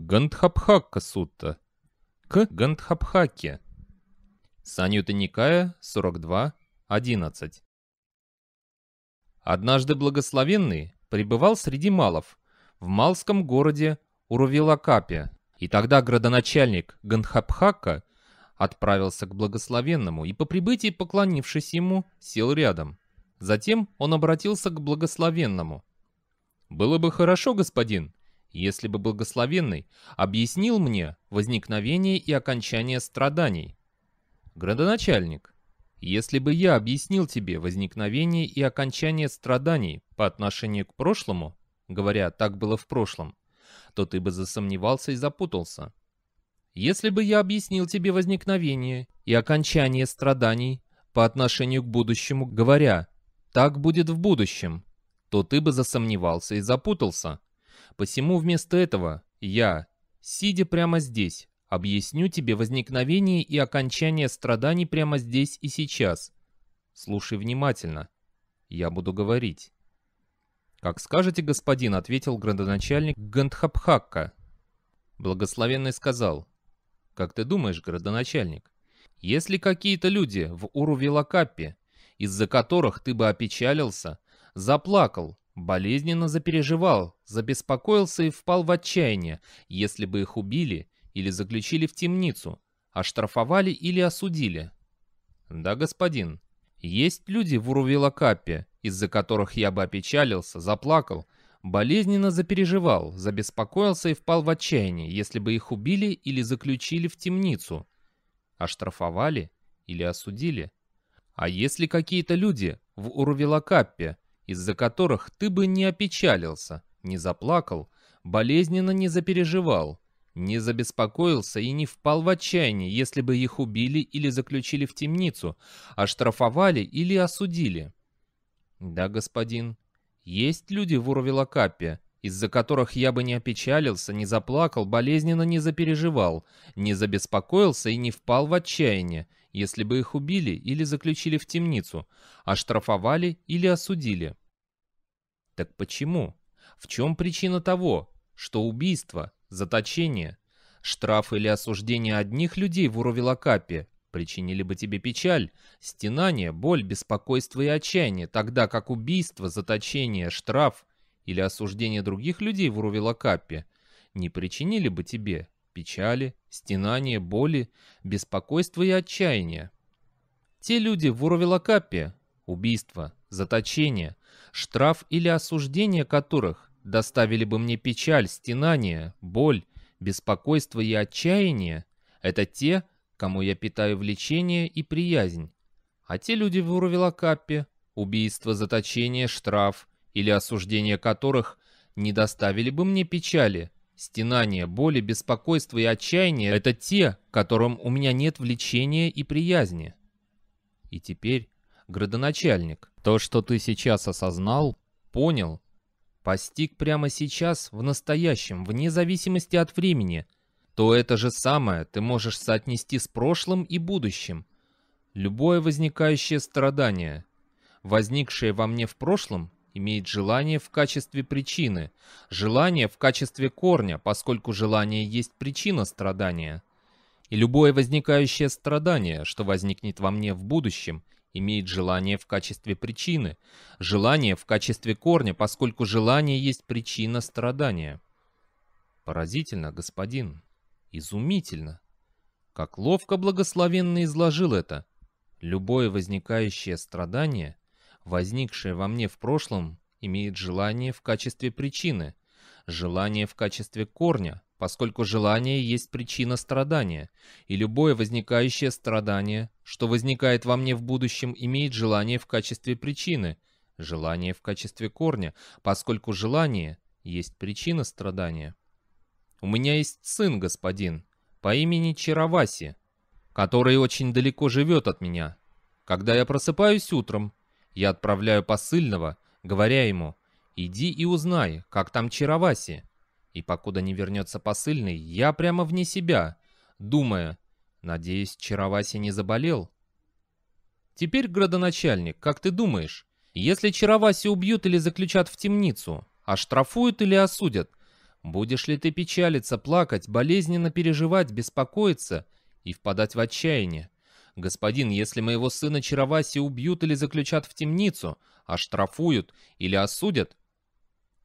Гандхабхака Сутта. К Гандхабхаке. Санюта Никая, 42, 11. Однажды благословенный пребывал среди малов в малском городе Урувилакапе, и тогда градоначальник Гандхабхака отправился к благословенному и по прибытии, поклонившись ему, сел рядом. Затем он обратился к благословенному. «Было бы хорошо, господин, если бы благословенный, объяснил мне возникновение и окончание страданий. Градоначальник, если бы я объяснил тебе возникновение и окончание страданий по отношению к прошлому, говоря, так было в прошлом, то ты бы засомневался и запутался. Если бы я объяснил тебе возникновение и окончание страданий по отношению к будущему, говоря, так будет в будущем, то ты бы засомневался и запутался. Посему вместо этого я, сидя прямо здесь, объясню тебе возникновение и окончание страданий прямо здесь и сейчас. Слушай внимательно. Я буду говорить. «Как скажете, господин», — ответил градоначальник Гандхабхакка. Благословенный сказал. «Как ты думаешь, градоначальник, если какие-то люди в Урувилакаппе, из-за которых ты бы опечалился, заплакал, Болезненно запереживал, забеспокоился и впал в отчаяние, если бы их убили или заключили в темницу, оштрафовали или осудили. Да, господин, есть люди в Урувилакапе, из-за которых я бы опечалился, заплакал, болезненно запереживал, забеспокоился и впал в отчаяние, если бы их убили или заключили в темницу, оштрафовали или осудили. А если какие-то люди в Урувилакапе из-за которых ты бы не опечалился, не заплакал, болезненно не запереживал, не забеспокоился и не впал в отчаяние, если бы их убили или заключили в темницу, оштрафовали или осудили. Да, господин, есть люди в Урвелокапе, из-за которых я бы не опечалился, не заплакал, болезненно не запереживал, не забеспокоился и не впал в отчаяние, если бы их убили или заключили в темницу, оштрафовали или осудили. Так почему? В чем причина того, что убийство, заточение, штраф или осуждение одних людей в Уровилакапе причинили бы тебе печаль, стенание, боль, беспокойство и отчаяние, тогда как убийство, заточение, штраф или осуждение других людей в Урувилакапе не причинили бы тебе печали, стенания, боли, беспокойства и отчаяния. Те люди в Уровилокапе, убийство, заточение, штраф или осуждение которых доставили бы мне печаль, стенания, боль, беспокойство и отчаяние, это те, кому я питаю влечение и приязнь. А те люди в Уровилокапе, убийство, заточение, штраф или осуждение которых не доставили бы мне печали, Стенание, боли, беспокойство и отчаяние — это те, которым у меня нет влечения и приязни. И теперь, градоначальник, то, что ты сейчас осознал, понял, постиг прямо сейчас, в настоящем, вне зависимости от времени, то это же самое ты можешь соотнести с прошлым и будущим. Любое возникающее страдание, возникшее во мне в прошлом, имеет желание в качестве причины, желание в качестве корня, поскольку желание есть причина страдания. И любое возникающее страдание, что возникнет во мне в будущем, имеет желание в качестве причины, желание в качестве корня, поскольку желание есть причина страдания. Поразительно, господин. Изумительно. Как ловко благословенно изложил это. Любое возникающее страдание — возникшее во мне в прошлом, имеет желание в качестве причины, желание в качестве корня, поскольку желание есть причина страдания, и любое возникающее страдание, что возникает во мне в будущем, имеет желание в качестве причины, желание в качестве корня, поскольку желание есть причина страдания. У меня есть сын, господин, по имени Чараваси, который очень далеко живет от меня. Когда я просыпаюсь утром, я отправляю посыльного, говоря ему «Иди и узнай, как там Чароваси». И покуда не вернется посыльный, я прямо вне себя, думая «Надеюсь, Чароваси не заболел?» «Теперь, градоначальник, как ты думаешь, если Чароваси убьют или заключат в темницу, оштрафуют или осудят, будешь ли ты печалиться, плакать, болезненно переживать, беспокоиться и впадать в отчаяние?» «Господин, если моего сына Чароваси убьют или заключат в темницу, оштрафуют или осудят,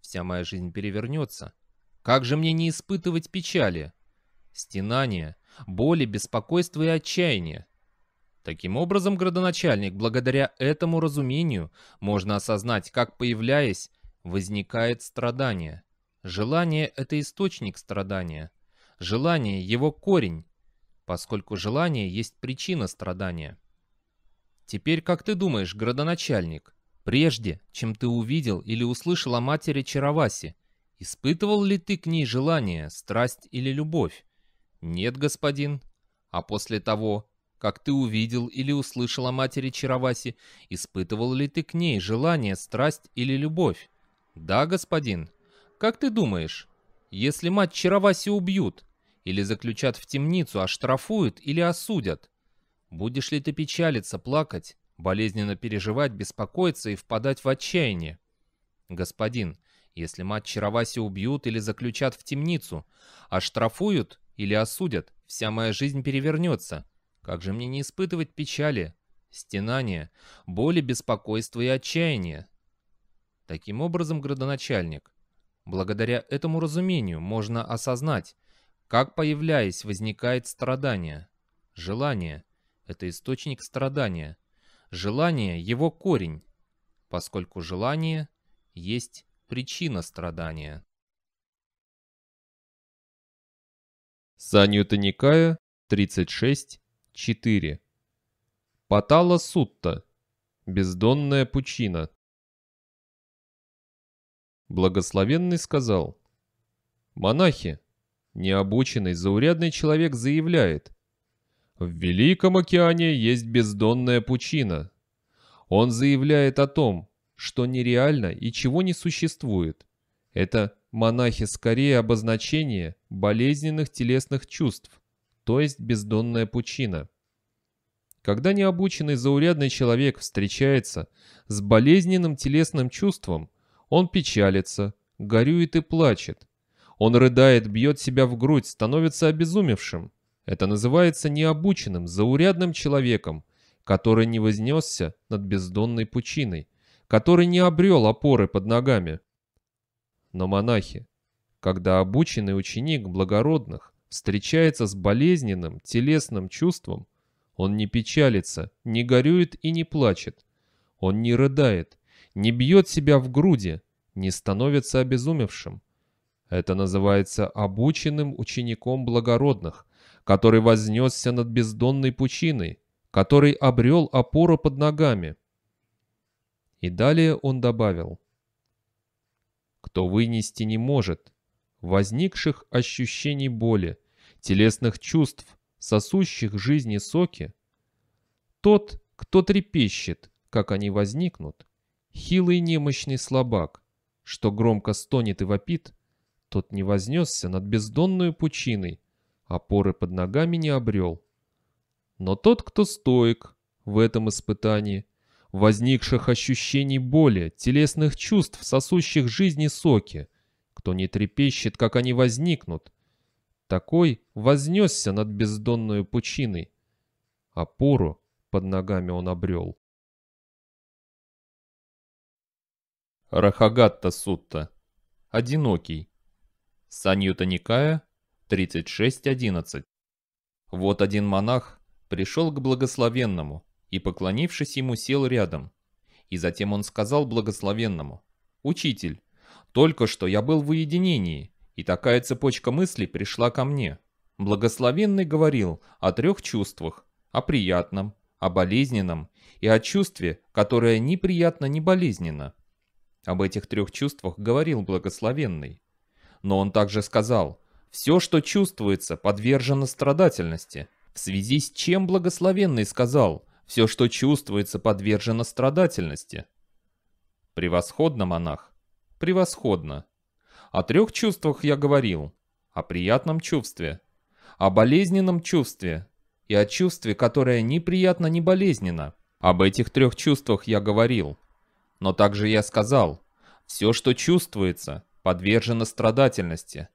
вся моя жизнь перевернется. Как же мне не испытывать печали, стенания, боли, беспокойства и отчаяния?» Таким образом, градоначальник, благодаря этому разумению, можно осознать, как, появляясь, возникает страдание. Желание — это источник страдания. Желание — его корень поскольку желание есть причина страдания. Теперь как ты думаешь, градоначальник, прежде, чем ты увидел или услышал о матери Чараваси, испытывал ли ты к ней желание, страсть или любовь? Нет, господин. А после того, как ты увидел или услышал о матери Чараваси, испытывал ли ты к ней желание, страсть или любовь? Да, господин. Как ты думаешь, если мать Чараваси убьют, или заключат в темницу, оштрафуют или осудят. Будешь ли ты печалиться, плакать, болезненно переживать, беспокоиться и впадать в отчаяние? Господин, если мать Чароваси убьют или заключат в темницу, оштрафуют или осудят, вся моя жизнь перевернется. Как же мне не испытывать печали, стенания, боли, беспокойства и отчаяния? Таким образом, градоначальник, благодаря этому разумению можно осознать, как появляясь, возникает страдание. Желание — это источник страдания. Желание — его корень, поскольку желание есть причина страдания. Саньюта Никая 36.4 Патала Сутта. Бездонная пучина. Благословенный сказал. «Монахи, Необученный заурядный человек заявляет, «В Великом океане есть бездонная пучина». Он заявляет о том, что нереально и чего не существует. Это монахи скорее обозначение болезненных телесных чувств, то есть бездонная пучина. Когда необученный заурядный человек встречается с болезненным телесным чувством, он печалится, горюет и плачет – он рыдает, бьет себя в грудь, становится обезумевшим. Это называется необученным, заурядным человеком, который не вознесся над бездонной пучиной, который не обрел опоры под ногами. Но монахи, когда обученный ученик благородных встречается с болезненным телесным чувством, он не печалится, не горюет и не плачет. Он не рыдает, не бьет себя в груди, не становится обезумевшим. Это называется обученным учеником благородных, который вознесся над бездонной пучиной, который обрел опору под ногами. И далее он добавил. Кто вынести не может возникших ощущений боли, телесных чувств, сосущих жизни соки, тот, кто трепещет, как они возникнут, хилый немощный слабак, что громко стонет и вопит, тот не вознесся над бездонную пучиной, опоры под ногами не обрел. Но тот, кто стоек в этом испытании, возникших ощущений боли, телесных чувств, сосущих жизни соки, кто не трепещет, как они возникнут, такой вознесся над бездонную пучиной. Опору под ногами он обрел. Рахагатта Сутта. Одинокий. Саньюта Никая 36.11. Вот один монах пришел к благословенному и, поклонившись ему, сел рядом. И затем он сказал благословенному, «Учитель, только что я был в уединении, и такая цепочка мыслей пришла ко мне. Благословенный говорил о трех чувствах, о приятном, о болезненном и о чувстве, которое неприятно, не болезненно. Об этих трех чувствах говорил благословенный но он также сказал, «Все, что чувствуется, подвержено страдательности». В связи с чем благословенный сказал, «Все, что чувствуется, подвержено страдательности». Превосходно, монах. Превосходно. О трех чувствах я говорил. О приятном чувстве. О болезненном чувстве. И о чувстве, которое неприятно, не болезненно. Об этих трех чувствах я говорил. Но также я сказал, все, что чувствуется, подвержена страдательности.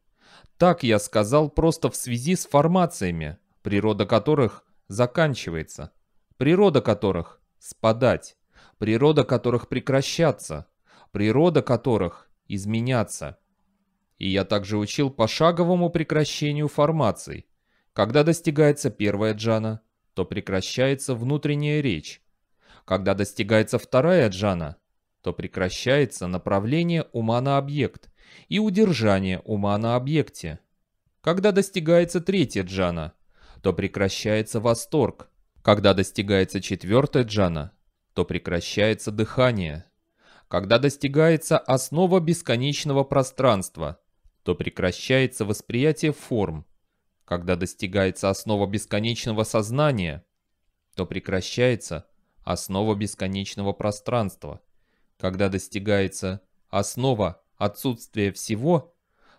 Так я сказал просто в связи с формациями, природа которых заканчивается, природа которых спадать, природа которых прекращаться, природа которых изменяться. И я также учил пошаговому прекращению формаций. Когда достигается первая джана, то прекращается внутренняя речь. Когда достигается вторая джана, то прекращается направление ума на объект и удержание ума на объекте. Когда достигается третья джана, то прекращается восторг. Когда достигается четвертая джана, то прекращается дыхание. Когда достигается основа бесконечного пространства, то прекращается восприятие форм. Когда достигается основа бесконечного сознания, то прекращается основа бесконечного пространства. Когда достигается основа отсутствие всего,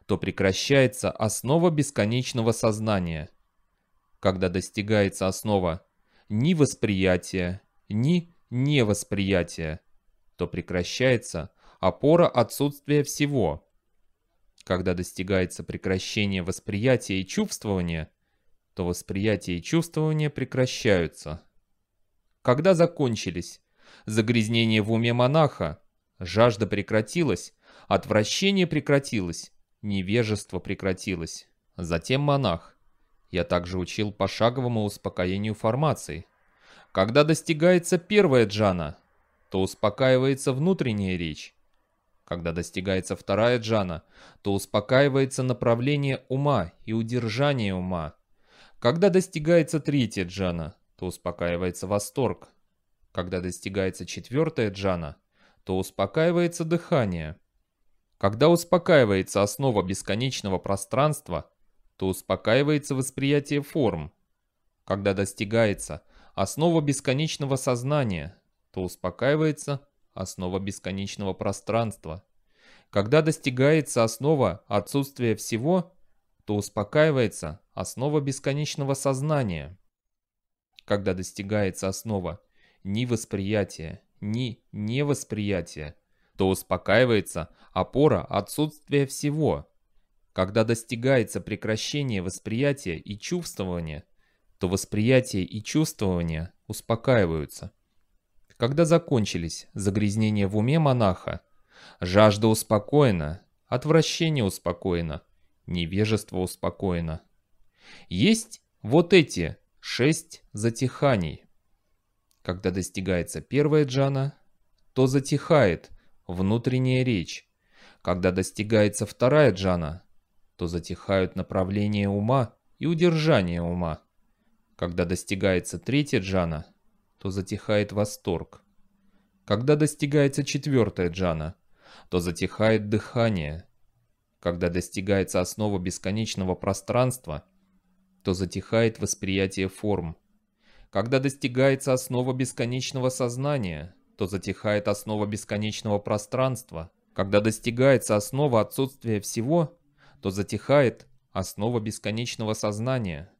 то прекращается основа бесконечного сознания. Когда достигается основа ни восприятия, ни невосприятия, то прекращается опора отсутствия всего. Когда достигается прекращение восприятия и чувствования, то восприятие и чувствование прекращаются. Когда закончились загрязнение в уме монаха, жажда прекратилась, Отвращение прекратилось, невежество прекратилось. Затем монах. Я также учил пошаговому успокоению формации. Когда достигается первая джана, то успокаивается внутренняя речь. Когда достигается вторая джана, то успокаивается направление ума и удержание ума. Когда достигается третья джана, то успокаивается восторг. Когда достигается четвертая джана, то успокаивается дыхание. Когда успокаивается основа бесконечного пространства, то успокаивается восприятие форм. Когда достигается основа бесконечного сознания, то успокаивается основа бесконечного пространства. Когда достигается основа отсутствия всего, то успокаивается основа бесконечного сознания. Когда достигается основа ни восприятия, ни невосприятия, то успокаивается опора отсутствия всего. Когда достигается прекращение восприятия и чувствования, то восприятие и чувствование успокаиваются. Когда закончились загрязнения в уме монаха, жажда успокоена, отвращение успокоено, невежество успокоено. Есть вот эти шесть затиханий. Когда достигается первая джана, то затихает внутренняя речь. Когда достигается вторая джана, то затихают направление ума и удержание ума. Когда достигается третья джана, то затихает восторг. Когда достигается четвертая джана, то затихает дыхание. Когда достигается основа бесконечного пространства, то затихает восприятие форм. Когда достигается основа бесконечного сознания – то затихает основа бесконечного пространства. Когда достигается основа отсутствия всего, то затихает основа бесконечного сознания.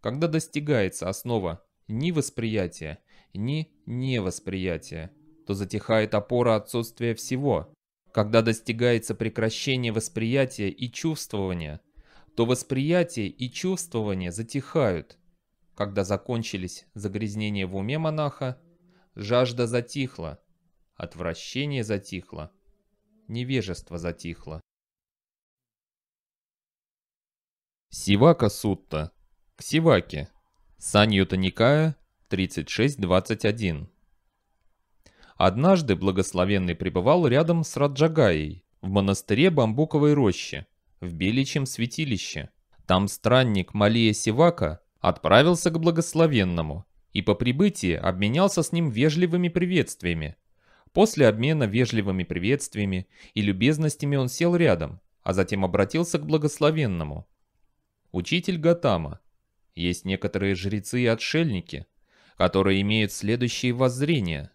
Когда достигается основа ни восприятия, ни невосприятия, то затихает опора отсутствия всего. Когда достигается прекращение восприятия и чувствования, то восприятие и чувствование затихают. Когда закончились загрязнения в уме монаха, Жажда затихла. Отвращение затихло. Невежество затихло. Сивака Сутта. К Сиваке. Саньюта Никая, 36.21. Однажды благословенный пребывал рядом с Раджагаей, в монастыре Бамбуковой рощи, в Беличьем святилище. Там странник Малия Сивака отправился к благословенному и по прибытии обменялся с ним вежливыми приветствиями. После обмена вежливыми приветствиями и любезностями он сел рядом, а затем обратился к благословенному. «Учитель Гатама, есть некоторые жрецы и отшельники, которые имеют следующие воззрения.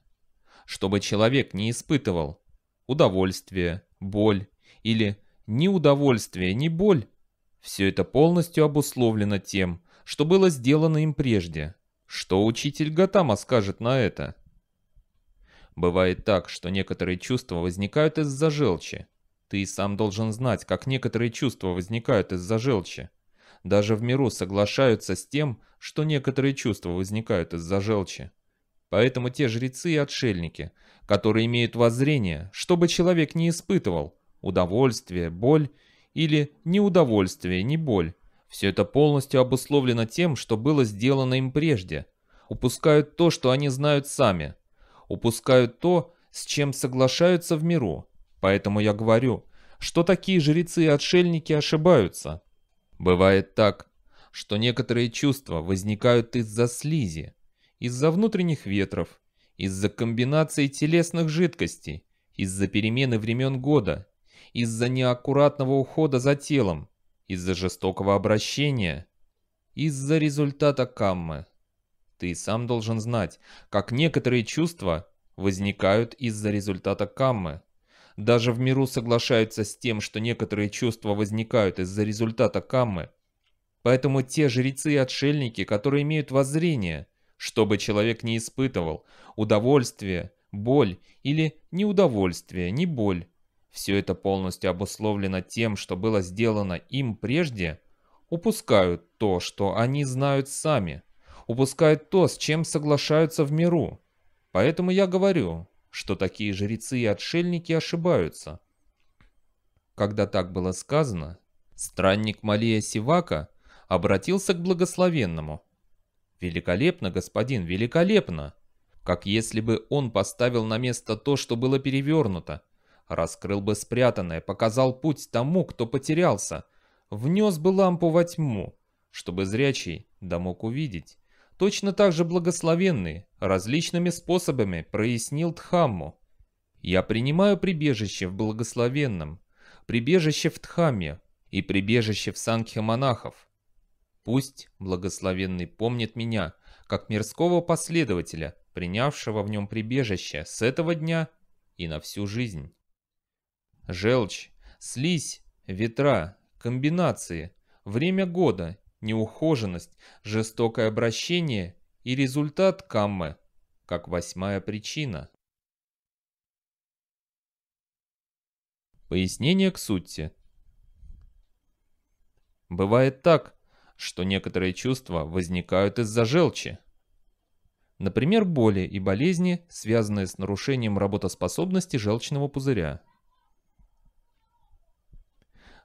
Чтобы человек не испытывал удовольствие, боль или ни удовольствие, ни боль, все это полностью обусловлено тем, что было сделано им прежде. Что учитель Гатама скажет на это? Бывает так, что некоторые чувства возникают из-за желчи. Ты сам должен знать, как некоторые чувства возникают из-за желчи. Даже в миру соглашаются с тем, что некоторые чувства возникают из-за желчи. Поэтому те жрецы и отшельники, которые имеют воззрение, чтобы человек не испытывал удовольствие, боль или неудовольствие, не боль, все это полностью обусловлено тем, что было сделано им прежде. Упускают то, что они знают сами. Упускают то, с чем соглашаются в миру. Поэтому я говорю, что такие жрецы и отшельники ошибаются. Бывает так, что некоторые чувства возникают из-за слизи, из-за внутренних ветров, из-за комбинации телесных жидкостей, из-за перемены времен года, из-за неаккуратного ухода за телом, из-за жестокого обращения? Из-за результата каммы. Ты сам должен знать, как некоторые чувства возникают из-за результата каммы. Даже в миру соглашаются с тем, что некоторые чувства возникают из-за результата каммы. Поэтому те жрецы и отшельники, которые имеют воззрение, чтобы человек не испытывал удовольствие, боль или неудовольствие, не боль, все это полностью обусловлено тем, что было сделано им прежде, упускают то, что они знают сами, упускают то, с чем соглашаются в миру. Поэтому я говорю, что такие жрецы и отшельники ошибаются. Когда так было сказано, странник Малия Сивака обратился к благословенному. «Великолепно, господин, великолепно!» Как если бы он поставил на место то, что было перевернуто – раскрыл бы спрятанное, показал путь тому, кто потерялся, внес бы лампу во тьму, чтобы зрячий да мог увидеть. Точно так же благословенный различными способами прояснил тхамму. Я принимаю прибежище в благословенном, прибежище в Дхамме и прибежище в Сангхе монахов. Пусть благословенный помнит меня, как мирского последователя, принявшего в нем прибежище с этого дня и на всю жизнь желчь, слизь, ветра, комбинации, время года, неухоженность, жестокое обращение и результат каммы, как восьмая причина. Пояснение к сути. Бывает так, что некоторые чувства возникают из-за желчи. Например, боли и болезни, связанные с нарушением работоспособности желчного пузыря.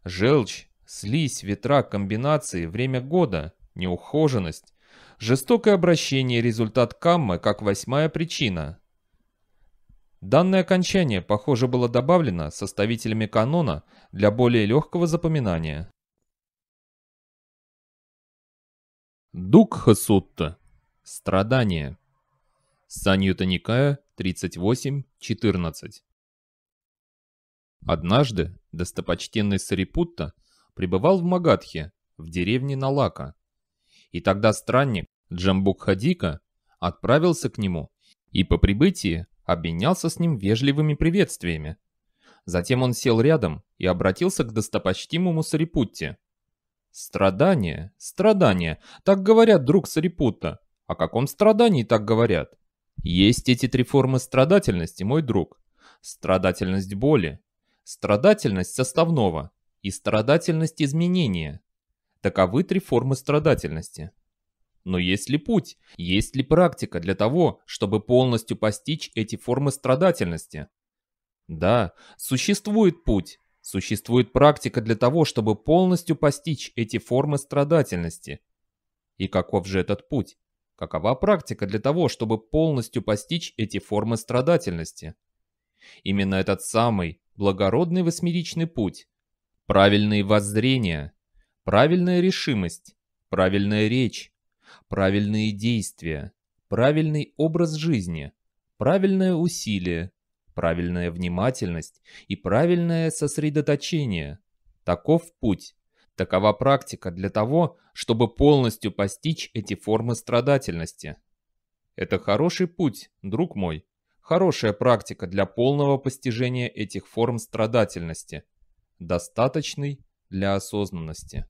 Желчь, слизь, ветра, комбинации, время года, неухоженность, жестокое обращение результат каммы как восьмая причина. Данное окончание, похоже, было добавлено составителями канона для более легкого запоминания. Дукха Сутта. Страдание. Саньютта Никая 38.14. Однажды достопочтенный Сарипутта пребывал в Магадхе, в деревне Налака. И тогда странник Джамбукхадика отправился к нему и по прибытии обменялся с ним вежливыми приветствиями. Затем он сел рядом и обратился к достопочтимому Сарипутте. «Страдание, страдание, так говорят, друг Сарипутта. О каком страдании так говорят? Есть эти три формы страдательности, мой друг. Страдательность боли, Страдательность составного и страдательность изменения. Таковы три формы страдательности. Но есть ли путь, есть ли практика для того, чтобы полностью постичь эти формы страдательности? Да, существует путь, существует практика для того, чтобы полностью постичь эти формы страдательности. И каков же этот путь? Какова практика для того, чтобы полностью постичь эти формы страдательности? Именно этот самый благородный восьмеричный путь, правильные воззрения, правильная решимость, правильная речь, правильные действия, правильный образ жизни, правильное усилие, правильная внимательность и правильное сосредоточение. Таков путь, такова практика для того, чтобы полностью постичь эти формы страдательности. Это хороший путь, друг мой. Хорошая практика для полного постижения этих форм страдательности, достаточной для осознанности.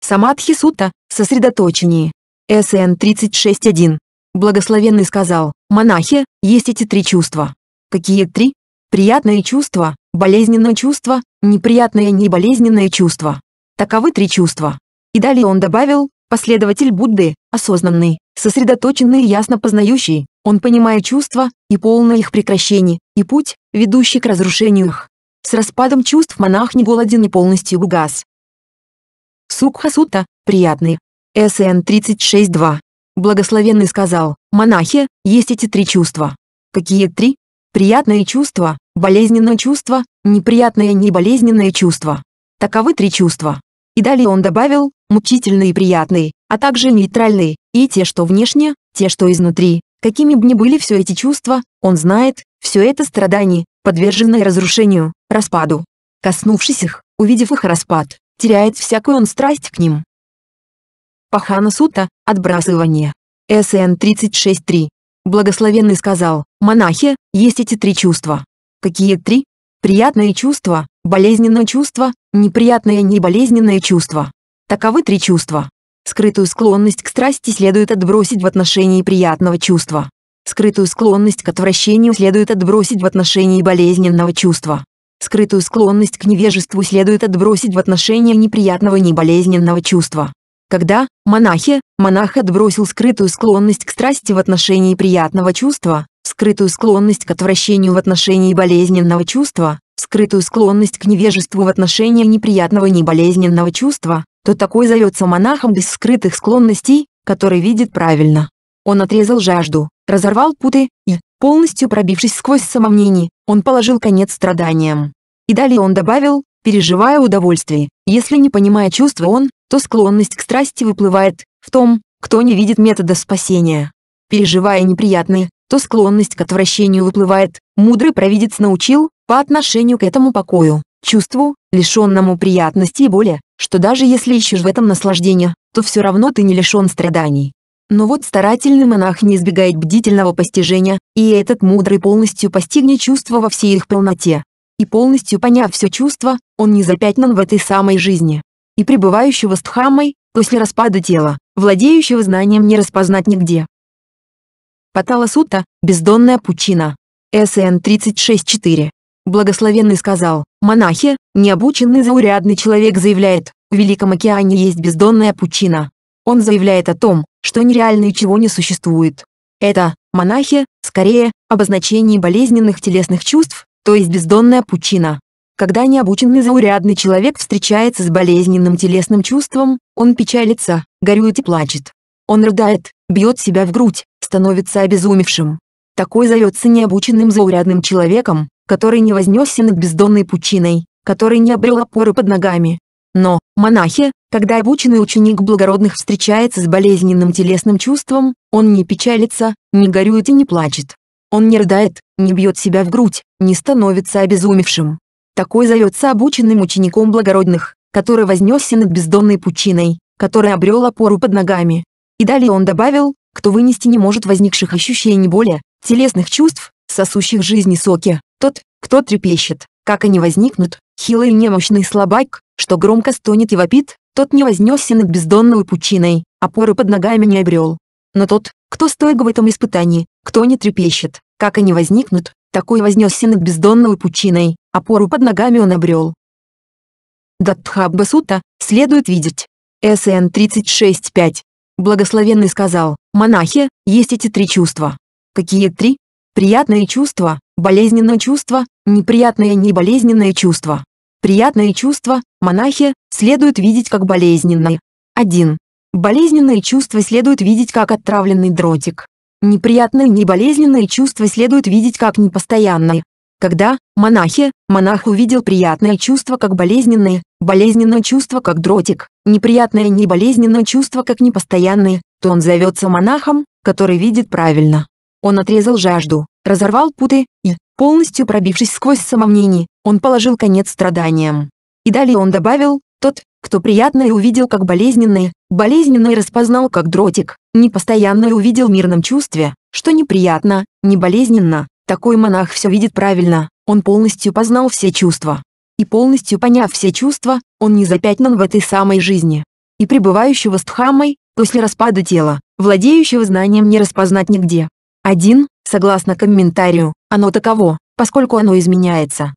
Самадхи Сута, сосредоточение. СН 36.1. Благословенный сказал, монахи, есть эти три чувства. Какие три? Приятное чувство, болезненное чувство, неприятное и неболезненное чувство. Таковы три чувства. И далее он добавил, Последователь Будды – осознанный, сосредоточенный и ясно познающий. Он понимает чувства и полное их прекращение, и путь, ведущий к разрушению их. С распадом чувств монах не голоден и полностью угас. Сукхасута – приятный. СН 36.2. Благословенный сказал, монахи, есть эти три чувства. Какие три? Приятные чувства, болезненное чувство, неприятное и неболезненное чувство. Таковы три чувства. И далее он добавил, мучительный и приятный, а также нейтральный, и те, что внешне, те, что изнутри. Какими бы ни были все эти чувства, он знает, все это страдание, подверженное разрушению, распаду. Коснувшись их, увидев их распад, теряет всякую он страсть к ним. Пахана Сута, отбрасывание. СН 36.3. Благословенный сказал, монахи, есть эти три чувства. Какие три? Приятные чувства, болезненное чувство, неприятное и неболезненное чувство. Таковы три чувства. Скрытую склонность к страсти следует отбросить в отношении приятного чувства. Скрытую склонность к отвращению следует отбросить в отношении болезненного чувства. Скрытую склонность к невежеству следует отбросить в отношении неприятного и болезненного чувства. Когда, монахи, монах отбросил скрытую склонность к страсти в отношении приятного чувства, скрытую склонность к отвращению в отношении болезненного чувства, скрытую склонность к невежеству в отношении неприятного неболезненного чувства, то такой зовется монахом без скрытых склонностей, который видит правильно. Он отрезал жажду, разорвал путы, и, полностью пробившись сквозь самомнение, он положил конец страданиям. И далее он добавил, переживая удовольствие, если не понимая чувства он, то склонность к страсти выплывает в том, кто не видит метода спасения. Переживая неприятные, то склонность к отвращению выплывает. Мудрый провидец научил, по отношению к этому покою, чувству, лишенному приятности и боли, что даже если ищешь в этом наслаждение, то все равно ты не лишен страданий. Но вот старательный монах не избегает бдительного постижения, и этот мудрый полностью постигнет чувства во всей их полноте. И полностью поняв все чувства, он не запятнан в этой самой жизни. И пребывающего с Дхаммой, после распада тела, владеющего знанием не распознать нигде. Паталасута, бездонная пучина. СН 36.4. Благословенный сказал, монахи, необученный заурядный человек заявляет, в Великом океане есть бездонная пучина. Он заявляет о том, что нереально и чего не существует. Это, монахи, скорее, обозначение болезненных телесных чувств, то есть бездонная пучина. Когда необученный заурядный человек встречается с болезненным телесным чувством, он печалится, горюет и плачет. Он рыдает, бьет себя в грудь, становится обезумевшим. Такой зовется необученным заурядным человеком, который не вознесся над бездонной пучиной, который не обрел опоры под ногами. Но, монахи, когда обученный ученик благородных встречается с болезненным телесным чувством, он не печалится, не горюет и не плачет. Он не рыдает, не бьет себя в грудь, не становится обезумевшим. Такой зовется обученным учеником благородных, который вознесся над бездонной пучиной, который обрел опору под ногами. И далее он добавил, кто вынести не может возникших ощущений боли, телесных чувств, сосущих жизни соки, тот, кто трепещет, как они возникнут, хилый и немощный слабак, что громко стонет и вопит, тот не вознесся над бездонной пучиной, опоры под ногами не обрел. Но тот, кто стойк в этом испытании, кто не трепещет, как они возникнут, такой вознесся над бездонной пучиной, опору под ногами он обрел. Датхаббасута следует видеть. СН 36.5 Благословенный сказал, монахи, есть эти три чувства. Какие три? Приятные чувства, болезненное чувство, неприятное и неболезненное чувство. Приятные чувства, монахи, следует видеть как болезненные. 1. Болезненное чувство следует видеть как отравленный дротик. Неприятное и неболезненные чувства следует видеть как непостоянные. Когда, монахи, монах увидел приятное чувство как болезненное, болезненное чувство как дротик, неприятное и неболезненное чувство как непостоянное, то он зовется монахом, который видит правильно. Он отрезал жажду, разорвал путы, и, полностью пробившись сквозь самомнение, он положил конец страданиям. И далее он добавил, тот, кто приятное увидел как болезненное, болезненное распознал как дротик, непостоянное увидел в мирном чувстве, что неприятно, не болезненно, такой монах все видит правильно, он полностью познал все чувства. И полностью поняв все чувства, он не запятнан в этой самой жизни. И пребывающего с Дхаммой, после распада тела, владеющего знанием не распознать нигде. Один, Согласно комментарию, оно таково, поскольку оно изменяется.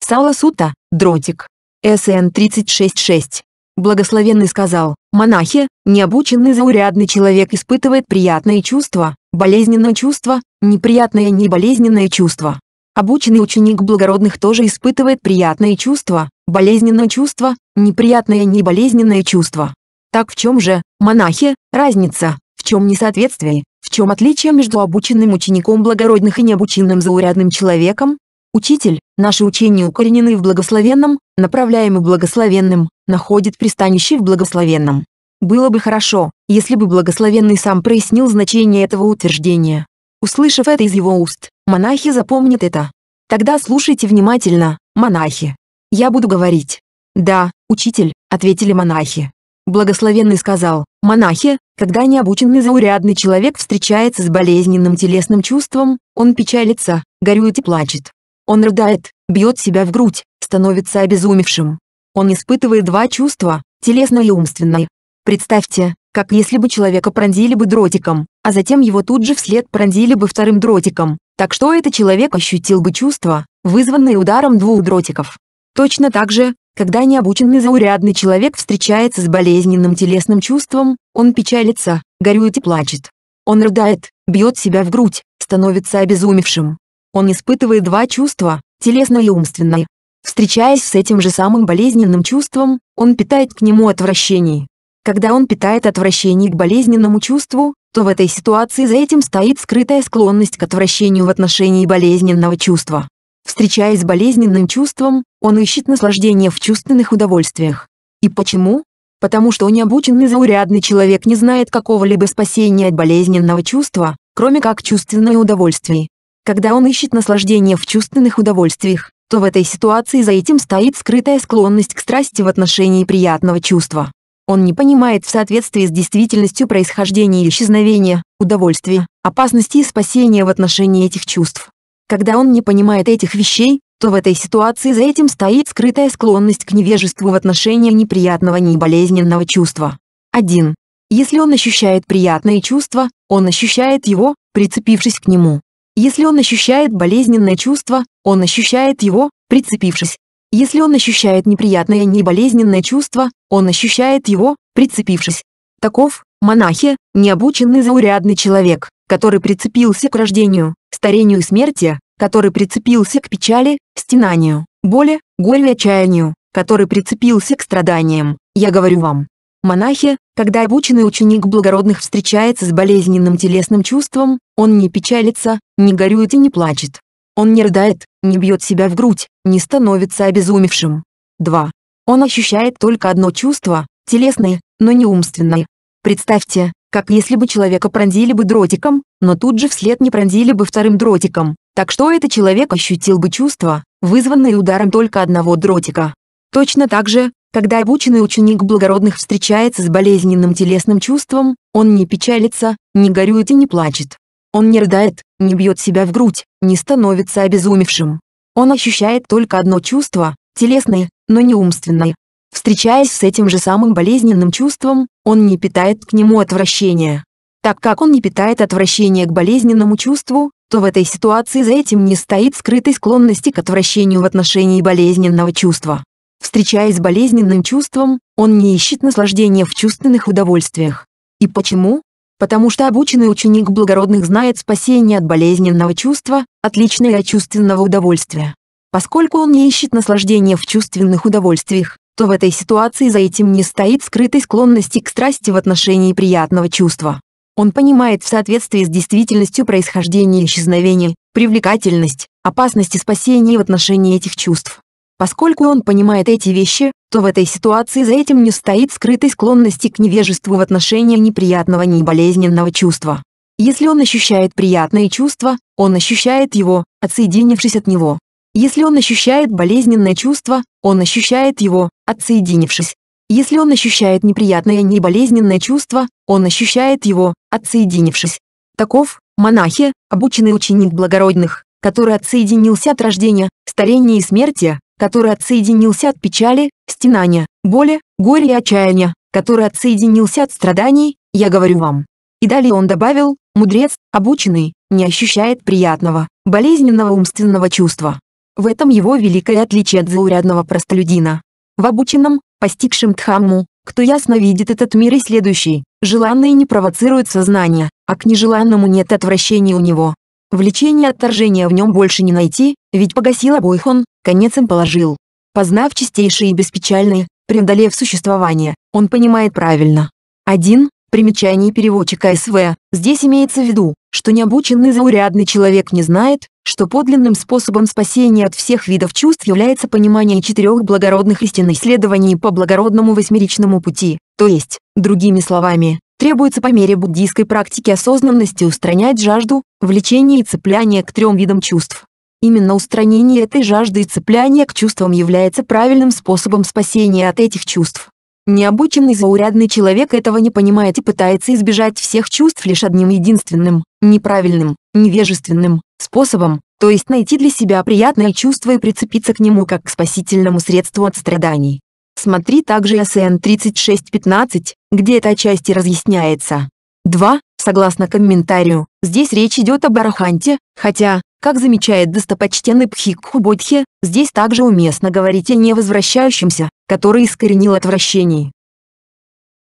Сала Сута, дротик. СН 36.6. Благословенный сказал, монахи, необученный заурядный человек испытывает приятные чувства, Болезненное чувство, неприятное неболезненное чувство. Обученный ученик благородных тоже испытывает приятное чувство, болезненное чувство, неприятное неболезненное чувство. Так в чем же, монахи, разница, в чем несоответствие, в чем отличие между обученным учеником благородных и необученным заурядным человеком? Учитель, наши учения укоренены в благословенном, направляемы благословенным, находит пристанище в благословенном. Было бы хорошо, если бы благословенный сам прояснил значение этого утверждения. Услышав это из его уст, монахи запомнят это. Тогда слушайте внимательно, монахи. Я буду говорить. Да, учитель, ответили монахи. Благословенный сказал, монахи, когда необученный заурядный человек встречается с болезненным телесным чувством, он печалится, горюет и плачет. Он рыдает, бьет себя в грудь, становится обезумевшим. Он испытывает два чувства, телесное и умственное, Представьте, как если бы человека пронзили бы дротиком, а затем его тут же вслед пронзили бы вторым дротиком, так что этот человек ощутил бы чувство, вызванное ударом двух дротиков. Точно так же, когда необученный заурядный человек встречается с болезненным телесным чувством, он печалится, горюет и плачет. Он рыдает, бьет себя в грудь, становится обезумевшим. Он испытывает два чувства, телесное и умственное. Встречаясь с этим же самым болезненным чувством, он питает к нему отвращение. Когда он питает отвращение к болезненному чувству, то в этой ситуации за этим стоит скрытая склонность к отвращению в отношении болезненного чувства. Встречаясь с болезненным чувством, он ищет наслаждение в чувственных удовольствиях. И почему? Потому что необученный заурядный человек не знает какого-либо спасения от болезненного чувства, кроме как чувственное удовольствие. Когда он ищет наслаждение в чувственных удовольствиях, то в этой ситуации за этим стоит скрытая склонность к страсти в отношении приятного чувства. Он не понимает в соответствии с действительностью происхождения и исчезновения, удовольствия, опасности и спасения в отношении этих чувств. Когда он не понимает этих вещей, то в этой ситуации за этим стоит скрытая склонность к невежеству в отношении неприятного неболезненного чувства. 1. Если он ощущает приятное чувство, он ощущает его, прицепившись к нему. Если он ощущает болезненное чувство, он ощущает его, прицепившись если он ощущает неприятное и неболезненное чувство, он ощущает его, прицепившись. Таков, монахи, необученный заурядный человек, который прицепился к рождению, старению и смерти, который прицепился к печали, стенанию, боли, горю и отчаянию, который прицепился к страданиям. Я говорю вам, монахи, когда обученный ученик благородных встречается с болезненным телесным чувством, он не печалится, не горюет и не плачет. Он не рыдает, не бьет себя в грудь, не становится обезумевшим. 2. Он ощущает только одно чувство, телесное, но не умственное. Представьте, как если бы человека пронзили бы дротиком, но тут же вслед не пронзили бы вторым дротиком, так что этот человек ощутил бы чувство, вызванное ударом только одного дротика. Точно так же, когда обученный ученик благородных встречается с болезненным телесным чувством, он не печалится, не горюет и не плачет. Он не рыдает, не бьет себя в грудь, не становится обезумевшим. Он ощущает только одно чувство, телесное, но не умственное. Встречаясь с этим же самым болезненным чувством, он не питает к нему отвращения. Так как он не питает отвращения к болезненному чувству, то в этой ситуации за этим не стоит скрытой склонности к отвращению в отношении болезненного чувства. Встречаясь с болезненным чувством, он не ищет наслаждения в чувственных удовольствиях. И почему? потому что обученный ученик благородных знает спасение от болезненного чувства, отличное от чувственного удовольствия. Поскольку он не ищет наслаждения в чувственных удовольствиях, то в этой ситуации за этим не стоит скрытой склонности к страсти в отношении приятного чувства. Он понимает в соответствии с действительностью происхождение исчезновения, привлекательность, опасность и спасение в отношении этих чувств. Поскольку он понимает эти вещи, то в этой ситуации за этим не стоит скрытой склонности к невежеству в отношении неприятного болезненного чувства. Если он ощущает приятное чувство, он ощущает его, отсоединившись от него. Если он ощущает болезненное чувство, он ощущает его, отсоединившись. Если он ощущает неприятное болезненное чувство, он ощущает его, отсоединившись. Таков, монахи, обученный ученик благородных, который отсоединился от рождения, старения и смерти, который отсоединился от печали, стенания, боли, горя и отчаяния, который отсоединился от страданий, я говорю вам. И далее он добавил, мудрец, обученный, не ощущает приятного, болезненного умственного чувства. В этом его великое отличие от заурядного простолюдина. В обученном, постигшем Дхамму, кто ясно видит этот мир и следующий, желанные не провоцирует сознание, а к нежеланному нет отвращения у него. Влечения отторжения в нем больше не найти, ведь погасил обоих он, конец им положил. Познав чистейшие и беспечальные, преодолев существование, он понимает правильно. 1. Примечание переводчика СВ. Здесь имеется в виду, что необученный заурядный человек не знает, что подлинным способом спасения от всех видов чувств является понимание четырех благородных истин исследований по благородному восьмеричному пути, то есть, другими словами, требуется по мере буддийской практики осознанности устранять жажду, влечение и цепляние к трем видам чувств. Именно устранение этой жажды и цепляние к чувствам является правильным способом спасения от этих чувств. Необученный заурядный человек этого не понимает и пытается избежать всех чувств лишь одним единственным, неправильным, невежественным способом, то есть найти для себя приятное чувство и прицепиться к нему как к спасительному средству от страданий. Смотри также СН 36.15, где эта часть и разъясняется. 2. Согласно комментарию, здесь речь идет об араханте, хотя, как замечает достопочтенный Пхикху Бодхи, здесь также уместно говорить о невозвращающемся, который искоренил отвращение.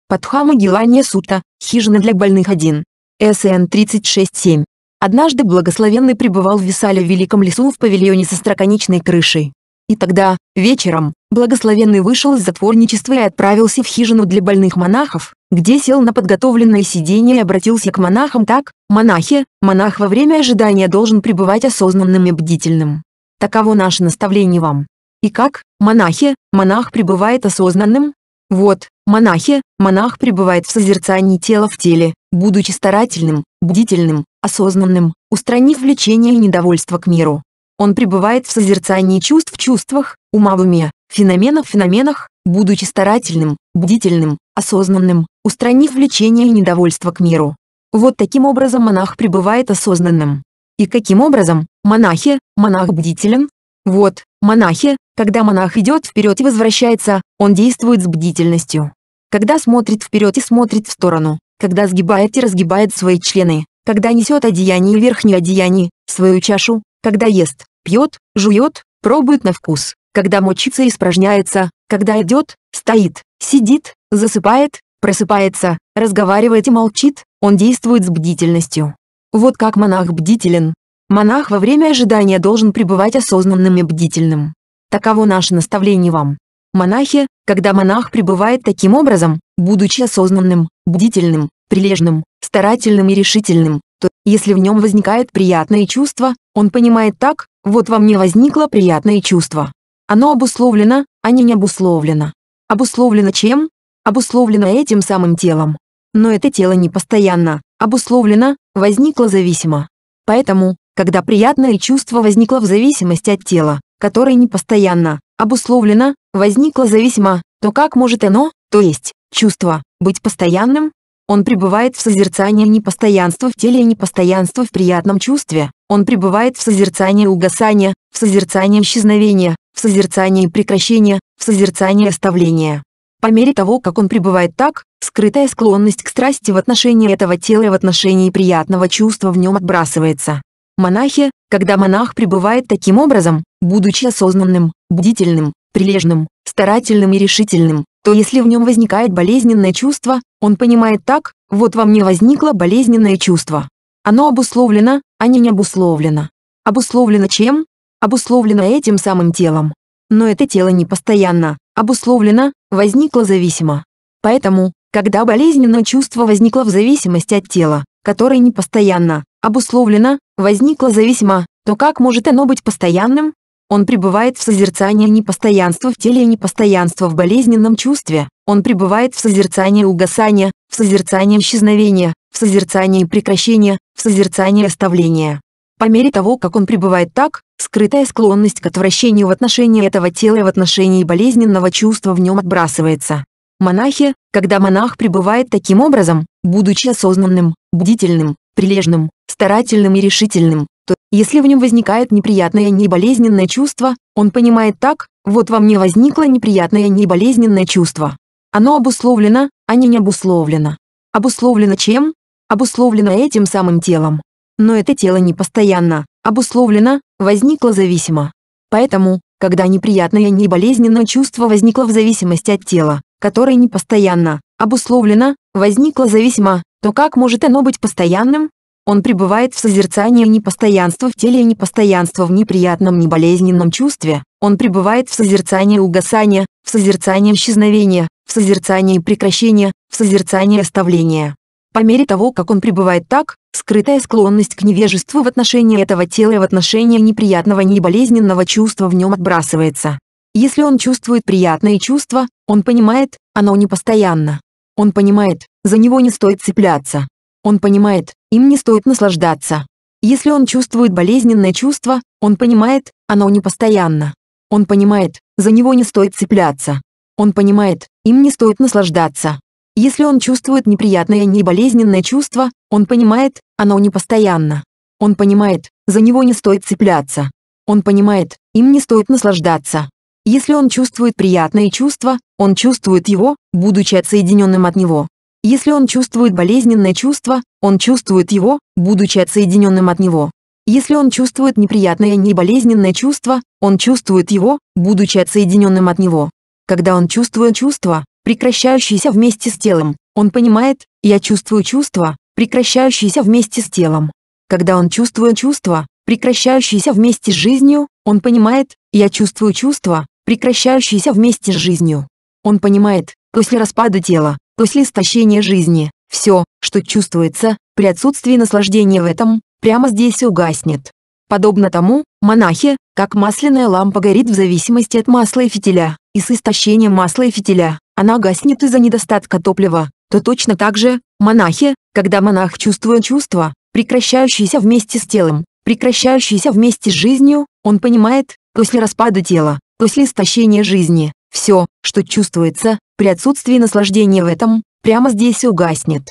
Падхама Гилания Сута, хижина для больных 1. СН 36.7. Однажды благословенный пребывал в Висале в Великом лесу в павильоне со строконечной крышей. И тогда, вечером, Благословенный вышел из затворничества и отправился в хижину для больных монахов, где сел на подготовленное сиденье и обратился к монахам так, «Монахи, монах во время ожидания должен пребывать осознанным и бдительным. Таково наше наставление вам». И как, монахи, монах пребывает осознанным? Вот, монахи, монах пребывает в созерцании тела в теле, будучи старательным, бдительным, осознанным, устранив влечение и недовольство к миру. Он пребывает в созерцании чувств в чувствах, ума в уме, феноменов феноменах, будучи старательным, бдительным, осознанным, устранив влечение и недовольство к миру. Вот таким образом монах пребывает осознанным. И каким образом, монахи, монах бдителен? Вот, монахи, когда монах идет вперед и возвращается, он действует с бдительностью. Когда смотрит вперед и смотрит в сторону, когда сгибает и разгибает свои члены, когда несет одеяние и верхнее одеяние, свою чашу, когда ест, пьет, жует, пробует на вкус, когда мочится и испражняется, когда идет, стоит, сидит, засыпает, просыпается, разговаривает и молчит, он действует с бдительностью. Вот как монах бдителен. Монах во время ожидания должен пребывать осознанным и бдительным. Таково наше наставление вам. Монахи, когда монах пребывает таким образом, будучи осознанным, бдительным, прилежным, старательным и решительным, то, если в нем возникает приятное чувство, он понимает так, вот во мне возникло приятное чувство. Оно обусловлено, а не не обусловлено. Обусловлено чем? Обусловлено этим самым телом. Но это тело не постоянно, обусловлено, возникло зависимо. Поэтому, когда приятное чувство возникло в зависимости от тела, которое не постоянно, обусловлено, возникло зависимо, то как может оно, то есть, чувство, быть постоянным? Он пребывает в созерцании непостоянства в теле и непостоянства в приятном чувстве, он пребывает в созерцании угасания, в созерцании исчезновения, в созерцании прекращения, в созерцании оставления. По мере того, как он пребывает так, скрытая склонность к страсти в отношении этого тела и в отношении приятного чувства в нем отбрасывается. Монахи, когда монах пребывает таким образом, будучи осознанным, бдительным, прилежным, старательным и решительным, то если в нем возникает болезненное чувство, он понимает так, вот во мне возникло болезненное чувство. Оно обусловлено, а не обусловлено. Обусловлено чем? Обусловлено этим самым телом. Но это тело не постоянно, обусловлено, возникло зависимо. Поэтому, когда болезненное чувство возникло в зависимости от тела, которое не постоянно, обусловлено, возникло зависимо, то как может оно быть постоянным? Он пребывает в созерцании непостоянства в теле и непостоянства в болезненном чувстве. Он пребывает в созерцании угасания, в созерцании исчезновения, в созерцании прекращения, в созерцании оставления. По мере того, как он пребывает так, скрытая склонность к отвращению в отношении этого тела и в отношении болезненного чувства в нем отбрасывается. Монахи, когда монах пребывает таким образом, будучи осознанным, бдительным, прилежным, старательным и решительным, то, если в нем возникает неприятное неболезненное чувство, он понимает так, вот во мне возникло неприятное неболезненное чувство, оно обусловлено, а не не обусловлено. Обусловлено чем? Обусловлено этим самым телом. Но это тело не постоянно, обусловлено, возникло зависимо. Поэтому, когда неприятное и болезненное чувство возникло в зависимости от тела, которое не постоянно, обусловлено, возникло зависимо, то как может оно быть постоянным? Он пребывает в созерцании непостоянства в теле и непостоянства в неприятном неболезненном чувстве. Он пребывает в созерцании угасания, в созерцании исчезновения, в созерцании прекращения, в созерцании оставления. По мере того, как он пребывает так, скрытая склонность к невежеству в отношении этого тела и в отношении неприятного неболезненного чувства в нем отбрасывается. Если он чувствует приятные чувства, он понимает, оно постоянно. Он понимает, за него не стоит цепляться. Он понимает, им не стоит наслаждаться. Если он чувствует болезненное чувство, он понимает, оно постоянно. Он понимает, за него не стоит цепляться. Он понимает, им не стоит наслаждаться. Если он чувствует неприятное и неболезненное чувство, он понимает, оно не постоянно. Он понимает, за него не стоит цепляться. Он понимает, им не стоит наслаждаться. Если он чувствует приятное чувство, он чувствует его, будучи отсоединенным от него. Если он чувствует болезненное чувство, он чувствует его, будучи отсоединенным от него. Если он чувствует неприятное и неболезненное чувство, он чувствует его, будучи отсоединенным от него. Когда он чувствует чувства, прекращающиеся вместе с телом, он понимает, я чувствую чувства, прекращающиеся вместе с телом. Когда он чувствует чувства, прекращающиеся вместе с жизнью, он понимает, я чувствую чувства, прекращающиеся вместе с жизнью. Он понимает, после распада тела, после истощения жизни, все, что чувствуется, при отсутствии наслаждения в этом, прямо здесь и угаснет. Подобно тому, монахи, как масляная лампа горит в зависимости от масла и фитиля, и с истощением масла и фитиля, она гаснет из-за недостатка топлива, то точно так же, монахи, когда монах чувствует чувства, прекращающиеся вместе с телом, прекращающиеся вместе с жизнью, он понимает, после распада тела, после истощения жизни, все, что чувствуется, при отсутствии наслаждения в этом, прямо здесь и угаснет.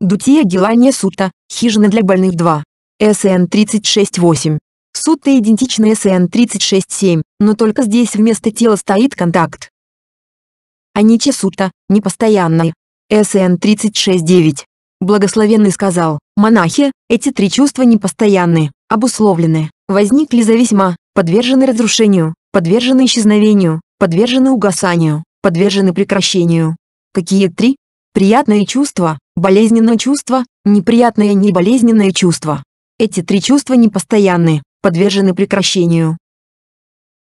Дутия Гелания Сута, хижина для больных 2. SN368. Суть-то идентична SN367, но только здесь вместо тела стоит контакт. А Аничи Сута, непостоянная. SN369. Благословенный сказал, монахи, эти три чувства непостоянны, обусловлены, возникли зависимо, подвержены разрушению, подвержены исчезновению, подвержены угасанию, подвержены прекращению. Какие три? Приятное чувство, болезненное чувство, неприятное и неболезненное чувство. Эти три чувства непостоянны, подвержены прекращению.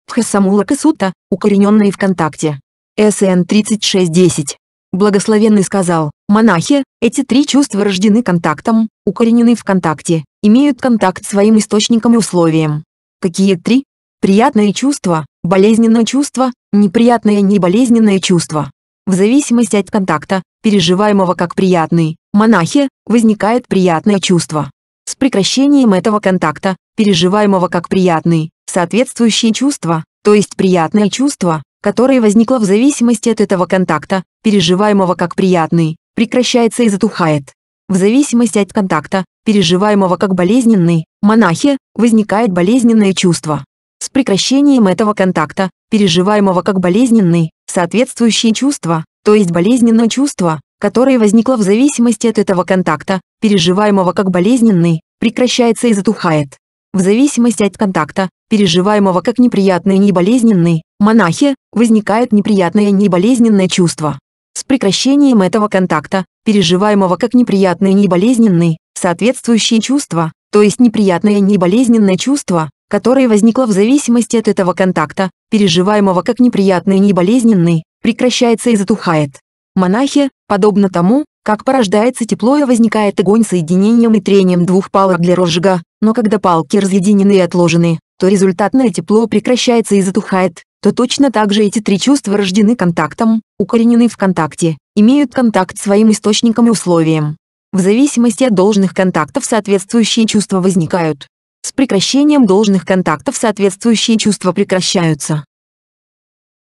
Тхасамула Касута, укорененные в контакте. СН 3610. Благословенный сказал, монахи, эти три чувства рождены контактом, укоренены в контакте, имеют контакт своим источником и условием. Какие три? Приятное чувство, болезненное чувство, неприятное и неболезненное чувство. В зависимости от контакта, переживаемого как приятный, монахи, возникает приятное чувство с прекращением этого контакта, переживаемого как приятный, соответствующее чувство, то есть приятное чувство, которое возникло в зависимости от этого контакта, переживаемого как приятный, прекращается и затухает. В зависимости от контакта, переживаемого как болезненный, монахи возникает болезненное чувство. С прекращением этого контакта, переживаемого как болезненный, соответствующее чувство, то есть болезненное чувство, которое возникло в зависимости от этого контакта, переживаемого как болезненный, прекращается и затухает. В зависимости от контакта, переживаемого как неприятный и неболезненный, монахи возникает неприятное и неболезненное чувство. С прекращением этого контакта, переживаемого как неприятный и неболезненный, соответствующие чувства, то есть неприятное и неболезненное чувство, которое возникло в зависимости от этого контакта, переживаемого как неприятный и неболезненный, прекращается и затухает. Монахи, подобно тому, как порождается тепло и возникает огонь соединением и трением двух палок для розжига, но когда палки разъединены и отложены, то результатное тепло прекращается и затухает, то точно так же эти три чувства рождены контактом, укоренены в контакте, имеют контакт своим источником и условием. В зависимости от должных контактов соответствующие чувства возникают. С прекращением должных контактов соответствующие чувства прекращаются.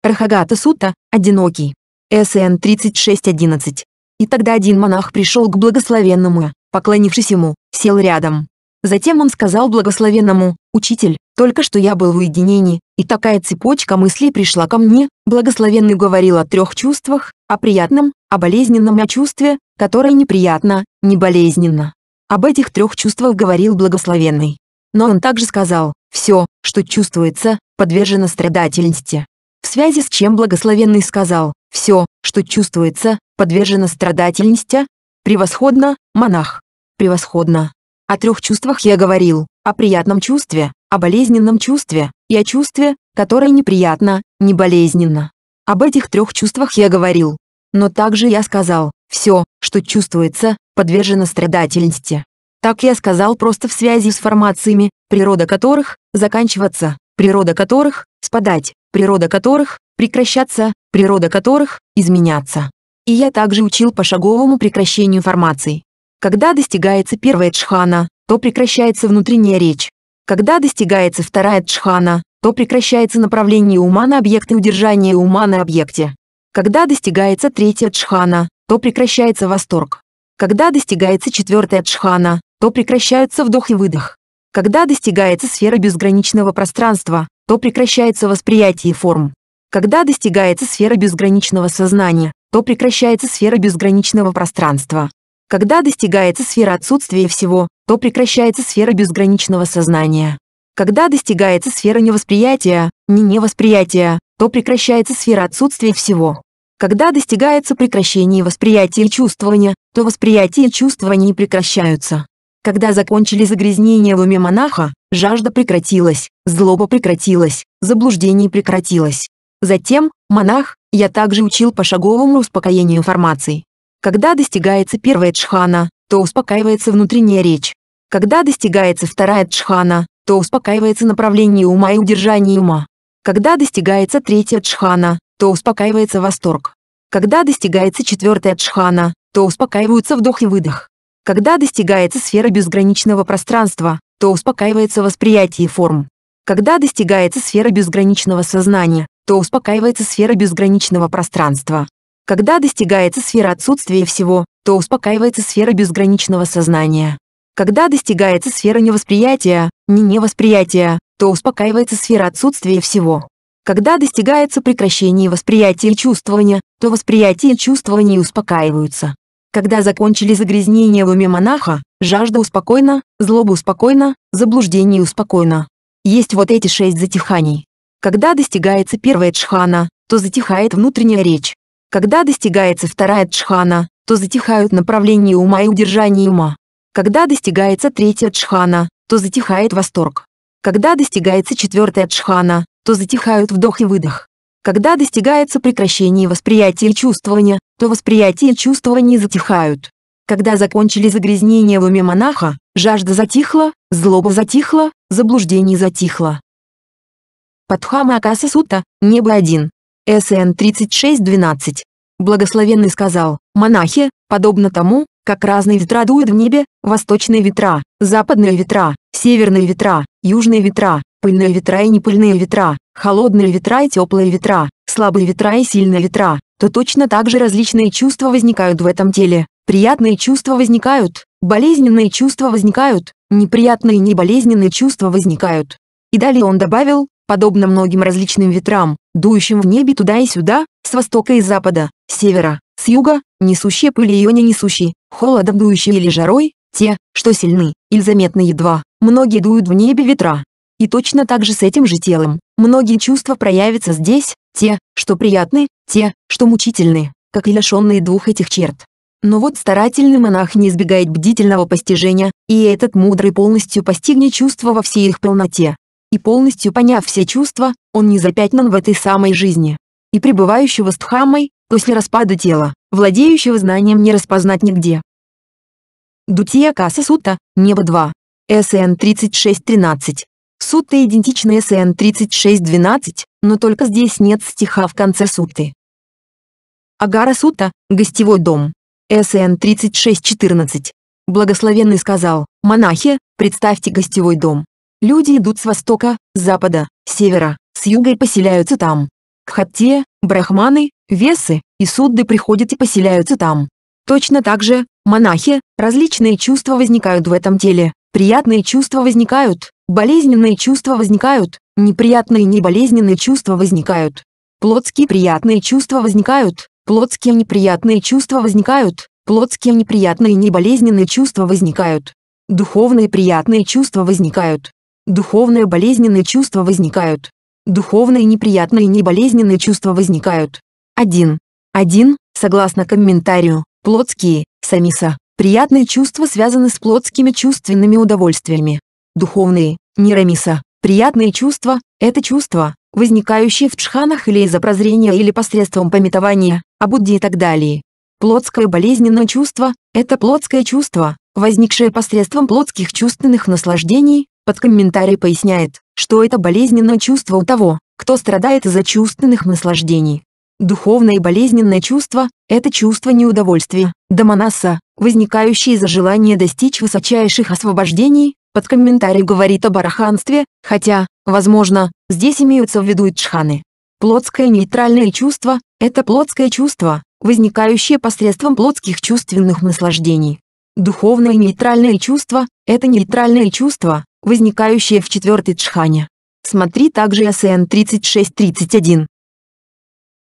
Рахагата Сута – одинокий. СН 3611. И тогда один монах пришел к благословенному, поклонившись ему, сел рядом. Затем он сказал благословенному, «Учитель, только что я был в уединении, и такая цепочка мыслей пришла ко мне». Благословенный говорил о трех чувствах, о приятном, о болезненном о чувстве, которое неприятно, не болезненно. Об этих трех чувствах говорил благословенный. Но он также сказал, «Все, что чувствуется, подвержено страдательности» в связи с чем благословенный сказал, «Все, что чувствуется, подвержено страдательности, превосходно, монах, превосходно». О трех чувствах я говорил, о приятном чувстве, о болезненном чувстве и о чувстве, которое неприятно, не болезненно. Об этих трех чувствах я говорил. Но также я сказал, все, что чувствуется, подвержено страдательности. Так я сказал просто в связи с формациями, природа которых, заканчиваться, природа которых – спадать, природа которых – прекращаться, природа которых – изменяться. И я также учил пошаговому прекращению формаций. Когда достигается первая джхана, то прекращается внутренняя речь. Когда достигается вторая джхана, то прекращается направление ума на объект и удержание ума на объекте. Когда достигается третья джхана, то прекращается восторг. Когда достигается четвертая джхана, то прекращаются вдох и выдох. Когда достигается сфера безграничного пространства, то прекращается восприятие форм. Когда достигается сфера безграничного сознания, то прекращается сфера безграничного пространства. Когда достигается сфера отсутствия всего, то прекращается сфера безграничного сознания. Когда достигается сфера невосприятия, не невосприятия, то прекращается сфера отсутствия всего. Когда достигается прекращение восприятия и чувствования, то восприятие и чувствования прекращаются. Когда закончили загрязнение в уме монаха, жажда прекратилась, злоба прекратилась, заблуждение прекратилось. Затем, монах, я также учил пошаговому успокоению информации. Когда достигается первая джхана, то успокаивается внутренняя речь. Когда достигается вторая джхана, то успокаивается направление ума и удержание ума. Когда достигается третья джхана, то успокаивается восторг. Когда достигается четвертая джхана, то успокаиваются вдох и выдох. Когда достигается сфера безграничного пространства, то успокаивается восприятие форм. Когда достигается сфера безграничного сознания, то успокаивается сфера безграничного пространства. Когда достигается сфера отсутствия всего, то успокаивается сфера безграничного сознания. Когда достигается сфера невосприятия, не невосприятия, то успокаивается сфера отсутствия всего. Когда достигается прекращение восприятия и чувствования, то восприятие и чувствование успокаиваются. Когда закончили загрязнение в уме монаха, жажда успокойна, злоба успокойна, заблуждение успокойно. Есть вот эти шесть затиханий. Когда достигается первая джхана, то затихает внутренняя речь. Когда достигается вторая джхана, то затихают направление ума и удержание ума. Когда достигается третья джхана, то затихает восторг. Когда достигается четвертая джхана, то затихают вдох и выдох. Когда достигается прекращение восприятия и чувствования, то восприятие и чувствования затихают. Когда закончили загрязнение в уме монаха, жажда затихла, злоба затихла, заблуждение затихло. Патхама Акаса Сута, Небо 1. СН 36.12. Благословенный сказал, монахи, подобно тому, как разные ветра дуют в небе, восточные ветра, западные ветра, северные ветра, южные ветра, пыльные ветра и непыльные ветра, холодные ветра и теплые ветра, слабые ветра и сильные ветра, то точно так же различные чувства возникают в этом теле. Приятные чувства возникают, болезненные чувства возникают, неприятные и неболезненные чувства возникают. И далее он добавил, подобно многим различным ветрам, дующим в небе туда и сюда, с востока и запада, с севера, с юга, несущие пыль и ее не несущие, холодом дующие или жарой, те, что сильны, или заметны едва, многие дуют в небе ветра, и точно так же с этим же телом. Многие чувства проявятся здесь, те, что приятны, те, что мучительны, как и лишенные двух этих черт. Но вот старательный монах не избегает бдительного постижения, и этот мудрый полностью постигнет чувства во всей их полноте. И полностью поняв все чувства, он не запятнан в этой самой жизни. И пребывающего с Дхаммой, после распада тела, владеющего знанием не распознать нигде. Дутия Каса Сута, Небо 2. СН 3613. Сутта идентичны СН 3612, но только здесь нет стиха в конце сутты. Агара сутта, гостевой дом. СН 3614. Благословенный сказал, монахи, представьте гостевой дом. Люди идут с востока, с запада, с севера, с юга и поселяются там. Кхатте, брахманы, весы и судды приходят и поселяются там. Точно так же, монахи, различные чувства возникают в этом теле, приятные чувства возникают, Болезненные чувства возникают, неприятные неболезненные чувства возникают. Плотские приятные чувства возникают, плотские неприятные чувства возникают, плотские неприятные неболезненные чувства возникают. Духовные приятные чувства возникают. Духовные болезненные чувства возникают. Духовные неприятные неболезненные чувства возникают. 1. 1. Согласно комментарию, плотские, самиса, приятные чувства связаны с плотскими чувственными удовольствиями. Духовные, нирамиса, приятные чувства – это чувства, возникающие в джханах или из-за прозрения или посредством пометования, о Будде и так далее. Плотское болезненное чувство – это плотское чувство, возникшее посредством плотских чувственных наслаждений, под комментарий поясняет, что это болезненное чувство у того, кто страдает из-за чувственных наслаждений. Духовное и болезненное чувство – это чувство неудовольствия, домонаса, возникающее из-за желания достичь высочайших освобождений, под комментарий говорит о бараханстве, хотя, возможно, здесь имеются в виду ичханы. Плотское нейтральное чувство – это плотское чувство, возникающее посредством плотских чувственных наслаждений. Духовное нейтральное чувство – это нейтральное чувство, возникающее в четвертой джхане. Смотри также СН 3631.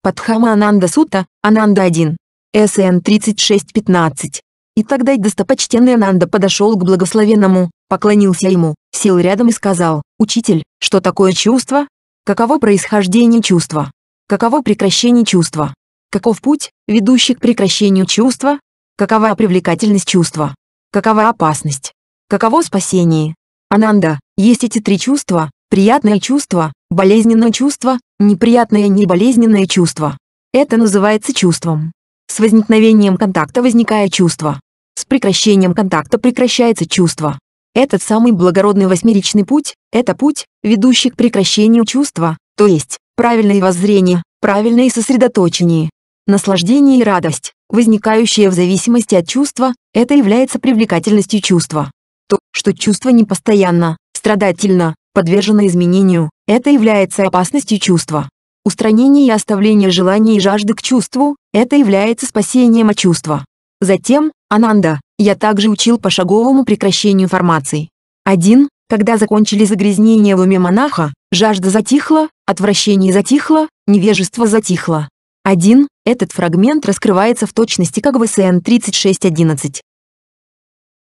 Падхама Ананда Сута, Ананда 1. СН 3615. И тогда достопочтенный Ананда подошел к благословенному, поклонился ему, сел рядом и сказал, «Учитель, что такое чувство? Каково происхождение чувства? Каково прекращение чувства? Каков путь, ведущий к прекращению чувства? Какова привлекательность чувства? Какова опасность? Каково спасение?» Ананда, есть эти три чувства, приятное чувство, болезненное чувство, неприятное и неболезненное чувство. Это называется чувством. С возникновением контакта возникает чувство. С прекращением контакта прекращается чувство. Этот самый благородный восьмеричный путь – это путь, ведущий к прекращению чувства, то есть, правильное воззрение, правильное сосредоточение. Наслаждение и радость, возникающие в зависимости от чувства, это является привлекательностью чувства. То, что чувство непостоянно, страдательно, подвержено изменению, это является опасностью чувства. Устранение и оставление желаний и жажды к чувству – это является спасением от чувства. Затем, Ананда, я также учил пошаговому прекращению формаций. 1. Когда закончили загрязнение в уме монаха, жажда затихла, отвращение затихло, невежество затихло. 1. Этот фрагмент раскрывается в точности как в СН 36.11.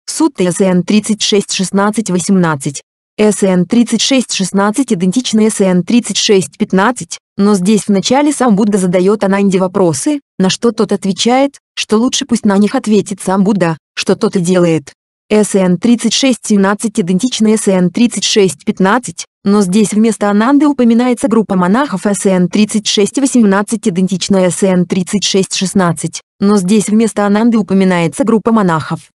Сутта СН 36.16.18. СН 36.16 идентичны СН 36.15, но здесь вначале сам Будда задает Ананде вопросы, на что тот отвечает, что лучше пусть на них ответит сам Будда, что тот и делает. СН 3617 идентично СН 3615, но здесь вместо Ананды упоминается группа монахов СН 3618 идентично СН 3616, но здесь вместо Ананды упоминается группа монахов.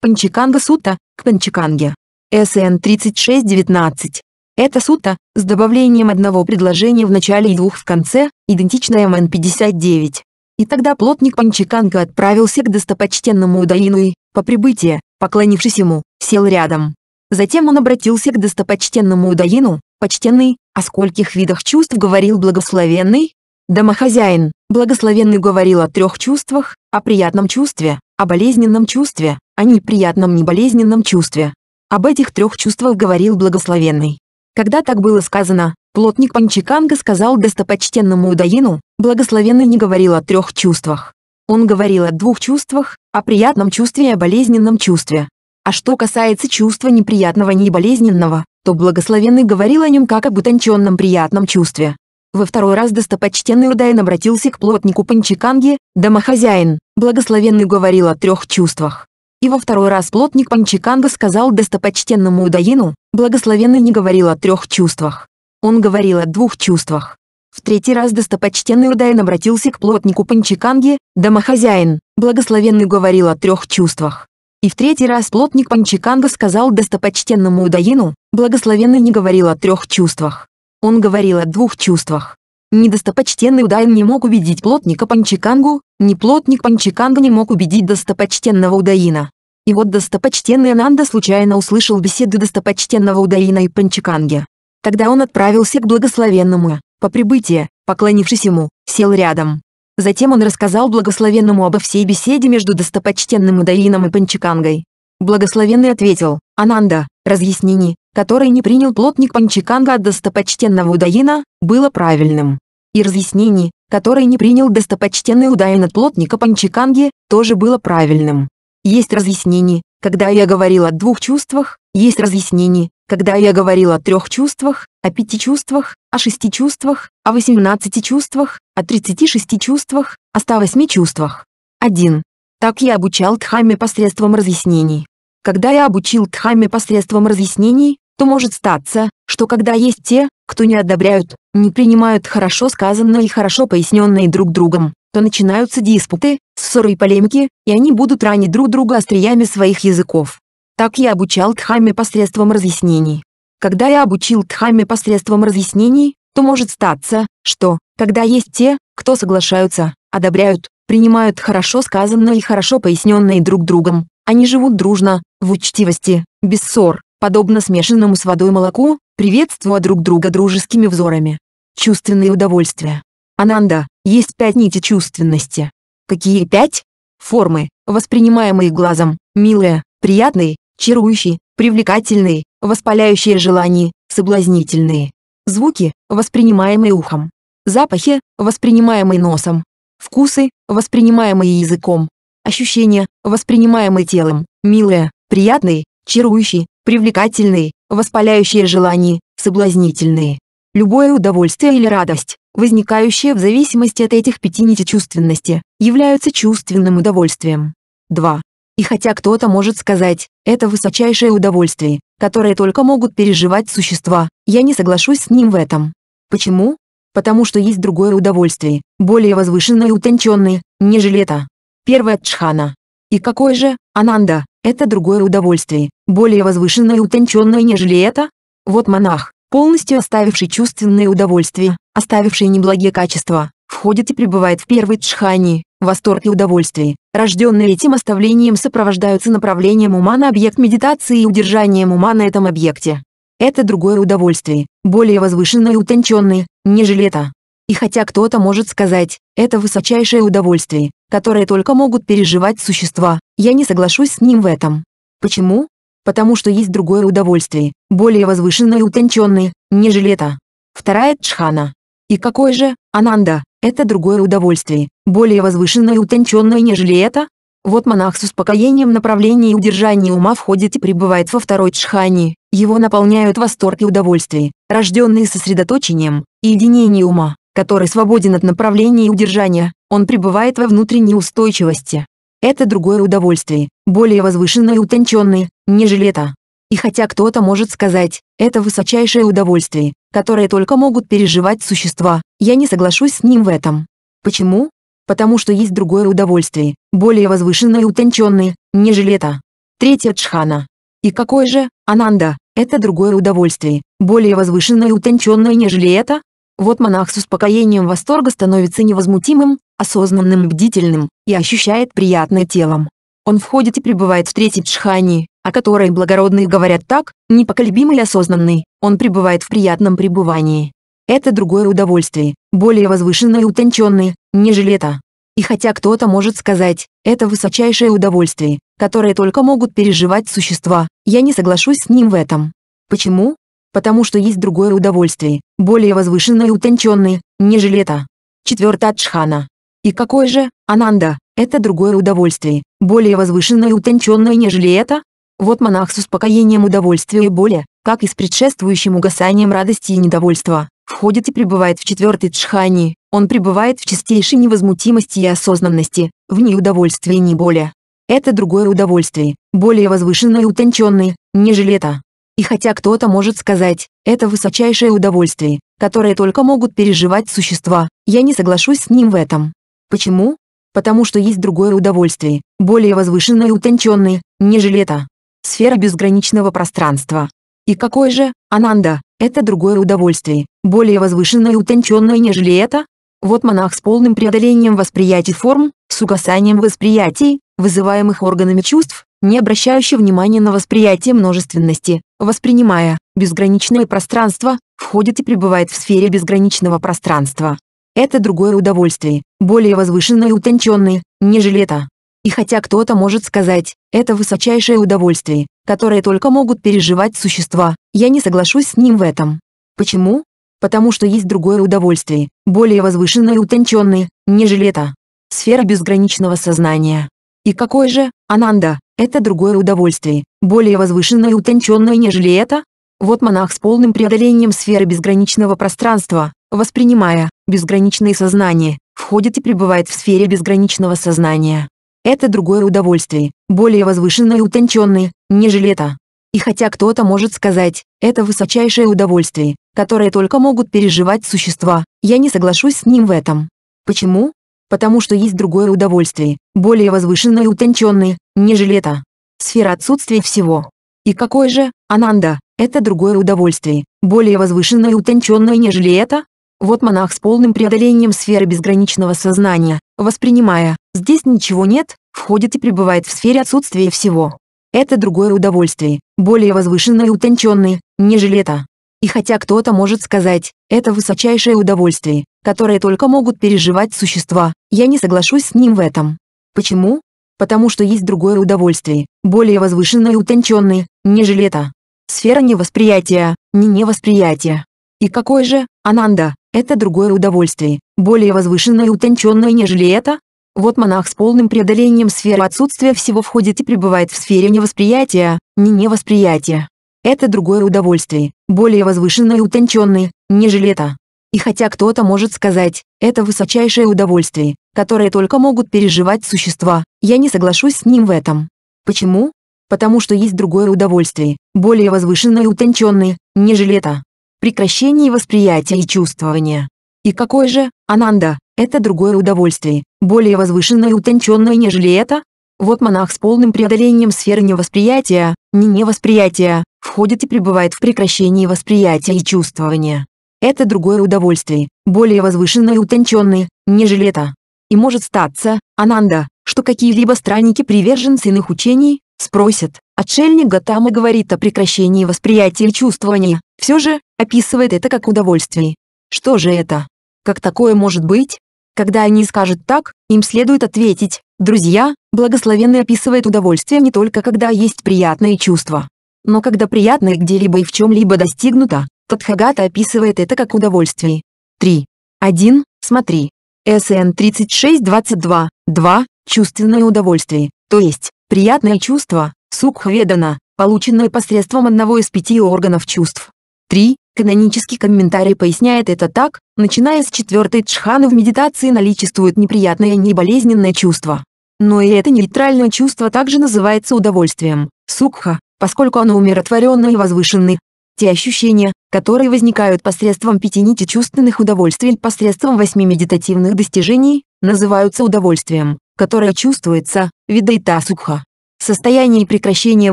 Панчиканга Сута, к Панчиканге. СН 3619, это сута, с добавлением одного предложения в начале и двух в конце, идентичная МН-59. И тогда плотник Панчиканга отправился к достопочтенному Удаину и, по прибытии, поклонившись ему, сел рядом. Затем он обратился к достопочтенному Удаину, почтенный, о скольких видах чувств говорил благословенный? Домохозяин, благословенный говорил о трех чувствах, о приятном чувстве, о болезненном чувстве, о неприятном неболезненном чувстве. Об этих трех чувствах говорил благословенный. Когда так было сказано, плотник Панчиканга сказал достопочтенному Удаину, благословенный не говорил о трех чувствах. Он говорил о двух чувствах, о приятном чувстве и о болезненном чувстве. А что касается чувства неприятного и болезненного, то благословенный говорил о нем как об утонченном приятном чувстве. Во второй раз достопочтенный Удаин обратился к плотнику Панчиканге, домохозяин, благословенный говорил о трех чувствах. И во второй раз плотник Панчиканга сказал достопочтенному Удаину, благословенный не говорил о трех чувствах. Он говорил о двух чувствах. В третий раз достопочтенный Удаин обратился к плотнику Панчиканге, домохозяин, благословенный говорил о трех чувствах. И в третий раз плотник Панчиканга сказал достопочтенному Удаину, благословенный не говорил о трех чувствах. Он говорил о двух чувствах. Недостопочтенный Удаин не мог убедить плотника Панчикангу, ни плотник Панчиканга не мог убедить достопочтенного Удаина. И вот достопочтенный Ананда случайно услышал беседу достопочтенного Удаина и Панчиканги. Тогда он отправился к благословенному. По прибытии, поклонившись ему, сел рядом. Затем он рассказал благословенному обо всей беседе между достопочтенным Удаином и Панчикангой. Благословенный ответил, «Ананда, разъяснение, которое не принял плотник Панчиканга от достопочтенного Удаина, было правильным. И разъяснение который не принял достопочтенный удайн от плотника Панчиканги, тоже было правильным. Есть разъяснение, когда я говорил о двух чувствах, есть разъяснение, когда я говорил о трех чувствах, о пяти чувствах, о шести чувствах, о 18 чувствах, о 36 чувствах, о 108 чувствах. 1. Так я обучал Дхамме посредством разъяснений. Когда я обучил Дхамме посредством разъяснений, то может статься, что когда есть те, кто не одобряют, не принимают хорошо сказанное и хорошо поясненное друг другом, то начинаются диспуты, ссоры и полемики, и они будут ранить друг друга остриями своих языков. Так я обучал Дхамме посредством разъяснений. Когда я обучил Дхамме посредством разъяснений, то может статься, что, когда есть те, кто соглашаются, одобряют, принимают хорошо сказанное и хорошо поясненное друг другом, они живут дружно, в учтивости, без ссор, подобно смешанному с водой молоку, приветствуя друг друга дружескими взорами. Чувственные удовольствия. Ананда, есть пять нити чувственности. Какие пять? Формы, воспринимаемые глазом, милые, приятные, чарующие, привлекательные, воспаляющие желания, соблазнительные. Звуки, воспринимаемые ухом. Запахи, воспринимаемые носом. Вкусы, воспринимаемые языком. Ощущения, воспринимаемые телом, милые, приятные, чарующие, привлекательные, воспаляющие желания, соблазнительные. Любое удовольствие или радость, возникающее в зависимости от этих пяти нити чувственности, являются чувственным удовольствием. 2. И хотя кто-то может сказать, это высочайшее удовольствие, которое только могут переживать существа, я не соглашусь с ним в этом. Почему? Потому что есть другое удовольствие, более возвышенное и утонченное, нежели это. Первое – джхана, и какой же, Ананда, это другое удовольствие, более возвышенное и утонченное, нежели это? Вот монах, полностью оставивший чувственные удовольствия, оставивший неблагие качества, входит и пребывает в первой тшхани, восторг и удовольствие, рожденные этим оставлением сопровождаются направлением ума на объект медитации и удержанием ума на этом объекте. Это другое удовольствие, более возвышенное и утонченное, нежели это. И хотя кто-то может сказать, это высочайшее удовольствие, которое только могут переживать существа, я не соглашусь с ним в этом. Почему? Потому что есть другое удовольствие, более возвышенное и утонченное, нежели это. Вторая джхана. И какое же, Ананда, это другое удовольствие, более возвышенное и утонченное, нежели это? Вот монах с успокоением направления и удержания ума входит и пребывает во второй джхане, его наполняют восторг и удовольствие, рожденные сосредоточением, и единение ума который свободен от направления и удержания, он пребывает во внутренней устойчивости. Это другое удовольствие, более возвышенное и утонченное, нежели это. И хотя кто-то может сказать, это высочайшее удовольствие, которое только могут переживать существа, я не соглашусь с ним в этом. Почему? Потому что есть другое удовольствие, более возвышенное и утонченное, нежели это. Третье джхана. И какое же, Ананда, это другое удовольствие, более возвышенное и утонченное, нежели это? Вот монах с успокоением восторга становится невозмутимым, осознанным бдительным, и ощущает приятное телом. Он входит и пребывает в третьей джхани, о которой благородные говорят так, непоколебимый и осознанный, он пребывает в приятном пребывании. Это другое удовольствие, более возвышенное и утонченное, нежели это. И хотя кто-то может сказать, это высочайшее удовольствие, которое только могут переживать существа, я не соглашусь с ним в этом. Почему? потому что есть другое удовольствие, более возвышенное и утонченное, нежели это. Четвертая от И какое же, Ананда, это другое удовольствие, более возвышенное и утонченное, нежели это? Вот монах с успокоением удовольствия и боли, как и с предшествующим угасанием радости и недовольства, входит и пребывает в четвертой джхани, он пребывает в чистейшей невозмутимости и осознанности, в неудовольствии и не боли. Это другое удовольствие, более возвышенное и утонченное, нежели это. И хотя кто-то может сказать, это высочайшее удовольствие, которое только могут переживать существа, я не соглашусь с ним в этом. Почему? Потому что есть другое удовольствие, более возвышенное и утонченное, нежели это. Сфера безграничного пространства. И какое же, Ананда, это другое удовольствие, более возвышенное и утонченное, нежели это? Вот монах с полным преодолением восприятий форм, с угасанием восприятий, вызываемых органами чувств, не обращающие внимания на восприятие множественности, воспринимая безграничное пространство, входит и пребывает в сфере безграничного пространства. Это другое удовольствие, более возвышенное и утонченное, нежели это. И хотя кто-то может сказать, это высочайшее удовольствие, которое только могут переживать существа, я не соглашусь с ним в этом. Почему? Потому что есть другое удовольствие, более возвышенное и утонченное, нежели это сфера безграничного сознания. И какое же, Ананда, это другое удовольствие, более возвышенное и утонченное, нежели это? Вот монах с полным преодолением сферы безграничного пространства, воспринимая безграничное сознание, входит и пребывает в сфере безграничного сознания. Это другое удовольствие, более возвышенное и утонченное, нежели это. И хотя кто-то может сказать, это высочайшее удовольствие, которое только могут переживать существа, я не соглашусь с ним в этом. Почему? потому что есть другое удовольствие, более возвышенное и утонченное, нежели это. Сфера отсутствия всего. И какое же, Ананда, это другое удовольствие, более возвышенное и утонченное, нежели это? Вот монах с полным преодолением сферы безграничного сознания, воспринимая «здесь ничего нет», входит и пребывает в сфере отсутствия всего. Это другое удовольствие, более возвышенное и утонченное, нежели это. И хотя кто-то может сказать, это высочайшее удовольствие, которое только могут переживать существа, я не соглашусь с ним в этом. Почему? Потому что есть другое удовольствие, более возвышенное и утонченное, нежели это. Сфера невосприятия, не невосприятия. И какое же, Ананда, это другое удовольствие, более возвышенное и утонченное, нежели это? Вот монах с полным преодолением сферы отсутствия всего входит и пребывает в сфере невосприятия, не невосприятия. Это другое удовольствие, более возвышенное и утонченное, нежели это. И хотя кто-то может сказать, это высочайшее удовольствие, которое только могут переживать существа, я не соглашусь с ним в этом. Почему? Потому что есть другое удовольствие, более возвышенное и утонченное, нежели это. Прекращение восприятия и чувствования. И какое же, Ананда, это другое удовольствие, более возвышенное и утонченное, нежели это? Вот монах с полным преодолением сферы невосприятия, не невосприятия, входит и пребывает в прекращении восприятия и чувствования. Это другое удовольствие, более возвышенное и утонченное, нежели это. И может статься, Ананда, что какие-либо странники-приверженцы иных учений, спросят, отшельник Гатама говорит о прекращении восприятия и чувствования, все же, описывает это как удовольствие. Что же это? Как такое может быть? Когда они скажут так, им следует ответить, друзья, благословенный описывает удовольствие не только когда есть приятные чувства, но когда приятное где-либо и в чем-либо достигнуто, Тадхагата описывает это как удовольствие. 3. 1. Смотри. СН 3622. 2. Чувственное удовольствие, то есть, приятное чувство, сукхведана, полученное посредством одного из пяти органов чувств. 3. Канонический комментарий поясняет это так, начиная с четвертой джханы в медитации наличествует неприятное и неболезненное чувство. Но и это нейтральное чувство также называется удовольствием, сукха, поскольку оно умиротворенное и возвышенное. Те ощущения, которые возникают посредством пяти нити чувственных удовольствий или посредством восьми медитативных достижений, называются удовольствием, которое чувствуется, видайта сукха. Состояние прекращения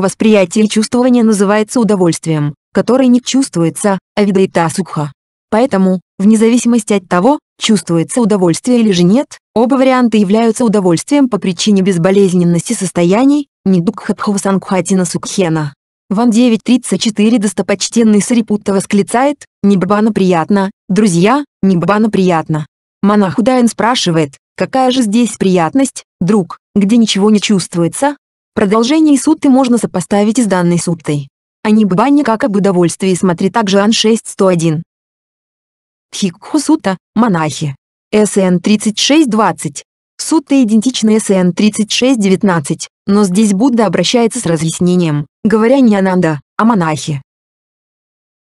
восприятия и чувствования называется удовольствием, которое не чувствуется, а видайта сукха. Поэтому, вне зависимости от того, чувствуется удовольствие или же нет, оба варианта являются удовольствием по причине безболезненности состояний, Нидукхатхавасангхатина Сукхена. Ван 9.34 достопочтенный Сарипутта восклицает, «Ниббана приятно, друзья, Ниббана приятно». Монах Удайн спрашивает, «Какая же здесь приятность, друг, где ничего не чувствуется?» Продолжение сутты можно сопоставить и с данной суттой. О а Ниббане как об удовольствии смотри также Ан 6.101. Хикхусута, монахи. СН 3620. Сутта идентична СН 3619, но здесь Будда обращается с разъяснением, говоря не Ананда, а монахи.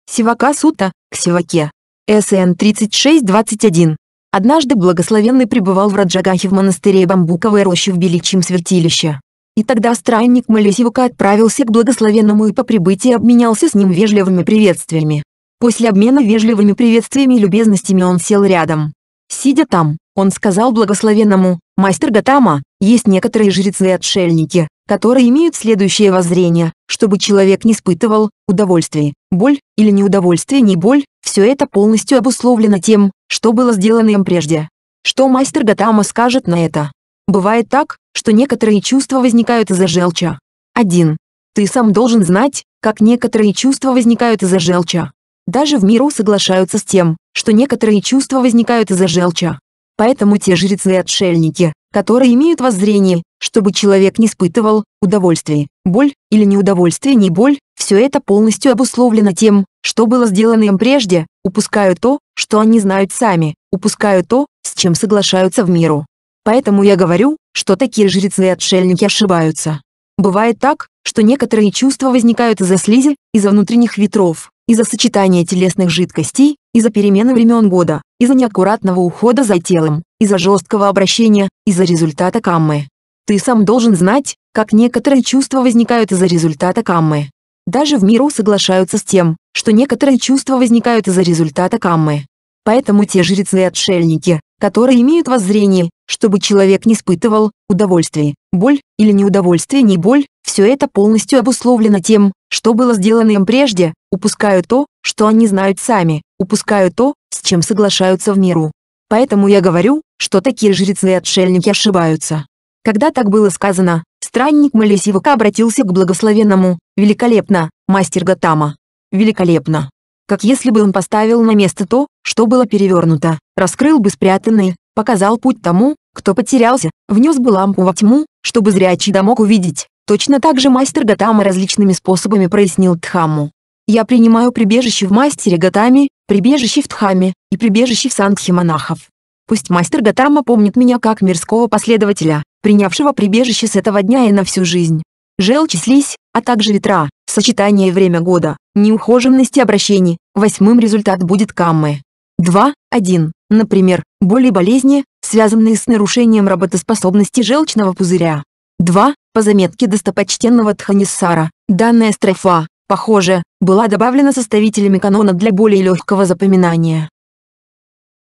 Сивака Сута, к Сиваке. СН 3621. Однажды благословенный пребывал в Раджагахе в монастыре Бамбуковой рощи в Величьем святилище. И тогда странник Малесивака отправился к благословенному и по прибытии обменялся с ним вежливыми приветствиями. После обмена вежливыми приветствиями и любезностями он сел рядом. Сидя там, он сказал благословенному, «Мастер Гатама, есть некоторые жрецы и отшельники, которые имеют следующее воззрение, чтобы человек не испытывал удовольствие, боль или неудовольствие, не боль, все это полностью обусловлено тем, что было сделано им прежде. Что мастер Гатама скажет на это? Бывает так, что некоторые чувства возникают из-за желча. 1. Ты сам должен знать, как некоторые чувства возникают из-за желча. Даже в миру соглашаются с тем, что некоторые чувства возникают из-за желча. Поэтому те жрецы и отшельники, которые имеют воззрение, чтобы человек не испытывал удовольствие, боль или неудовольствие не боль, все это полностью обусловлено тем, что было сделано им прежде, упускают то, что они знают сами, упускают то, с чем соглашаются в миру. Поэтому я говорю, что такие жрецы и отшельники ошибаются. Бывает так, что некоторые чувства возникают из-за слизи, из-за внутренних ветров, из-за сочетания телесных жидкостей, из-за перемены времен года, из-за неаккуратного ухода за телом, из-за жесткого обращения, из-за результата каммы. Ты сам должен знать, как некоторые чувства возникают из-за результата каммы. Даже в миру соглашаются с тем, что некоторые чувства возникают из-за результата каммы. Поэтому те жрецы и отшельники, которые имеют воззрение, чтобы человек не испытывал удовольствие, боль или неудовольствие не боль, все это полностью обусловлено тем, что было сделано им прежде, упускают то, что они знают сами, упускают то, с чем соглашаются в миру. Поэтому я говорю, что такие жрецы и отшельники ошибаются. Когда так было сказано, странник Малесивака обратился к благословенному, великолепно, мастер Гатама. Великолепно. Как если бы он поставил на место то, что было перевернуто, раскрыл бы спрятанные, показал путь тому, кто потерялся, внес бы лампу во тьму, чтобы зрячий да мог увидеть. Точно так же мастер Гатама различными способами прояснил Тхаму. Я принимаю прибежище в мастере Гатами, прибежище в Тхаме и прибежище в Сангхе монахов. Пусть мастер Гатама помнит меня как мирского последователя, принявшего прибежище с этого дня и на всю жизнь. Желчь слизь, а также ветра, сочетание и время года, неухоженность и обращений, восьмым результат будет каммы. 2, 1, например, боли и болезни, связанные с нарушением работоспособности желчного пузыря, 2. По заметке достопочтенного Тханисара, данная строфа, похоже, была добавлена составителями канона для более легкого запоминания.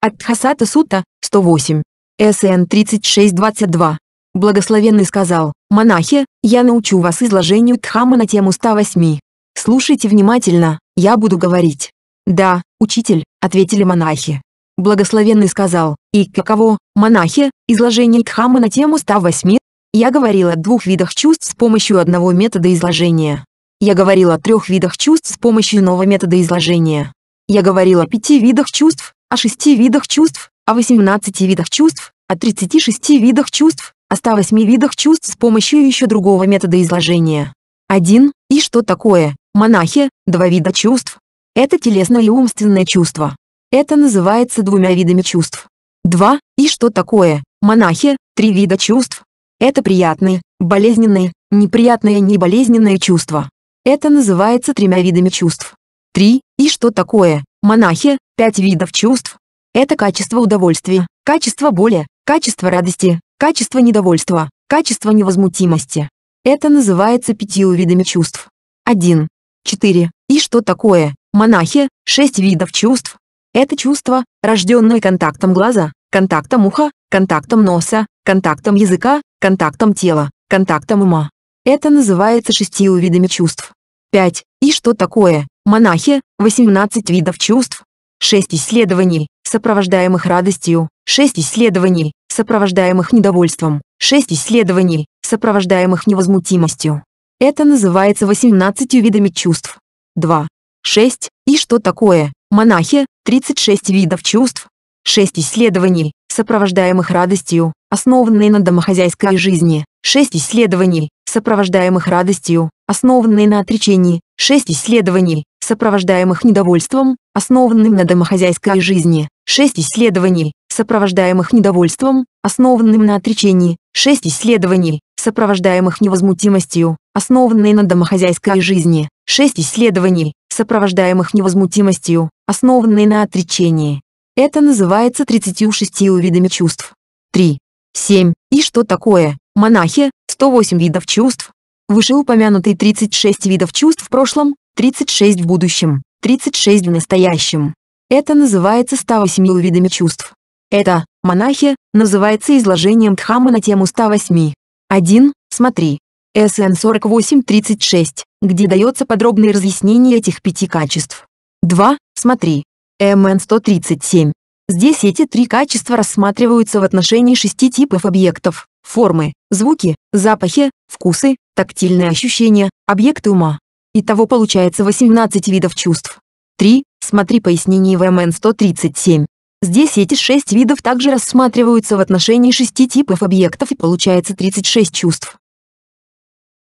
От Тхасата Сута, 108. СН 3622. Благословенный сказал, «Монахи, я научу вас изложению Дхамма на тему 108. Слушайте внимательно, я буду говорить». «Да, учитель», — ответили монахи. Благословенный сказал, «И каково, монахи, изложение Дхамма на тему 108?» Я говорил о двух видах чувств с помощью одного метода изложения. Я говорил о трех видах чувств с помощью нового метода изложения. Я говорил о пяти видах чувств, о шести видах чувств, о 18 видах чувств, о 36 видах чувств, о 108 видах чувств с помощью еще другого метода изложения. 1. И что такое? Монахи, два вида чувств. Это телесное и умственное чувство. Это называется двумя видами чувств. 2. И что такое? Монахи, три вида чувств. Это приятные, болезненные, неприятные и неболезненные чувства. Это называется тремя видами чувств. Три, и что такое, монахи, пять видов чувств. Это качество удовольствия, качество боли, качество радости, качество недовольства, качество невозмутимости. Это называется пятью видами чувств. Один четыре И что такое, монахи, шесть видов чувств. Это чувства, рожденные контактом глаза, контактом уха, контактом носа, контактом языка, контактом тела, контактом ума. Это называется шестью видами чувств. 5. И что такое? Монахи, 18 видов чувств. 6 исследований, сопровождаемых радостью, 6 исследований, сопровождаемых недовольством, 6 исследований, сопровождаемых невозмутимостью. Это называется 18 видами чувств. 2. 6. И что такое? Монахи, 36 видов чувств. 6 исследований, сопровождаемых радостью, основанные на домохозяйской жизни, 6 исследований, сопровождаемых радостью, основанные на отречении, 6 исследований, сопровождаемых недовольством, основанным на домохозяйской жизни, 6 исследований, сопровождаемых недовольством, основанным на отречении, 6 исследований, сопровождаемых невозмутимостью, основанные на домохозяйской жизни, 6 исследований, сопровождаемых невозмутимостью, основанные на отречении, это называется 36 видами чувств. 3. 7. И что такое? Монахи, 108 видов чувств. Вышеупомянутые 36 видов чувств в прошлом, 36 в будущем, 36 в настоящем. Это называется 108 видами чувств. Это, монахи, называется изложением Дхамы на тему 108. 1. Смотри. СН 4836, где дается подробное разъяснение этих пяти качеств. 2. Смотри. МН-137. Здесь эти три качества рассматриваются в отношении шести типов объектов – формы, звуки, запахи, вкусы, тактильные ощущения, объекты ума. Итого получается 18 видов чувств. 3. Смотри пояснение в МН-137. Здесь эти шесть видов также рассматриваются в отношении шести типов объектов и получается 36 чувств.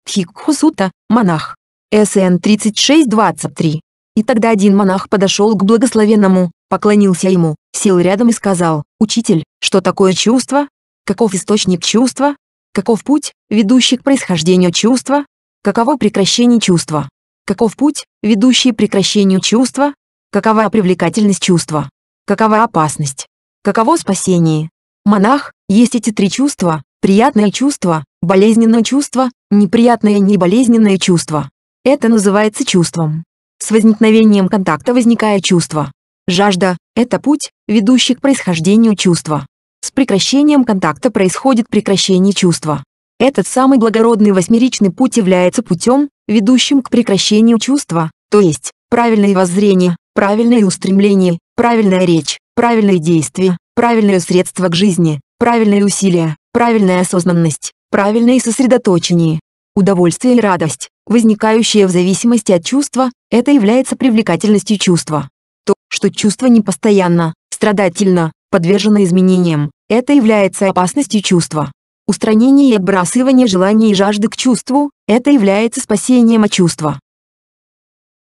Хикхусута, монах. СН 3623. И тогда один монах подошел к благословенному, поклонился ему, сел рядом и сказал, «Учитель, что такое чувство? Каков источник чувства? Каков путь, ведущий к происхождению чувства? Каково прекращение чувства? Каков путь, ведущий к прекращению чувства? Какова привлекательность чувства? Какова опасность? Каково спасение?» Монах, есть эти три чувства, приятное чувство, болезненное чувство, неприятное и неболезненное чувство. Это называется чувством. С возникновением контакта возникает чувство. Жажда – это путь, ведущий к происхождению чувства. С прекращением контакта происходит прекращение чувства. Этот самый благородный восьмеричный путь является путем, ведущим к прекращению чувства, то есть, правильное воззрение, правильное устремление, правильная речь, правильные действия, правильное средство к жизни, правильные усилия, правильная осознанность, правильное сосредоточение, удовольствие и радость, возникающее в зависимости от чувства, это является привлекательностью чувства. То, что чувство непостоянно, страдательно, подвержено изменениям, это является опасностью чувства. Устранение и отбрасывание желаний и жажды к чувству – это является спасением от чувства.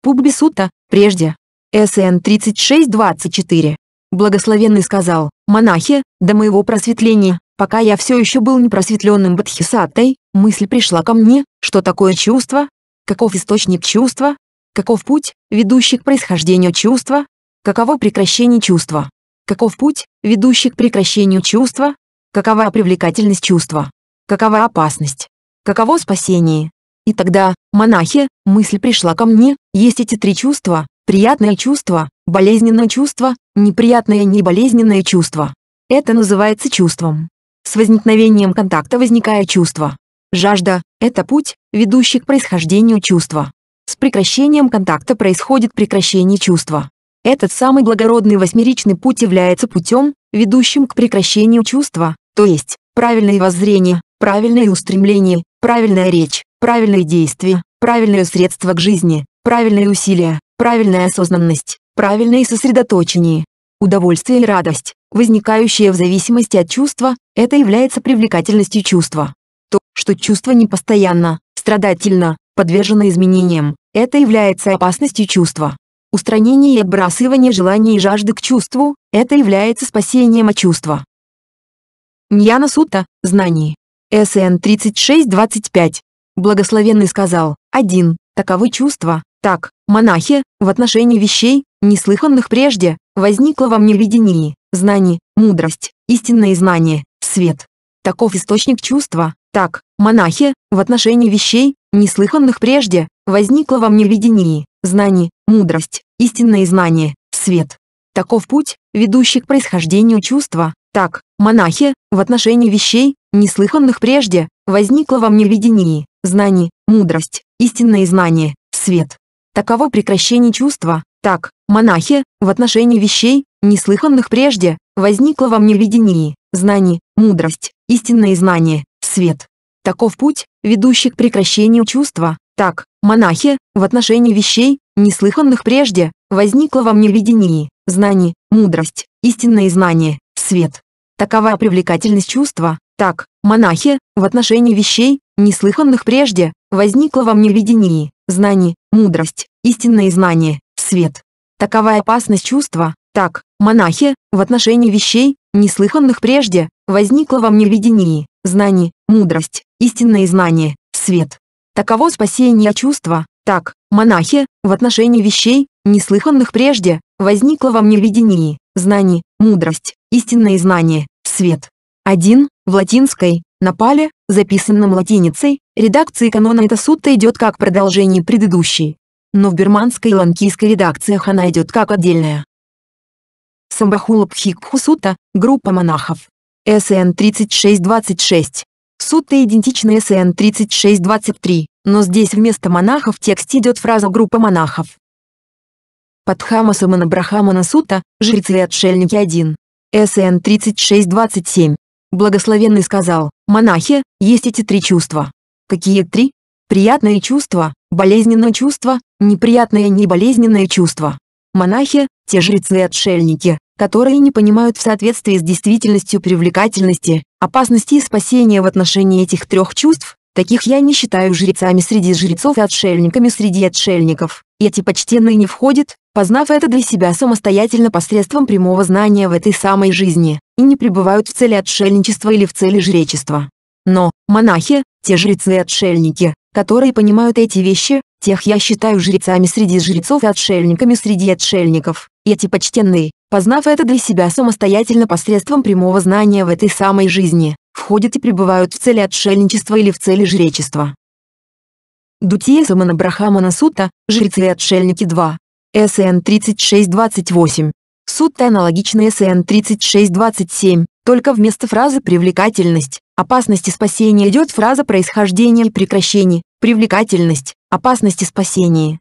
Пуббисута, прежде. СН 3624. Благословенный сказал, «Монахи, до моего просветления, пока я все еще был непросветленным бодхисаттой, мысль пришла ко мне, что такое чувство, Каков источник чувства? Каков путь, ведущий к происхождению чувства? Каково прекращение чувства? Каков путь, ведущий к прекращению чувства? Какова привлекательность чувства? Какова опасность? Каково спасение? И тогда, монахи, мысль пришла ко мне, есть эти три чувства, приятное чувство, болезненное чувство, неприятное и неболезненное чувство. Это называется чувством. С возникновением контакта возникает чувство. Жажда – это путь, ведущий к происхождению чувства. С прекращением контакта происходит прекращение чувства. Этот самый благородный восьмеричный путь является путем, ведущим к прекращению чувства, то есть, правильное воззрение, правильное устремление, правильная речь, правильные действия, правильное средство к жизни, правильные усилия, правильная осознанность, правильное сосредоточение. Удовольствие и радость, возникающие в зависимости от чувства, это является привлекательностью чувства что чувство непостоянно, страдательно, подвержено изменениям. Это является опасностью чувства. Устранение и отбрасывание желаний и жажды к чувству – это является спасением от чувства. Ньяна Сута, знаний, СН 3625. Благословенный сказал, 1. Таковы чувства, так, монахи, в отношении вещей, неслыханных прежде, возникло во мне видение, знание, мудрость, истинное знание, свет. Таков источник чувства, так, монахи, в отношении вещей, неслыханных прежде, возникло во мне видение, знание, мудрость, истинное знание, свет. Таков путь, ведущий к происхождению чувства. Так, монахи, в отношении вещей, неслыханных прежде, возникло во мне видение, знание, мудрость, истинное знание, свет. Таково прекращение чувства. Так, монахи, в отношении вещей, неслыханных прежде, возникло во мне видение, знание, мудрость, истинное знание, свет. Таков путь, ведущий к прекращению чувства. Так, монахи, в отношении вещей, неслыханных прежде, возникло во мне видение, знание, мудрость, истинное знание, свет. Такова привлекательность чувства. Так, монахи, в отношении вещей, неслыханных прежде, возникло во мне видение, знание, мудрость, истинное знание, свет. Такова опасность чувства. Так, монахи, в отношении вещей, неслыханных прежде, возникло во мне видение, Знание, мудрость, истинное знание, свет. Таково спасение чувства. Так, монахи, в отношении вещей, неслыханных прежде, возникло во мне видение, знание, мудрость, истинное знание, свет. 1. В латинской, на записанном латиницей, редакции канона эта сутта идет как продолжение предыдущей. Но в берманской и ланкийской редакциях она идет как отдельная. Самбахула сутта, группа монахов, СН-3626. Суть-то идентична СН-3623, но здесь вместо монахов текст идет фраза группы монахов». Падхамаса Манабрахамана Сута, жрецы и отшельники 1. СН-3627. Благословенный сказал, монахи, есть эти три чувства. Какие три? Приятное чувство, болезненное чувство, неприятное и неболезненное чувство. Монахи, те жрецы и отшельники, которые не понимают в соответствии с действительностью привлекательности, опасности и спасения в отношении этих трех чувств, таких я не считаю жрецами среди жрецов и отшельниками среди отшельников. И эти почтенные не входят, познав это для себя самостоятельно посредством прямого знания в этой самой жизни, и не пребывают в цели отшельничества или в цели жречества. Но, монахи, те жрецы и отшельники, которые понимают эти вещи, тех я считаю жрецами среди жрецов и отшельниками среди отшельников. И эти почтенные, Познав это для себя самостоятельно посредством прямого знания в этой самой жизни, входят и пребывают в цели отшельничества или в цели жречества. Дутия Самана Брахамана Сута, Жрецы и Отшельники 2. СН 3628. Сутта аналогична СН 3627, только вместо фразы «привлекательность», «опасности спасения» идет фраза «происхождение и прекращение», «привлекательность», «опасности спасения».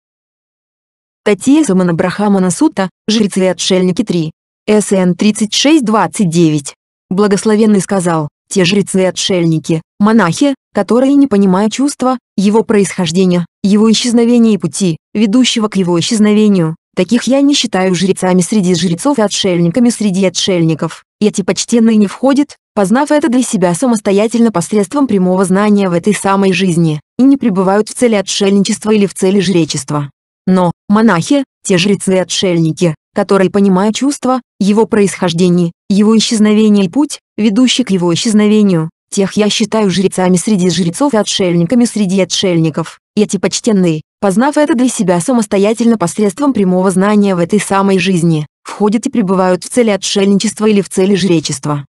Татья Самана Брахамана Сута, жрецы и отшельники 3. СН 3629. Благословенный сказал, те жрецы и отшельники, монахи, которые не понимая чувства, его происхождения, его исчезновения и пути, ведущего к его исчезновению, таких я не считаю жрецами среди жрецов и отшельниками среди отшельников, эти почтенные не входят, познав это для себя самостоятельно посредством прямого знания в этой самой жизни, и не пребывают в цели отшельничества или в цели жречества. Но, монахи, те жрецы-отшельники, и которые, понимая чувства, его происхождение, его исчезновение и путь, ведущий к его исчезновению, тех я считаю жрецами среди жрецов и отшельниками среди отшельников. Эти почтенные, познав это для себя самостоятельно посредством прямого знания в этой самой жизни, входят и пребывают в цели отшельничества или в цели жречества.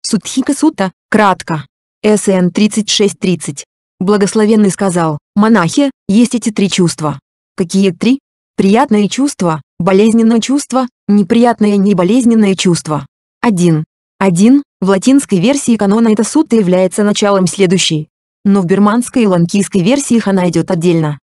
Судхика Сута, кратко. СН 3630. Благословенный сказал, монахи, есть эти три чувства. Какие три? Приятные чувства, болезненное чувство, неприятное и неболезненное чувство. 1. 1. В латинской версии канона эта сутта является началом следующей. Но в берманской и ланкийской версиях она идет отдельно.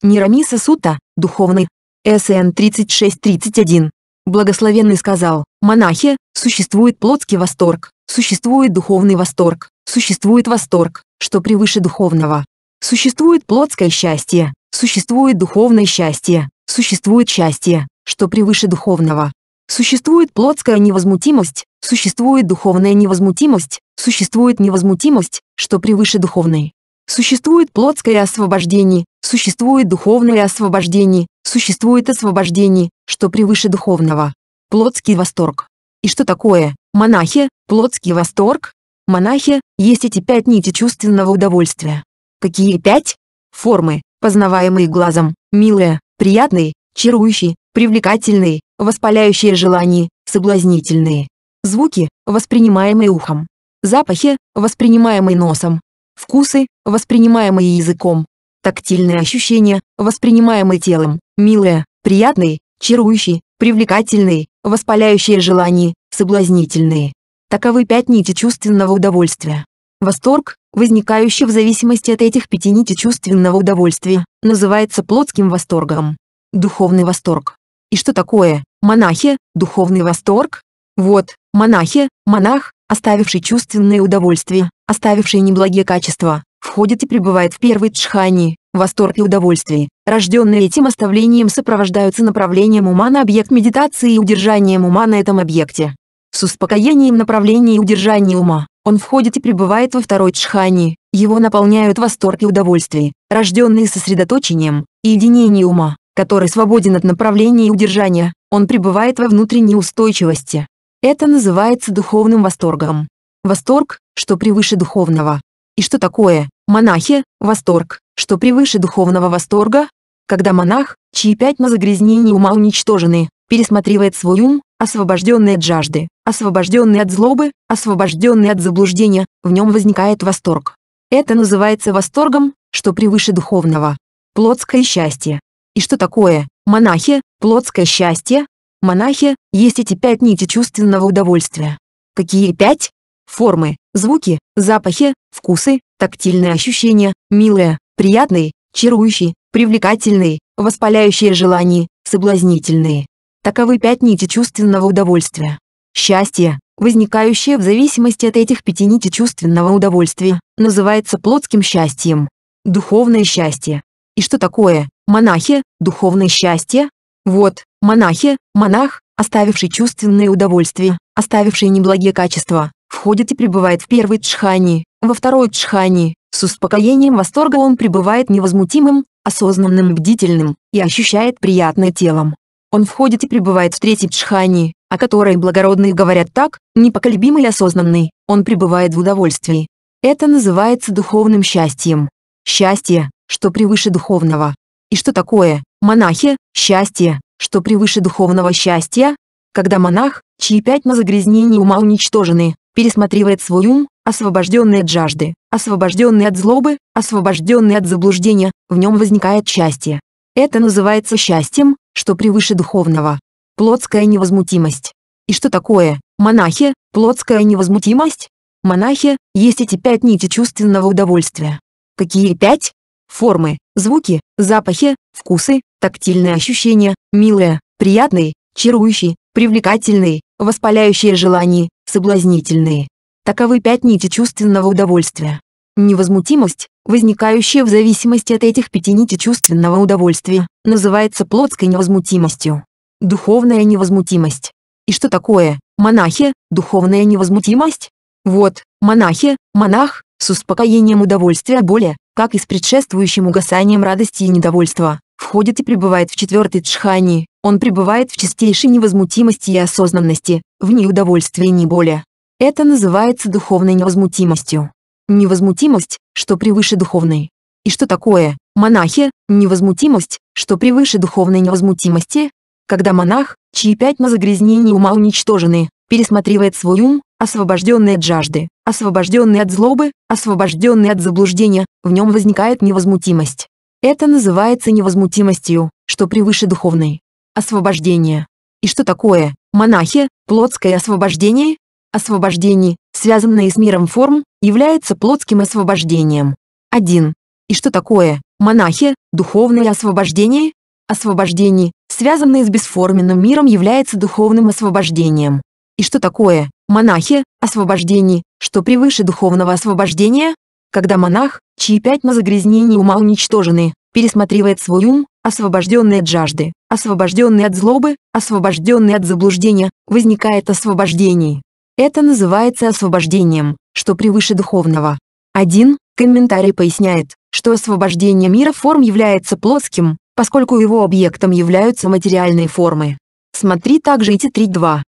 Нирамиса Сута, духовный, СН 3631. Благословенный сказал, монахи, существует плотский восторг, существует духовный восторг, существует восторг, что превыше духовного. Существует плотское счастье, Существует духовное счастье, существует счастье, что превыше духовного. Существует плотская невозмутимость, существует духовная невозмутимость, существует невозмутимость, что превыше духовной. Существует плотское освобождение, существует духовное освобождение, существует освобождение, что превыше духовного. Плотский восторг. И что такое, монахи, плотский восторг? Монахи, есть эти пять нити чувственного удовольствия. Какие пять? Формы, познаваемый глазом, милые, приятные, чарующие, привлекательные, воспаляющие желания, соблазнительные. Звуки, воспринимаемые ухом. Запахи, воспринимаемые носом. Вкусы, воспринимаемые языком. Тактильные ощущения, воспринимаемые телом, милые, приятные, чарующие, привлекательные, воспаляющие желания, соблазнительные. Таковы пять нити чувственного удовольствия. Восторг, возникающий в зависимости от этих пяти нити чувственного удовольствия, называется плотским восторгом. Духовный восторг. И что такое, монахи, духовный восторг? Вот, монахи, монах, оставивший чувственное удовольствие, оставивший неблагие качества, входит и пребывает в первой джхани, восторг и удовольствие, рожденные этим оставлением сопровождаются направлением ума на объект медитации и удержанием ума на этом объекте. С успокоением направления и удержания ума, он входит и пребывает во второй джхани, его наполняют восторг и удовольствие, рожденные сосредоточением и единение ума, который свободен от направления и удержания, он пребывает во внутренней устойчивости. Это называется духовным восторгом. Восторг, что превыше духовного. И что такое, монахи, восторг, что превыше духовного восторга? Когда монах, чьи пятна загрязнений ума уничтожены, пересматривает свой ум, освобожденный от жажды, освобожденный от злобы, освобожденный от заблуждения, в нем возникает восторг. Это называется восторгом, что превыше духовного. Плотское счастье. И что такое, монахи, плотское счастье? Монахи, есть эти пять нити чувственного удовольствия. Какие пять? Формы, звуки, запахи, вкусы, тактильные ощущения, милые, приятные, чарующие, привлекательные, воспаляющие желания, соблазнительные. Таковы пять нити чувственного удовольствия. Счастье, возникающее в зависимости от этих пяти нити чувственного удовольствия, называется плотским счастьем. Духовное счастье. И что такое, монахи, духовное счастье? Вот, монахи, монах, оставивший чувственные удовольствия, оставивший неблагие качества, входит и пребывает в первой джхани, во второй джхани, с успокоением восторга он пребывает невозмутимым, осознанным бдительным, и ощущает приятное телом. Он входит и пребывает в третьей джхани, о которой благородные говорят так, непоколебимый и осознанный, он пребывает в удовольствии. Это называется духовным счастьем. Счастье, что превыше духовного. И что такое, монахи, счастье, что превыше духовного счастья? Когда монах, чьи пятна загрязнений загрязнении ума уничтожены, пересматривает свой ум, освобожденный от жажды, освобожденный от злобы, освобожденный от заблуждения, в нем возникает счастье. Это называется счастьем, что превыше духовного. Плотская невозмутимость. И что такое, монахи, плотская невозмутимость? Монахи, есть эти пять нити чувственного удовольствия. Какие пять? Формы, звуки, запахи, вкусы, тактильные ощущения, милые, приятные, чарующие, привлекательные, воспаляющие желания, соблазнительные. Таковы пять нити чувственного удовольствия. Невозмутимость, возникающее в зависимости от этих пяти нитей чувственного удовольствия, называется плотской невозмутимостью. Духовная невозмутимость. И что такое, монахи, духовная невозмутимость? Вот, монахи, монах, с успокоением удовольствия боли, как и с предшествующим угасанием радости и недовольства, входит и пребывает в четвертой джхани, он пребывает в чистейшей невозмутимости и осознанности, в удовольствия и не боли. Это называется духовной невозмутимостью. Невозмутимость, что превыше духовной. И что такое, монахи, невозмутимость, что превыше духовной невозмутимости? Когда монах, чьи пятна загрязнений ума уничтожены, пересматривает свой ум, освобожденный от жажды, освобожденный от злобы, освобожденный от заблуждения, в нем возникает невозмутимость. Это называется невозмутимостью, что превыше духовной. Освобождение. И что такое, монахи, плотское освобождение? Освобождение, связанные с миром форм, является плотским освобождением. 1. И что такое, монахи, духовное освобождение? Освобождение, связанное с бесформенным миром, является духовным освобождением. И что такое, монахи, освобождение, что превыше духовного освобождения? Когда монах, чьи пятна загрязнений ума уничтожены, пересматривает свой ум, освобожденный от жажды, освобожденный от злобы, освобожденный от заблуждения, возникает освобождение. Это называется освобождением, что превыше духовного. Один комментарий поясняет, что освобождение мира форм является плоским, поскольку его объектом являются материальные формы. Смотри также эти 3.2.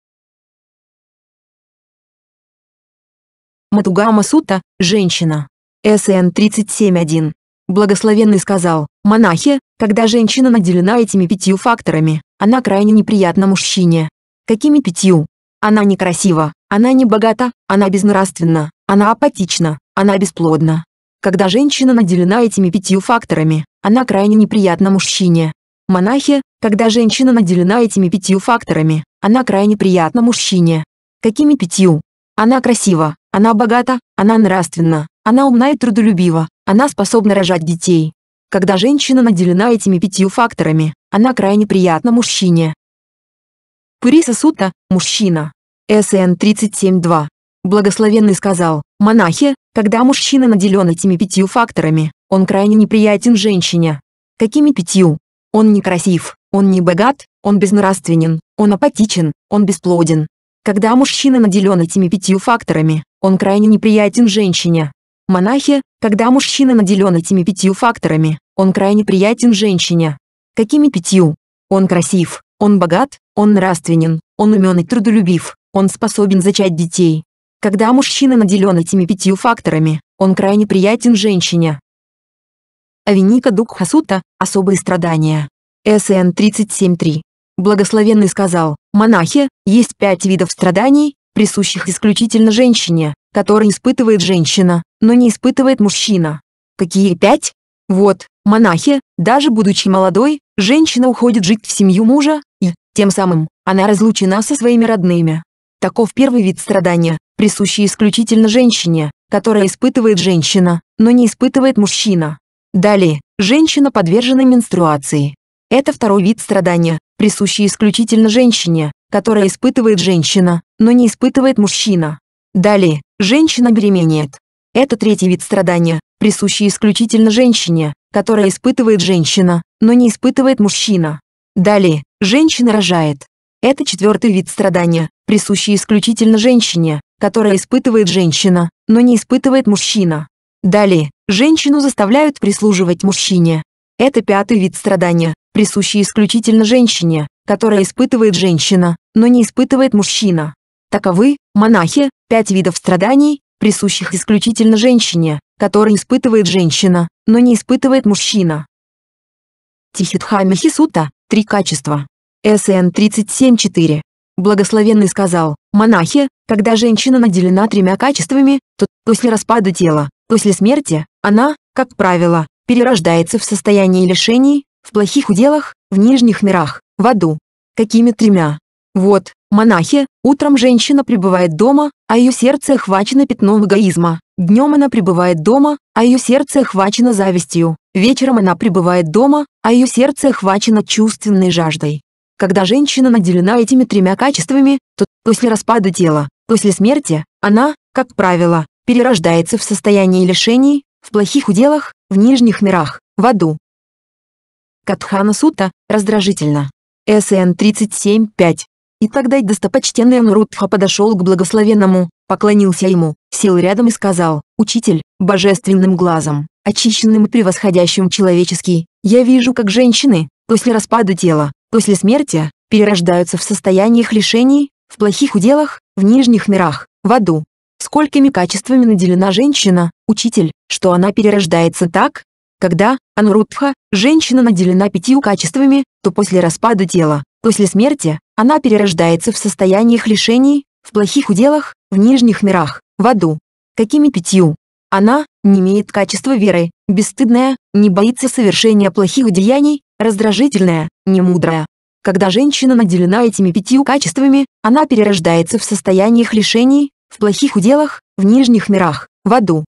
Матугама Сута, женщина. СН 37.1. Благословенный сказал, монахи, когда женщина наделена этими пятью факторами, она крайне неприятна мужчине. Какими пятью? Она некрасива, она не богата, она безнравственна, она апатична, она бесплодна. Когда женщина наделена этими пятью факторами, она крайне неприятна мужчине. Монахи, когда женщина наделена этими пятью факторами, она крайне приятна мужчине. Какими пятью? Она красива, она богата, она нравственна, она умна и трудолюбива, она способна рожать детей. Когда женщина наделена этими пятью факторами, она крайне приятна мужчине. Пуриса Сута, мужчина, СН 37.2. Благословенный сказал, монахи, когда мужчина наделен этими пятью факторами, он крайне неприятен женщине. Какими пятью? Он некрасив, он не богат, он безнравственен, он апатичен, он бесплоден. Когда мужчина наделен этими пятью факторами, он крайне неприятен женщине. Монахи, когда мужчина наделен этими пятью факторами, он крайне приятен женщине. Какими пятью? Он красив, он богат, он нравственен, он умен и трудолюбив, он способен зачать детей. Когда мужчина наделен этими пятью факторами, он крайне приятен женщине. Авиника Дукхасута «Особые страдания». СН 37.3. Благословенный сказал, монахи, есть пять видов страданий, присущих исключительно женщине, которые испытывает женщина, но не испытывает мужчина. Какие пять? Вот, монахи, даже будучи молодой, женщина уходит жить в семью мужа, и, тем самым, она разлучена со своими родными. Таков первый вид страдания, присущий исключительно женщине, которое испытывает женщина, но не испытывает мужчина. Далее, женщина подвержена менструации. Это второй вид страдания, присущий исключительно женщине, которое испытывает женщина, но не испытывает мужчина. Далее, женщина беременеет. Это третий вид страдания, присущий исключительно женщине, которое испытывает женщина, но не испытывает мужчина. Далее, женщина рожает. Это четвертый вид страдания, присущи исключительно женщине, которая испытывает женщина, но не испытывает мужчина. Далее, женщину заставляют прислуживать мужчине. Это пятый вид страдания, присущий исключительно женщине, которая испытывает женщина, но не испытывает мужчина. Таковы, монахи, пять видов страданий, присущих исключительно женщине, которая испытывает женщина, но не испытывает мужчина. Тихитхамихи Сута, три качества. СН 37.4. Благословенный сказал, монахи, когда женщина наделена тремя качествами, то после распада тела, после смерти, она, как правило, перерождается в состоянии лишений, в плохих уделах, в нижних мирах, в аду. Какими тремя? Вот, монахи, утром женщина пребывает дома, а ее сердце охвачено пятном эгоизма. Днем она пребывает дома, а ее сердце охвачено завистью. Вечером она пребывает дома, а ее сердце охвачено чувственной жаждой. Когда женщина наделена этими тремя качествами, то после распада тела, после смерти, она, как правило, перерождается в состоянии лишений, в плохих уделах, в нижних мирах, в аду. Катхана Сута, раздражительно. СН 37.5. И тогда достопочтенный Амрутха подошел к благословенному, поклонился ему, сел рядом и сказал, «Учитель, божественным глазом, очищенным и превосходящим человеческий, я вижу, как женщины, после распада тела, после смерти, перерождаются в состояниях лишений, в плохих уделах, в нижних мирах, в аду. Сколькими качествами наделена женщина, учитель, что она перерождается так? Когда, Анурудха, женщина наделена пятью качествами, то после распада тела, после смерти, она перерождается в состояниях лишений, в плохих уделах, в нижних мирах, в аду. Какими пятью? Она не имеет качества веры, бесстыдная, не боится совершения плохих деяний, раздражительная, немудрая. Когда женщина наделена этими пятью качествами, она перерождается в состояниях лишений, в плохих уделах, в нижних мирах, в аду.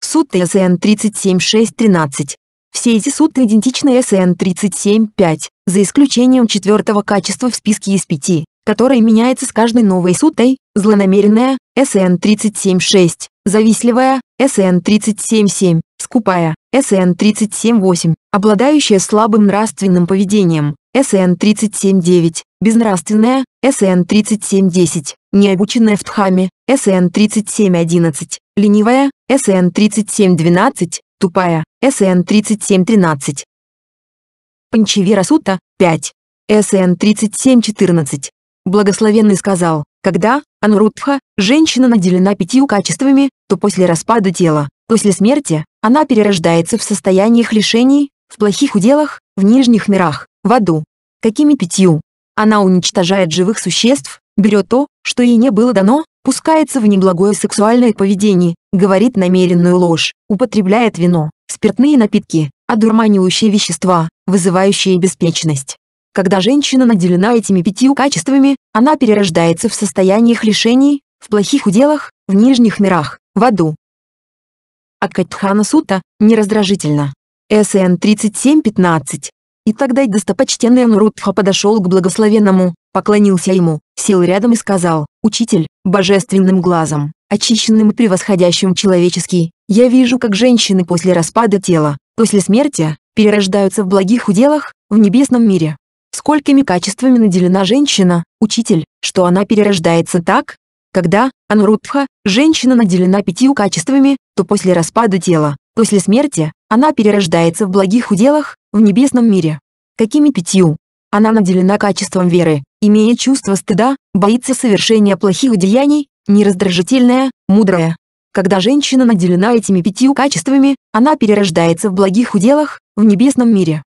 Сутта СН 37.6.13. Все эти сутты идентичны СН 37.5, за исключением четвертого качества в списке из пяти, которое меняется с каждой новой суттой, злонамеренная, СН 37.6, завистливая, СН 37.7, скупая, СН 37.8, обладающая слабым нравственным поведением, СН 37.9, безнравственная, СН 37.10, необученная в Дхаме, СН 37.11, ленивая, СН 37.12, тупая, СН 37.13. панчевера Сута, 5. СН 37.14. Благословенный сказал, когда, Анурудха, женщина наделена пятью качествами, то после распада тела, после смерти, она перерождается в состояниях лишений, в плохих уделах, в нижних мирах, в аду. Какими пятью? Она уничтожает живых существ, берет то, что ей не было дано, пускается в неблагое сексуальное поведение, говорит намеренную ложь, употребляет вино, спиртные напитки, одурманивающие вещества, вызывающие беспечность. Когда женщина наделена этими пятью качествами, она перерождается в состояниях лишений, в плохих уделах, в нижних мирах, в аду. Акатхана Сута, нераздражительно. СН 3715. И тогда достопочтенный Амрутха подошел к благословенному, поклонился ему, сел рядом и сказал, «Учитель, божественным глазом, очищенным и превосходящим человеческий, я вижу, как женщины после распада тела, после смерти, перерождаются в благих уделах, в небесном мире. Сколькими качествами наделена женщина, учитель, что она перерождается так? Когда, Анурудха, женщина наделена пятью качествами, то после распада тела, после смерти, она перерождается в благих уделах, в небесном мире. Какими пятью? Она наделена качеством веры, имея чувство стыда, боится совершения плохих деяний, нераздражительная, мудрая. Когда женщина наделена этими пятью качествами, она перерождается в благих уделах, в небесном мире.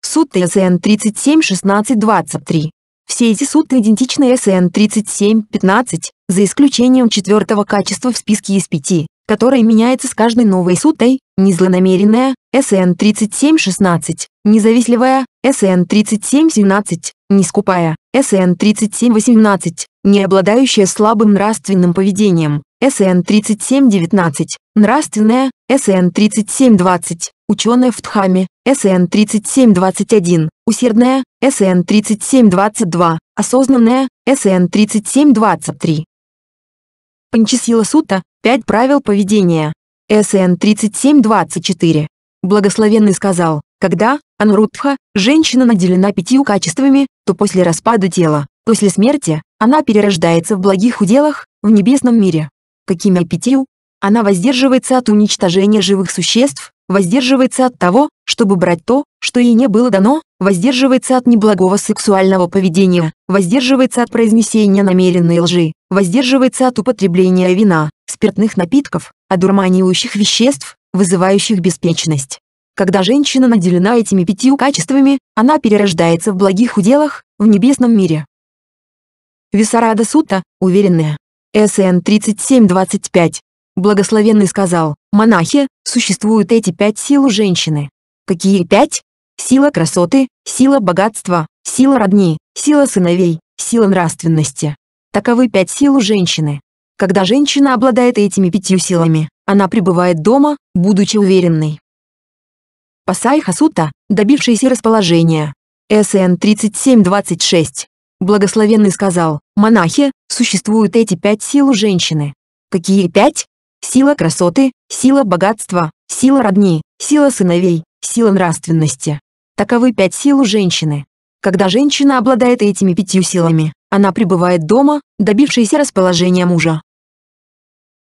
Сутты СН 37-16-23 все эти сутты идентичны СН 37-15, за исключением четвертого качества в списке из пяти, которое меняется с каждой новой сутой, незлонамеренная, СН-3716, независливая, СН-3717, нескупая, СН-3718, не обладающая слабым нравственным поведением, СН-3719, нравственная, СН-3720, ученая в Тхаме, СН-3721, усердная, СН-3722, осознанная, СН-3723. панчисила Сута, 5 правил поведения. СН 3724. Благословенный сказал, когда, Анрутха, женщина наделена пятью качествами, то после распада тела, после смерти, она перерождается в благих уделах, в небесном мире. Какими пятью? Она воздерживается от уничтожения живых существ, воздерживается от того, чтобы брать то, что ей не было дано, воздерживается от неблагого сексуального поведения, воздерживается от произнесения намеренной лжи, воздерживается от употребления вина, спиртных напитков, одурманивающих веществ, вызывающих беспечность. Когда женщина наделена этими пятью качествами, она перерождается в благих уделах, в небесном мире. Висарада Сута, уверенная. СН 3725. Благословенный сказал, монахи, существуют эти пять сил у женщины. Какие пять? Сила красоты, сила богатства, сила родни, сила сыновей, сила нравственности. Таковы пять сил у женщины. Когда женщина обладает этими пятью силами, она пребывает дома, будучи уверенной. Пасай Хасута, добившийся расположения. СН 3726. Благословенный сказал, монахи, существуют эти пять сил у женщины. Какие пять? Сила красоты, сила богатства, сила родни, сила сыновей, сила нравственности. Таковы пять сил у женщины. Когда женщина обладает этими пятью силами, она пребывает дома, добившаяся расположения мужа,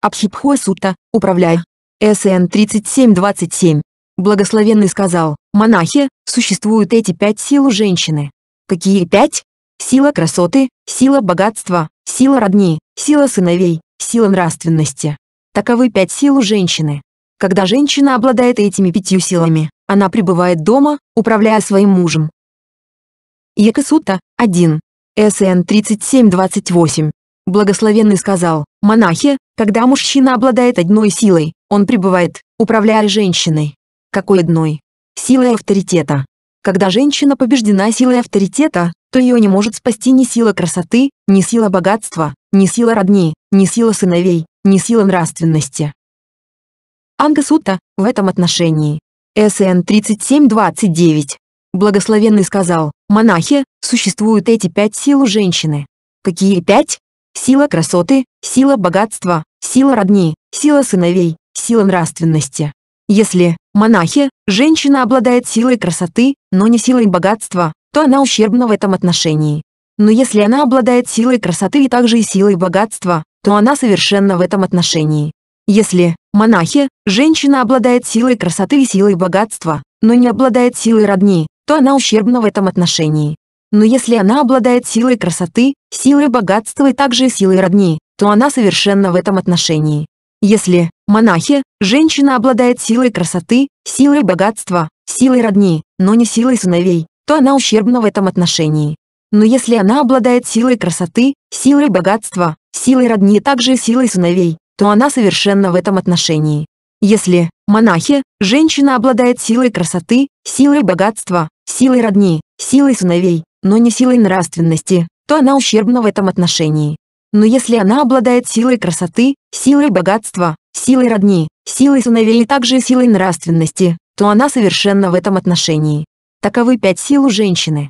Абхипхо Сутта, управляя. СН 3727. Благословенный сказал, монахи, существуют эти пять сил у женщины. Какие пять? Сила красоты, сила богатства, сила родни, сила сыновей, сила нравственности. Таковы пять сил у женщины. Когда женщина обладает этими пятью силами, она пребывает дома, управляя своим мужем. Якасута, 1. СН 3728. Благословенный сказал, монахи, когда мужчина обладает одной силой, он пребывает, управляя женщиной. Какой одной? Силой авторитета. Когда женщина побеждена силой авторитета, то ее не может спасти ни сила красоты, ни сила богатства, ни сила родни, ни сила сыновей, ни сила нравственности. Ангасута в этом отношении. СН 3729. Благословенный сказал, монахи, существуют эти пять сил у женщины. Какие пять? сила красоты, сила богатства, сила родни, сила сыновей, сила нравственности. Если, монахи, женщина обладает силой красоты, но не силой богатства, то она ущербна в этом отношении. Но если она обладает силой красоты и также и силой богатства, то она совершенно в этом отношении. Если, монахи, женщина обладает силой красоты и силой богатства, но не обладает силой родни, то она ущербна в этом отношении. Но если она обладает силой красоты, силой богатства и также силой родни, то она совершенно в этом отношении. Если, монахи, женщина обладает силой красоты, силой богатства, силой родни, но не силой сыновей, то она ущербна в этом отношении. Но если она обладает силой красоты, силой богатства, силой родни и также силой сыновей, то она совершенно в этом отношении. Если, монахи, женщина обладает силой красоты, силой богатства, силой родни, силой сыновей, но не силой нравственности, то она ущербна в этом отношении. Но если она обладает силой красоты, силой богатства, силой родни, силой сыновей и также силой нравственности, то она совершенно в этом отношении. Таковы пять сил у женщины.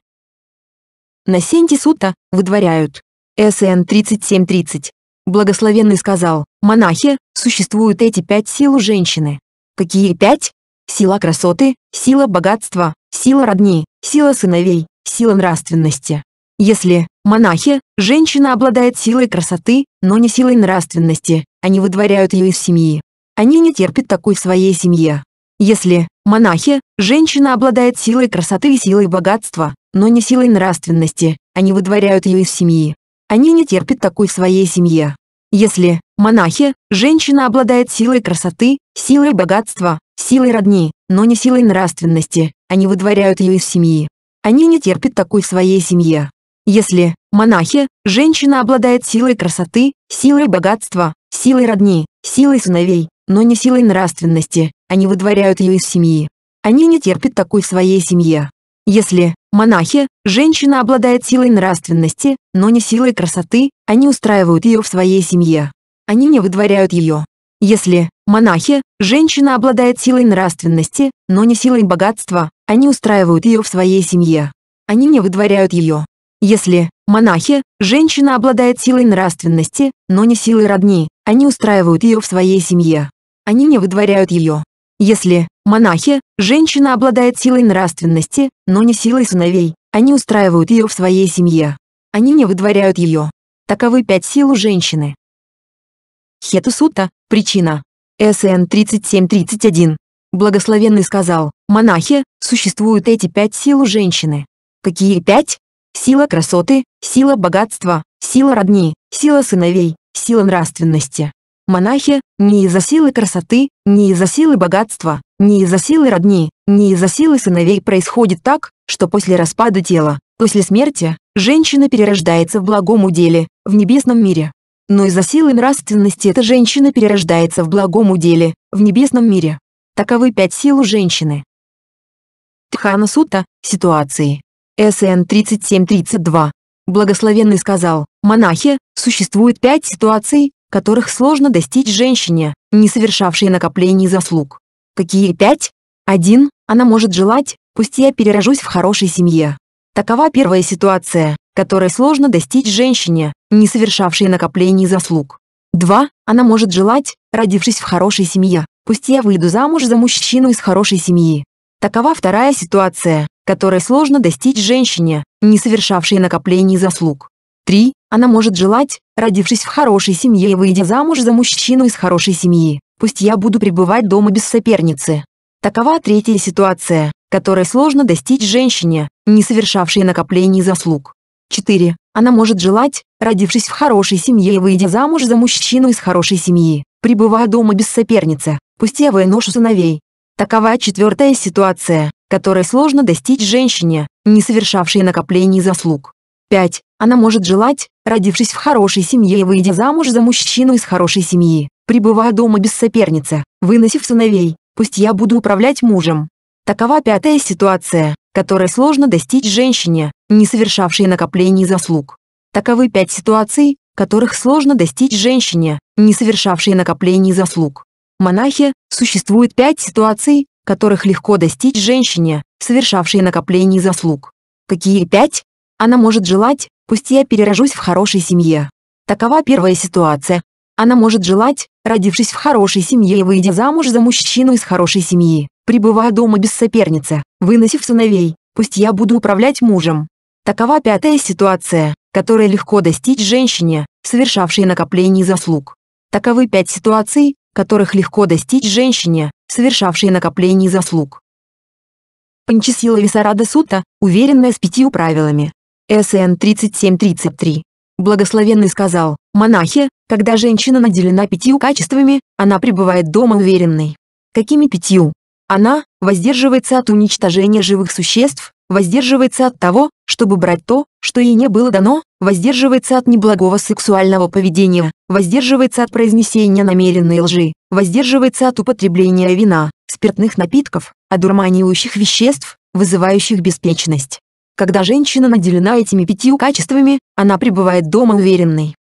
На Сенти Сута выдворяют. СН 3730. Благословенный сказал, монахи, существуют эти пять сил у женщины. Какие пять? Сила красоты, сила богатства, сила родни, сила сыновей, Сила нравственности. Если монахи, женщина обладает силой красоты, но не силой нравственности, они выдворяют ее из семьи. Они не терпят такой в своей семье. Если монахи, женщина обладает силой красоты и силой богатства, но не силой нравственности, они выдворяют ее из семьи. Они не терпят такой в своей семье. Если монахи, женщина обладает силой красоты, силой богатства, силой родни, но не силой нравственности, они выдворяют ее из семьи. Они не терпят такой своей семье. Если, монахи, женщина обладает силой красоты, силой богатства, силой родни, силой сыновей, но не силой нравственности, они выдворяют ее из семьи. Они не терпят такой своей семье. Если, монахи, женщина обладает силой нравственности, но не силой красоты, они устраивают ее в своей семье. Они не выдворяют ее, если монахи, женщина обладает силой нравственности, но не силой богатства, они устраивают ее в своей семье. Они не выдворяют ее. Если монахи, женщина обладает силой нравственности, но не силой родни, они устраивают ее в своей семье. Они не выдворяют ее. Если монахи, женщина обладает силой нравственности, но не силой сыновей, они устраивают ее в своей семье. Они не выдворяют ее. Таковы пять сил у женщины. Хетусута, причина. СН 3731. Благословенный сказал, монахи, существуют эти пять сил женщины. Какие пять? Сила красоты, сила богатства, сила родни, сила сыновей, сила нравственности. Монахи, не из-за силы красоты, не из-за силы богатства, не из-за силы родни, не из-за силы сыновей происходит так, что после распада тела, после смерти, женщина перерождается в благом уделе, в небесном мире но из-за силы нравственности эта женщина перерождается в благом уделе, в небесном мире. Таковы пять сил у женщины. Тхана Сута, ситуации. СН 3732. Благословенный сказал, монахи, существует пять ситуаций, которых сложно достичь женщине, не совершавшей накоплений заслуг. Какие пять? Один, она может желать, пусть я перерожусь в хорошей семье. Такова первая ситуация, которой сложно достичь женщине, не совершавшей накоплений заслуг. 2. Она может желать, родившись в хорошей семье, пусть я выйду замуж за мужчину из хорошей семьи. Такова вторая ситуация, которой сложно достичь женщине, не совершавшей накоплений заслуг. 3. Она может желать, родившись в хорошей семье и выйдя замуж за мужчину из хорошей семьи, пусть я буду пребывать дома без соперницы. Такова третья ситуация, которой сложно достичь женщине, не совершавшей накоплений заслуг. 4. Она может желать, родившись в хорошей семье и выйдя замуж за мужчину из хорошей семьи, пребывая дома без соперницы, пустевая ношу сыновей. Такова четвертая ситуация, которая сложно достичь женщине, не совершавшей накоплений заслуг. 5. Она может желать, родившись в хорошей семье и выйдя замуж за мужчину из хорошей семьи, пребывая дома без соперницы, выносив сыновей, пусть я буду управлять мужем. Такова пятая ситуация, которое сложно достичь женщине, не совершавшей накоплений заслуг. Таковы пять ситуаций, которых сложно достичь женщине, не совершавшей накоплений заслуг. Монахи, существует пять ситуаций, которых легко достичь женщине, совершавшей накоплений заслуг. Какие пять? Она может желать, пусть я перерожусь в хорошей семье. Такова первая ситуация, она может желать, родившись в хорошей семье и выйдя замуж за мужчину из хорошей семьи, пребывая дома без соперницы, выносив сыновей, пусть я буду управлять мужем. Такова пятая ситуация, которая легко достичь женщине, совершавшей накопление заслуг. Таковы пять ситуаций, которых легко достичь женщине, совершавшей накопление заслуг. Панчасила Висарада Сута, уверенная с пятью правилами. СН 3733. Благословенный сказал, монахи, когда женщина наделена пятью качествами, она пребывает дома уверенной. Какими пятью? Она воздерживается от уничтожения живых существ, воздерживается от того, чтобы брать то, что ей не было дано, воздерживается от неблагого сексуального поведения, воздерживается от произнесения намеренной лжи, воздерживается от употребления вина, спиртных напитков, одурманивающих веществ, вызывающих беспечность, когда женщина наделена этими пятью качествами, она пребывает дома уверенной.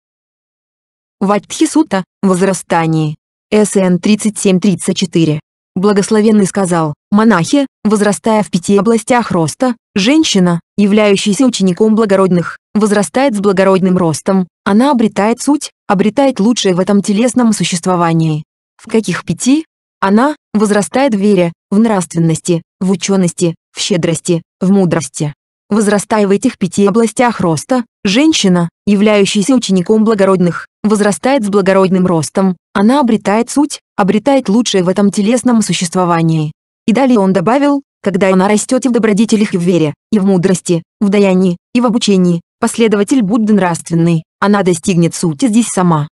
Ватхисута, возрастание. СН 3734. Благословенный сказал, монахи, возрастая в пяти областях роста, женщина, являющаяся учеником благородных, возрастает с благородным ростом, она обретает суть, обретает лучшее в этом телесном существовании. В каких пяти? Она возрастает в вере, в нравственности, в учености, в щедрости, в мудрости возрастая в этих пяти областях роста, женщина, являющаяся учеником благородных, возрастает с благородным ростом, она обретает суть, обретает лучшее в этом телесном существовании. И далее он добавил, когда она растет и в добродетелях и в вере, и в мудрости, в даянии, и в обучении, последователь Будды нравственный, она достигнет сути здесь сама.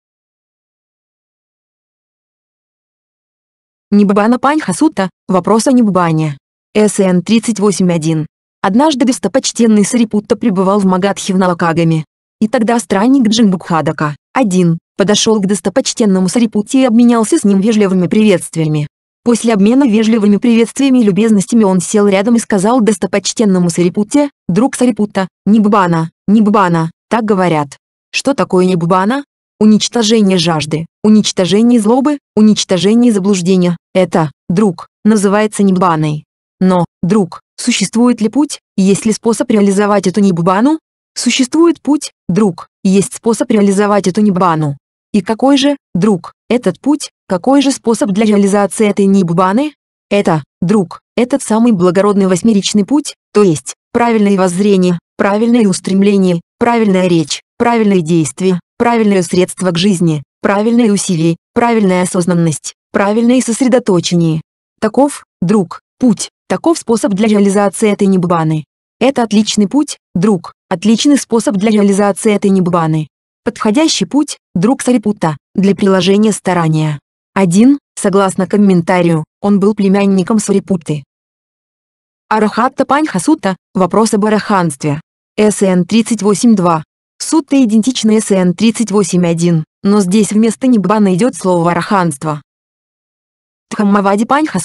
Ниббана Паньха Сутта, вопрос о Ниббане. СН 38.1. Однажды достопочтенный Сарипутта пребывал в Магадхе в Навакагаме. И тогда странник Джинбукхадака, один, подошел к достопочтенному Сарипутте и обменялся с ним вежливыми приветствиями. После обмена вежливыми приветствиями и любезностями он сел рядом и сказал достопочтенному Сарипутте, друг Сарипутта, «Ниббана, Ниббана, так говорят». Что такое Ниббана? Уничтожение жажды, уничтожение злобы, уничтожение заблуждения. Это, друг, называется Ниббаной. Но, друг, Существует ли путь, есть ли способ реализовать эту ниббану? Существует путь, друг, есть способ реализовать эту ниббану. И какой же, друг, этот путь, какой же способ для реализации этой ниббаны? Это, друг, этот самый благородный восьмеричный путь, то есть, правильное воззрение, правильное устремление, правильная речь, правильные действия, правильное средство к жизни, правильные усилия, правильная осознанность, правильное сосредоточение. Таков, друг, путь, Таков способ для реализации этой небаны. Это отличный путь, друг, отличный способ для реализации этой небаны. Подходящий путь, друг Сарипута, для приложения старания. 1. Согласно комментарию, он был племянником Сарипуты. Арахатта Паньхасута, вопрос об араханстве. СН 38.2. Сутта идентична СН 38.1, но здесь вместо Ниббана идет слово араханство. Тхаммавади Паньха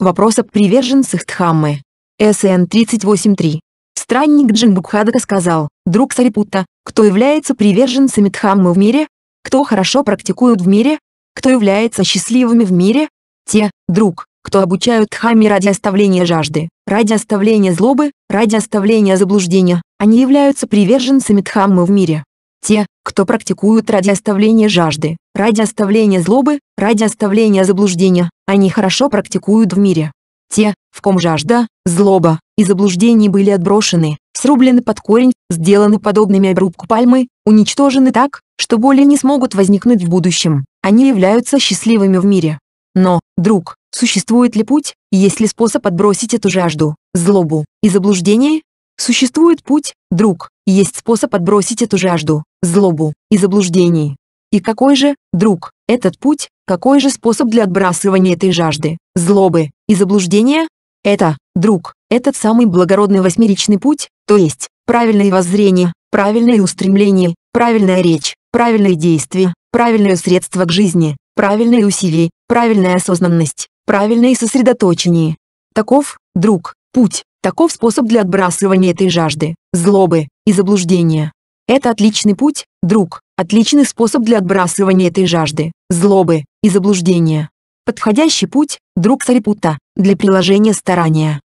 вопроса вопрос Тхаммы. СН 38.3. Странник Джинбукхадака сказал, друг Сарипутта, кто является приверженцами тхаммы в мире, кто хорошо практикует в мире, кто является счастливыми в мире, те, друг, кто обучают тхамме ради оставления жажды, ради оставления злобы, ради оставления заблуждения, они являются приверженцами тхаммы в мире. Те, кто практикуют ради оставления жажды, ради оставления злобы, ради оставления заблуждения, они хорошо практикуют в мире. Те, в ком жажда, злоба и заблуждений были отброшены, срублены под корень, сделаны подобными обрубку пальмы, уничтожены так, что более не смогут возникнуть в будущем. Они являются счастливыми в мире. Но, друг, существует ли путь, есть ли способ отбросить эту жажду, злобу и заблуждение? Существует путь, друг, есть способ отбросить эту жажду, злобу и заблуждение. И какой же, друг, этот путь, какой же способ для отбрасывания этой жажды, злобы и заблуждения? Это, друг, этот самый благородный восьмеричный путь, то есть, правильное воззрение, правильное устремление, правильная речь, правильные действия, правильное средство к жизни, правильные усилия, правильная осознанность, правильное сосредоточение. Таков, друг, путь, таков способ для отбрасывания этой жажды, злобы и заблуждения. Это отличный путь, друг, отличный способ для отбрасывания этой жажды, злобы и заблуждения. Подходящий путь, друг Сарипута, для приложения старания.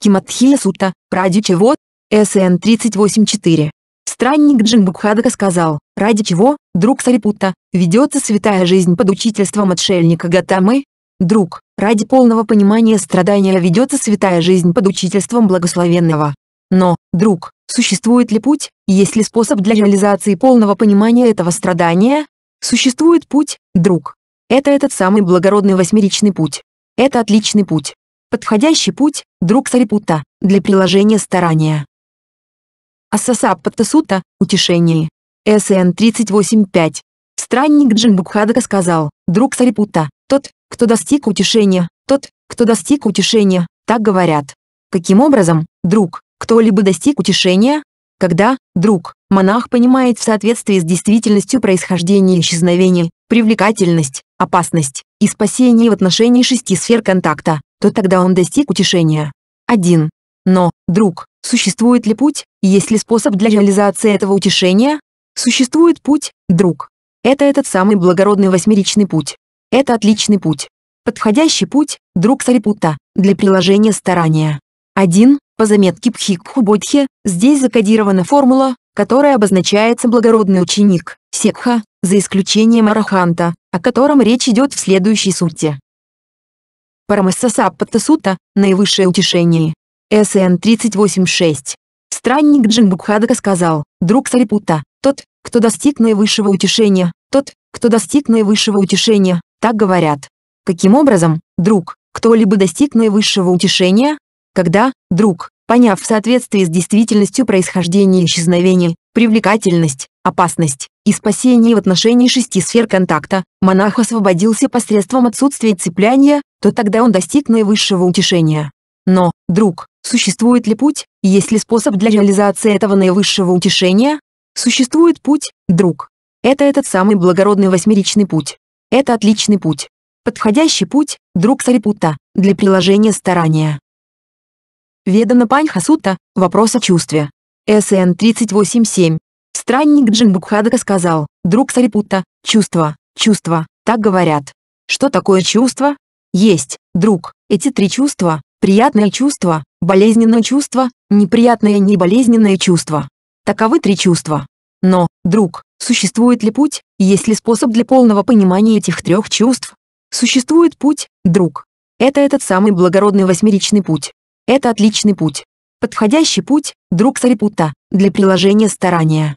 Киматхия Сута, ради чего? СН 38.4. Странник Джинбукхадaka сказал, ради чего, друг Сарипута, ведется святая жизнь под учительством отшельника Гатамы? Друг, ради полного понимания страдания ведется святая жизнь под учительством благословенного. Но, друг, Существует ли путь, есть ли способ для реализации полного понимания этого страдания? Существует путь, друг. Это этот самый благородный восьмеричный путь. Это отличный путь. Подходящий путь, друг Сарипута, для приложения старания. Ассасаппатта Сута, утешение. СН 38.5. Странник Джинбукхадака сказал, друг Сарипута, тот, кто достиг утешения, тот, кто достиг утешения, так говорят. Каким образом, друг, кто-либо достиг утешения, когда, друг, монах понимает в соответствии с действительностью происхождение исчезновения, привлекательность, опасность и спасение в отношении шести сфер контакта, то тогда он достиг утешения. 1. Но, друг, существует ли путь, есть ли способ для реализации этого утешения? Существует путь, друг. Это этот самый благородный восьмеричный путь. Это отличный путь. Подходящий путь, друг Сарипута, для приложения старания. 1. По заметке Пхикпхубодхи, здесь закодирована формула, которая обозначается благородный ученик, секха, за исключением араханта, о котором речь идет в следующей сутте. Парамасасаппатта сута – наивысшее утешение. СН 38.6. Странник Джинбукхадака сказал, «Друг Сарипута, тот, кто достиг наивысшего утешения, тот, кто достиг наивысшего утешения, так говорят. Каким образом, друг, кто-либо достиг наивысшего утешения, когда, друг, поняв в соответствии с действительностью происхождение исчезновения, привлекательность, опасность и спасение в отношении шести сфер контакта, монах освободился посредством отсутствия цепляния, то тогда он достиг наивысшего утешения. Но, друг, существует ли путь, есть ли способ для реализации этого наивысшего утешения? Существует путь, друг. Это этот самый благородный восьмеричный путь. Это отличный путь. Подходящий путь, друг Сарипута, для приложения старания. Ведана Паньхасута, вопрос о чувстве. СН 38.7. Странник Джинбукхадака сказал, друг Сарипутта, чувство, чувство, так говорят. Что такое чувство? Есть, друг, эти три чувства, приятное чувство, болезненное чувство, неприятное и неболезненное чувство. Таковы три чувства. Но, друг, существует ли путь, есть ли способ для полного понимания этих трех чувств? Существует путь, друг. Это этот самый благородный восьмеричный путь. Это отличный путь. Подходящий путь, друг Сарипута, для приложения старания.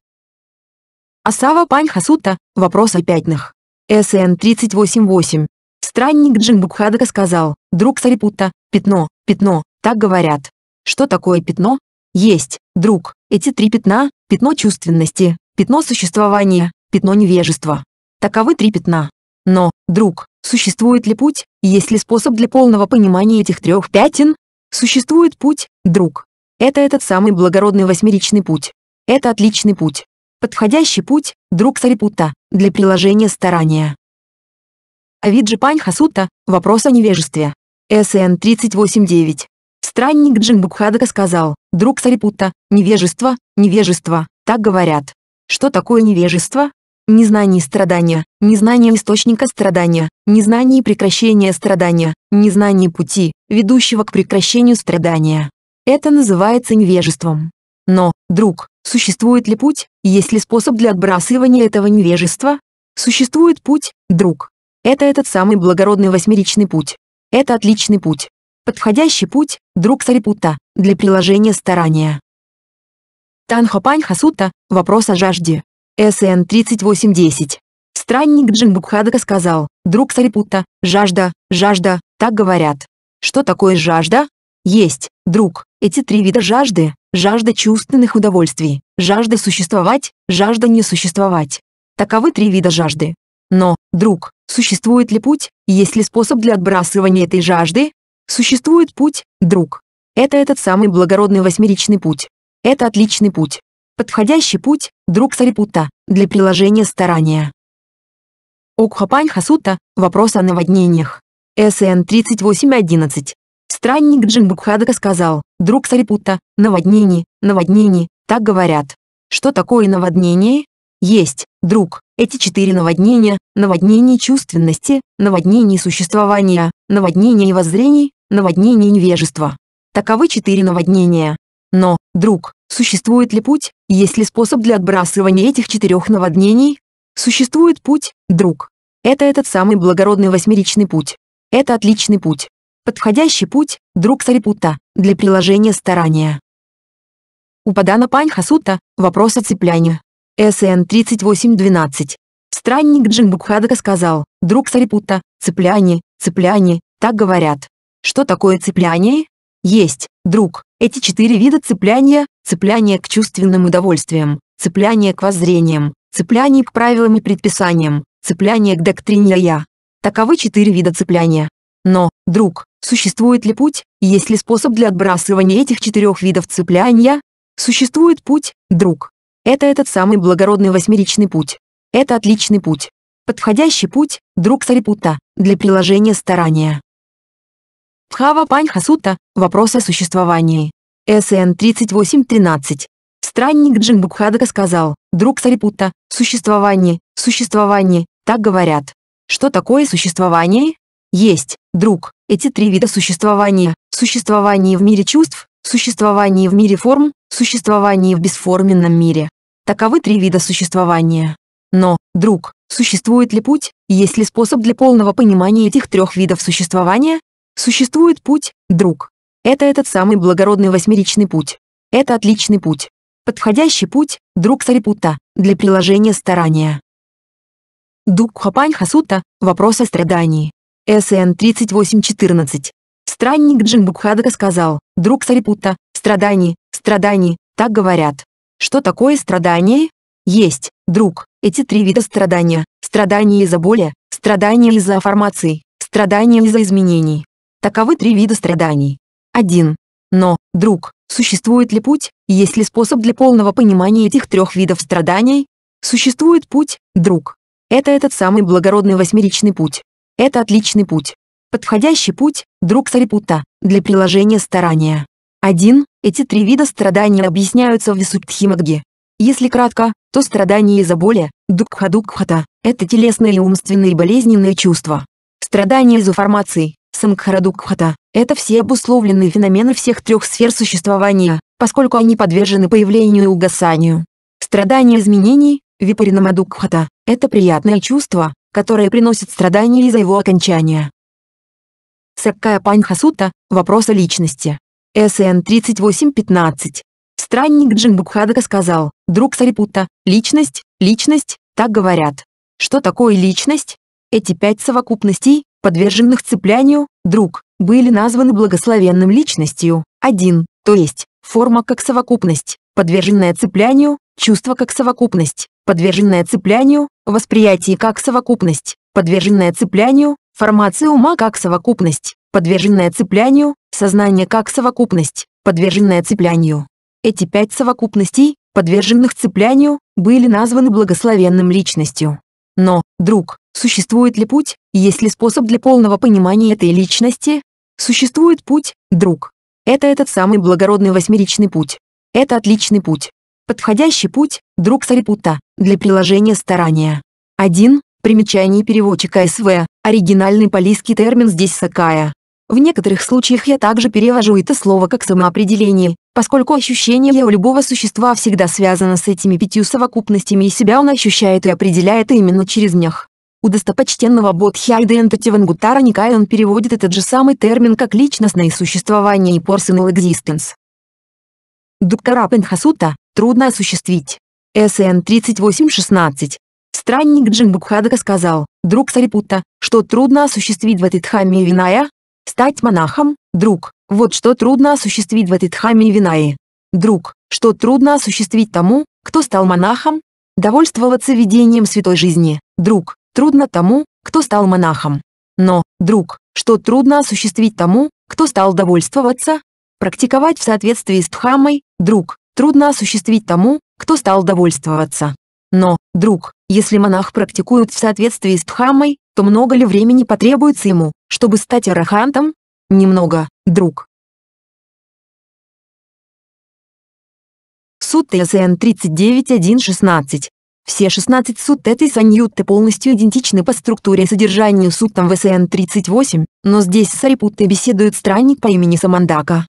Асава Паньхасута, вопрос о пятнах. СН 38.8. Странник Джинбукхадака сказал, друг Сарипута, пятно, пятно, так говорят. Что такое пятно? Есть, друг, эти три пятна, пятно чувственности, пятно существования, пятно невежества. Таковы три пятна. Но, друг, существует ли путь, есть ли способ для полного понимания этих трех пятен? Существует путь, друг. Это этот самый благородный восьмеричный путь. Это отличный путь. Подходящий путь, друг Сарипута, для приложения старания. Авиджи Пань вопрос о невежестве. СН 38.9. Странник Джинбукхадака сказал, друг Сарипута, невежество, невежество, так говорят. Что такое невежество? незнание страдания, незнание источника страдания, незнание прекращения страдания, незнание пути, ведущего к прекращению страдания. Это называется невежеством. Но, друг, существует ли путь, есть ли способ для отбрасывания этого невежества? Существует путь, друг. Это этот самый благородный восьмеричный путь. Это отличный путь. Подходящий путь, друг Сарипута, для приложения старания. Танхапаньхасута, вопрос о жажде. СН 3810. Странник Джингбхадака сказал, «Друг Сарипутта, жажда, жажда, так говорят». Что такое жажда? Есть, друг, эти три вида жажды, жажда чувственных удовольствий, жажда существовать, жажда не существовать. Таковы три вида жажды. Но, друг, существует ли путь, есть ли способ для отбрасывания этой жажды? Существует путь, друг. Это этот самый благородный восьмеричный путь. Это отличный путь. Подходящий путь – друг Сарипута, для приложения старания. Окхапань Хасута – вопрос о наводнениях. СН 3811. Странник Джинбукхадака сказал, друг Сарипута, наводнение, наводнение, так говорят. Что такое наводнение? Есть, друг, эти четыре наводнения, наводнение чувственности, наводнение существования, наводнение воззрений, наводнение невежества. Таковы четыре наводнения. Но, друг, существует ли путь, есть ли способ для отбрасывания этих четырех наводнений? Существует путь, друг. Это этот самый благородный восьмеричный путь. Это отличный путь. Подходящий путь, друг Сарипута, для приложения старания. У Падана Паньхасута, вопрос о цеплянии. СН 3812. Странник Джинбукхадака сказал, друг Сарипута, цепляние, цепляние, так говорят. Что такое цепляние? Есть, друг, эти четыре вида цепляния – цепляние к чувственным удовольствиям, цепляние к воззрениям, цепляние к правилам и предписаниям, цепляние к доктрине «я». Таковы четыре вида цепляния. Но, друг, существует ли путь, есть ли способ для отбрасывания этих четырех видов цепляния? Существует путь, друг. Это этот самый благородный восьмеричный путь. Это отличный путь. Подходящий путь, друг Сарипута, для приложения старания. Пхава Паньхасута. Вопрос о существовании. СН 38.13. Странник Джингбукхадака сказал, «Друг Сарипутта, существование, существование, так говорят. Что такое существование? Есть, друг, эти три вида существования, существование в мире чувств, существование в мире форм, существование в бесформенном мире. Таковы три вида существования. Но, друг, существует ли путь, есть ли способ для полного понимания этих трех видов существования, Существует путь, друг. Это этот самый благородный восьмеричный путь. Это отличный путь. Подходящий путь, друг Сарипута, для приложения старания. Дукхапань Хасута, вопрос о страдании. СН 3814. Странник Джинбукхадака сказал, друг Сарипута, страдание, страдание, так говорят. Что такое страдание? Есть, друг, эти три вида страдания. страдание из-за боли, страдание из-за формации, страдание из-за изменений. Таковы три вида страданий. 1. Но, друг, существует ли путь, есть ли способ для полного понимания этих трех видов страданий? Существует путь, друг. Это этот самый благородный восьмеричный путь. Это отличный путь. Подходящий путь, друг Сарипута, для приложения старания. 1. Эти три вида страданий объясняются в Висуттхимагге. Если кратко, то страдания из-за боли, дукха-дукхата, это телесные и умственные болезненные чувства. Страдания из-за формаций, Самкхарадукхата – это все обусловленные феномены всех трех сфер существования, поскольку они подвержены появлению и угасанию. Страдание изменений, випаринамадукхата – это приятное чувство, которое приносит страдания из-за его окончания. Саккая паньхасута. вопрос о личности. СН 3815. Странник Джинбукхадака сказал, «Друг Сарипута, личность, личность, так говорят. Что такое личность? Эти пять совокупностей, подверженных цеплянию, друг, были названы благословенным личностью, один, то есть, форма как совокупность, подверженная цеплянию, чувство как совокупность, подверженная цеплянию, восприятие как совокупность, подверженная цеплянию, формация ума как совокупность, подверженная цеплянию, сознание как совокупность, подверженная цеплянию. Эти пять совокупностей, подверженных цеплянию, были названы благословенным личностью. Но, друг, Существует ли путь, есть ли способ для полного понимания этой личности? Существует путь, друг. Это этот самый благородный восьмеричный путь. Это отличный путь. Подходящий путь, друг Сарипута, для приложения старания. 1. Примечание переводчика СВ. Оригинальный палийский термин здесь сакая. В некоторых случаях я также перевожу это слово как самоопределение, поскольку ощущение я у любого существа всегда связано с этими пятью совокупностями и себя он ощущает и определяет именно через них. У достопочтенного Бодхиайдента Тивангутара Никая он переводит этот же самый термин как «личностное существование» и «personal existence». Дуккара трудно осуществить. СН 3816. Странник Джинбукхадака сказал, друг Сарипута, что трудно осуществить в этой дхаме Виная? Стать монахом, друг, вот что трудно осуществить в этой дхаме Винаи. Друг, что трудно осуществить тому, кто стал монахом? Довольствоваться видением святой жизни, друг, трудно тому, кто стал монахом. Но, друг, что трудно осуществить тому, кто стал довольствоваться? Практиковать в соответствии с Дхаммой, друг, трудно осуществить тому, кто стал довольствоваться. Но, друг, если монах практикует в соответствии с Дхаммой, то много ли времени потребуется ему, чтобы стать арахантом? Немного, друг. Сутта СН 39.1.16 все 16 сут этой Саньютты полностью идентичны по структуре и содержанию суттам ВСН-38, но здесь с Арипуттой беседует странник по имени Самандака.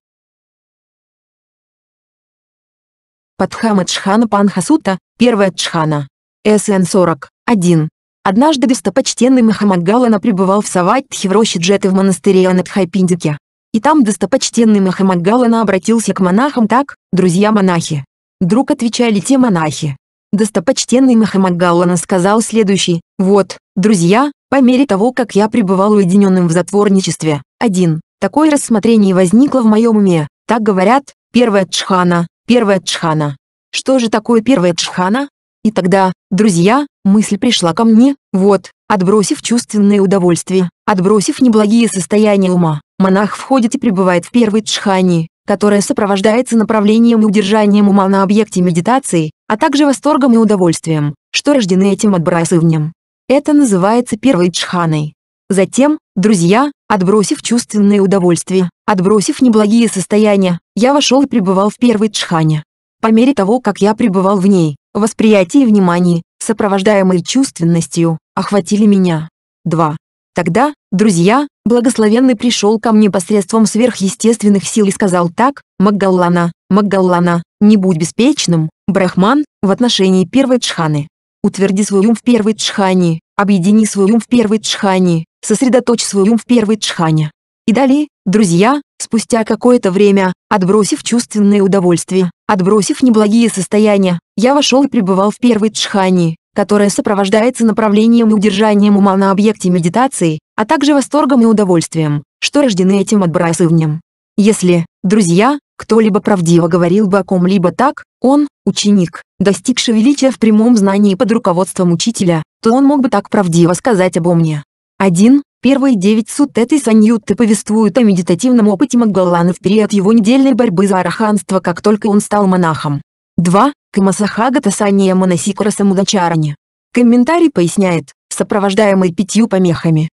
Падхама Чхана Панхасута, первая Чхана. СН-40, 1. Однажды достопочтенный Махамад Галана пребывал в Саватхе в роще Джеты в монастыре Анатхайпиндике. И там достопочтенный Махамад Галана обратился к монахам так, «Друзья монахи». Друг отвечали те монахи, Достопочтенный Махамагалана сказал следующий, «Вот, друзья, по мере того, как я пребывал уединенным в затворничестве, один, такое рассмотрение возникло в моем уме, так говорят, первая джхана, первая джхана. Что же такое первая джхана? И тогда, друзья, мысль пришла ко мне, вот, отбросив чувственные удовольствия, отбросив неблагие состояния ума, монах входит и пребывает в первой джхане, которая сопровождается направлением и удержанием ума на объекте медитации, а также восторгом и удовольствием, что рождены этим отбрасыванием. Это называется первой джханой. Затем, друзья, отбросив чувственные удовольствия, отбросив неблагие состояния, я вошел и пребывал в первой джхане. По мере того, как я пребывал в ней, восприятие и внимание, сопровождаемые чувственностью, охватили меня. 2. Тогда, друзья, благословенный пришел ко мне посредством сверхъестественных сил и сказал так, Макгаллана, Макгаллана, не будь беспечным, Брахман, в отношении первой джханы. Утверди свой ум в первой джхане, объедини свой ум в первой джхане, сосредоточь свой ум в первой джхане. И далее, друзья, спустя какое-то время, отбросив чувственные удовольствия, отбросив неблагие состояния, я вошел и пребывал в первой джхане, которое сопровождается направлением и удержанием ума на объекте медитации, а также восторгом и удовольствием, что рождены этим отбрасыванием. Если, друзья, кто-либо правдиво говорил бы о ком-либо так, он, ученик, достигший величия в прямом знании под руководством учителя, то он мог бы так правдиво сказать обо мне. 1. Первые девять суд этой саньютты повествуют о медитативном опыте Маггаллана в период его недельной борьбы за араханство, как только он стал монахом. 2. Камасахагата Сания Манасикара Самудачарани. Комментарий поясняет, сопровождаемый пятью помехами.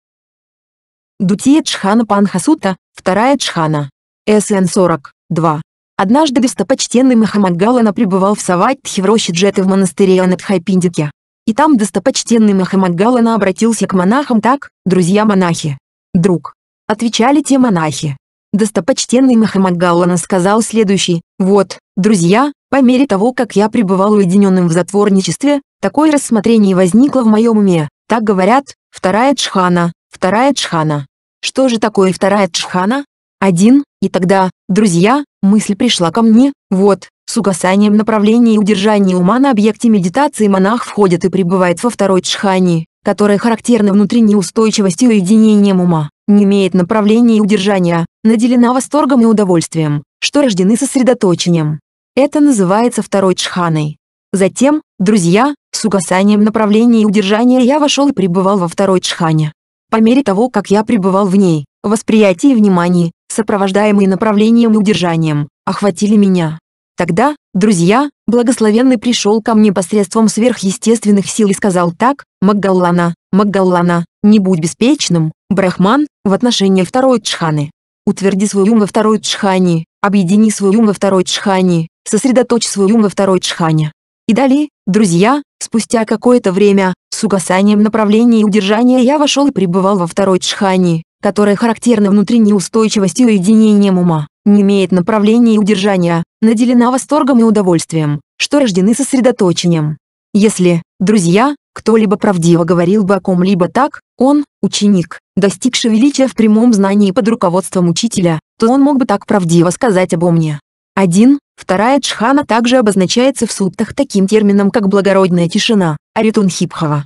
Дутия Чхана Панхасута, вторая Чхана. СН 40, 2. Однажды достопочтенный Махамагалана пребывал в Саватхи в роще Джеты в монастыре Анатхайпиндике. И там достопочтенный Махамагалана обратился к монахам так, друзья-монахи. Друг. Отвечали те монахи. Достопочтенный Махамагалана сказал следующий, вот, Друзья, по мере того, как я пребывал уединенным в затворничестве, такое рассмотрение возникло в моем уме. Так говорят, вторая джхана, вторая джхана. Что же такое вторая джхана? Один, и тогда, друзья, мысль пришла ко мне, вот, с угасанием направления и удержания ума на объекте медитации монах входит и пребывает во второй джхане, которая характерна внутренней устойчивостью и уединением ума, не имеет направления и удержания, наделена восторгом и удовольствием, что рождены сосредоточением. Это называется второй чханой. Затем, друзья, с угасанием направления и удержания я вошел и пребывал во второй чхане. По мере того, как я пребывал в ней, восприятие и внимание, сопровождаемые направлением и удержанием, охватили меня. Тогда, друзья, благословенный пришел ко мне посредством сверхъестественных сил и сказал так, Макгаллана, Макгаллана, не будь беспечным, Брахман, в отношении второй чханы, Утверди свой ум во второй чхане. Объедини свой ум во второй джхане, сосредоточь свой ум во второй джхане. И далее, друзья, спустя какое-то время, с угасанием направления и удержания я вошел и пребывал во второй джхане, которая характерна внутренней устойчивостью и уединением ума, не имеет направления и удержания, наделена восторгом и удовольствием, что рождены сосредоточением. Если, друзья, кто-либо правдиво говорил бы о ком-либо так, он, ученик, достигший величия в прямом знании под руководством учителя, то он мог бы так правдиво сказать обо мне. 1. Вторая джхана также обозначается в суттах таким термином как благородная тишина, аритун хипхава.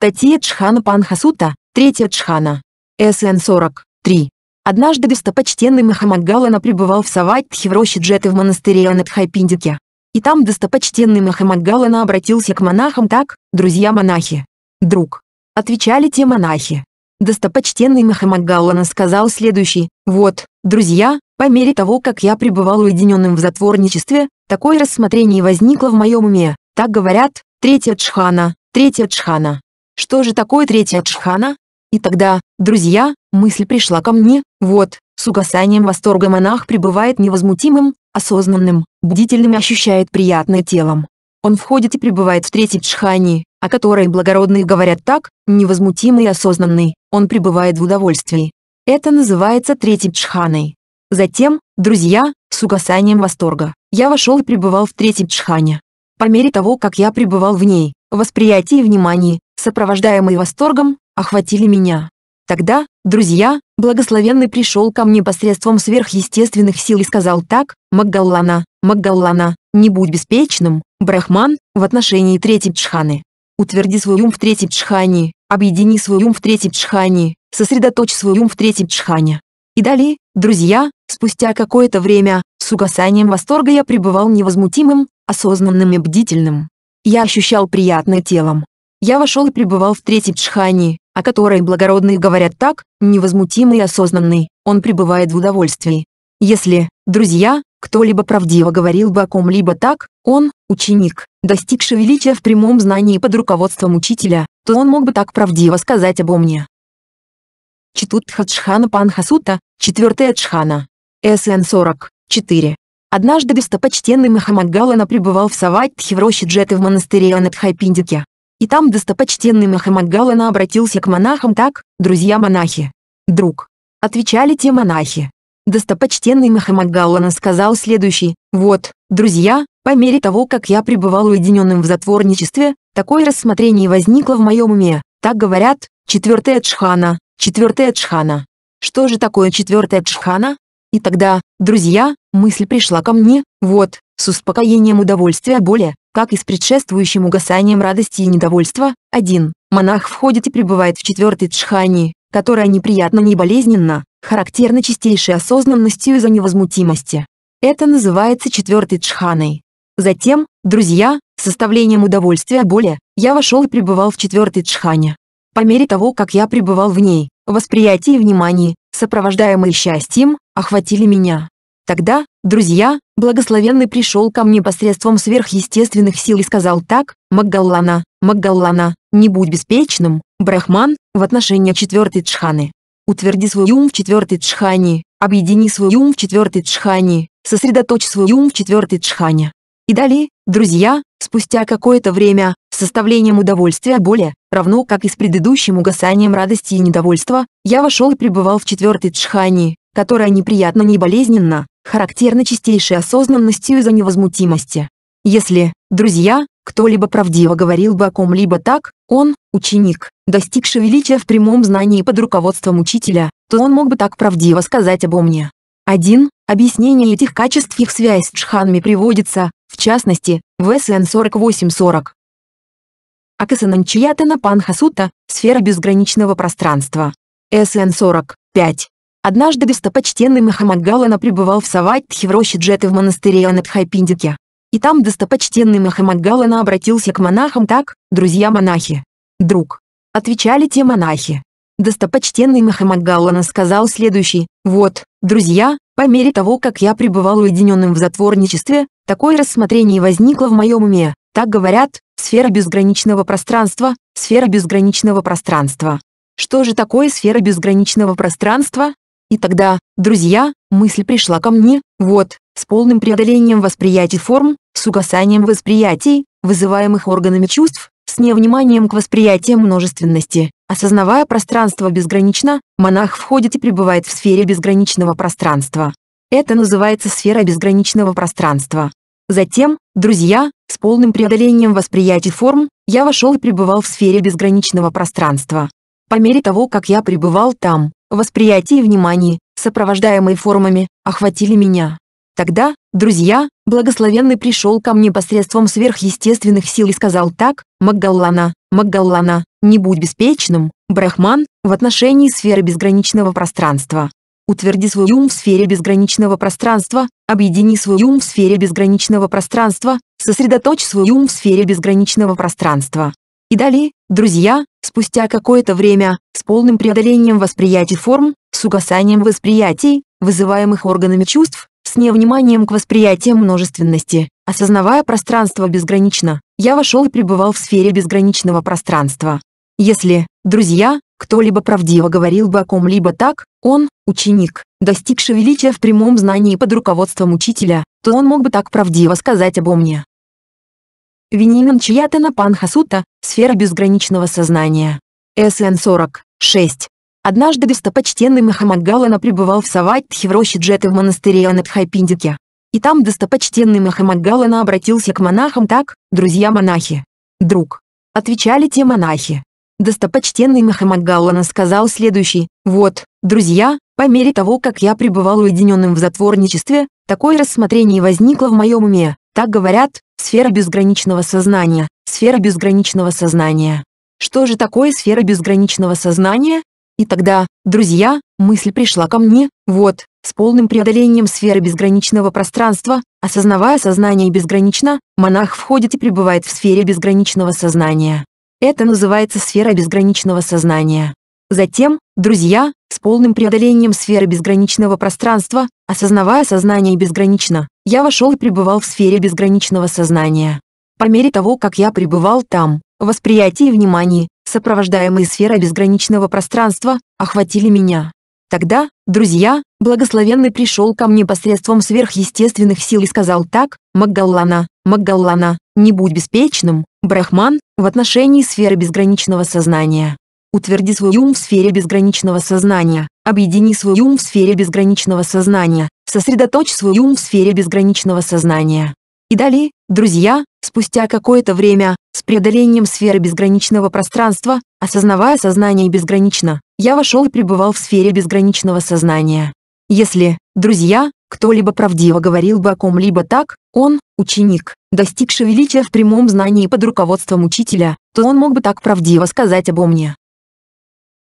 Татья джхана панхасута, третья джхана. СН 43. Однажды достопочтенный Махамад Галана пребывал в Саватхе в роще Джеты в монастыре Анатхайпиндике. И там достопочтенный Махамад Галана обратился к монахам так, «Друзья монахи! Друг!» Отвечали те монахи, достопочтенный Махамад Галлана сказал следующий, «Вот, друзья, по мере того, как я пребывал уединенным в затворничестве, такое рассмотрение возникло в моем уме, так говорят, третья джхана, третья джхана. Что же такое третья джхана? И тогда, друзья, мысль пришла ко мне, вот, с угасанием восторга монах пребывает невозмутимым, осознанным, бдительным и ощущает приятное телом. Он входит и пребывает в третьей джхане, о которой благородные говорят так, невозмутимый и осознанный, он пребывает в удовольствии. Это называется третьей джханой. Затем, друзья, с угасанием восторга, я вошел и пребывал в третьей джхане. По мере того, как я пребывал в ней, восприятие и внимание, сопровождаемые восторгом, охватили меня. Тогда, друзья, благословенный пришел ко мне посредством сверхъестественных сил и сказал так, Макгаллана, Макгаллана, не будь беспечным, Брахман, в отношении третьей джханы. Утверди свой ум в третьем джхане, объедини свой ум в третьем джхане, сосредоточь свой ум в третьем джхане. И далее, друзья, спустя какое-то время, с угасанием восторга я пребывал невозмутимым, осознанным и бдительным. Я ощущал приятное телом. Я вошел и пребывал в третьем джхане, о которой благородные говорят так, невозмутимый и осознанный, он пребывает в удовольствии. Если, друзья, кто-либо правдиво говорил бы о ком-либо так, он, ученик, достигший величия в прямом знании под руководством учителя, то он мог бы так правдиво сказать обо мне. Читут Джхана Панхасута, 4 Джхана. СН 40, 4. Однажды достопочтенный Махамагалана пребывал в Саватхе в роще Джеты в монастыре Анатхайпиндике. И там достопочтенный Махамагалана обратился к монахам так, «Друзья монахи». «Друг». Отвечали те монахи. Достопочтенный Махамад Галлана сказал следующий, «Вот, друзья, по мере того, как я пребывал уединенным в затворничестве, такое рассмотрение возникло в моем уме, так говорят, четвертая джхана, четвертая джхана. Что же такое четвертая джхана? И тогда, друзья, мысль пришла ко мне, вот, с успокоением удовольствия боли, как и с предшествующим угасанием радости и недовольства, один, монах входит и пребывает в четвертой джхане, которая неприятна не болезненна, характерна чистейшей осознанностью из-за невозмутимости. Это называется четвертой джханой. Затем, друзья, с составлением удовольствия боли, я вошел и пребывал в четвертой джхане. По мере того, как я пребывал в ней, восприятие и внимание, сопровождаемые счастьем, охватили меня. Тогда, друзья, благословенный пришел ко мне посредством сверхъестественных сил и сказал так, Макгаллана, Макгаллана, не будь беспечным, Брахман, в отношении четвертой джханы. Утверди свой ум в четвертой джхане, объедини свой ум в четвертой джхане, сосредоточь свой ум в четвертой джхане. И далее, друзья, спустя какое-то время, с составлением удовольствия боли, равно как и с предыдущим угасанием радости и недовольства, я вошел и пребывал в четвертой джхане, которая неприятно не болезненно, характерна чистейшей осознанностью из-за невозмутимости. Если, друзья, кто-либо правдиво говорил бы о ком-либо так, он, ученик, достигший величия в прямом знании под руководством учителя, то он мог бы так правдиво сказать обо мне. 1. Объяснение этих качеств их связь с джханами приводится, в частности, в СН 4840. Акасананчиятана Панхасута, сфера безграничного пространства. СН 45. Однажды достопочтенный Махамад Галана пребывал в Саватхе в роще Джеты в монастыре Анатхайпиндике. И там достопочтенный Махамад Галана обратился к монахам так, «Друзья-монахи! Друг!» Отвечали те монахи. Достопочтенный Махамад Галлана сказал следующий, «Вот, друзья, по мере того, как я пребывал уединенным в затворничестве, такое рассмотрение возникло в моем уме, так говорят, сфера безграничного пространства, сфера безграничного пространства. Что же такое сфера безграничного пространства? И тогда, друзья, мысль пришла ко мне, вот, с полным преодолением восприятий форм, с угасанием восприятий, вызываемых органами чувств, с невниманием к восприятиям множественности. Осознавая пространство безгранично, монах входит и пребывает в сфере безграничного пространства. Это называется сфера безграничного пространства. Затем, друзья, с полным преодолением восприятий форм, я вошел и пребывал в сфере безграничного пространства. По мере того, как я пребывал там, восприятие и внимание, сопровождаемые формами, охватили меня. Тогда, друзья, благословенный пришел ко мне посредством сверхъестественных сил и сказал так, Макгаллана, Макгаллана, не будь беспечным, Брахман, в отношении сферы безграничного пространства. Утверди свой ум в сфере безграничного пространства, объедини свой ум в сфере безграничного пространства, сосредоточь свой ум в сфере безграничного пространства. И далее, друзья, спустя какое-то время, с полным преодолением восприятий форм, с угасанием восприятий, вызываемых органами чувств, с невниманием к восприятию множественности. Осознавая пространство безгранично, я вошел и пребывал в сфере безграничного пространства. Если, друзья, кто-либо правдиво говорил бы о ком-либо так, он, ученик, достигший величия в прямом знании под руководством учителя, то он мог бы так правдиво сказать обо мне. Винилин Чиятана Панхасута, сфера безграничного сознания. СН 46. Однажды достопочтенный Махамад Галана пребывал в Саватхе в роще Джеты в монастыре Анатхайпиндике. И там достопочтенный Махамад Галана обратился к монахам так, «Друзья-монахи! Друг!» Отвечали те монахи. Достопочтенный Махамад Галана сказал следующий, «Вот, друзья, по мере того, как я пребывал уединенным в затворничестве, такое рассмотрение возникло в моем уме, так говорят, сфера безграничного сознания, сфера безграничного сознания». Что же такое сфера безграничного сознания? И тогда, друзья, мысль пришла ко мне, вот, с полным преодолением сферы безграничного пространства, осознавая сознание безгранично, монах входит и пребывает в сфере безграничного сознания. Это называется сфера безграничного сознания. Затем, друзья, с полным преодолением сферы безграничного пространства, осознавая сознание безгранично, я вошел и пребывал в сфере безграничного сознания. По мере того, как я пребывал там, восприятие и внимание сопровождаемые сферой безграничного пространства, охватили меня. Тогда, друзья, благословенный пришел ко мне посредством сверхъестественных сил и сказал так, Маггаллана, Маггаллана, не будь беспечным, Брахман, в отношении сферы безграничного сознания. Утверди свой ум в сфере безграничного сознания, объедини свой ум в сфере безграничного сознания, сосредоточь свой ум в сфере безграничного сознания. И далее, друзья, спустя какое-то время, с преодолением сферы безграничного пространства, осознавая сознание безгранично, я вошел и пребывал в сфере безграничного сознания. Если, друзья, кто-либо правдиво говорил бы о ком-либо так, он, ученик, достигший величия в прямом знании под руководством учителя, то он мог бы так правдиво сказать обо мне.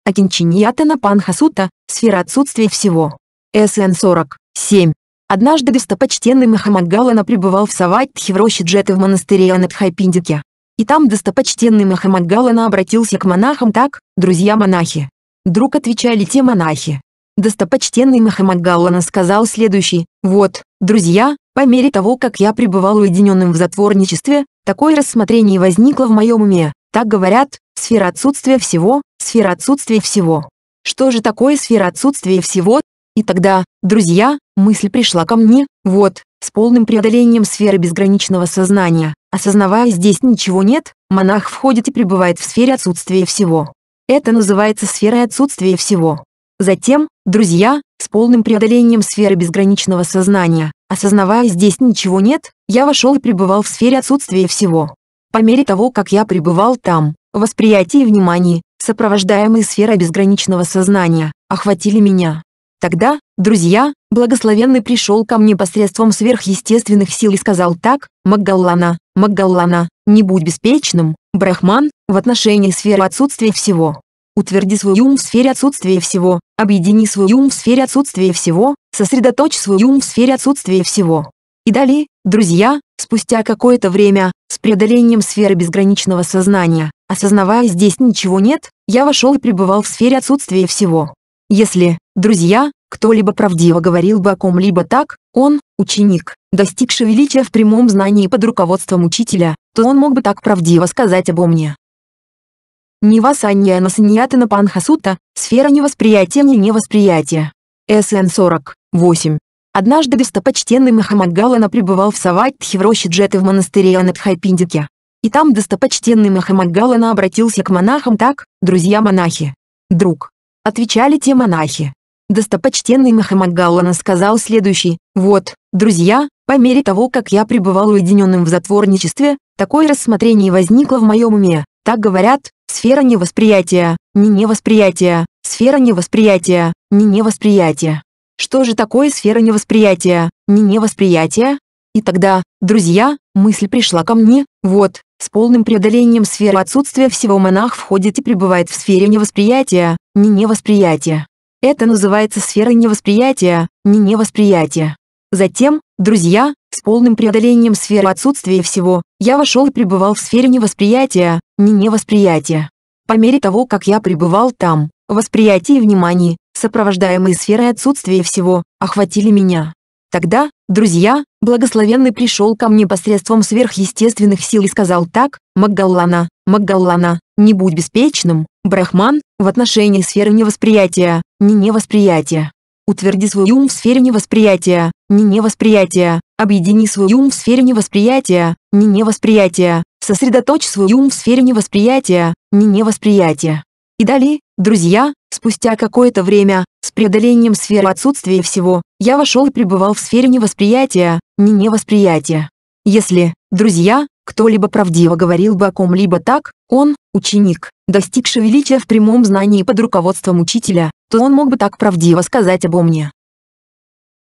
Акинчиньятана Панхасута, сфера отсутствия всего. СН 40, Однажды достопочтенный Махамагалана пребывал в Саватхи в роще Джеты в монастыре Анатхайпиндике. И там достопочтенный Махамагалана обратился к монахам так, «Друзья-монахи». Друг отвечали те монахи. Достопочтенный Махамагалана сказал следующий, «Вот, друзья, по мере того, как я пребывал уединенным в затворничестве, такое рассмотрение возникло в моем уме, так говорят, сфера отсутствия всего, сфера отсутствия всего. Что же такое сфера отсутствия всего, и тогда, друзья, мысль пришла ко мне, вот, с полным преодолением сферы безграничного сознания, осознавая здесь ничего нет, монах входит и пребывает в сфере отсутствия всего. Это называется сферой отсутствия всего. Затем, друзья, с полным преодолением сферы безграничного сознания, осознавая здесь ничего нет, я вошел и пребывал в сфере отсутствия всего. По мере того, как я пребывал там, восприятие и внимание, сопровождаемые сферой безграничного сознания, охватили меня. Тогда, друзья, благословенный пришел ко мне посредством сверхъестественных сил и сказал так, Макгаллана, Макгаллана, не будь беспечным, Брахман, в отношении сферы отсутствия всего. Утверди свой ум в сфере отсутствия всего, объедини свой ум в сфере отсутствия всего, сосредоточь свой ум в сфере отсутствия всего. И далее, друзья, спустя какое-то время, с преодолением сферы безграничного сознания, осознавая здесь ничего нет, я вошел и пребывал в сфере отсутствия всего. Если, друзья, кто-либо правдиво говорил бы о ком-либо так, он, ученик, достигший величия в прямом знании под руководством учителя, то он мог бы так правдиво сказать обо мне. Нивасанья Саньяна Саньятана Панхасута, сфера невосприятия мне невосприятия. СН 48. Однажды достопочтенный Махамад Галана пребывал в Саватхе в роще Джеты в монастыре Анатхайпиндике. И там достопочтенный Махамад Галана обратился к монахам так, друзья монахи. Друг, Отвечали те монахи. Достопочтенный Махамад Галлана сказал следующий, «Вот, друзья, по мере того, как я пребывал уединенным в затворничестве, такое рассмотрение возникло в моем уме. Так говорят, сфера невосприятия, не невосприятия, сфера невосприятия, не невосприятия. Что же такое сфера невосприятия, не невосприятия? И тогда, друзья, мысль пришла ко мне, вот, с полным преодолением сферы отсутствия всего монах входит и пребывает в сфере невосприятия, не невосприятия. Это называется сфера невосприятия, не невосприятия. Затем, друзья, с полным преодолением сферы отсутствия всего, я вошел и пребывал в сфере невосприятия, не невосприятия. По мере того, как я пребывал там, восприятие и внимание, сопровождаемые сферой отсутствия всего, охватили меня. Тогда, «Друзья, благословенный пришел ко мне посредством сверхъестественных сил и сказал так, Макгаллана, Макгаллана, не будь беспечным, Брахман, в отношении сферы невосприятия, не невосприятия. Утверди свой ум в сфере невосприятия, не невосприятия, объедини свой ум в сфере невосприятия, не невосприятия, сосредоточь свой ум в сфере невосприятия, не невосприятия». И далее, друзья, Спустя какое-то время, с преодолением сферы отсутствия всего, я вошел и пребывал в сфере невосприятия, не невосприятия. Если, друзья, кто-либо правдиво говорил бы о ком-либо так, он, ученик, достигший величия в прямом знании под руководством учителя, то он мог бы так правдиво сказать обо мне.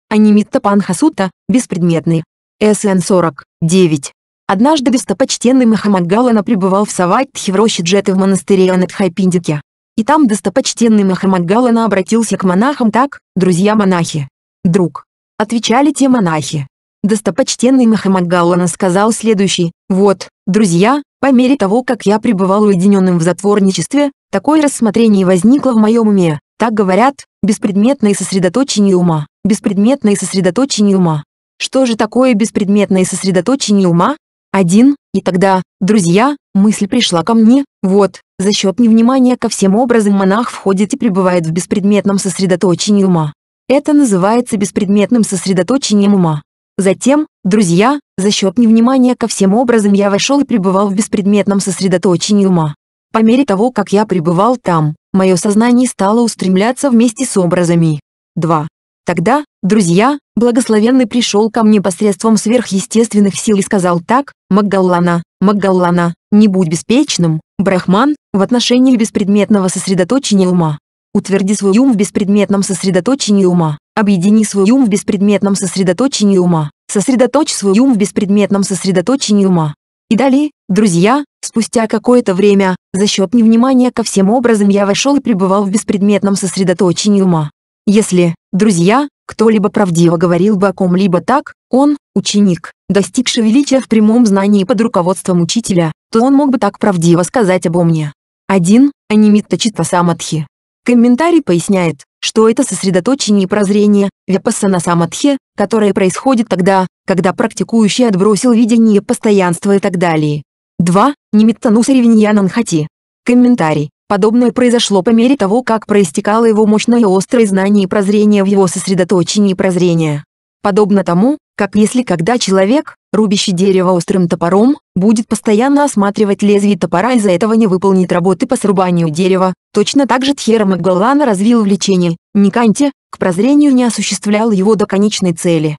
Анимитта Панхасута, беспредметный. СН 49. Однажды достопочтенный Махамад Галана пребывал в Саватхе в роще Джеты в монастыре Анатхайпиндике. И там достопочтенный Махамад Галана обратился к монахам так, «Друзья-монахи! Друг!» Отвечали те монахи. Достопочтенный Махамад Галана сказал следующий, «Вот, друзья, по мере того, как я пребывал уединенным в затворничестве, такое рассмотрение возникло в моем уме, так говорят, беспредметное сосредоточение ума, беспредметное сосредоточение ума. Что же такое беспредметное сосредоточение ума? Один, и тогда, друзья, мысль пришла ко мне, вот, за счет невнимания ко всем образам монах входит и пребывает в беспредметном сосредоточении ума. Это называется беспредметным сосредоточением ума. Затем, друзья, за счет невнимания ко всем образам я вошел и пребывал в беспредметном сосредоточении ума. По мере того, как я пребывал там, мое сознание стало устремляться вместе с образами. 2. Тогда, друзья, Благословенный пришел ко мне посредством сверхъестественных сил и сказал так, Макгаллана, Макгаллана, не будь беспечным, Брахман, в отношении беспредметного сосредоточения ума. Утверди свой ум в беспредметном сосредоточении ума, объедини свой ум в беспредметном сосредоточении ума, сосредоточь свой ум в беспредметном сосредоточении ума. И далее, друзья, спустя какое-то время, за счет невнимания ко всем образом я вошел и пребывал в беспредметном сосредоточении ума. Если, друзья, кто-либо правдиво говорил бы о ком-либо так, он, ученик, достигший величия в прямом знании под руководством учителя, то он мог бы так правдиво сказать обо мне. 1. Анимитта Читта Самадхи. Комментарий поясняет, что это сосредоточение и прозрение, вяпасана самадхи, которое происходит тогда, когда практикующий отбросил видение постоянства и так далее. 2. Нимиттанусари виньянанхати. Комментарий. Подобное произошло по мере того, как проистекало его мощное острое знание и прозрение в его сосредоточении прозрения. Подобно тому, как если когда человек, рубящий дерево острым топором, будет постоянно осматривать лезвие топора и из-за этого не выполнит работы по срубанию дерева, точно так же Тхера Макгаллана развил влечение, Никанте, к прозрению не осуществлял его до конечной цели.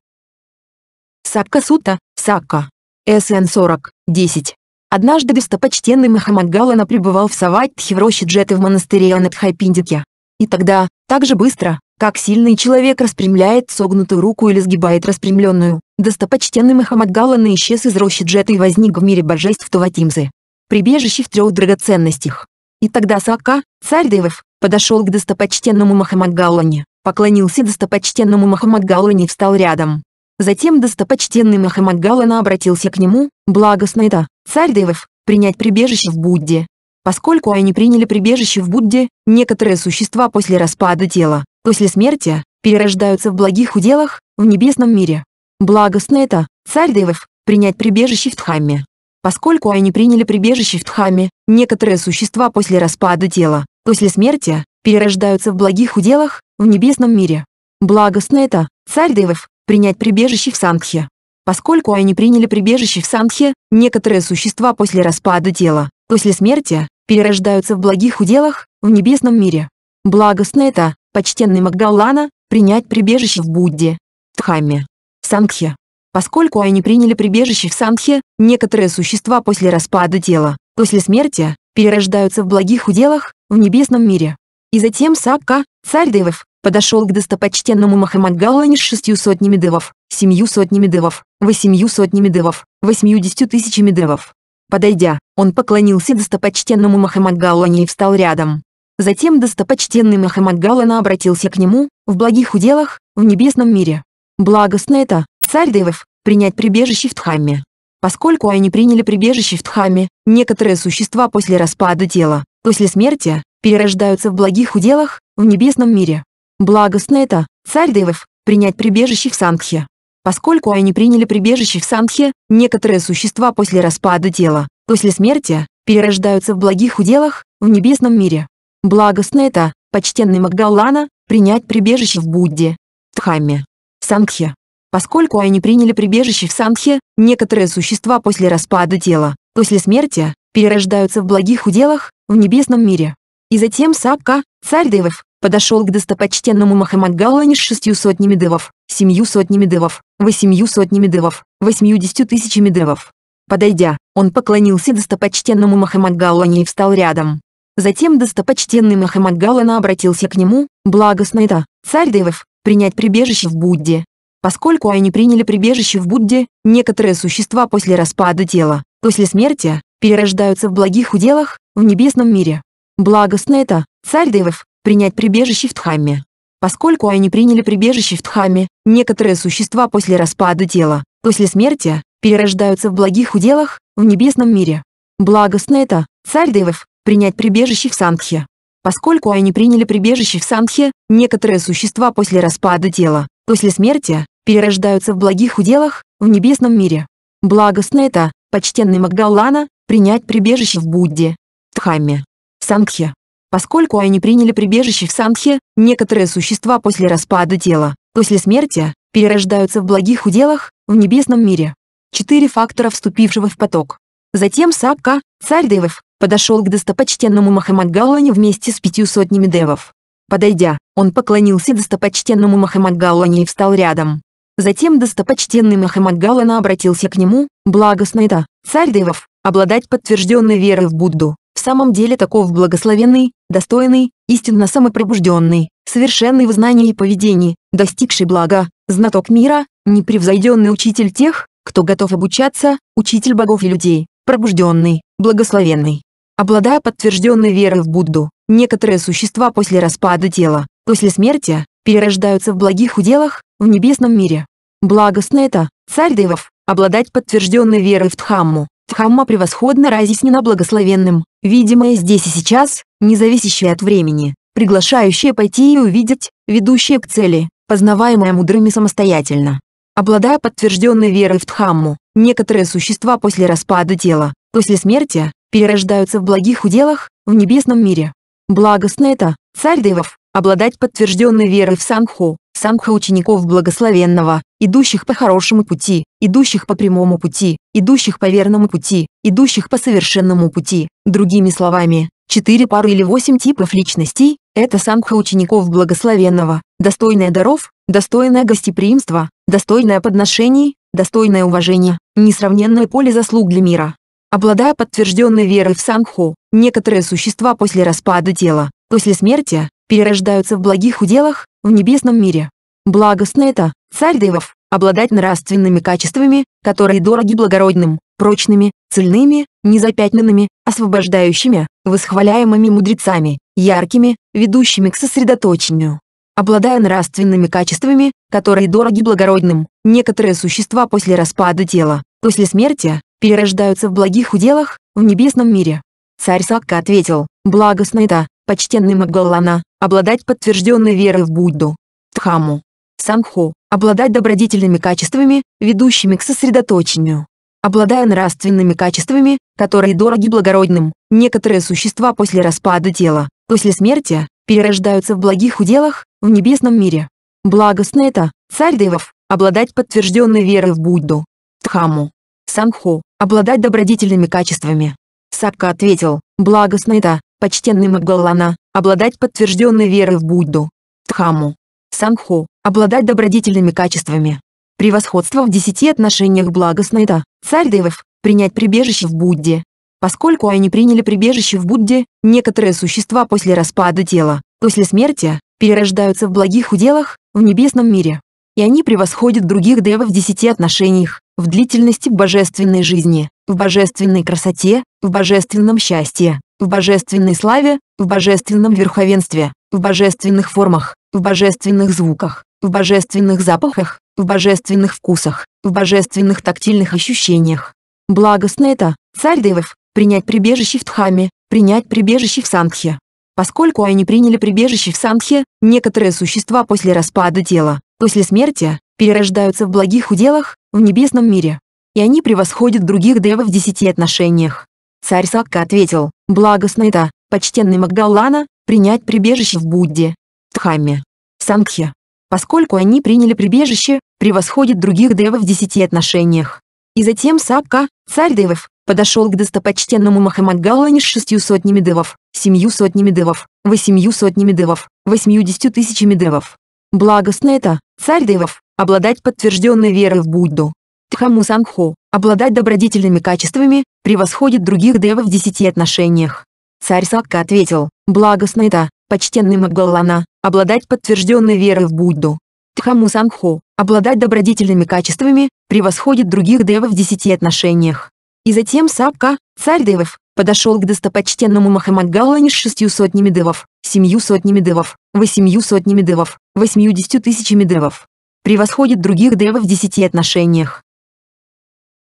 Сакка Сута, Сакка. СН 40, 10. Однажды достопочтенный Махамад Галана пребывал в Саватхи в роще Джеты в монастыре Анатхайпиндике. И тогда, так же быстро, как сильный человек распрямляет согнутую руку или сгибает распрямленную, достопочтенный Махамад Галана исчез из рощи Джеты и возник в мире божеств Туватимзы, прибежище в трех драгоценностях. И тогда Сака, царь Девов, подошел к достопочтенному Махамад Галане, поклонился достопочтенному Махамад Галане и встал рядом. Затем достопочтенный Махамад обратился к нему, благостный да, царь Девов, принять прибежище в Будде. Поскольку они приняли прибежище в Будде, некоторые существа после распада тела, после смерти, перерождаются в благих уделах, в небесном мире. Благостно это, царь Девов, принять прибежище в Дхамме. Поскольку они приняли прибежище в Дхамме, некоторые существа после распада тела, после смерти, перерождаются в благих уделах, в небесном мире. Благостно это, царь Девов, принять прибежище в Сангхе. Поскольку они приняли прибежище в Сангхе, некоторые существа после распада тела, после смерти, перерождаются в благих уделах, в небесном мире. Благостно это, почтенный Маггаллана, принять прибежище в Будде, в Дхамме, в Сангхе. Поскольку они приняли прибежище в Сангхе, некоторые существа после распада тела, после смерти, перерождаются в благих уделах, в небесном мире. И затем Сакка, царь дэвов подошел к достопочтенному Махамадгалане с шестью сотнями девов, семью сотнями девов, восемью сотнями девов, восьмьюдесятью тысячами девов. Подойдя, он поклонился достопочтенному Махамадгалане и встал рядом. Затем достопочтенный Махамадгалана обратился к нему, в благих уделах, в небесном мире. Благостно это, царь девов, принять прибежище в Тхамме. Поскольку они приняли прибежище в Дхамме, некоторые существа после распада тела, после смерти, перерождаются в благих уделах, в небесном мире. Благостно царь дэвов, принять прибежище в Сангхе. Поскольку они приняли прибежище в Сангхе, некоторые существа после распада тела, после смерти, перерождаются в благих уделах, в небесном мире. Благостно почтенный Маггаллана, принять прибежище в Будде, тхамме, Сангхе. Поскольку они приняли прибежище в Сангхе, некоторые существа после распада тела, после смерти, перерождаются в благих уделах, в небесном мире. И затем Сакка, царь дэвов подошел к достопочтенному Махамадгауане с шестью сотнями девов, семью сотнями девов, восемью сотнями девов, восьмьюдесятью тысячами девов. Подойдя, он поклонился достопочтенному Махамадгауане и встал рядом. Затем достопочтенный Махамадгалана обратился к нему, благостный это, царь девов, принять прибежище в Будде. Поскольку они приняли прибежище в Будде, некоторые существа после распада тела, после смерти, перерождаются в благих уделах, в небесном мире. Благостно это, царь Девов, принять прибежище в Дхамме. Поскольку они приняли прибежище в Дхамме, некоторые существа после распада тела, после смерти, перерождаются в благих уделах, в небесном мире. Благостно это, царь Девов, принять прибежище в Сандхе. Поскольку они приняли прибежище в Сандхе, некоторые существа после распада тела, после смерти, перерождаются в благих уделах, в небесном мире. Благостно это, почтенный Маггаллана, принять прибежище в Будде, Дхамме, Сангхе. Поскольку они приняли прибежище в Сандхе, некоторые существа после распада тела, после смерти, перерождаются в благих уделах, в небесном мире. Четыре фактора вступившего в поток. Затем Сакка, царь девов, подошел к достопочтенному Махамагалане вместе с пятью сотнями девов. Подойдя, он поклонился достопочтенному Махамагалане и встал рядом. Затем достопочтенный Махамагалана обратился к нему, благостный да, царь девов, обладать подтвержденной верой в Будду, самом деле таков благословенный, достойный, истинно самопробужденный, совершенный в знании и поведении, достигший блага, знаток мира, непревзойденный учитель тех, кто готов обучаться, учитель богов и людей, пробужденный, благословенный. Обладая подтвержденной верой в Будду, некоторые существа после распада тела, после смерти, перерождаются в благих уделах, в небесном мире. Благостно это, царь Девов, обладать подтвержденной верой в Дхамму, Дхамма превосходно разъяснена благословенным, видимое здесь и сейчас, независящее от времени, приглашающее пойти и увидеть, ведущее к цели, познаваемое мудрыми самостоятельно. Обладая подтвержденной верой в Дхамму, некоторые существа после распада тела, после смерти, перерождаются в благих уделах, в небесном мире. Благостно это, царь дэвов обладать подтвержденной верой в Сангху, Сангха учеников благословенного, идущих по хорошему пути, идущих по прямому пути, идущих по верному пути, идущих по совершенному пути. Другими словами, четыре пары или восемь типов личностей – это Сангха учеников благословенного, достойная даров, достойное гостеприимства, достойное подношений, достойное уважение, несравненное поле заслуг для мира. Обладая подтвержденной верой в Сангху, некоторые существа после распада тела, после смерти, перерождаются в благих уделах, в небесном мире. Благостно это, царь Девов, обладать нравственными качествами, которые дороги благородным, прочными, цельными, незапятнанными, освобождающими, восхваляемыми мудрецами, яркими, ведущими к сосредоточению. Обладая нравственными качествами, которые дороги благородным, некоторые существа после распада тела, после смерти, перерождаются в благих уделах, в небесном мире. Царь Сакка ответил, благостно это, почтенный Макгаллана, обладать подтвержденной верой в Будду, Тхаму, Самху, обладать добродетельными качествами, ведущими к сосредоточению. Обладая нравственными качествами, которые дороги благородным, некоторые существа после распада тела, после смерти, перерождаются в благих уделах, в небесном мире. Благостно это, царь Девов, обладать подтвержденной верой в Будду, Тхаму, Самху, обладать добродетельными качествами. Сакка ответил, благостно это, почтенный Магаллана, обладать подтвержденной верой в Будду, Дхамму, Сангху, обладать добродетельными качествами. Превосходство в десяти отношениях благостное царь дэвов. принять прибежище в Будде. Поскольку они приняли прибежище в Будде, некоторые существа после распада тела, после смерти, перерождаются в благих уделах, в небесном мире. И они превосходят других дэвов в десяти отношениях, в длительности божественной жизни, в божественной красоте, в божественном счастье, в божественной славе, в божественном верховенстве, в божественных формах, в божественных звуках, в божественных запахах, в божественных вкусах, в божественных тактильных ощущениях. Благостно это, царь дэвов, принять прибежище в тхаме, принять прибежище в Сангхе. Поскольку они приняли прибежище в Сангхе, некоторые существа после распада тела, после смерти, перерождаются в благих уделах, в небесном мире. И они превосходят других дэвов в десяти отношениях. Царь Сакка ответил, Благосно почтенный Маггаллана, принять прибежище в Будде, Дхамме, Сангхе. Поскольку они приняли прибежище, превосходит других девов в десяти отношениях. И затем Сакка, царь девов, подошел к достопочтенному Махамагалане с шестью сотнями девов, семью сотнями девов, восемью сотнями девов, восьмьюдесятью тысячами девов. Благостно это, царь девов, обладать подтвержденной верой в Будду. Тхаму Сангху, обладать добродетельными качествами, превосходит других девов в десяти отношениях. Царь Сакка ответил, «Благостно это, почтенный Макгаллана, обладать подтвержденной верой в Будду. Тхаму Санху, обладать добродетельными качествами, превосходит других девов в десяти отношениях». И затем Сакка, царь девов, подошел к достопочтенному Махамадгаллане с шестью сотнями девов, семью сотнями девов, восемью сотнями девов, восьмью десятью тысячами девов. Превосходит других девов в десяти отношениях.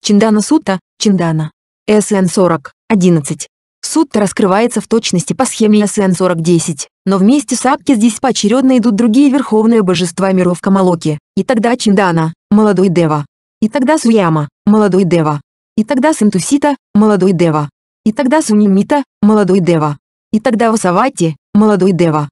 Чиндана Сутта, Чиндана. СН 40, 11. Сутта раскрывается в точности по схеме СН 4010, но вместе с Акки здесь поочередно идут другие верховные божества миров Камалоки, и тогда Чиндана, молодой Дева, и тогда Суяма, молодой Дева, и тогда Сентусита, молодой Дева, и тогда Сунимита, молодой Дева, и тогда Васавати, молодой Дева.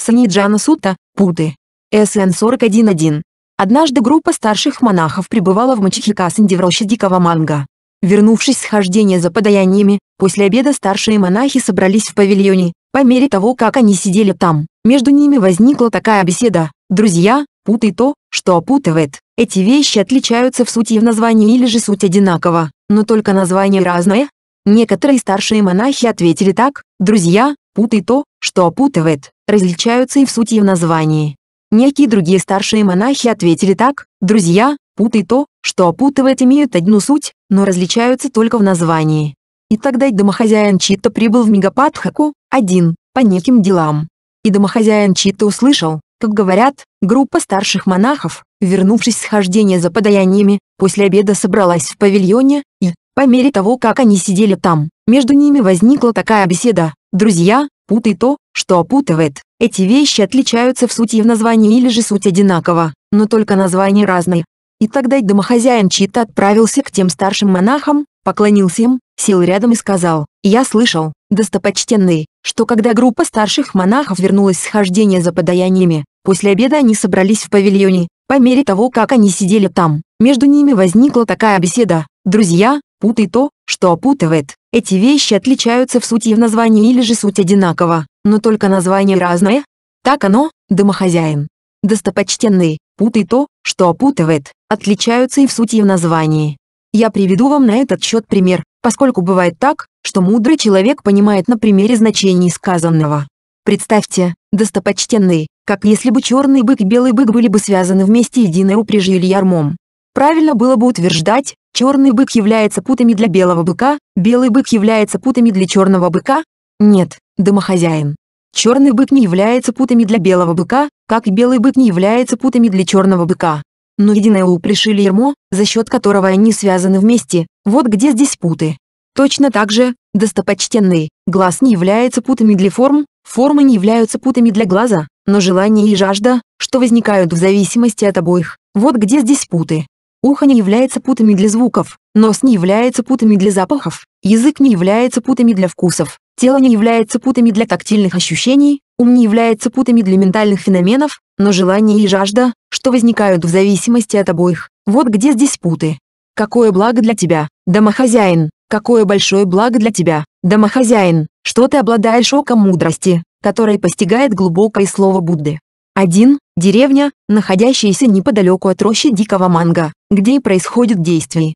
Саниджана Сута, Путы. СН 41.1. Однажды группа старших монахов пребывала в Мачихикасинде в роще дикого манго. Вернувшись с хождения за подаяниями, после обеда старшие монахи собрались в павильоне. По мере того, как они сидели там, между ними возникла такая беседа. «Друзья, путай то, что опутывает. Эти вещи отличаются в сути и в названии или же суть одинакова, но только название разное». Некоторые старшие монахи ответили так. «Друзья, путай то, что опутывает. Различаются и в сути и в названии. Некие другие старшие монахи ответили так, «Друзья, путы и то, что опутывает, имеют одну суть, но различаются только в названии». И тогда домохозяин Читта прибыл в Мегапатхаку, один, по неким делам. И домохозяин Читта услышал, как говорят, группа старших монахов, вернувшись с хождения за подаяниями, после обеда собралась в павильоне, и, по мере того, как они сидели там, между ними возникла такая беседа, «Друзья, путай то, что опутывает, эти вещи отличаются в сути и в названии или же суть одинакова, но только названия разные. И тогда домохозяин чита отправился к тем старшим монахам, поклонился им, сел рядом и сказал, «Я слышал, достопочтенный, что когда группа старших монахов вернулась с хождения за подаяниями, после обеда они собрались в павильоне, по мере того, как они сидели там, между ними возникла такая беседа, «Друзья, путай то, что опутывает, эти вещи отличаются в сути и в названии или же суть одинакова, но только название разное. Так оно, домохозяин. Достопочтенный, путай то, что опутывает, отличаются и в сути и в названии. Я приведу вам на этот счет пример, поскольку бывает так, что мудрый человек понимает на примере значений сказанного. Представьте, достопочтенный, как если бы черный бык и белый бык были бы связаны вместе единой упряжью или ярмом. Правильно было бы утверждать, черный бык является путами для белого быка, белый бык является путами для черного быка, нет, домохозяин. Черный бык не является путами для белого быка, как и белый бык не является путами для черного быка. Но единое упряжили ермо, за счет которого они связаны вместе, вот где здесь путы. Точно так же, достопочтенный, глаз не является путами для форм, формы не являются путами для глаза, но желание и жажда, что возникают в зависимости от обоих, вот где здесь путы. Ухо не является путами для звуков, нос не является путами для запахов, язык не является путами для вкусов, тело не является путами для тактильных ощущений, ум не является путами для ментальных феноменов, но желание и жажда, что возникают в зависимости от обоих, вот где здесь путы. Какое благо для тебя, домохозяин, какое большое благо для тебя, домохозяин, что ты обладаешь оком мудрости, которой постигает глубокое слово Будды. 1 деревня, находящаяся неподалеку от рощи Дикого Манго, где и происходит действие.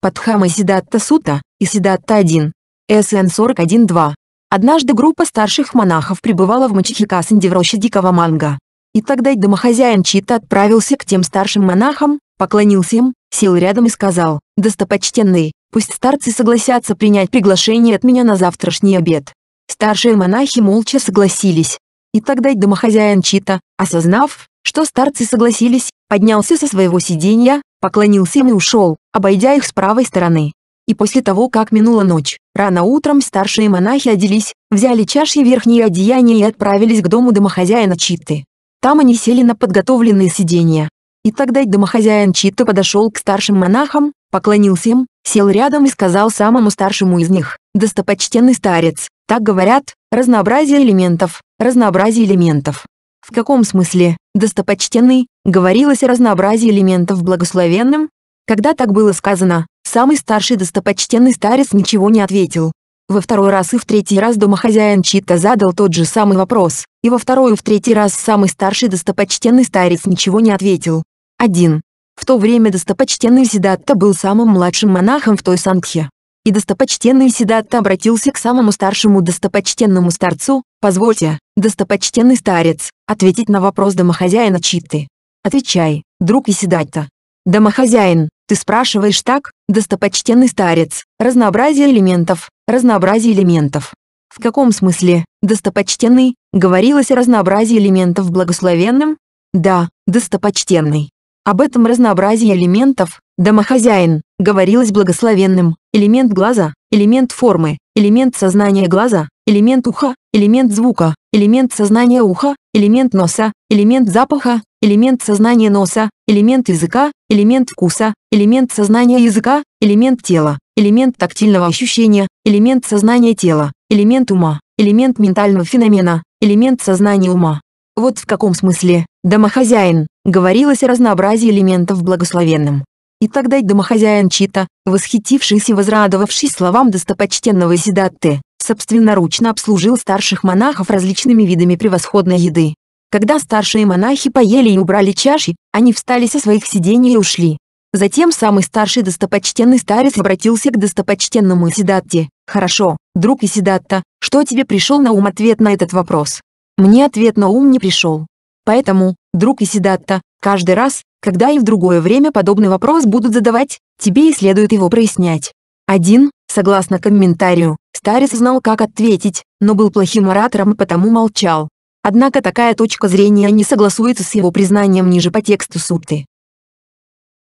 Патхама Сидатта Сута и Сидатта 1, СН 41-2. Однажды группа старших монахов пребывала в Мачихикасанде в роще Дикого Манго. И тогда домохозяин Чита отправился к тем старшим монахам, поклонился им, сел рядом и сказал, «Достопочтенные, пусть старцы согласятся принять приглашение от меня на завтрашний обед». Старшие монахи молча согласились, и тогда домохозяин Чита, осознав, что старцы согласились, поднялся со своего сиденья, поклонился им и ушел, обойдя их с правой стороны. И после того, как минула ночь, рано утром старшие монахи оделись, взяли чаши верхние одеяния и отправились к дому домохозяина Читы. Там они сели на подготовленные сиденья. И тогда домохозяин Читты подошел к старшим монахам, поклонился им, сел рядом и сказал самому старшему из них, «Достопочтенный старец, так говорят, разнообразие элементов, разнообразие элементов. В каком смысле «достопочтенный» говорилось о разнообразии элементов благословенным? Когда так было сказано, самый старший достопочтенный старец ничего не ответил. Во второй раз и в третий раз домохозяин Чита задал тот же самый вопрос, и во второй и в третий раз самый старший достопочтенный старец ничего не ответил. 1. В то время достопочтенный Сидатта был самым младшим монахом в той Сангхе. И достопочтенный Сидатта обратился к самому старшему достопочтенному старцу, Позвольте, достопочтенный старец, ответить на вопрос домохозяина Читты. Отвечай, друг Исидатта. Домохозяин, ты спрашиваешь так, достопочтенный старец, разнообразие элементов, разнообразие элементов. В каком смысле, достопочтенный, говорилось о разнообразии элементов благословенным? Да, достопочтенный. Об этом разнообразии элементов, домохозяин, говорилось благословенным элемент глаза, элемент формы, элемент сознания глаза, элемент уха, элемент звука, элемент сознания уха, элемент носа, элемент запаха, элемент сознания носа, элемент языка, элемент вкуса, элемент сознания языка, элемент тела, элемент тактильного ощущения, элемент сознания тела, элемент ума, элемент ментального феномена, элемент сознания ума. Вот в каком смысле «домохозяин» говорилось о разнообразии элементов в благословенном. И тогда домохозяин Чита, восхитившись и возрадовавшись словам достопочтенного Сидатты, собственноручно обслужил старших монахов различными видами превосходной еды. Когда старшие монахи поели и убрали чаши, они встали со своих сидений и ушли. Затем самый старший достопочтенный старец обратился к достопочтенному Сидатте. «Хорошо, друг Исидатта, что тебе пришел на ум ответ на этот вопрос?» «Мне ответ на ум не пришел. Поэтому, друг Исидатта, каждый раз, когда и в другое время подобный вопрос будут задавать, тебе и следует его прояснять. 1. Согласно комментарию, старец знал, как ответить, но был плохим оратором и потому молчал. Однако такая точка зрения не согласуется с его признанием ниже по тексту сутты.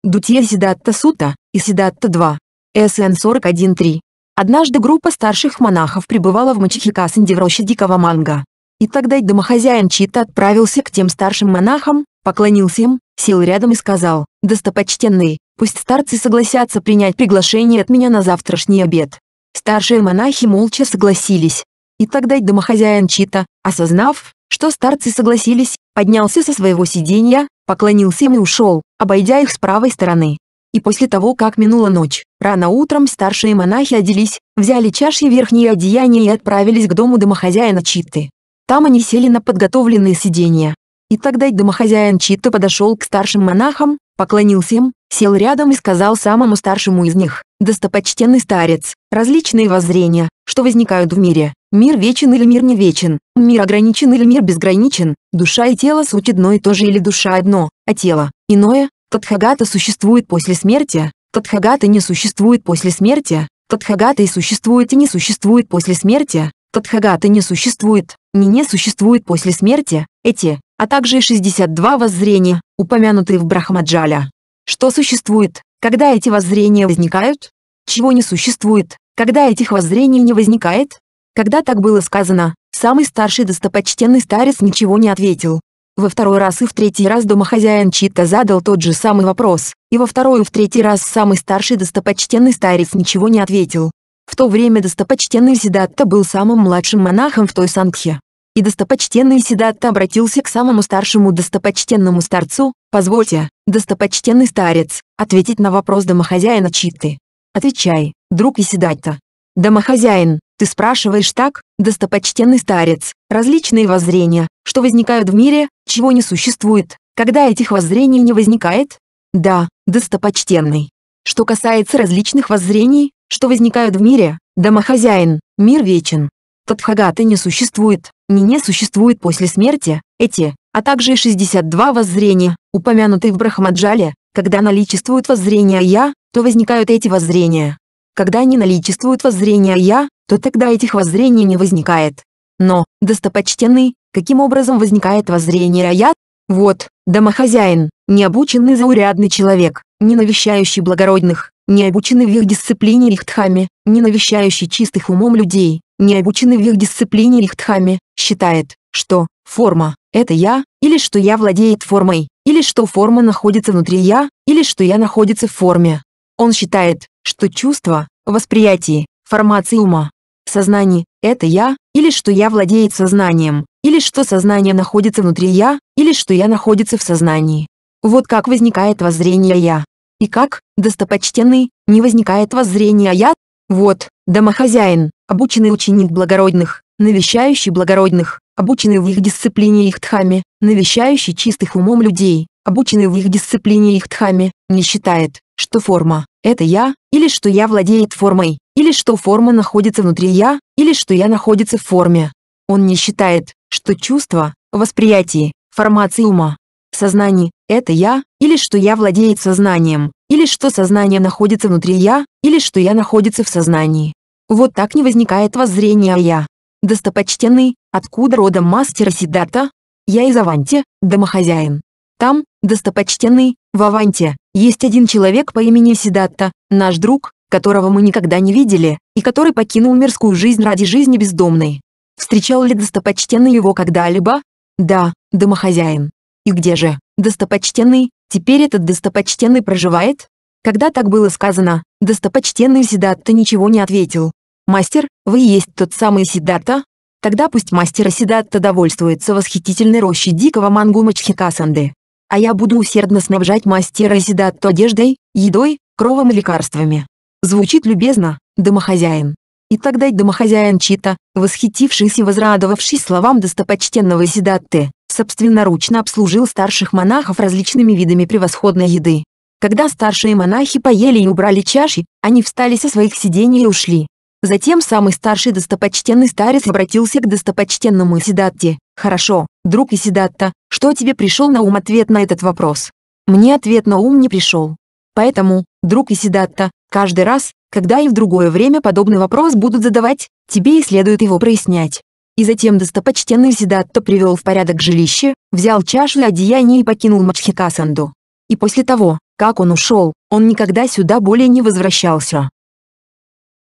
Дутье Сидатта Сута и Сидатта 2. СН 41.3. Однажды группа старших монахов пребывала в Мачхикасанде в роще Дикого Манго. И тогда домохозяин Чита отправился к тем старшим монахам, поклонился им, сел рядом и сказал, «Достопочтенные, пусть старцы согласятся принять приглашение от меня на завтрашний обед». Старшие монахи молча согласились. И тогда домохозяин Чита, осознав, что старцы согласились, поднялся со своего сиденья, поклонился им и ушел, обойдя их с правой стороны. И после того, как минула ночь, рано утром старшие монахи оделись, взяли чаши и верхние одеяния и отправились к дому домохозяина Читы. Там они сели на подготовленные сиденья. И тогда домохозяин Читта подошел к старшим монахам, поклонился им, сел рядом и сказал самому старшему из них, «Достопочтенный старец, различные воззрения, что возникают в мире, мир вечен или мир не вечен, мир ограничен или мир безграничен, душа и тело суть одно и то же или душа одно, а тело – иное, Тадхагата существует после смерти, Тадхагата не существует после смерти, Тадхагата и существует и не существует после смерти, Тадхагата не существует, не не существует после смерти, эти, а также и 62 воззрения, упомянутые в Брахмаджаля. Что существует, когда эти воззрения возникают? Чего не существует, когда этих воззрений не возникает? Когда так было сказано, самый старший достопочтенный старец ничего не ответил. Во второй раз и в третий раз домохозяин Чита задал тот же самый вопрос, и во второй и в третий раз самый старший достопочтенный старец ничего не ответил. В то время достопочтенный Сидатта был самым младшим монахом в той Сангхе. И достопочтенный Сидатта обратился к самому старшему достопочтенному старцу, «Позвольте, достопочтенный старец, ответить на вопрос домохозяина Читты». «Отвечай, друг Исидатта». «Домохозяин, ты спрашиваешь так, достопочтенный старец, различные воззрения, что возникают в мире, чего не существует, когда этих воззрений не возникает?» «Да, достопочтенный». Что касается различных воззрений, что возникают в мире, домохозяин, мир вечен. Тадхагаты не существует, не не существует после смерти, эти, а также 62 воззрения, упомянутые в Брахмаджале, когда наличествуют воззрения «я», то возникают эти воззрения. Когда не наличествуют воззрения «я», то тогда этих воззрений не возникает. Но, достопочтенный, каким образом возникает воззрение «я»? Вот, домохозяин, необученный заурядный человек, не навещающий благородных, не обучены в их дисциплине Рихтхами, не навещающий чистых умом людей, не обучены в их дисциплине Рихтхами, считает, что форма – это я, или что я владеет формой, или что форма находится внутри я, или что я находится в форме. Он считает, что чувство, восприятие, формация ума, сознание – это я, или что я владеет сознанием, или что сознание находится внутри я, или что я находится в сознании. Вот как возникает воззрение «я». И как, достопочтенный, не возникает воззрения а я? Вот, домохозяин, обученный ученик благородных, навещающий благородных, обученный в их дисциплине их тхами, навещающий чистых умом людей, обученный в их дисциплине их тхами, не считает, что форма – это я, или что я владеет формой, или что форма находится внутри я, или что я находится в форме. Он не считает, что чувство, восприятие, формации ума, сознание это я, или что я владеет сознанием, или что сознание находится внутри я, или что я находится в сознании. Вот так не возникает воззрение «я». Достопочтенный, откуда родом мастера Сидата? Я из Аванти, домохозяин. Там, достопочтенный, в Аванте, есть один человек по имени Сидатта, наш друг, которого мы никогда не видели, и который покинул мирскую жизнь ради жизни бездомной. Встречал ли достопочтенный его когда-либо? Да, домохозяин. И где же, достопочтенный, теперь этот достопочтенный проживает? Когда так было сказано, достопочтенный Сидатта ничего не ответил. «Мастер, вы есть тот самый Сидатта?» Тогда пусть мастер Сидатта довольствуется восхитительной рощей дикого мангума Чхикасанды. А я буду усердно снабжать мастера Сидатта одеждой, едой, кровом и лекарствами. Звучит любезно, домохозяин. И тогда домохозяин Чита, восхитившись и возрадовавшись словам достопочтенного Сидатты, собственноручно обслужил старших монахов различными видами превосходной еды. Когда старшие монахи поели и убрали чаши, они встали со своих сидений и ушли. Затем самый старший достопочтенный старец обратился к достопочтенному Исидатте. «Хорошо, друг Исидатта, что тебе пришел на ум ответ на этот вопрос?» «Мне ответ на ум не пришел. Поэтому, друг Исидатта, каждый раз, когда и в другое время подобный вопрос будут задавать, тебе и следует его прояснять и затем достопочтенный Сидатто привел в порядок жилище, взял чашу и одеяние и покинул Мачхикасанду. И после того, как он ушел, он никогда сюда более не возвращался.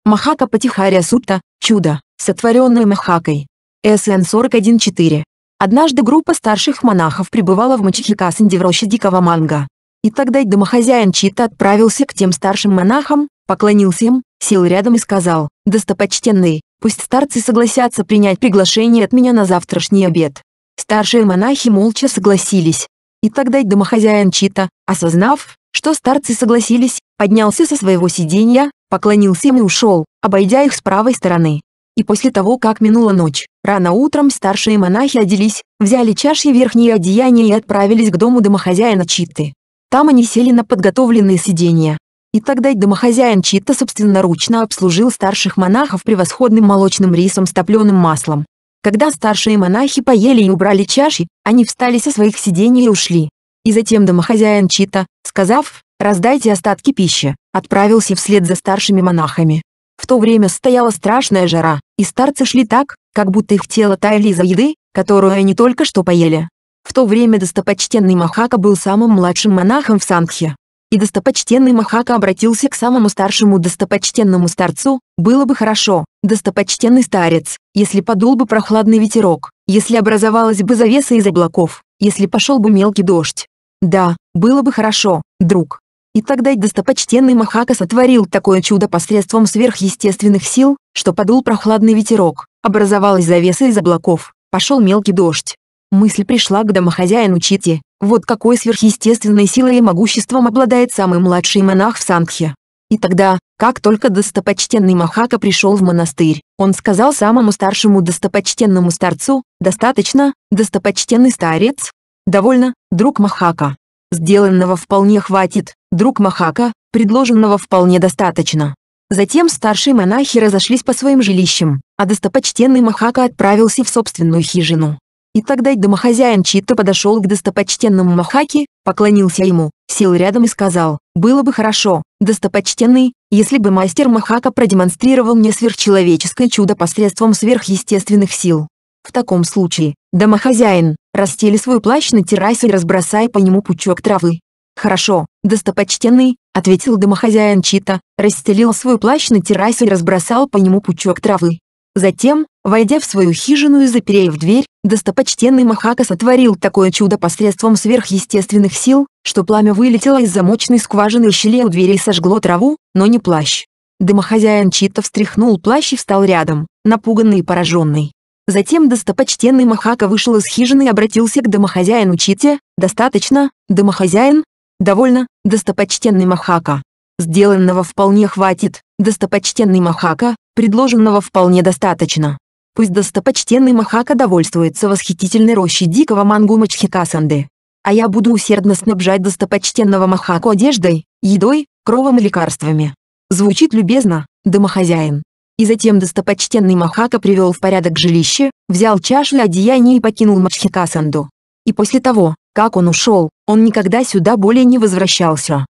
Махака Патихария Сутта «Чудо», сотворенное Махакой. СН 41.4. Однажды группа старших монахов пребывала в Мачхикасанде в роще Дикого Манго. И тогда домохозяин Чита отправился к тем старшим монахам, поклонился им, сел рядом и сказал, «Достопочтенный, Пусть старцы согласятся принять приглашение от меня на завтрашний обед. Старшие монахи молча согласились. И тогда домохозяин Чита, осознав, что старцы согласились, поднялся со своего сиденья, поклонился им и ушел, обойдя их с правой стороны. И после того, как минула ночь, рано утром старшие монахи оделись, взяли чаши верхние одеяния и отправились к дому домохозяина Читы. Там они сели на подготовленные сиденья, и тогда домохозяин чьи собственноручно обслужил старших монахов превосходным молочным рисом с топленым маслом. Когда старшие монахи поели и убрали чаши, они встали со своих сидений и ушли. И затем домохозяин Чита, сказав «раздайте остатки пищи», отправился вслед за старшими монахами. В то время стояла страшная жара, и старцы шли так, как будто их тело таяли из-за еды, которую они только что поели. В то время достопочтенный Махака был самым младшим монахом в Сангхе и достопочтенный Махака обратился к самому старшему достопочтенному старцу, было бы хорошо, достопочтенный старец, если подул бы прохладный ветерок, если образовалась бы завеса из облаков, если пошел бы мелкий дождь. Да, было бы хорошо, друг. И тогда достопочтенный Махака сотворил такое чудо посредством сверхъестественных сил, что подул прохладный ветерок, образовалась завеса из облаков, пошел мелкий дождь. Мысль пришла к домохозяину Чити, вот какой сверхъестественной силой и могуществом обладает самый младший монах в Сангхе. И тогда, как только достопочтенный Махака пришел в монастырь, он сказал самому старшему достопочтенному старцу, «Достаточно, достопочтенный старец? Довольно, друг Махака. Сделанного вполне хватит, друг Махака, предложенного вполне достаточно». Затем старшие монахи разошлись по своим жилищам, а достопочтенный Махака отправился в собственную хижину. И тогда домохозяин Читта подошел к достопочтенному Махаке, поклонился ему, сел рядом и сказал, «Было бы хорошо, достопочтенный, если бы мастер Махака продемонстрировал мне сверхчеловеческое чудо посредством сверхъестественных сил. В таком случае, домохозяин, растели свой плащ на террасе и разбросай по нему пучок травы». «Хорошо, достопочтенный», — ответил домохозяин Чита, расстелил свой плащ на террасе и разбросал по нему пучок травы. Затем, войдя в свою хижину и заперев дверь, достопочтенный Махака сотворил такое чудо посредством сверхъестественных сил, что пламя вылетело из замочной скважины и щеле у двери и сожгло траву, но не плащ. Домохозяин Чита встряхнул плащ и встал рядом, напуганный и пораженный. Затем достопочтенный Махака вышел из хижины и обратился к домохозяину Чите, «Достаточно, домохозяин?» «Довольно, достопочтенный Махака. Сделанного вполне хватит, достопочтенный Махака, Предложенного вполне достаточно. Пусть достопочтенный Махака довольствуется восхитительной рощей дикого мангума Чхикасанды. А я буду усердно снабжать достопочтенного Махаку одеждой, едой, кровом и лекарствами. Звучит любезно, домохозяин. И затем достопочтенный Махака привел в порядок жилище, взял чашу одеяния и покинул Мачхикасанду. И после того, как он ушел, он никогда сюда более не возвращался.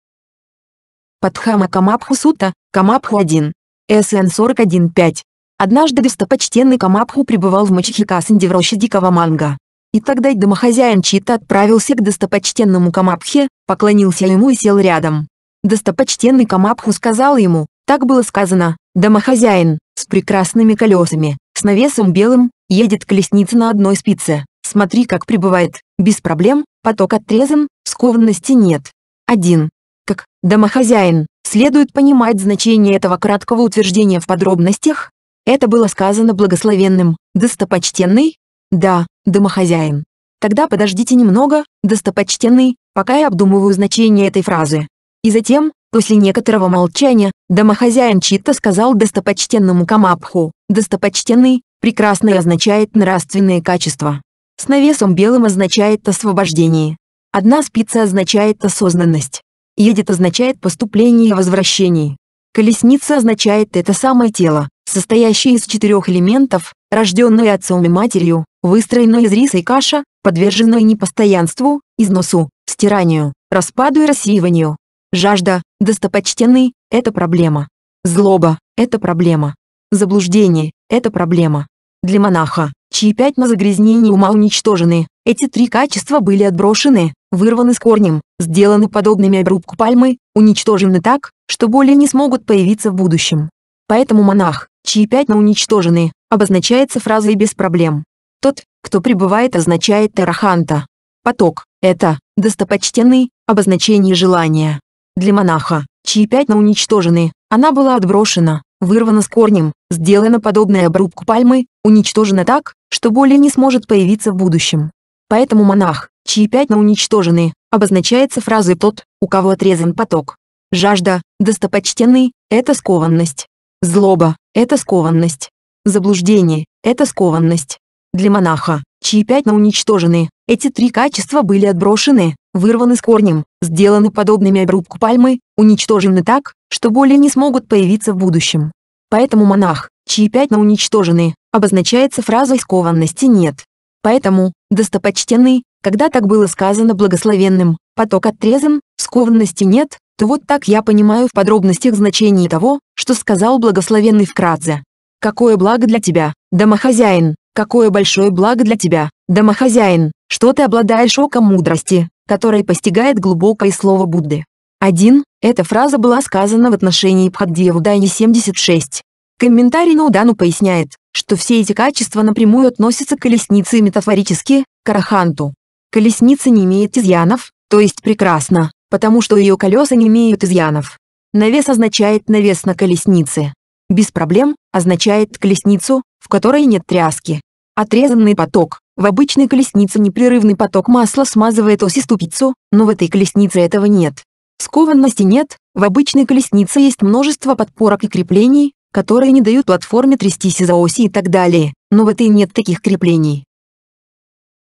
Падхама Камабху Сута, Камабху 1. СН-41-5. Однажды достопочтенный Камабху пребывал в Мачхикасанде в роще дикого манго. И тогда домохозяин Чита отправился к достопочтенному Камабхе, поклонился ему и сел рядом. Достопочтенный Камабху сказал ему, так было сказано, домохозяин, с прекрасными колесами, с навесом белым, едет колесница на одной спице, смотри как прибывает, без проблем, поток отрезан, скованности нет. 1. Как, домохозяин, Следует понимать значение этого краткого утверждения в подробностях. Это было сказано благословенным, достопочтенный, да, домохозяин. Тогда подождите немного, достопочтенный, пока я обдумываю значение этой фразы. И затем, после некоторого молчания, домохозяин Читта сказал достопочтенному Камабху, «Достопочтенный, прекрасный означает нравственные качества. С навесом белым означает освобождение. Одна спица означает осознанность. Едет означает поступление и возвращение. Колесница означает это самое тело, состоящее из четырех элементов, рожденное отцом и матерью, выстроенное из риса и каша, подверженное непостоянству, износу, стиранию, распаду и рассеиванию. Жажда, достопочтенный, это проблема. Злоба – это проблема. Заблуждение – это проблема. Для монаха, чьи пятна загрязнения ума уничтожены, эти три качества были отброшены, вырваны с корнем, сделаны подобными обрубку пальмы, уничтожены так, что более не смогут появиться в будущем. Поэтому монах, чьи пятна уничтожены, обозначается фразой «без проблем». Тот, кто пребывает означает Тараханта. Поток – это, достопочтенный, обозначение желания. Для монаха, чьи пятна уничтожены, она была отброшена, вырвана с корнем, сделана подобная обрубку пальмы, уничтожена так, что более не сможет появиться в будущем. Поэтому монах, чьи пятна уничтожены, обозначается фразой «тот, у кого отрезан поток». Жажда, достопочтенный, это скованность. Злоба, это скованность. Заблуждение, это скованность. Для монаха, чьи пятна уничтожены, эти три качества были отброшены, вырваны с корнем, сделаны подобными обрубку пальмы, уничтожены так, что более не смогут появиться в будущем. Поэтому монах, чьи пятна уничтожены, обозначается фразой скованности «нет». Поэтому, достопочтенный, когда так было сказано благословенным, поток отрезан, скованности нет, то вот так я понимаю в подробностях значение того, что сказал благословенный вкратце. Какое благо для тебя, домохозяин, какое большое благо для тебя, домохозяин, что ты обладаешь оком мудрости, которое постигает глубокое слово Будды. 1. Эта фраза была сказана в отношении Бхаддиеву Дайни 76. Комментарий Наудану поясняет, что все эти качества напрямую относятся к колеснице и метафорически, к Араханту. Колесница не имеет изъянов, то есть прекрасно, потому что ее колеса не имеют изъянов. Навес означает навес на колеснице. Без проблем означает колесницу, в которой нет тряски. Отрезанный поток. В обычной колеснице непрерывный поток масла смазывает оси ступицу, но в этой колеснице этого нет. Скованности нет, в обычной колеснице есть множество подпорок и креплений, которые не дают платформе трястись из-за оси и так далее, но в этой нет таких креплений.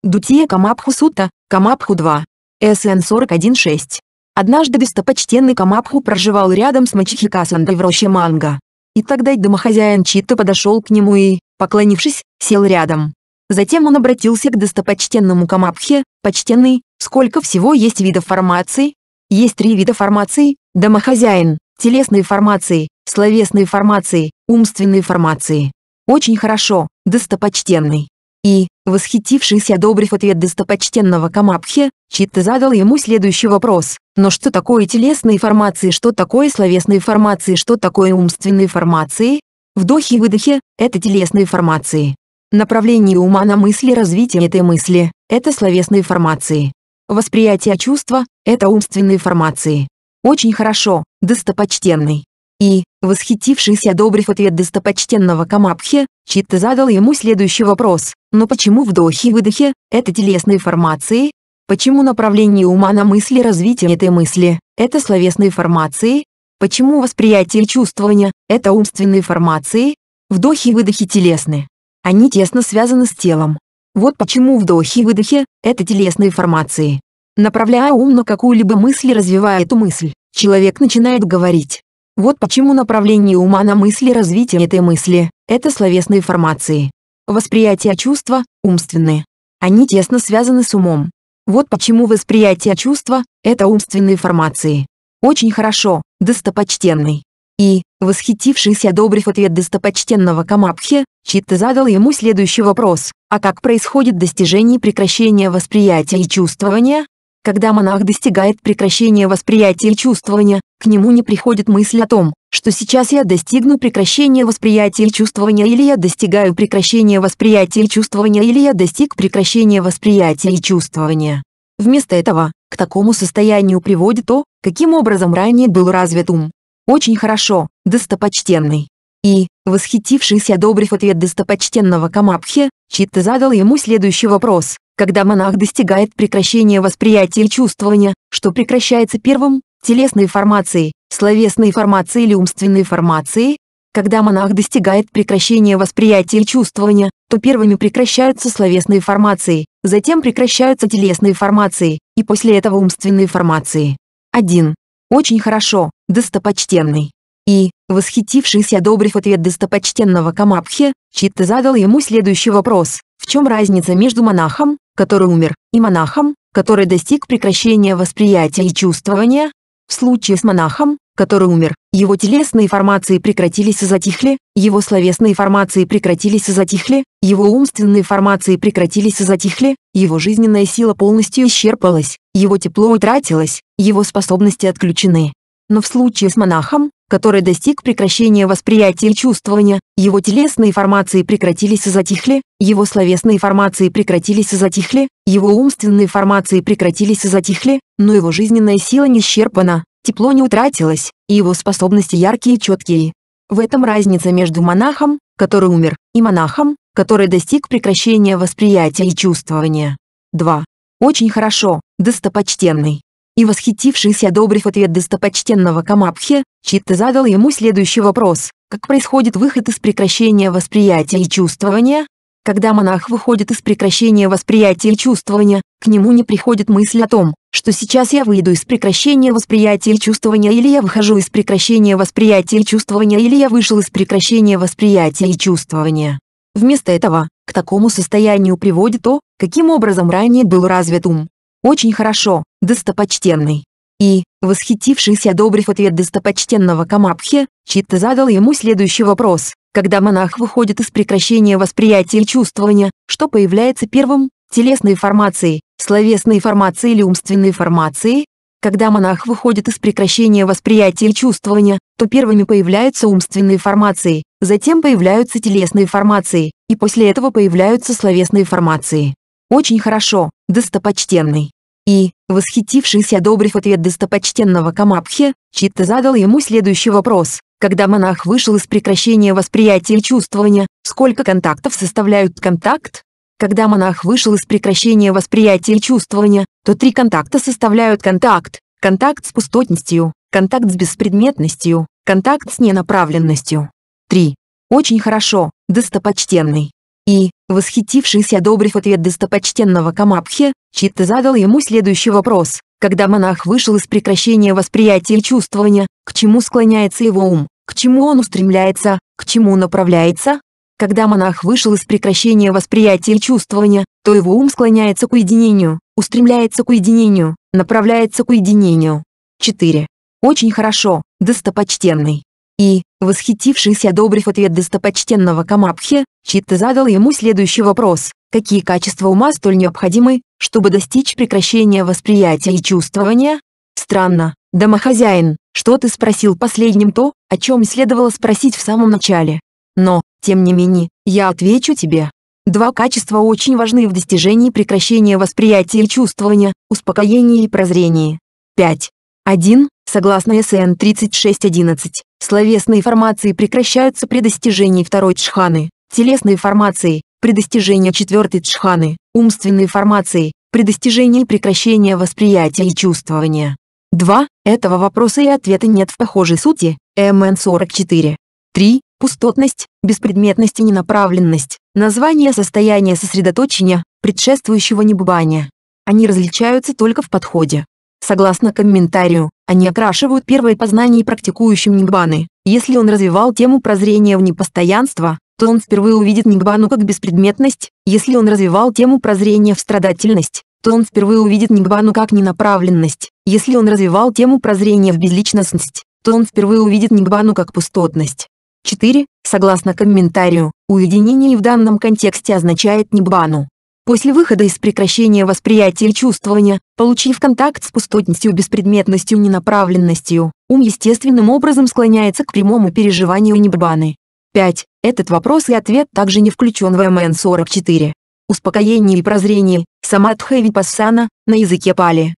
Дутия Камабху Сута, Камабху 2. СН 41.6. Однажды достопочтенный Камабху проживал рядом с Мачихикасандой в роще манга И тогда домохозяин Читта подошел к нему и, поклонившись, сел рядом. Затем он обратился к достопочтенному Камабхе, «Почтенный, сколько всего есть видов формаций?» Есть три вида формаций, домохозяин, телесные формации, словесные формации, умственные формации. Очень хорошо, достопочтенный. И, восхитившись и одобрив ответ достопочтенного Камабхи, Читта задал ему следующий вопрос. Но что такое телесные формации, что такое словесные формации, что такое умственные формации? Вдохи и выдохи – это телесные формации. Направление ума на мысли развитие этой мысли – это словесные формации. Восприятие чувства – это умственные формации. Очень хорошо, достопочтенный. И, восхитившись и одобрив ответ достопочтенного Камабхе, Читта задал ему следующий вопрос. Но почему вдохи и выдохи – это телесные формации? Почему направление ума на мысли развитие этой мысли – это словесные формации? Почему восприятие и чувствование – это умственные формации? Вдохи и выдохи телесны. Они тесно связаны с телом. Вот почему вдохи и выдохи – это телесные формации. Направляя ум на какую-либо мысль развивая эту мысль, человек начинает говорить. Вот почему направление ума на мысли развития этой мысли – это словесные формации. Восприятие чувства – умственные. Они тесно связаны с умом. Вот почему восприятие чувства – это умственные формации. Очень хорошо, достопочтенный. И, восхитившись, одобрив ответ достопочтенного Камабхе, Читта задал ему следующий вопрос, а как происходит достижение прекращения восприятия и чувствования, когда монах достигает прекращения восприятия и чувствования, к нему не приходит мысль о том, что сейчас я достигну прекращения восприятия и чувствования или я достигаю прекращения восприятия и чувствования или я достиг прекращения восприятия и чувствования. Вместо этого, к такому состоянию приводит то, каким образом ранее был развит ум. Очень хорошо, достопочтенный. И, восхитившись и одобрив ответ достопочтенного Камабхи, Читта задал ему следующий вопрос. Когда монах достигает прекращения восприятия и чувствования, что прекращается первым, телесной формацией, словесной формацией или умственной формацией, когда монах достигает прекращения восприятия и чувствования, то первыми прекращаются словесные формации, затем прекращаются телесные формации, и после этого умственные формации. 1. Очень хорошо, достопочтенный. И, восхитившись и одобрив ответ достопочтенного Камабхи, Читта задал ему следующий вопрос. В чем разница между монахом, который умер, и монахом, который достиг прекращения восприятия и чувствования? В случае с монахом, который умер, его телесные формации прекратились и затихли, его словесные формации прекратились и затихли, его умственные формации прекратились и затихли, его жизненная сила полностью исчерпалась, его тепло утратилось, его способности отключены. Но в случае с монахом, который достиг прекращения восприятия и чувствования, его телесные формации прекратились и затихли, его словесные формации прекратились и затихли, его умственные формации прекратились и затихли, но его жизненная сила не исчерпана, тепло не утратилось, и его способности яркие и четкие. В этом разница между монахом, который умер, и монахом, который достиг прекращения восприятия и чувствования. 2. Очень хорошо, достопочтенный и восхитившись и одобрив ответ достопочтенного Камапхе, Читта задал ему следующий вопрос, как происходит выход из прекращения восприятия и чувствования? Когда монах выходит из прекращения восприятия и чувствования, к нему не приходит мысль о том, что сейчас я выйду из прекращения восприятия и чувствования или я выхожу из прекращения восприятия и чувствования или я вышел из прекращения восприятия и чувствования. Вместо этого, к такому состоянию приводит то, каким образом ранее был развит ум. Очень хорошо, достопочтенный. И, восхитившись, одобрив ответ достопочтенного Камабхе, Читта задал ему следующий вопрос. Когда монах выходит из прекращения восприятия и чувствования, что появляется первым, телесной формацией, словесной формацией или умственной формацией? Когда монах выходит из прекращения восприятия и чувствования, то первыми появляются умственные формации, затем появляются телесные формации, и после этого появляются словесные формации. Очень хорошо, достопочтенный. И, восхитившись и одобрив ответ достопочтенного Камапхе, Читта задал ему следующий вопрос. Когда монах вышел из прекращения восприятия и чувствования, сколько контактов составляют контакт? Когда монах вышел из прекращения восприятия и чувствования, то три контакта составляют контакт. Контакт с пустотностью, контакт с беспредметностью, контакт с ненаправленностью. 3. Очень хорошо, достопочтенный. И, восхитившись и одобрив ответ достопочтенного Камабхе, Читта задал ему следующий вопрос. Когда монах вышел из прекращения восприятия и чувствования, к чему склоняется его ум, к чему он устремляется, к чему направляется? Когда монах вышел из прекращения восприятия и чувствования, то его ум склоняется к уединению, устремляется к уединению, направляется к уединению. 4. Очень хорошо, достопочтенный. И, восхитившись, одобрив ответ достопочтенного Камапхе, Читта задал ему следующий вопрос. Какие качества ума столь необходимы, чтобы достичь прекращения восприятия и чувствования? Странно, домохозяин, что ты спросил последним то, о чем следовало спросить в самом начале. Но, тем не менее, я отвечу тебе. Два качества очень важны в достижении прекращения восприятия и чувствования, успокоения и прозрения. 5. 1. Согласно СН 3611, словесные формации прекращаются при достижении второй джханы, телесные формации – при достижении четвертой джханы, умственные формации – при достижении прекращения восприятия и чувствования. 2. Этого вопроса и ответа нет в похожей сути, МН44. 3. Пустотность, беспредметность и ненаправленность – название состояния сосредоточения, предшествующего небывания. Они различаются только в подходе. Согласно комментарию, они окрашивают первое познание практикующим Нигбаны. Если он развивал тему прозрения в непостоянство, то он впервые увидит Нигбану как беспредметность, если он развивал тему прозрения в страдательность, то он впервые увидит Нигбану как ненаправленность, если он развивал тему прозрения в безличностность, то он впервые увидит Нигбану как пустотность. 4. Согласно комментарию, уединение в данном контексте означает нигбану. После выхода из прекращения восприятия и чувствования, получив контакт с пустотностью, беспредметностью, ненаправленностью, ум естественным образом склоняется к прямому переживанию неббаны. 5. Этот вопрос и ответ также не включен в МН-44. Успокоение и прозрение, самадха и випассана, на языке пали.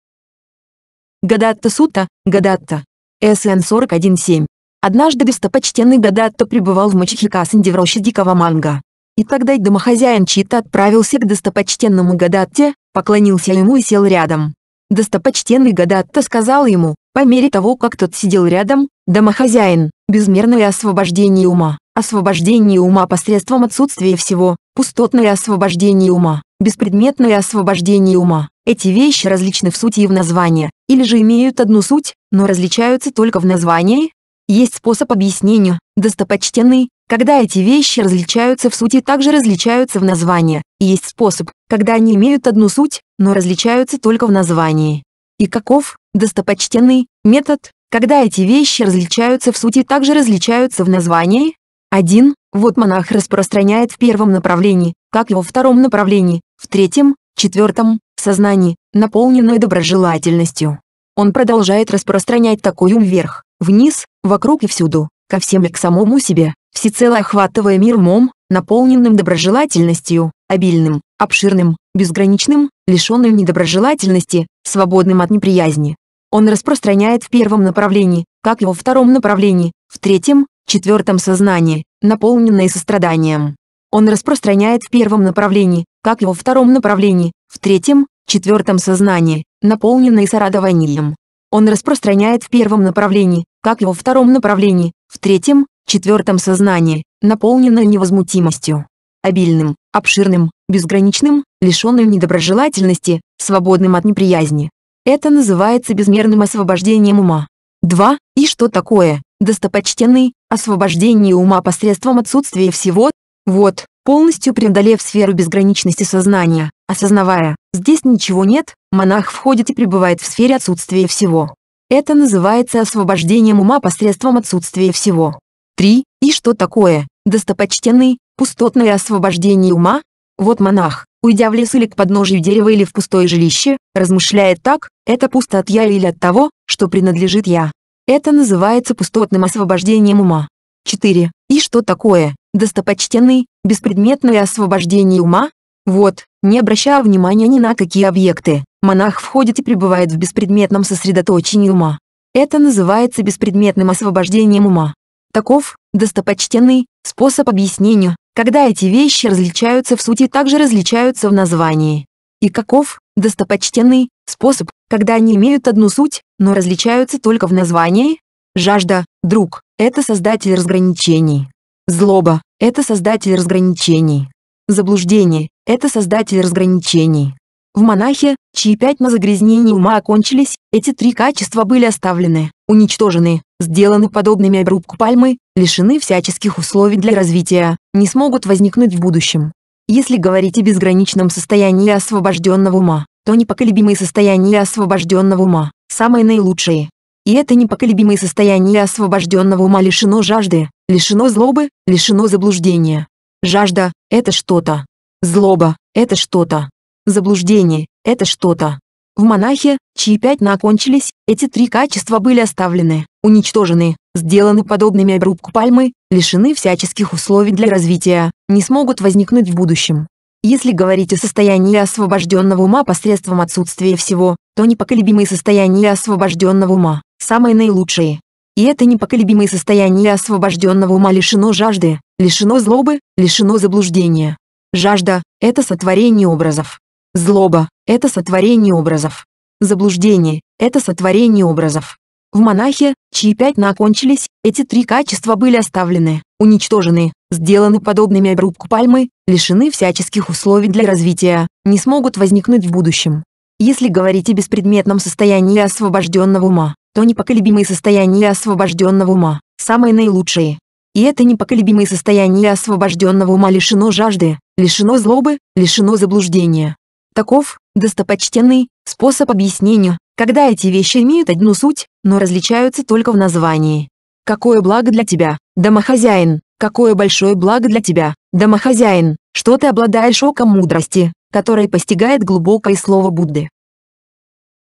Гадатта Сута, Гадатта. СН 41.7. Однажды достопочтенный Гадатта пребывал в Мачхикасанде в роще дикого манга. И тогда домохозяин чита отправился к достопочтенному Гадатте, поклонился ему и сел рядом. Достопочтенный Гадатта сказал ему, по мере того, как тот сидел рядом, «Домохозяин, безмерное освобождение ума, освобождение ума посредством отсутствия всего, пустотное освобождение ума, беспредметное освобождение ума. Эти вещи различны в сути и в названии, или же имеют одну суть, но различаются только в названии. Есть способ объяснения, достопочтенный, когда эти вещи различаются в сути, также различаются в названии, и есть способ, когда они имеют одну суть, но различаются только в названии. И каков, достопочтенный, метод, когда эти вещи различаются в сути, также различаются в названии? Один, Вот монах распространяет в первом направлении, как и во втором направлении, в третьем, четвертом, сознании, наполненное доброжелательностью. Он продолжает распространять такой ум вверх, вниз, вокруг и всюду, ко всем и к самому себе всецело охватывая мир умом, наполненным доброжелательностью, обильным, обширным, безграничным, лишенным недоброжелательности, свободным от неприязни. Он распространяет в первом направлении, как и во втором направлении, в третьем, четвертом сознании, наполненное состраданием. Он распространяет в первом направлении, как и во втором направлении, в третьем, четвертом сознании, наполненное сорадованием. Он распространяет в первом направлении, как и во втором направлении, в третьем, четвертом сознании, наполненное невозмутимостью. Обильным, обширным, безграничным, лишенным недоброжелательности, свободным от неприязни. Это называется безмерным освобождением ума. 2. И что такое, достопочтенный, освобождение ума посредством отсутствия всего? Вот, полностью преодолев сферу безграничности сознания, осознавая, здесь ничего нет, монах входит и пребывает в сфере отсутствия всего. Это называется освобождением ума посредством отсутствия всего. 3. И что такое, достопочтенный, пустотное освобождение ума? Вот монах, уйдя в лес или к подножию дерева или в пустое жилище, размышляет так, это пусто от я или от того, что принадлежит я. Это называется пустотным освобождением ума. 4. И что такое, достопочтенный, беспредметное освобождение ума? Вот, не обращая внимания ни на какие объекты, монах входит и пребывает в беспредметном сосредоточении ума. Это называется беспредметным освобождением ума. Таков, достопочтенный, способ объяснению, когда эти вещи различаются в сути также различаются в названии. И каков, достопочтенный, способ, когда они имеют одну суть, но различаются только в названии? Жажда, друг, это создатель разграничений. Злоба – это создатель разграничений. Заблуждение – это создатель разграничений. В монахе, чьи пятна загрязнений ума окончились, эти три качества были оставлены, уничтожены, сделаны подобными обрубку пальмы, лишены всяческих условий для развития, не смогут возникнуть в будущем. Если говорить о безграничном состоянии освобожденного ума, то непоколебимые состояния освобожденного ума – самые наилучшие. И это непоколебимое состояние освобожденного ума лишено жажды, лишено злобы, лишено заблуждения. Жажда – это что-то. Злоба – это что-то. Заблуждение – это что-то. В монахе, чьи пятна окончились, эти три качества были оставлены, уничтожены, сделаны подобными обрубку пальмы, лишены всяческих условий для развития, не смогут возникнуть в будущем. Если говорить о состоянии освобожденного ума посредством отсутствия всего, то непоколебимые состояния освобожденного ума – самые наилучшие. И это непоколебимое состояние освобожденного ума лишено жажды, лишено злобы, лишено заблуждения. Жажда – это сотворение образов. Злоба – это сотворение образов. Заблуждение – это сотворение образов. В монахе, чьи пятна окончились, эти три качества были оставлены, уничтожены, сделаны подобными обрубку пальмы, лишены всяческих условий для развития, не смогут возникнуть в будущем. Если говорить о беспредметном состоянии освобожденного ума, то непоколебимые состояния освобожденного ума – самые наилучшие. И это непоколебимое состояние освобожденного ума лишено жажды, лишено злобы, лишено заблуждения, Таков, достопочтенный, способ объяснения, когда эти вещи имеют одну суть, но различаются только в названии. Какое благо для тебя, домохозяин, какое большое благо для тебя, домохозяин, что ты обладаешь оком мудрости, которое постигает глубокое слово Будды.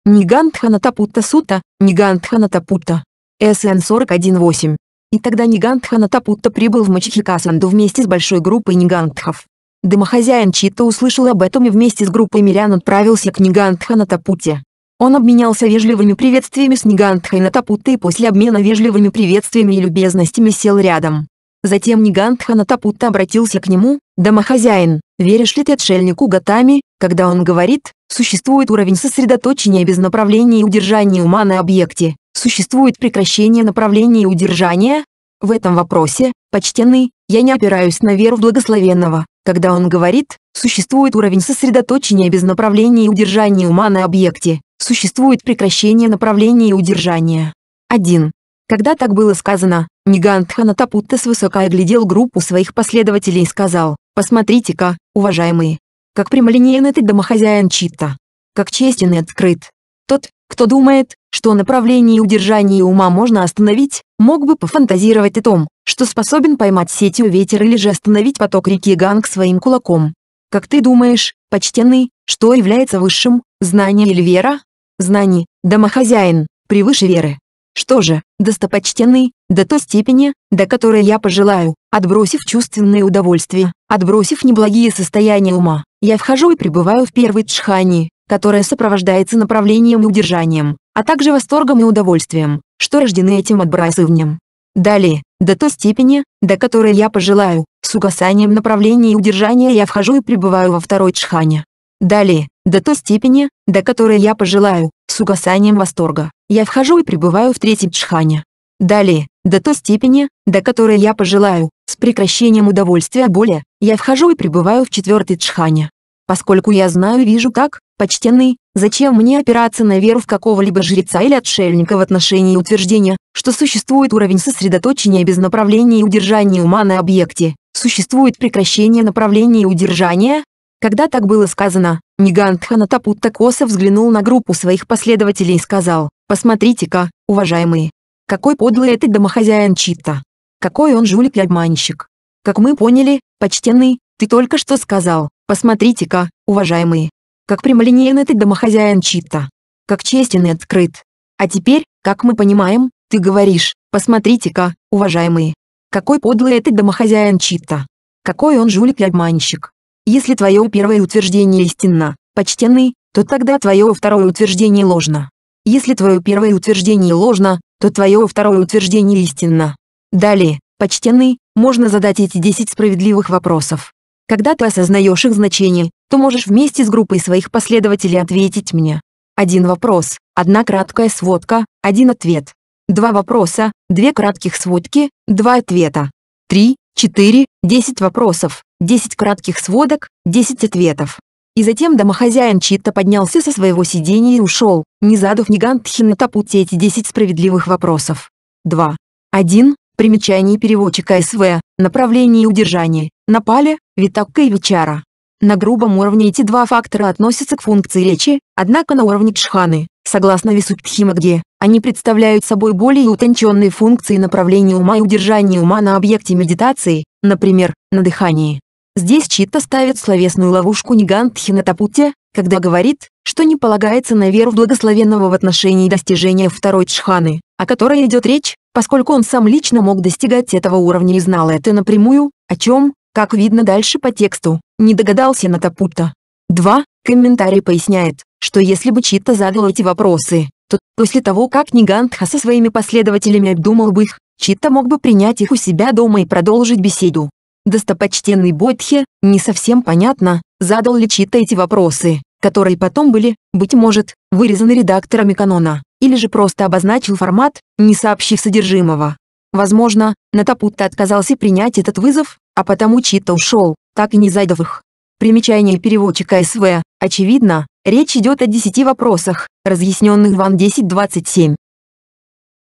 Нигантханатапутта сута, Нигантханатапутта. СН 41.8. И тогда Нигантханатапутта прибыл в Мачхикасанду вместе с большой группой нигантхов. Домохозяин Чита услышал об этом и вместе с группой мирян отправился к Нигантха на Тапуте. Он обменялся вежливыми приветствиями с Нигантхой на Тапуте и после обмена вежливыми приветствиями и любезностями сел рядом. Затем Нигантха на Тапута обратился к нему, «Домохозяин, веришь ли ты отшельнику Гатами, когда он говорит, существует уровень сосредоточения без направления и удержания ума на объекте, существует прекращение направления и удержания?» В этом вопросе, почтенный, я не опираюсь на веру в благословенного, когда он говорит, существует уровень сосредоточения без направления и удержания ума на объекте, существует прекращение направления и удержания. 1. Когда так было сказано, Нигантха Натапутта свысока оглядел группу своих последователей и сказал, «Посмотрите-ка, уважаемые, как прямолинеен этот домохозяин Читта, как честен и открыт, тот, кто думает, что направление удержания ума можно остановить, мог бы пофантазировать о том, что способен поймать сетью ветер или же остановить поток реки Ганг своим кулаком. Как ты думаешь, почтенный, что является высшим, знание или вера? Знание, домохозяин, превыше веры. Что же, достопочтенный, до той степени, до которой я пожелаю, отбросив чувственные удовольствия, отбросив неблагие состояния ума, я вхожу и пребываю в первой тшхани которое сопровождается направлением и удержанием, а также восторгом и удовольствием, что рождены этим отбрасыванием. Далее, до той степени, до которой я пожелаю, с угасанием направления и удержания я вхожу и пребываю во второй джхане. Далее, до той степени, до которой я пожелаю, с угасанием восторга, я вхожу и пребываю в третьем джхане. Далее, до той степени, до которой я пожелаю, с прекращением удовольствия боли, я вхожу и пребываю в четвертой джхане. Поскольку я знаю и вижу так, Почтенный, зачем мне опираться на веру в какого-либо жреца или отшельника в отношении утверждения, что существует уровень сосредоточения без направления и удержания ума на объекте, существует прекращение направления и удержания? Когда так было сказано, Нигантхана Натапутта косо взглянул на группу своих последователей и сказал, «Посмотрите-ка, уважаемые, какой подлый этот домохозяин Читта! Какой он жулик и обманщик! Как мы поняли, почтенный, ты только что сказал, посмотрите-ка, уважаемые, как прямолинейный ты домохозяин чита, как честен и открыт. А теперь, как мы понимаем, ты говоришь, посмотрите-ка, уважаемые, какой подлый этот домохозяин чита, какой он жулик и обманщик. Если твое первое утверждение истинно, почтенный, то тогда твое второе утверждение ложно. Если твое первое утверждение ложно, то твое второе утверждение истинно. Далее, почтенный, можно задать эти 10 справедливых вопросов. Когда ты осознаешь их значение, то можешь вместе с группой своих последователей ответить мне. Один вопрос, одна краткая сводка, один ответ. Два вопроса, две кратких сводки, два ответа. Три, четыре, десять вопросов, десять кратких сводок, десять ответов. И затем домохозяин Читта поднялся со своего сидения и ушел, не задав ни на Тапути эти десять справедливых вопросов. 2. 1. Примечание переводчика СВ, направление и удержание, Напали, Витакка и Вичара. На грубом уровне эти два фактора относятся к функции речи, однако на уровне джханы, согласно Висудхимагге, они представляют собой более утонченные функции направления ума и удержания ума на объекте медитации, например, на дыхании. Здесь Читта ставит словесную ловушку Нигантхи на Тапутте, когда говорит, что не полагается на веру в благословенного в отношении достижения второй джханы, о которой идет речь, поскольку он сам лично мог достигать этого уровня и знал это напрямую, о чем, как видно дальше по тексту, не догадался Натапута. 2. Комментарий поясняет, что если бы Чита задал эти вопросы, то после того, как Нигантха со своими последователями обдумал бы их, Чита мог бы принять их у себя дома и продолжить беседу. Достопочтенный Бодхе, не совсем понятно, задал ли Чита эти вопросы, которые потом были, быть может, вырезаны редакторами канона, или же просто обозначил формат, не сообщив содержимого. Возможно, Натапутта отказался принять этот вызов, а потому чьи ушел, так и не задав их. Примечание переводчика СВ. Очевидно, речь идет о 10 вопросах, разъясненных Ван 10.27.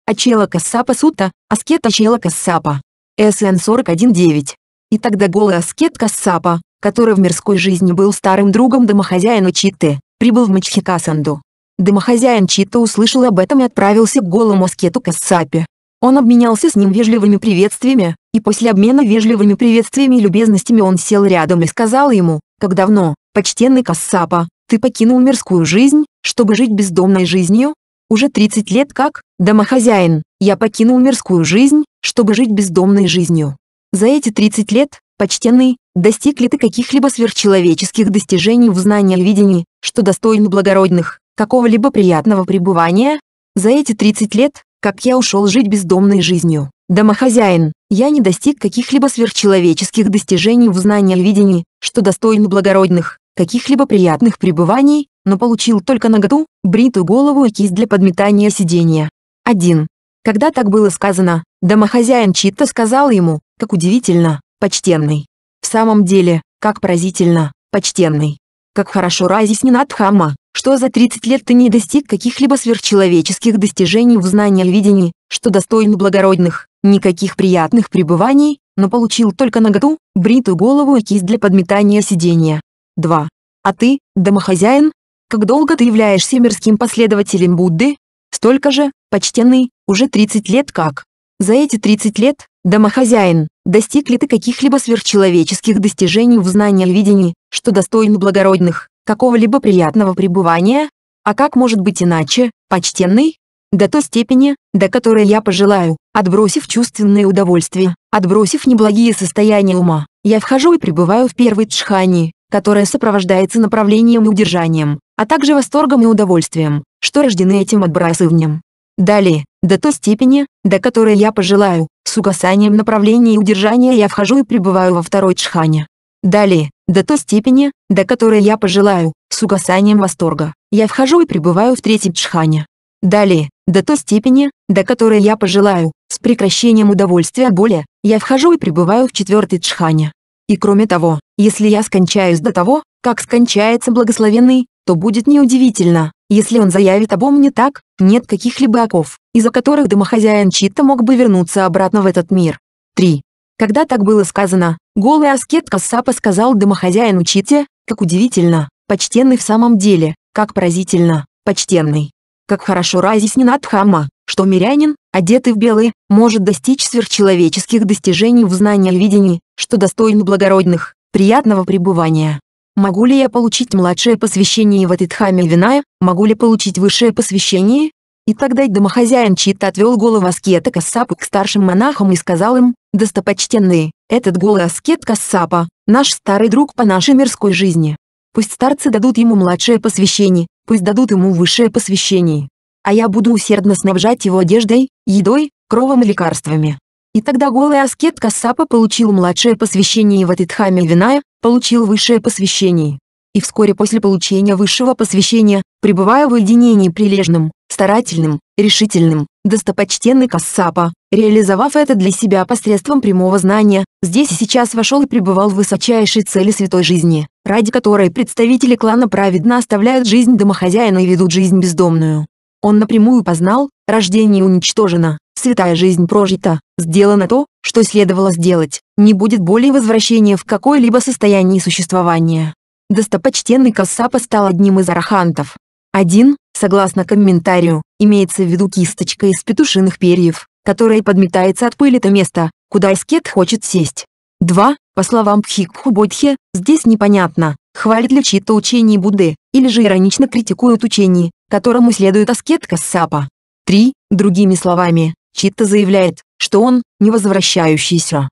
Ачела Кассапа Сута, аскет Ачела Кассапа. СН 41.9. И тогда голый аскет Кассапа, который в мирской жизни был старым другом домохозяина Читы, прибыл в Мачхикасанду. Домохозяин Чита услышал об этом и отправился к голому аскету Кассапе, он обменялся с ним вежливыми приветствиями, и после обмена вежливыми приветствиями и любезностями он сел рядом и сказал ему, «Как давно, почтенный Кассапа, ты покинул мирскую жизнь, чтобы жить бездомной жизнью? Уже 30 лет как, домохозяин, я покинул мирскую жизнь, чтобы жить бездомной жизнью. За эти 30 лет, почтенный, достиг ли ты каких-либо сверхчеловеческих достижений в знании и видении, что достойно благородных, какого-либо приятного пребывания? За эти 30 лет, как я ушел жить бездомной жизнью. Домохозяин, я не достиг каких-либо сверхчеловеческих достижений в знании и видении, что достойно благородных, каких-либо приятных пребываний, но получил только наготу, бритую голову и кисть для подметания сидения. 1. Когда так было сказано, домохозяин Читта сказал ему, как удивительно, почтенный. В самом деле, как поразительно, почтенный. Как хорошо разъяснена Дхамма, что за 30 лет ты не достиг каких-либо сверхчеловеческих достижений в знании и видении, что достоин благородных, никаких приятных пребываний, но получил только наготу, бритую голову и кисть для подметания сидения. 2. А ты, домохозяин? Как долго ты являешься мирским последователем Будды? Столько же, почтенный, уже 30 лет как. За эти 30 лет, домохозяин, достиг ли ты каких-либо сверхчеловеческих достижений в знании и видении, что достоин благородных, какого-либо приятного пребывания, а как может быть иначе, почтенный? До той степени, до которой я пожелаю, отбросив чувственные удовольствия, отбросив неблагие состояния ума, я вхожу и пребываю в первой тшхани, которая сопровождается направлением и удержанием, а также восторгом и удовольствием, что рождены этим отбрасыванием. Далее, до той степени, до которой я пожелаю, с угасанием направления и удержания я вхожу и пребываю во второй джхане, Далее, до той степени, до которой я пожелаю, с угасанием восторга, я вхожу и пребываю в третьем джхане. Далее, до той степени, до которой я пожелаю, с прекращением удовольствия боли, я вхожу и пребываю в четвертой джхане. И кроме того, если я скончаюсь до того, как скончается благословенный, то будет неудивительно, если он заявит обо мне так, нет каких-либо оков, из-за которых домохозяин Читта мог бы вернуться обратно в этот мир. 3. Когда так было сказано, Голый аскет Кассапа сказал домохозяину Чите, как удивительно, почтенный в самом деле, как поразительно, почтенный. Как хорошо разъяснена Дхамма, что мирянин, одетый в белый, может достичь сверхчеловеческих достижений в знании и видении, что достоин благородных, приятного пребывания. Могу ли я получить младшее посвящение в этой Дхаме Виная, могу ли получить высшее посвящение, и тогда домохозяин чьи отвел голову аскета Кассапа к старшим монахам и сказал им, «Достопочтенные, этот голый аскет Кассапа, наш старый друг по нашей мирской жизни. Пусть старцы дадут ему младшее посвящение, пусть дадут ему высшее посвящение. А я буду усердно снабжать его одеждой, едой, кровом и лекарствами». И тогда голый аскет Кассапа получил младшее посвящение в этот хаме Виная, получил высшее посвящение. И вскоре после получения высшего посвящения, пребывая в уединении прилежном, старательным, решительным, достопочтенный Кассапа, реализовав это для себя посредством прямого знания, здесь и сейчас вошел и пребывал в высочайшей цели святой жизни, ради которой представители клана праведно оставляют жизнь домохозяина и ведут жизнь бездомную. Он напрямую познал, рождение уничтожено, святая жизнь прожита, сделано то, что следовало сделать, не будет более возвращения в какое-либо состояние существования. Достопочтенный Кассапа стал одним из арахантов. Один, Согласно комментарию, имеется в виду кисточка из петушиных перьев, которая подметается от пыли то место, куда Искет хочет сесть. 2. По словам Пхикху Бодхи, здесь непонятно, хвалит ли чьи-то учение Будды, или же иронично критикует учение, которому следует аскет Кассапа. 3. Другими словами, Читта заявляет, что он – невозвращающийся.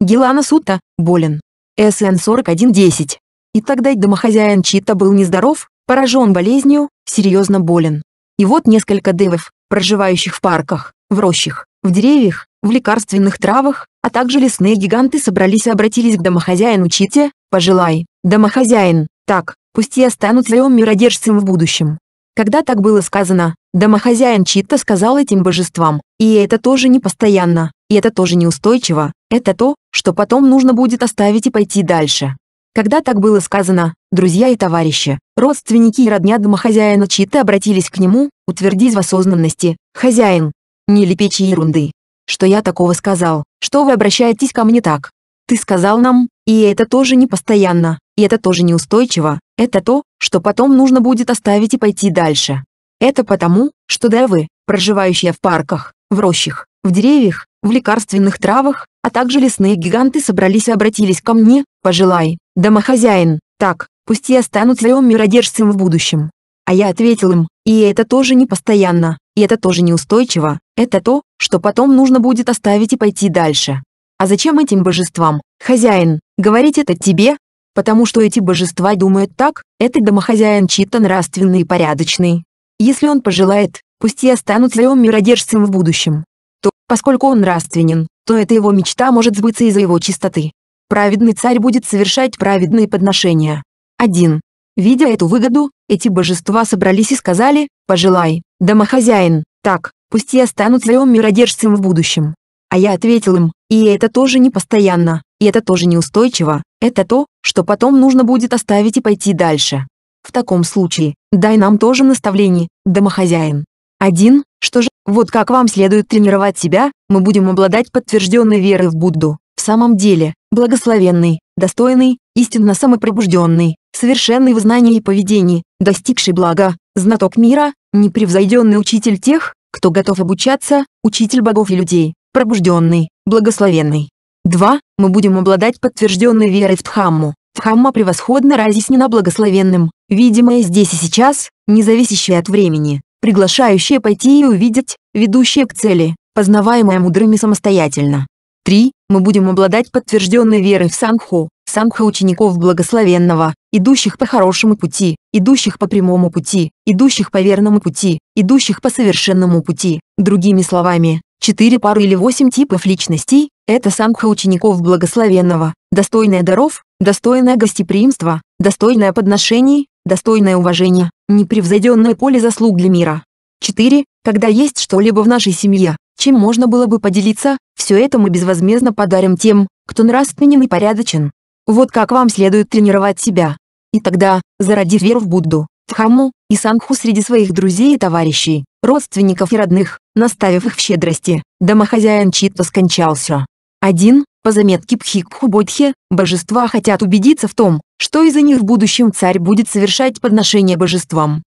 Гелана Сута, болен. СН 4110. И тогда домохозяин Читта был нездоров, поражен болезнью, серьезно болен. И вот несколько девов, проживающих в парках, в рощах, в деревьях, в лекарственных травах, а также лесные гиганты собрались и обратились к домохозяину Чите, пожелай, домохозяин, так, пусть я стану твоим миродержцем в будущем. Когда так было сказано, домохозяин Чита сказал этим божествам, и это тоже не постоянно, и это тоже неустойчиво, это то, что потом нужно будет оставить и пойти дальше. Когда так было сказано, друзья и товарищи, родственники и родня домохозяина чьи-то обратились к нему, утвердись в осознанности, «Хозяин, не лепечи ерунды. Что я такого сказал? Что вы обращаетесь ко мне так? Ты сказал нам, и это тоже не постоянно, и это тоже неустойчиво, это то, что потом нужно будет оставить и пойти дальше. Это потому, что да вы, проживающие в парках, в рощах, в деревьях, в лекарственных травах, а также лесные гиганты собрались и обратились ко мне, пожелай, «Домохозяин, так, пусть я стану царем миродержцем в будущем». А я ответил им, и это тоже не постоянно, и это тоже неустойчиво, это то, что потом нужно будет оставить и пойти дальше. А зачем этим божествам, хозяин, говорить это тебе? Потому что эти божества думают так, этот домохозяин чьи-то нравственный и порядочный. Если он пожелает, пусть я стану царем миродержцем в будущем. То, поскольку он нравственен, то эта его мечта может сбыться из-за его чистоты. Праведный царь будет совершать праведные подношения. 1. Видя эту выгоду, эти божества собрались и сказали, «Пожелай, домохозяин, так, пусть я стану царем миродержцем в будущем». А я ответил им, «И это тоже не постоянно, и это тоже неустойчиво, это то, что потом нужно будет оставить и пойти дальше. В таком случае, дай нам тоже наставление, домохозяин». Один, что же, вот как вам следует тренировать себя, мы будем обладать подтвержденной верой в Будду самом деле, благословенный, достойный, истинно самопробужденный, совершенный в знании и поведении, достигший блага, знаток мира, непревзойденный учитель тех, кто готов обучаться, учитель богов и людей, пробужденный, благословенный. 2. Мы будем обладать подтвержденной верой в Дхамму. Дхамма превосходно разъяснена благословенным, видимое здесь и сейчас, независящее от времени, приглашающее пойти и увидеть, ведущее к цели, познаваемое мудрыми самостоятельно. 3. Мы будем обладать подтвержденной верой в Сангху, Сангха учеников благословенного, идущих по хорошему пути, идущих по прямому пути, идущих по верному пути, идущих по совершенному пути. Другими словами, четыре пары или восемь типов личностей – это Сангха учеников благословенного, достойная даров, достойное гостеприимства, достойное подношений, достойное уважение, непревзойденное поле заслуг для мира. 4. Когда есть что-либо в нашей семье, чем можно было бы поделиться, все это мы безвозмездно подарим тем, кто нравственен и порядочен. Вот как вам следует тренировать себя. И тогда, зародив веру в Будду, Дхамму и Санху среди своих друзей и товарищей, родственников и родных, наставив их в щедрости, домохозяин Читта скончался. 1. По заметке Пхикху Бодхи, божества хотят убедиться в том, что из-за них в будущем царь будет совершать подношение божествам,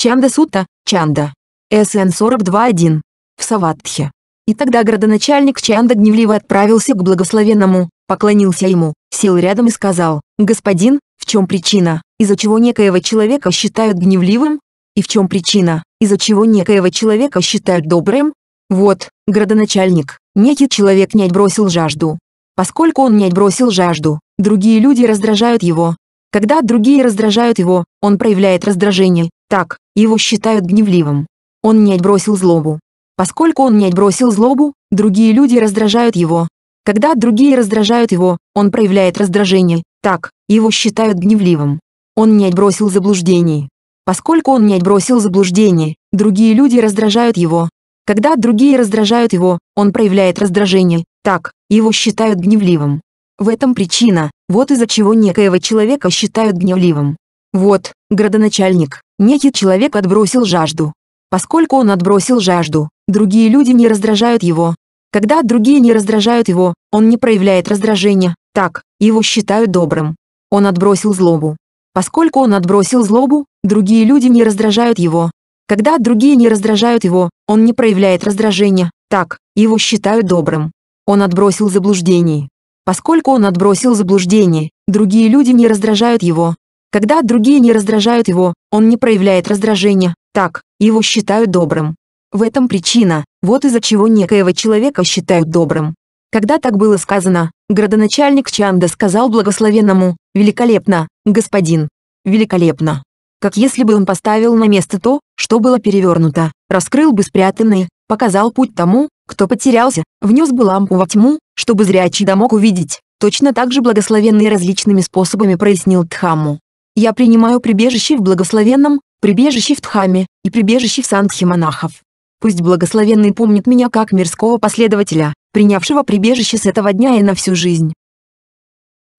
Чанда Сутта, Чанда. СН 42.1. В Саватхе. И тогда градоначальник Чанда гневливо отправился к благословенному, поклонился ему, сел рядом и сказал, «Господин, в чем причина, из-за чего некоего человека считают гневливым? И в чем причина, из-за чего некоего человека считают добрым? Вот, градоначальник, некий человек не отбросил жажду. Поскольку он не отбросил жажду, другие люди раздражают его, когда другие раздражают его, он проявляет раздражение, так, его считают гневливым. Он не отбросил злобу. Поскольку он не отбросил злобу, другие люди раздражают его. Когда другие раздражают его, он проявляет раздражение, так, его считают гневливым. Он не отбросил заблуждений. Поскольку он не отбросил заблуждений, другие люди раздражают его. Когда другие раздражают его, он проявляет раздражение, так, его считают гневливым. В этом причина, вот из-за чего некоего человека считают гневливым. Вот, градоначальник, некий человек отбросил жажду. Поскольку он отбросил жажду, другие люди не раздражают его. Когда другие не раздражают его, он не проявляет раздражения, так, его считают добрым. Он отбросил злобу. Поскольку он отбросил злобу, другие люди не раздражают его. Когда другие не раздражают его, он не проявляет раздражения, так, его считают добрым. Он отбросил заблуждение поскольку он отбросил заблуждение, другие люди не раздражают его. Когда другие не раздражают его, он не проявляет раздражения, так, его считают добрым. В этом причина, вот из-за чего некоего человека считают добрым. Когда так было сказано, градоначальник Чанда сказал благословенному, «Великолепно, господин! Великолепно!» Как если бы он поставил на место то, что было перевернуто, раскрыл бы спрятанное, показал путь тому, кто потерялся, внес бы лампу во тьму, чтобы зрячий да мог увидеть. Точно так же благословенный различными способами прояснил Тхаму. Я принимаю прибежище в благословенном, прибежище в Тхаме и прибежище в Сандхе монахов. Пусть благословенный помнит меня как мирского последователя, принявшего прибежище с этого дня и на всю жизнь.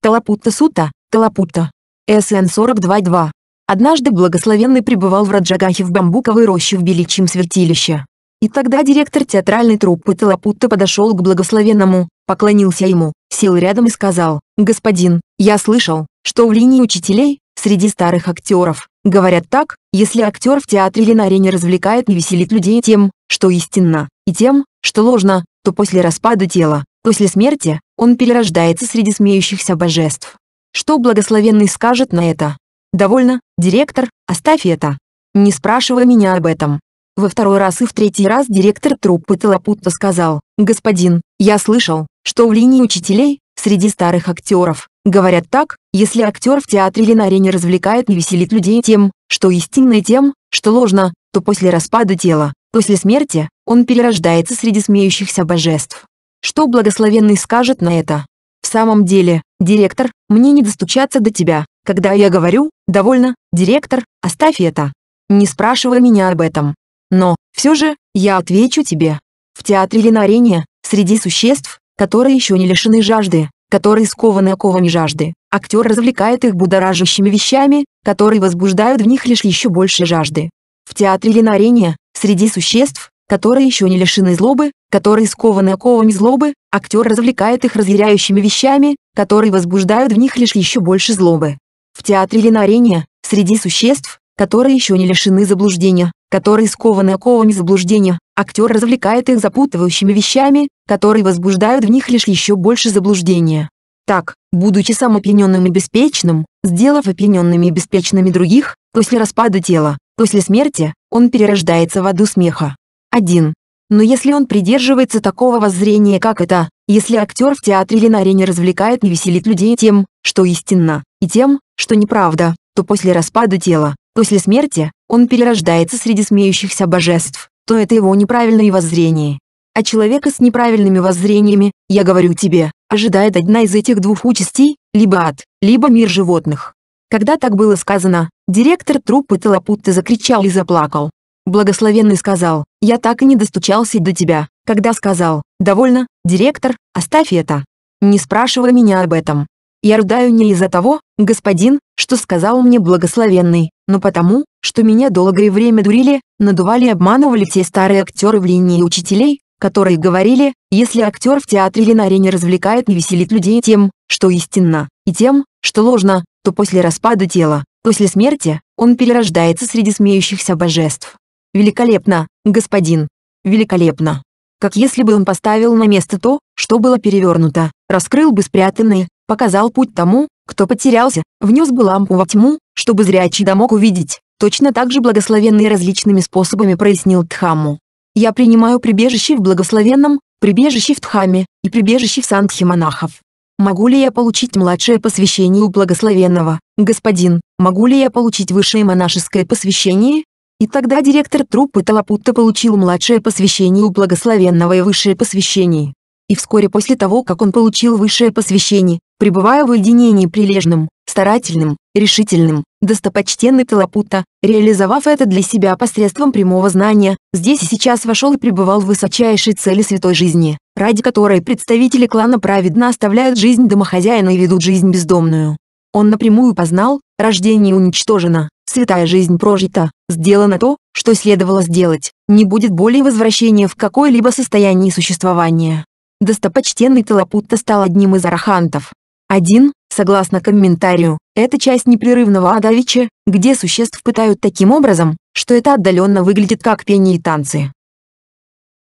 Талапутта Сута, Талапутта. СН 42.2. Однажды благословенный пребывал в Раджагахе в бамбуковой роще в Беличьем святилище. И тогда директор театральной труппы Талапутта подошел к благословенному, поклонился ему, сел рядом и сказал, «Господин, я слышал, что в линии учителей, среди старых актеров, говорят так, если актер в театре или на арене развлекает и веселит людей тем, что истинно, и тем, что ложно, то после распада тела, после смерти, он перерождается среди смеющихся божеств. Что благословенный скажет на это? Довольно, директор, оставь это. Не спрашивай меня об этом. Во второй раз и в третий раз директор труппы Талапутта сказал, «Господин, я слышал, что в линии учителей, среди старых актеров, говорят так, если актер в театре или на арене развлекает и веселит людей тем, что истинно и тем, что ложно, то после распада тела, после смерти, он перерождается среди смеющихся божеств. Что благословенный скажет на это? В самом деле, директор, мне не достучаться до тебя, когда я говорю, довольно, директор, оставь это. Не спрашивай меня об этом. Но, все же, я отвечу тебе. В театре или на арене, среди существ, которые еще не лишены жажды, которые скованы оковами жажды, актер развлекает их будоражащими вещами, которые возбуждают в них лишь еще больше жажды. В театре или на арене, среди существ, которые еще не лишены злобы, которые скованы оковами злобы, актер развлекает их разъяряющими вещами, которые возбуждают в них лишь еще больше злобы. В театре или на арене, среди существ, которые еще не лишены заблуждения, которые скованы оковами заблуждения. Актер развлекает их запутывающими вещами, которые возбуждают в них лишь еще больше заблуждения. Так, будучи сам опьяненным и беспечным, сделав опьяненными и беспечными других, после распада тела, после смерти, он перерождается в аду смеха. 1. Но если он придерживается такого воззрения, как это, если актер в театре или на арене развлекает и веселит людей тем, что истинно, и тем, что неправда, то после распада тела, после смерти он перерождается среди смеющихся божеств, то это его неправильное воззрение. А человека с неправильными воззрениями, я говорю тебе, ожидает одна из этих двух участей, либо ад, либо мир животных. Когда так было сказано, директор труппы Талапутты закричал и заплакал. Благословенный сказал, я так и не достучался до тебя, когда сказал, довольно, директор, оставь это. Не спрашивай меня об этом, я рыдаю не из-за того, господин, что сказал мне благословенный, но потому, что меня долгое время дурили, надували и обманывали те старые актеры в линии учителей, которые говорили, если актер в театре или на арене развлекает и веселит людей тем, что истинно, и тем, что ложно, то после распада тела, после смерти, он перерождается среди смеющихся божеств. Великолепно, господин. Великолепно. Как если бы он поставил на место то, что было перевернуто, раскрыл бы спрятанные, показал путь тому, кто потерялся, внес бы лампу во тьму, чтобы зрячий да мог увидеть. Точно так же благословенный различными способами прояснил Тхаму. Я принимаю прибежище в благословенном, прибежище в Тхаме и прибежище в Сандхе монахов. Могу ли я получить младшее посвящение у благословенного, господин, могу ли я получить высшее монашеское посвящение? И тогда директор труппы Талапутта получил младшее посвящение у благословенного и высшее посвящение. И вскоре после того, как он получил высшее посвящение, пребывая в уединении прилежным, старательным, решительным, достопочтенный Талапута, реализовав это для себя посредством прямого знания, здесь и сейчас вошел и пребывал в высочайшей цели святой жизни, ради которой представители клана праведно оставляют жизнь домохозяина и ведут жизнь бездомную. Он напрямую познал, рождение уничтожено, святая жизнь прожита, сделано то, что следовало сделать, не будет более возвращения в какое-либо состояние существования. Достопочтенный Талапутта стал одним из арахантов, 1. Согласно комментарию, это часть непрерывного адавича, где существ пытают таким образом, что это отдаленно выглядит как пение и танцы.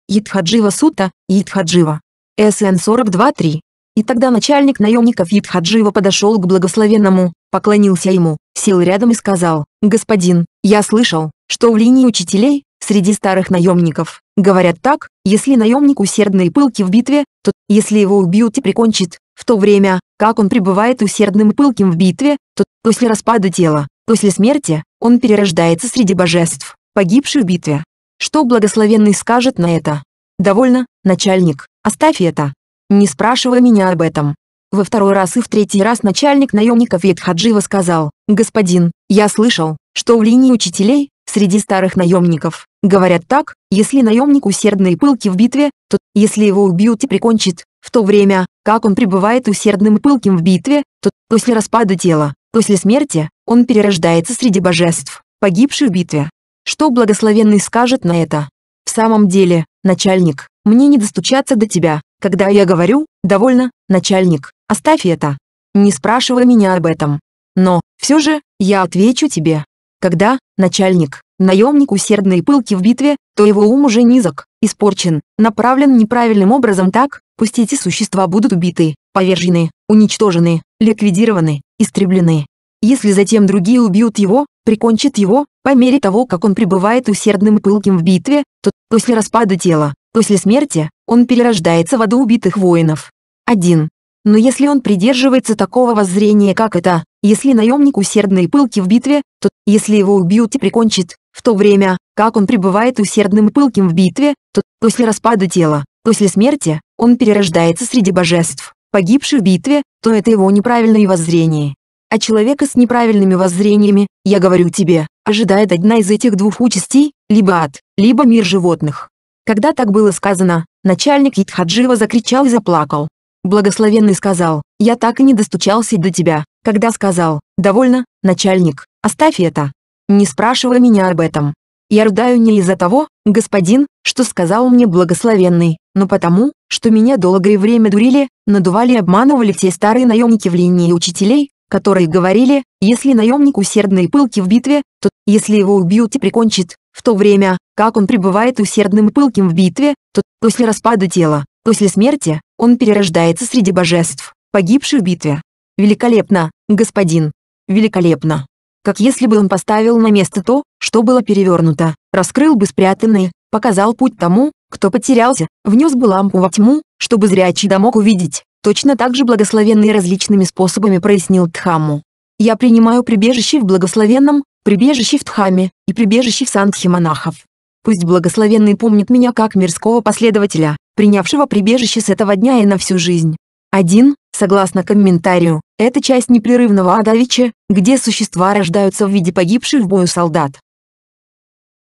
Идхаджива Сута, Идхаджива. СН 42.3. И тогда начальник наемников Идхаджива подошел к благословенному, поклонился ему, сел рядом и сказал, «Господин, я слышал, что в линии учителей, среди старых наемников, говорят так, если наемник усердный и пылки в битве, то, если его убьют и прикончат, в то время, как он пребывает усердным и пылким в битве, то после распада тела, после смерти, он перерождается среди божеств, погибших в битве. Что благословенный скажет на это? Довольно, начальник, оставь это. Не спрашивай меня об этом. Во второй раз и в третий раз начальник наемников Едхаджива сказал, «Господин, я слышал, что в линии учителей, среди старых наемников, говорят так, если наемник усердный и пылкий в битве, то если его убьют и прикончат, в то время, как он пребывает усердным и пылким в битве, то после распада тела, после смерти, он перерождается среди божеств, погибших в битве. Что благословенный скажет на это? В самом деле, начальник, мне не достучаться до тебя, когда я говорю, довольно, начальник, оставь это. Не спрашивай меня об этом. Но, все же, я отвечу тебе. Когда, начальник, Наемник усердный пылки в битве, то его ум уже низок, испорчен, направлен неправильным образом так, пусть эти существа будут убиты, повержены, уничтожены, ликвидированы, истреблены. Если затем другие убьют его, прикончат его, по мере того, как он пребывает усердным и пылким в битве, то после распада тела, после смерти, он перерождается в аду убитых воинов. 1. Но если он придерживается такого воззрения, как это, если наемник усердный и пылкий в битве, то, если его убьют и прикончат, в то время, как он пребывает усердным и пылким в битве, то после распада тела, после смерти, он перерождается среди божеств, погибших в битве, то это его неправильное воззрение. А человека с неправильными воззрениями, я говорю тебе, ожидает одна из этих двух участей, либо ад, либо мир животных. Когда так было сказано, начальник Итхаджива закричал и заплакал. Благословенный сказал, я так и не достучался до тебя, когда сказал, довольно, начальник, оставь это, не спрашивай меня об этом. Я рыдаю не из-за того, господин, что сказал мне благословенный, но потому, что меня долгое время дурили, надували и обманывали все старые наемники в линии учителей, которые говорили, если наемник усердный пылки в битве, то, если его убьют и прикончат, в то время, как он пребывает усердным и пылким в битве, то, после распада тела, после смерти, он перерождается среди божеств, погибших в битве. Великолепно, господин. Великолепно как если бы он поставил на место то, что было перевернуто, раскрыл бы спрятанное, показал путь тому, кто потерялся, внес бы лампу во тьму, чтобы зрячий да мог увидеть, точно так же благословенный различными способами прояснил Тхаму. Я принимаю прибежище в благословенном, прибежище в Тхаме и прибежище в Сандхе монахов. Пусть благословенный помнит меня как мирского последователя, принявшего прибежище с этого дня и на всю жизнь. 1. Согласно комментарию, это часть непрерывного Адавича, где существа рождаются в виде погибших в бою солдат.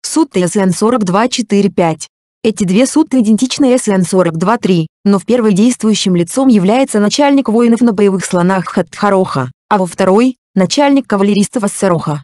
Сутта СН 4245. Эти две сутты идентичны СН 42.3, но в первой действующим лицом является начальник воинов на боевых слонах Хатхароха, а во второй – начальник кавалеристов Ассароха.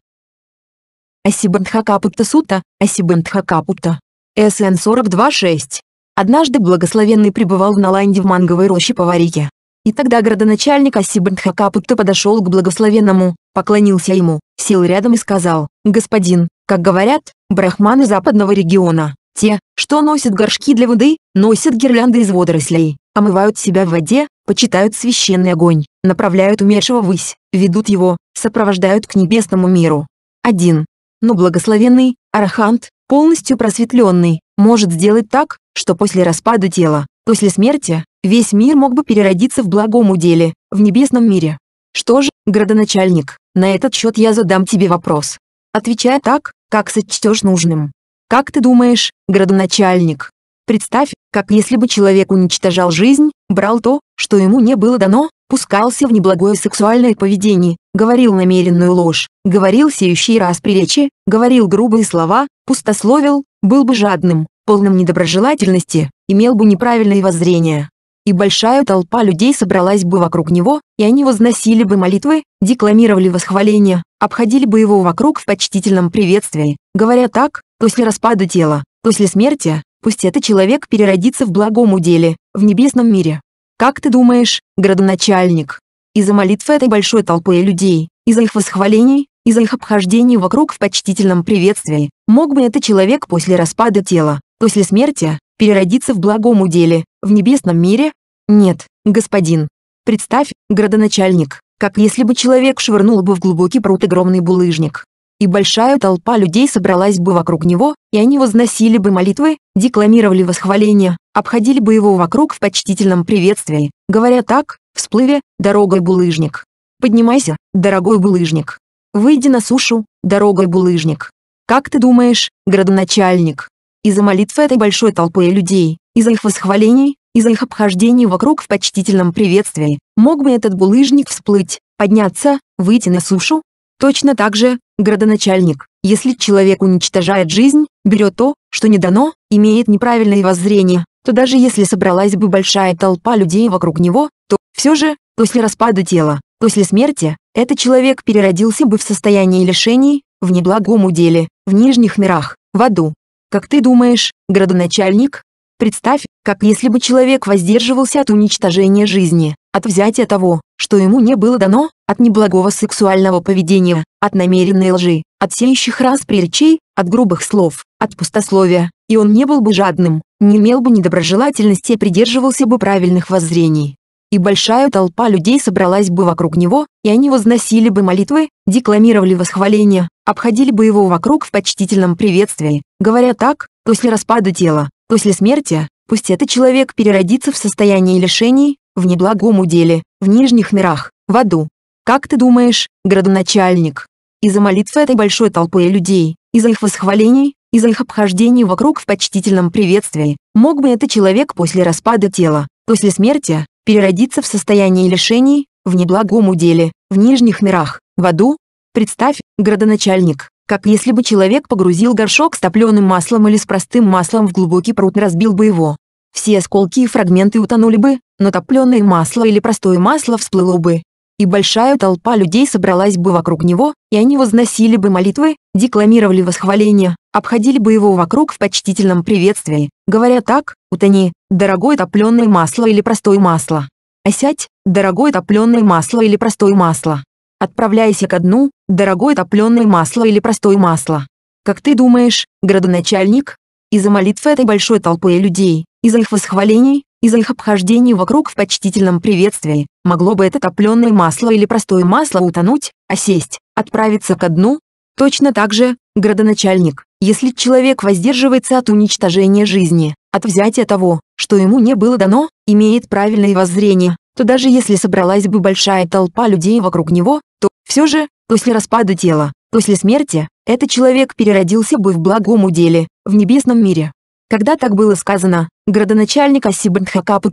Асибандхакапутта Сута, Асибандхакапутта. СН 42.6. Однажды благословенный пребывал в Наланде в манговой роще Поварике. И тогда городоначальник Асибандхакапутта подошел к благословенному, поклонился ему, сел рядом и сказал, «Господин, как говорят, брахманы западного региона, те, что носят горшки для воды, носят гирлянды из водорослей, омывают себя в воде, почитают священный огонь, направляют умершего ввысь, ведут его, сопровождают к небесному миру. 1. Но благословенный, арахант, полностью просветленный, может сделать так, что после распада тела, после смерти, Весь мир мог бы переродиться в благом уделе, в небесном мире. Что же, градоначальник, на этот счет я задам тебе вопрос. Отвечай так, как сочтешь нужным. Как ты думаешь, градоначальник? Представь, как если бы человек уничтожал жизнь, брал то, что ему не было дано, пускался в неблагое сексуальное поведение, говорил намеренную ложь, говорил сеющие раз приречи, говорил грубые слова, пустословил, был бы жадным, полным недоброжелательности, имел бы неправильные воззрения, и большая толпа людей собралась бы вокруг него, и они возносили бы молитвы, декламировали восхваления, обходили бы его вокруг в почтительном приветствии, говоря так, после распада тела, после смерти, пусть этот человек переродится в благом уделе, в небесном мире. Как ты думаешь, градоначальник? Из-за молитвы этой большой толпы людей, из-за их восхвалений, из-за их обхождений вокруг в почтительном приветствии, мог бы этот человек после распада тела, после смерти, переродиться в благом уделе, в небесном мире? Нет, господин. Представь, градоначальник, как если бы человек швырнул бы в глубокий пруд огромный булыжник. И большая толпа людей собралась бы вокруг него, и они возносили бы молитвы, декламировали восхваления, обходили бы его вокруг в почтительном приветствии, говоря так, всплыве, дорогой булыжник. Поднимайся, дорогой булыжник. Выйди на сушу, дорогой булыжник. Как ты думаешь, градоначальник, из-за молитв этой большой толпы людей, из-за их восхвалений, из-за их обхождений вокруг в почтительном приветствии, мог бы этот булыжник всплыть, подняться, выйти на сушу? Точно так же, градоначальник, если человек уничтожает жизнь, берет то, что не дано, имеет неправильные воззрения, то даже если собралась бы большая толпа людей вокруг него, то, все же, после распада тела, после смерти, этот человек переродился бы в состоянии лишений, в неблагом уделе, в нижних мирах, в аду, как ты думаешь, градоначальник? Представь, как если бы человек воздерживался от уничтожения жизни, от взятия того, что ему не было дано, от неблагого сексуального поведения, от намеренной лжи, от сеющих распри речей, от грубых слов, от пустословия, и он не был бы жадным, не имел бы недоброжелательности и придерживался бы правильных воззрений и большая толпа людей собралась бы вокруг него, и они возносили бы молитвы, декламировали восхваления, обходили бы его вокруг в почтительном приветствии, говоря так, после распада тела, после смерти, пусть этот человек переродится в состоянии лишений, в неблагом уделе, в нижних мирах, в аду. Как ты думаешь, градоначальник? Из-за молитвы этой большой толпы людей, из-за их восхвалений, из-за их обхождений вокруг в почтительном приветствии, мог бы этот человек после распада тела, после смерти, переродиться в состоянии лишений, в неблагом уделе, в нижних мирах, в аду. Представь, градоначальник, как если бы человек погрузил горшок с топленым маслом или с простым маслом в глубокий пруд и разбил бы его. Все осколки и фрагменты утонули бы, но топленое масло или простое масло всплыло бы, и большая толпа людей собралась бы вокруг него, и они возносили бы молитвы, декламировали восхваления, обходили бы его вокруг в почтительном приветствии, говоря так, утони, дорогое топленое масло или простое масло. Осядь, дорогое топленое масло или простое масло. Отправляйся ко дну, дорогое топленое масло или простое масло. Как ты думаешь, градоначальник? Из-за молитвы этой большой толпы людей, из-за их восхвалений, из-за их обхождения вокруг в почтительном приветствии, могло бы это топленое масло или простое масло утонуть, осесть, отправиться ко дну. Точно так же, градоначальник, если человек воздерживается от уничтожения жизни, от взятия того, что ему не было дано, имеет правильное воззрение, то даже если собралась бы большая толпа людей вокруг него, то, все же, после распада тела, после смерти, этот человек переродился бы в благом уделе, в небесном мире. Когда так было сказано, Градоначальник Асибан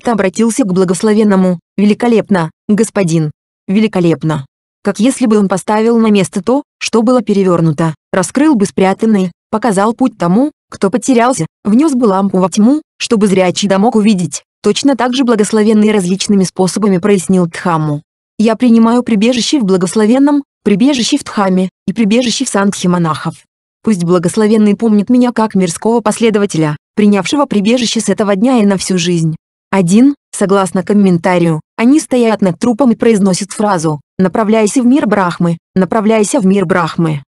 обратился к благословенному, великолепно, господин, великолепно. Как если бы он поставил на место то, что было перевернуто, раскрыл бы спрятанное, показал путь тому, кто потерялся, внес бы лампу во тьму, чтобы зрячий да мог увидеть, точно так же благословенный различными способами прояснил Тхаму. Я принимаю прибежище в благословенном, прибежище в Тхаме и прибежище в Сангхе монахов. Пусть благословенный помнит меня как мирского последователя, принявшего прибежище с этого дня и на всю жизнь. Один, согласно комментарию, они стоят над трупом и произносят фразу «Направляйся в мир Брахмы, направляйся в мир Брахмы».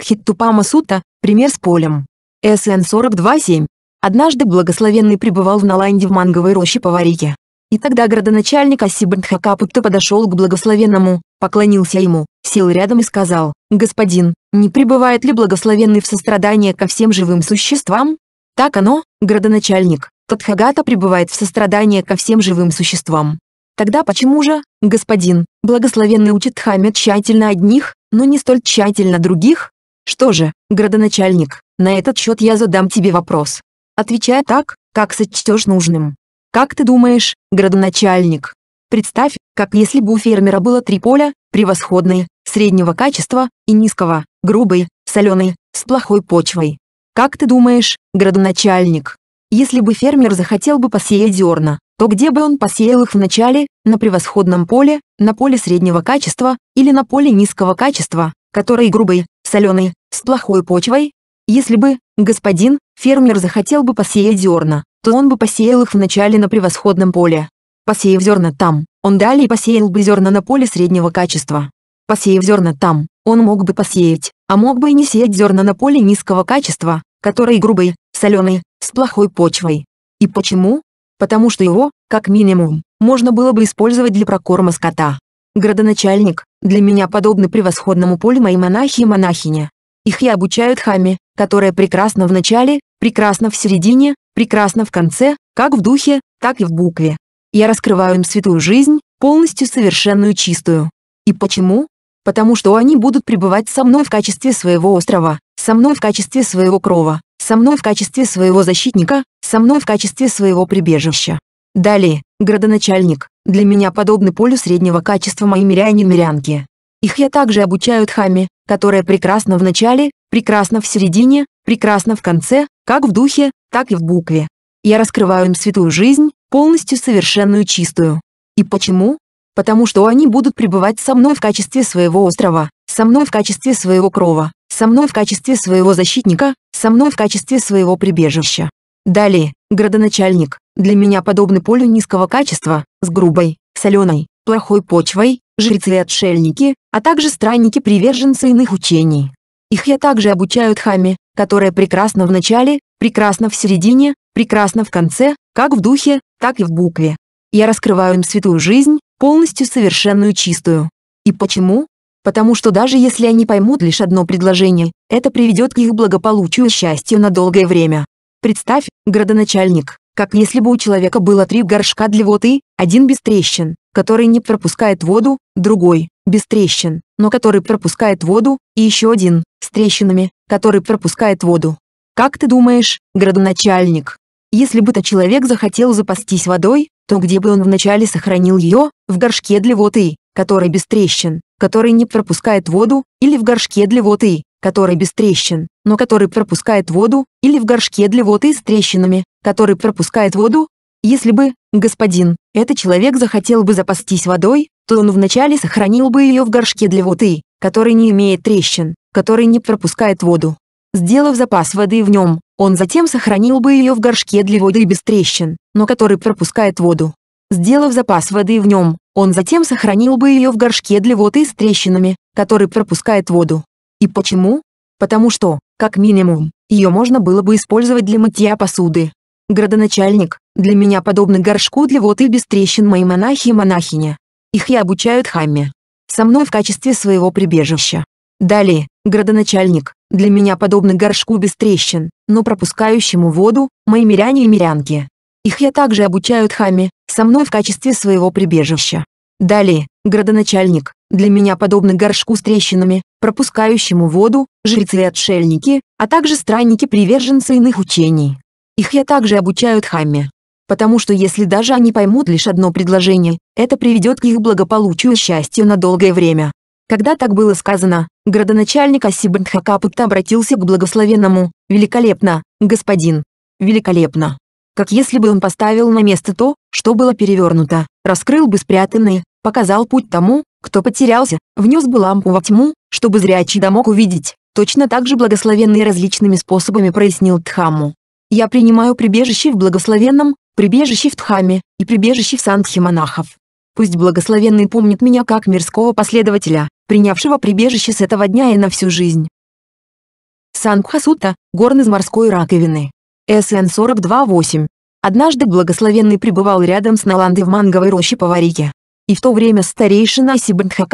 Кхиттупама Сута, пример с полем. СН 42.7. Однажды благословенный пребывал в Наланде в манговой роще Паварики. И тогда градоначальник Асибандхакапутта подошел к благословенному, поклонился ему, сел рядом и сказал, «Господин, не пребывает ли благословенный в сострадание ко всем живым существам?» Так оно, градоначальник, Тадхагата пребывает в сострадании ко всем живым существам. Тогда почему же, господин, благословенный учит Дхамме тщательно одних, но не столь тщательно других? Что же, градоначальник, на этот счет я задам тебе вопрос. Отвечай так, как сочтешь нужным. Как ты думаешь, градоначальник? Представь, как если бы у фермера было три поля, превосходные, среднего качества и низкого, грубые, соленые, с плохой почвой. Как ты думаешь, градоначальник, если бы фермер захотел бы посеять зерна, то где бы он посеял их вначале, на превосходном поле, на поле среднего качества или на поле низкого качества, который грубый, соленый, с плохой почвой? Если бы, господин, фермер захотел бы посеять зерна, то он бы посеял их вначале на превосходном поле. Посеяв зерна там, он далее посеял бы зерна на поле среднего качества. Посеяв зерна там, он мог бы посеять, а мог бы и не сеять зерна на поле низкого качества, который грубый, соленый, с плохой почвой. И почему? Потому что его, как минимум, можно было бы использовать для прокорма скота. Градоначальник, для меня подобны превосходному полю мои монахи и монахиня. Их я обучаю хами, которая прекрасна в начале, прекрасна в середине, прекрасна в конце, как в духе, так и в букве. Я раскрываю им святую жизнь, полностью совершенную чистую. И почему? Потому что они будут пребывать со мной в качестве своего острова, со мной в качестве своего крова, со мной в качестве своего защитника, со мной в качестве своего прибежища. Далее, градоначальник, для меня подобны полю среднего качества мои миряне-мирянки. Их я также обучаю дхаме, которая прекрасна в начале, прекрасна в середине, прекрасна в конце, как в духе, так и в букве. Я раскрываю им святую жизнь, полностью совершенную чистую. И почему? Потому что они будут пребывать со мной в качестве своего острова, со мной в качестве своего крова, со мной в качестве своего защитника, со мной в качестве своего прибежища. Далее, градоначальник, для меня подобны полю низкого качества, с грубой, соленой, плохой почвой, жрецы и отшельники, а также странники-приверженцы иных учений. Их я также обучаю дхаме, которая прекрасна в начале, прекрасна в середине, прекрасна в конце, как в духе, так и в букве. Я раскрываю им святую жизнь, полностью совершенную чистую. И почему? потому что даже если они поймут лишь одно предложение, это приведет к их благополучию и счастью на долгое время. Представь, градоначальник, как если бы у человека было три горшка для воды, один без трещин, который не пропускает воду, другой, без трещин, но который пропускает воду, и еще один, с трещинами, который пропускает воду. Как ты думаешь, градоначальник? Если бы-то человек захотел запастись водой, то где бы он вначале сохранил ее, в горшке для воды, который без трещин, который не пропускает воду, или в горшке для воды, который без трещин, но который пропускает воду, или в горшке для воды с трещинами, который пропускает воду, если бы, господин, этот человек захотел бы запастись водой, то он вначале сохранил бы ее в горшке для воды, который не имеет трещин, который не пропускает воду. Сделав запас воды в нем, он затем сохранил бы ее в горшке для воды без трещин, но который пропускает воду. Сделав запас воды в нем, он затем сохранил бы ее в горшке для воды с трещинами, который пропускает воду. И почему? Потому что, как минимум, ее можно было бы использовать для мытья посуды. Градоначальник, для меня подобный горшку для воды без трещин мои монахи и монахиня. Их я обучают хамме. Со мной в качестве своего прибежища. Далее, градоначальник, для меня подобный горшку без трещин, но пропускающему воду, мои миряне и мирянки. Их я также обучаю Дхамме, со мной в качестве своего прибежища. Далее, градоначальник, для меня подобны горшку с трещинами, пропускающему воду, жрецы-отшельники, а также странники-приверженцы иных учений. Их я также обучаю Дхамме. Потому что если даже они поймут лишь одно предложение, это приведет к их благополучию и счастью на долгое время. Когда так было сказано, градоначальник Асибандхакапутта обратился к благословенному, великолепно, господин, великолепно как если бы он поставил на место то, что было перевернуто, раскрыл бы спрятанное, показал путь тому, кто потерялся, внес бы лампу во тьму, чтобы зрячий да мог увидеть. Точно так же благословенный различными способами прояснил Тхаму. Я принимаю прибежище в благословенном, прибежище в Тхаме и прибежище в Сангхе монахов. Пусть благословенный помнит меня как мирского последователя, принявшего прибежище с этого дня и на всю жизнь. Сангха Сута – горн из морской раковины. СН 42.8. Однажды благословенный пребывал рядом с Наландой в манговой роще Поварики. И в то время старейшина Сибандха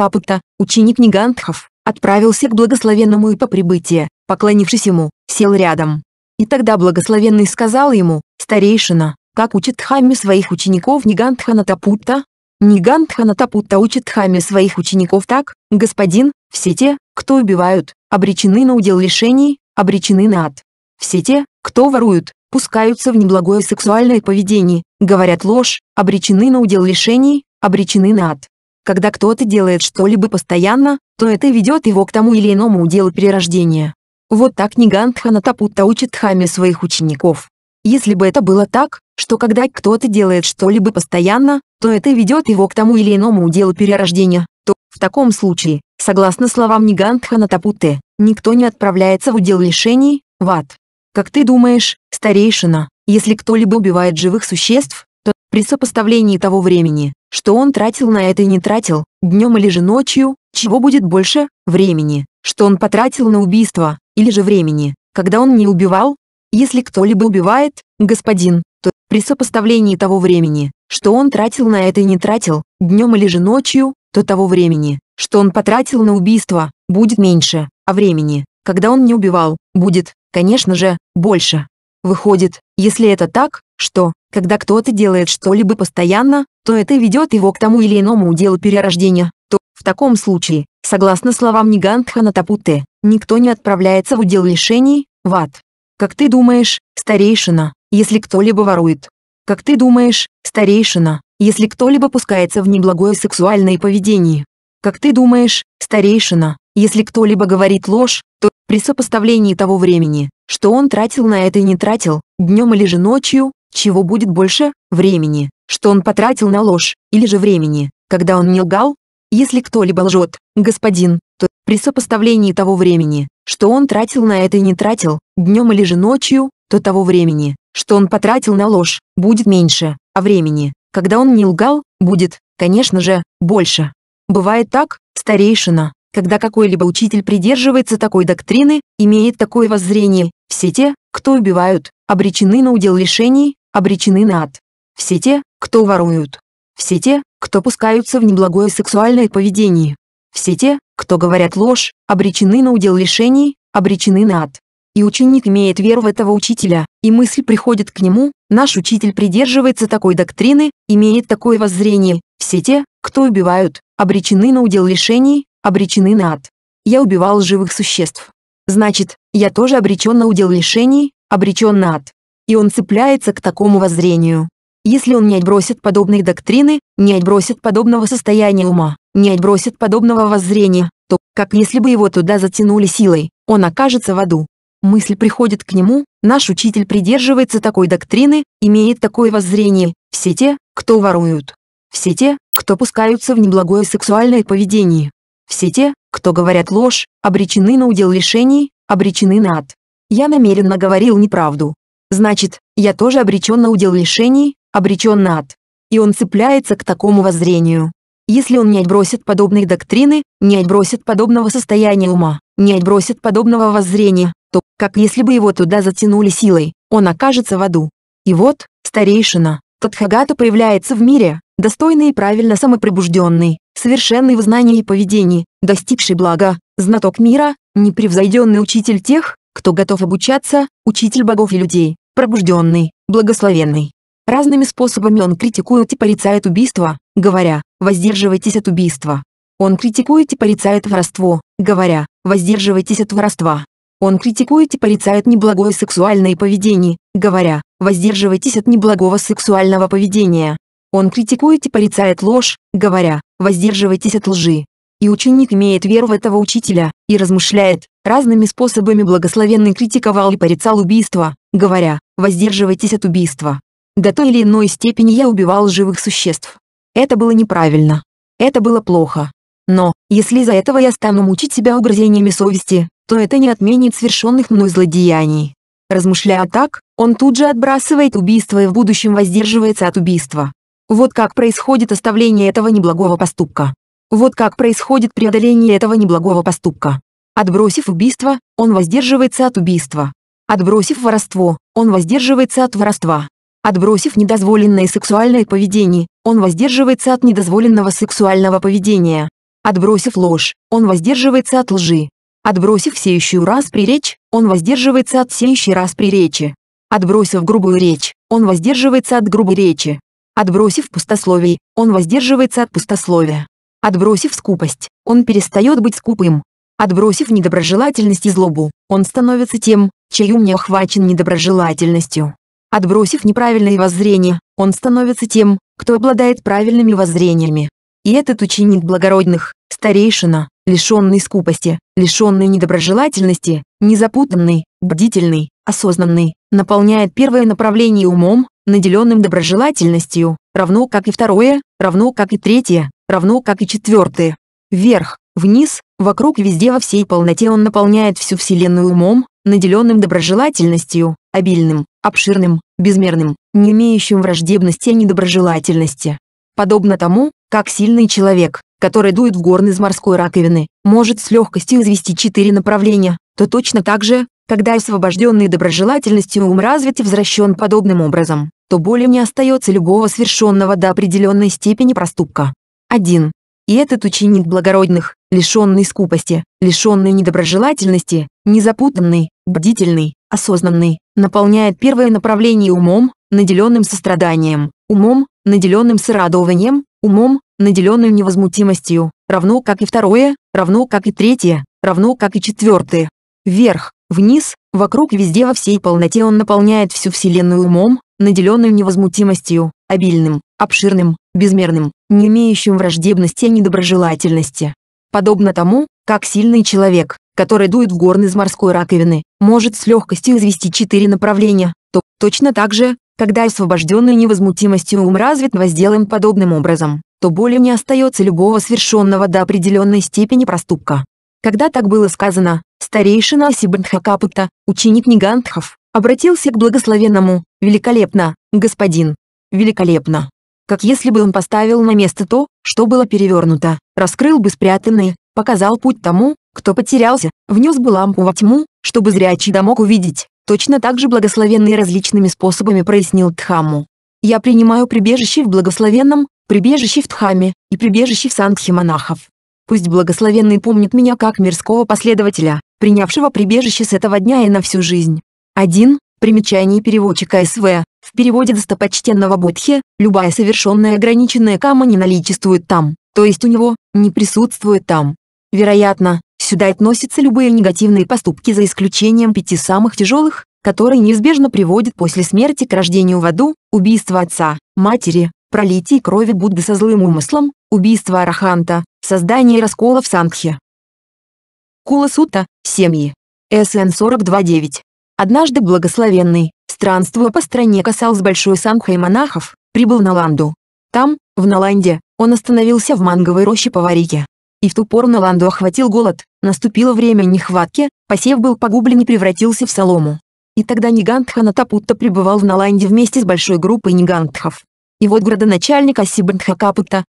ученик Нигантхов, отправился к благословенному и по прибытии, поклонившись ему, сел рядом. И тогда благословенный сказал ему, «Старейшина, как учит Хами своих учеников Нигантхана Тапутта?» Нигантхана Тапутта учит Хами своих учеников так, «Господин, все те, кто убивают, обречены на удел лишений, обречены на ад. Все те, кто воруют, пускаются в неблагое сексуальное поведение, говорят ложь, обречены на удел лишений, обречены на ад. Когда кто-то делает что-либо постоянно, то это ведет его к тому или иному уделу перерождения. Вот так Нигантха Натапутта учит Хами своих учеников. Если бы это было так, что когда кто-то делает что-либо постоянно, то это ведет его к тому или иному уделу перерождения, то, в таком случае, согласно словам Нигантха Натапутте, никто не отправляется в удел лишений, в ад. Как ты думаешь, старейшина, если кто-либо убивает живых существ, то, при сопоставлении того времени, что он тратил на это и не тратил, днем или же ночью, чего будет больше, времени, что он потратил на убийство, или же времени, когда он не убивал? Если кто-либо убивает, господин, то, при сопоставлении того времени, что он тратил на это и не тратил, днем или же ночью, то того времени, что он потратил на убийство, будет меньше, а времени, когда он не убивал, будет Конечно же, больше. Выходит, если это так, что, когда кто-то делает что-либо постоянно, то это ведет его к тому или иному делу перерождения, то, в таком случае, согласно словам Нигантха Натапуте, никто не отправляется в удел лишений, в ад. Как ты думаешь, старейшина, если кто-либо ворует? Как ты думаешь, старейшина, если кто-либо пускается в неблагое сексуальное поведение? Как ты думаешь, старейшина, если кто-либо говорит ложь, то при сопоставлении того времени, что он тратил на это и не тратил, днем или же ночью, чего будет больше, времени, что он потратил на ложь, или же времени, когда он не лгал? Если кто-либо лжет, господин, то при сопоставлении того времени, что он тратил на это и не тратил, днем или же ночью, то того времени, что он потратил на ложь, будет меньше, а времени, когда он не лгал, будет, конечно же, больше. Бывает так, старейшина. Когда какой-либо учитель придерживается такой доктрины, имеет такое воззрение, все те, кто убивают, обречены на удел лишений, обречены на ад. Все те, кто воруют. Все те, кто пускаются в неблагое сексуальное поведение. Все те, кто говорят ложь, обречены на удел лишений, обречены на ад. И ученик имеет веру в этого учителя, и мысль приходит к нему, наш учитель придерживается такой доктрины, имеет такое воззрение, все те, кто убивают, обречены на удел лишений, обречены на ад. Я убивал живых существ. Значит, я тоже обречен на удел лишений, обречен на ад. И он цепляется к такому воззрению. Если он не отбросит подобной доктрины, не отбросит подобного состояния ума, не отбросит подобного воззрения, то, как если бы его туда затянули силой, он окажется в аду. Мысль приходит к нему, наш учитель придерживается такой доктрины, имеет такое воззрение, все те, кто воруют, все те, кто пускаются в неблагое сексуальное поведение, все те, кто говорят ложь, обречены на удел лишений, обречены на ад. Я намеренно говорил неправду. Значит, я тоже обречен на удел лишений, обречен на ад. И он цепляется к такому воззрению. Если он не отбросит подобной доктрины, не отбросит подобного состояния ума, не отбросит подобного воззрения, то, как если бы его туда затянули силой, он окажется в аду. И вот, старейшина, Тадхагата появляется в мире, достойный и правильно самопребужденный, совершенный в знании и поведении, достигший блага, знаток мира, непревзойденный учитель тех, кто готов обучаться, учитель богов и людей, пробужденный, благословенный. Разными способами он критикует и порицает убийство, говоря, воздерживайтесь от убийства. Он критикует и порицает воровство, говоря, воздерживайтесь от воровства. Он критикует и порицает неблагое сексуальное поведение, говоря, воздерживайтесь от неблагого сексуального поведения. Он критикует и порицает ложь, говоря, воздерживайтесь от лжи. И ученик имеет веру в этого учителя, и размышляет, разными способами благословенный критиковал и порицал убийство, говоря, воздерживайтесь от убийства. До той или иной степени я убивал живых существ. Это было неправильно. Это было плохо. Но, если из-за этого я стану мучить себя угрызениями совести, то это не отменит свершенных мной злодеяний. Размышляя так, он тут же отбрасывает убийство и в будущем воздерживается от убийства. Вот как происходит оставление этого неблагого поступка. Вот как происходит преодоление этого неблагого поступка. Отбросив убийство, он воздерживается от убийства. Отбросив воровство, он воздерживается от воровства. Отбросив недозволенное сексуальное поведение, он воздерживается от недозволенного сексуального поведения. Отбросив ложь, он воздерживается от лжи. Отбросив сеющую распри речь, он воздерживается от сеющей распри речи. Отбросив грубую речь, он воздерживается от грубой речи. Отбросив пустословие, он воздерживается от пустословия. Отбросив скупость, он перестает быть скупым. Отбросив недоброжелательность и злобу, он становится тем, чей ум не охвачен недоброжелательностью. Отбросив неправильные воззрения, он становится тем, кто обладает правильными воззрениями. И этот ученик благородных, старейшина, лишенный скупости, лишенный недоброжелательности, незапутанный, бдительный, осознанный, наполняет первое направление умом, наделенным доброжелательностью, равно как и второе, равно как и третье, равно как и четвертое. Вверх, вниз, вокруг везде во всей полноте он наполняет всю Вселенную умом, наделенным доброжелательностью, обильным, обширным, безмерным, не имеющим враждебности и недоброжелательности. Подобно тому, как сильный человек, который дует в горн из морской раковины, может с легкостью извести четыре направления, то точно так же, когда освобожденный доброжелательностью ум развит и возвращен подобным образом, то более не остается любого совершенного до определенной степени проступка. 1. И этот ученик благородных, лишенный скупости, лишенный недоброжелательности, незапутанный, бдительный, осознанный, наполняет первое направление умом, наделенным состраданием, умом, наделенным сорадованием, умом, наделенным невозмутимостью, равно как и второе, равно как и третье, равно как и четвертое. Вверх, вниз, вокруг везде во всей полноте он наполняет всю Вселенную умом, наделенным невозмутимостью, обильным, обширным, безмерным, не имеющим враждебности и недоброжелательности. Подобно тому, как сильный человек, который дует в горн из морской раковины, может с легкостью извести четыре направления, то, точно так же, когда освобожденный невозмутимостью ум развит возделом подобным образом, то более не остается любого совершенного до определенной степени проступка. Когда так было сказано, старейшина Сибандхакапута, ученик Нигантхов, Обратился к благословенному, великолепно, господин, великолепно. Как если бы он поставил на место то, что было перевернуто, раскрыл бы спрятанное, показал путь тому, кто потерялся, внес бы лампу во тьму, чтобы зрячий да мог увидеть. Точно так же благословенный различными способами прояснил Тхаму. Я принимаю прибежище в благословенном, прибежище в Тхаме и прибежище в Сангхе монахов. Пусть благословенный помнит меня как мирского последователя, принявшего прибежище с этого дня и на всю жизнь. 1. Примечание переводчика СВ. В переводе достопочтенного Будхи любая совершенная ограниченная кама не наличествует там, то есть у него, не присутствует там. Вероятно, сюда относятся любые негативные поступки за исключением пяти самых тяжелых, которые неизбежно приводят после смерти к рождению в аду, убийство отца, матери, пролитие крови Будды со злым умыслом, убийство Араханта, создание раскола в Сангхе. Кула Сута, семьи. СН 42.9. Однажды благословенный, странствуя по стране касал с большой самхой монахов, прибыл на Ланду. Там, в Наланде, он остановился в манговой роще поварики. И в ту пору Наланду охватил голод, наступило время нехватки, посев был погублен и превратился в солому. И тогда Нигантха Натапутта пребывал в Наланде вместе с большой группой нигантхов. И вот градоначальник Асибандха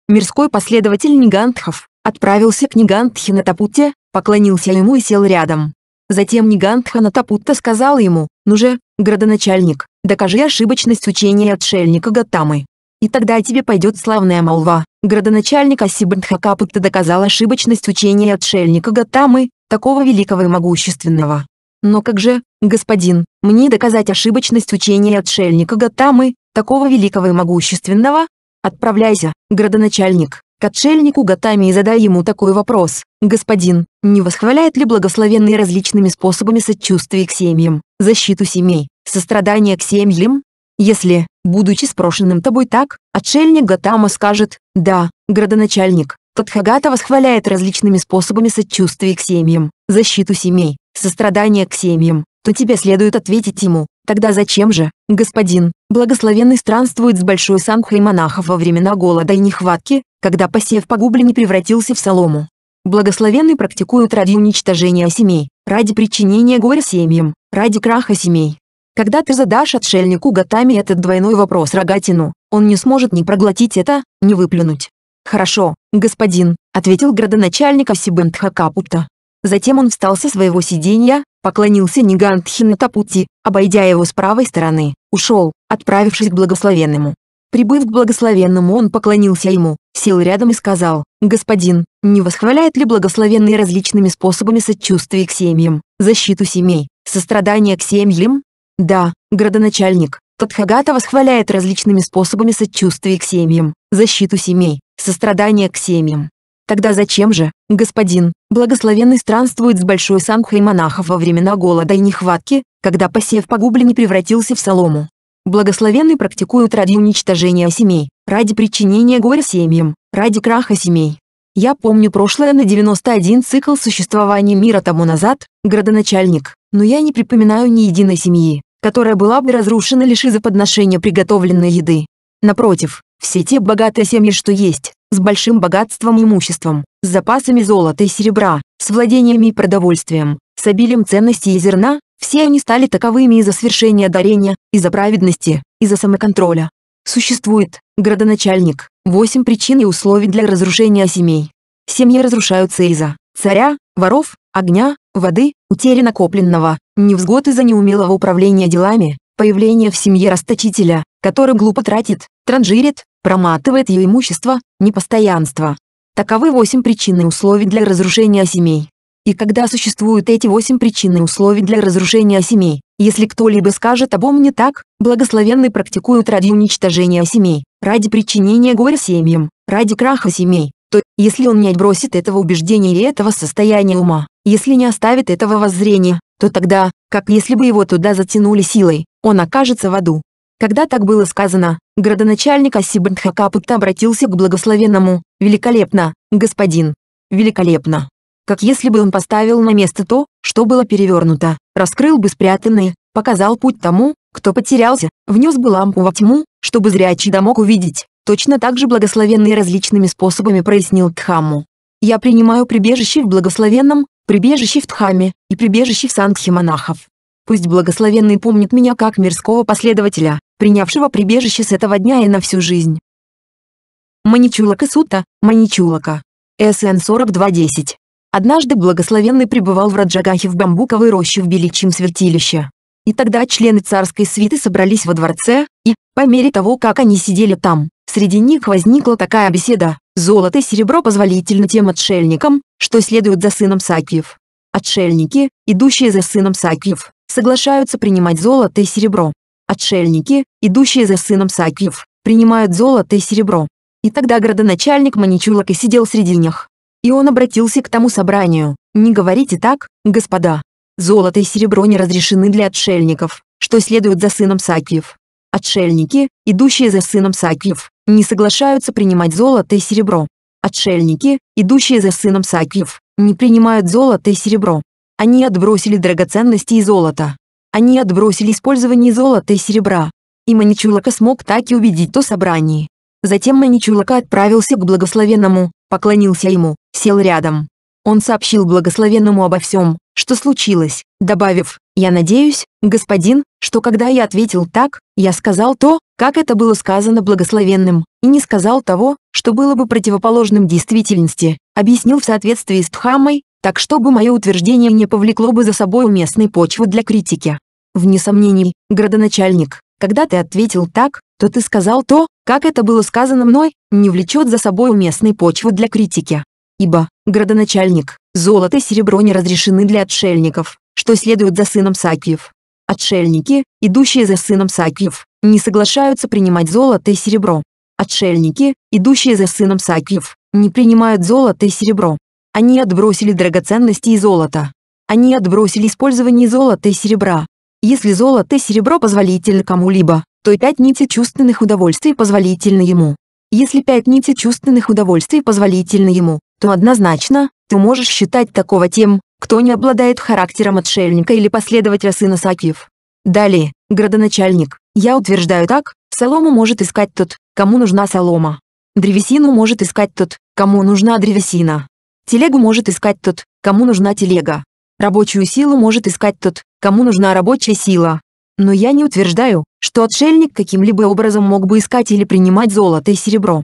мирской последователь нигантхов, отправился к Нигантхе Натапутте, поклонился ему и сел рядом. Затем Нигантха Натапутта сказал ему, «Ну же, градоначальник, докажи ошибочность учения отшельника Гатамы. И тогда тебе пойдет славная молва». Градоначальник Асибандхакапутта доказал ошибочность учения отшельника Гатамы, такого великого и могущественного. Но как же, господин, мне доказать ошибочность учения отшельника Гатамы, такого великого и могущественного? Отправляйся, градоначальник, к отшельнику Гатами и задай ему такой вопрос. «Господин, не восхваляет ли благословенный различными способами сочувствие к семьям, защиту семей, сострадание к семьям?» Если, будучи спрошенным тобой так, отшельник Гатама скажет «Да, градоначальник, Тадхагата восхваляет различными способами сочувствие к семьям, защиту семей, сострадание к семьям», то тебе следует ответить ему «Тогда зачем же, господин, Благословенный странствует с большой санхой монахов во времена голода и нехватки, когда посев погублен и превратился в солому. Благословенный практикует ради уничтожения семей, ради причинения горя семьям, ради краха семей. Когда ты задашь отшельнику готами этот двойной вопрос рогатину, он не сможет ни проглотить это, ни выплюнуть. «Хорошо, господин», — ответил градоначальник Асибен Тхакапута. Затем он встал со своего сиденья, поклонился Нигантхинатапути, обойдя его с правой стороны, ушел, отправившись к благословенному. Прибыв к благословенному он поклонился ему, сел рядом и сказал, «Господин, не восхваляет ли благословенный различными способами сочувствия к семьям, защиту семей, сострадание к семьям?» «Да, градоначальник, Тадхагата восхваляет различными способами сочувствия к семьям, защиту семей, сострадание к семьям. Тогда зачем же, господин, благословенный странствует с большой санхой монахов во времена голода и нехватки, когда посев погублен и превратился в солому, Благословенные практикуют ради уничтожения семей, ради причинения горя семьям, ради краха семей. Я помню прошлое на 91 цикл существования мира тому назад, градоначальник, но я не припоминаю ни единой семьи, которая была бы разрушена лишь из-за подношения приготовленной еды. Напротив, все те богатые семьи, что есть, с большим богатством и имуществом, с запасами золота и серебра, с владениями и продовольствием, с обилием ценностей и зерна, все они стали таковыми из-за свершения дарения, из-за праведности, из-за самоконтроля. Существует, градоначальник, восемь причин и условий для разрушения семей. Семьи разрушаются из-за царя, воров, огня, воды, утери накопленного, невзгод из-за неумелого управления делами, появления в семье расточителя, который глупо тратит, транжирит, проматывает ее имущество, непостоянство. Таковы восемь причин и условий для разрушения семей. И когда существуют эти восемь причин и условий для разрушения семей, если кто-либо скажет обо мне так, благословенный практикуют ради уничтожения семей, ради причинения горя семьям, ради краха семей, то, если он не отбросит этого убеждения и этого состояния ума, если не оставит этого воззрения, то тогда, как если бы его туда затянули силой, он окажется в аду. Когда так было сказано, градоначальник Асибандхакапутта обратился к благословенному, «Великолепно, господин! Великолепно!» как если бы он поставил на место то, что было перевернуто, раскрыл бы спрятанное, показал путь тому, кто потерялся, внес бы лампу во тьму, чтобы зрячий да мог увидеть, точно так же благословенный различными способами прояснил Тхаму. Я принимаю прибежище в благословенном, прибежище в Тхаме и прибежище в Сангхе монахов. Пусть благословенный помнит меня как мирского последователя, принявшего прибежище с этого дня и на всю жизнь. Маничулака Сута, Маничулака. СН 4210. Однажды благословенный пребывал в Раджагахе в бамбуковой роще в Беличьем свертилище. И тогда члены царской свиты собрались во дворце, и, по мере того, как они сидели там, среди них возникла такая беседа «Золото и серебро позволительно тем отшельникам, что следуют за сыном Сакиев». Отшельники, идущие за сыном Сакиев, соглашаются принимать золото и серебро. Отшельники, идущие за сыном Сакиев, принимают золото и серебро. И тогда градоначальник и сидел среди них. И он обратился к тому собранию. «Не говорите так, господа. Золото и серебро не разрешены для отшельников, что следует за сыном Сакиев. Отшельники, идущие за сыном Сакиев, не соглашаются принимать золото и серебро. Отшельники, идущие за сыном Сакиев, не принимают золото и серебро. Они отбросили драгоценности и золото. Они отбросили использование золота и серебра. И Маничулака смог так и убедить то собрание. Затем Маничулака отправился к благословенному, поклонился ему, сел рядом. Он сообщил благословенному обо всем, что случилось, добавив, «Я надеюсь, господин, что когда я ответил так, я сказал то, как это было сказано благословенным, и не сказал того, что было бы противоположным действительности», объяснил в соответствии с тхамой, так чтобы мое утверждение не повлекло бы за собой уместной почвы для критики. Вне сомнений, градоначальник, когда ты ответил так, то ты сказал то, как это было сказано мной, не влечет за собой уместной почвы для критики ибо, градоначальник, золото и серебро не разрешены для отшельников, что следует за сыном Сакиев. Отшельники, идущие за сыном Сакиев, не соглашаются принимать золото и серебро. Отшельники, идущие за сыном Сакиев, не принимают золото и серебро. Они отбросили драгоценности и золото. Они отбросили использование золота и серебра. Если золото и серебро позволительно кому-либо, то и пять нити чувственных удовольствий позволительно ему. Если пять нити чувственных удовольствий позволительно ему, то однозначно, ты можешь считать такого тем, кто не обладает характером отшельника или последователя сына Сакиев. Далее, градоначальник. Я утверждаю так, солому может искать тот, кому нужна солома. Древесину может искать тот, кому нужна древесина. Телегу может искать тот, кому нужна телега. Рабочую силу может искать тот, кому нужна рабочая сила. Но я не утверждаю, что отшельник каким-либо образом мог бы искать или принимать золото и серебро.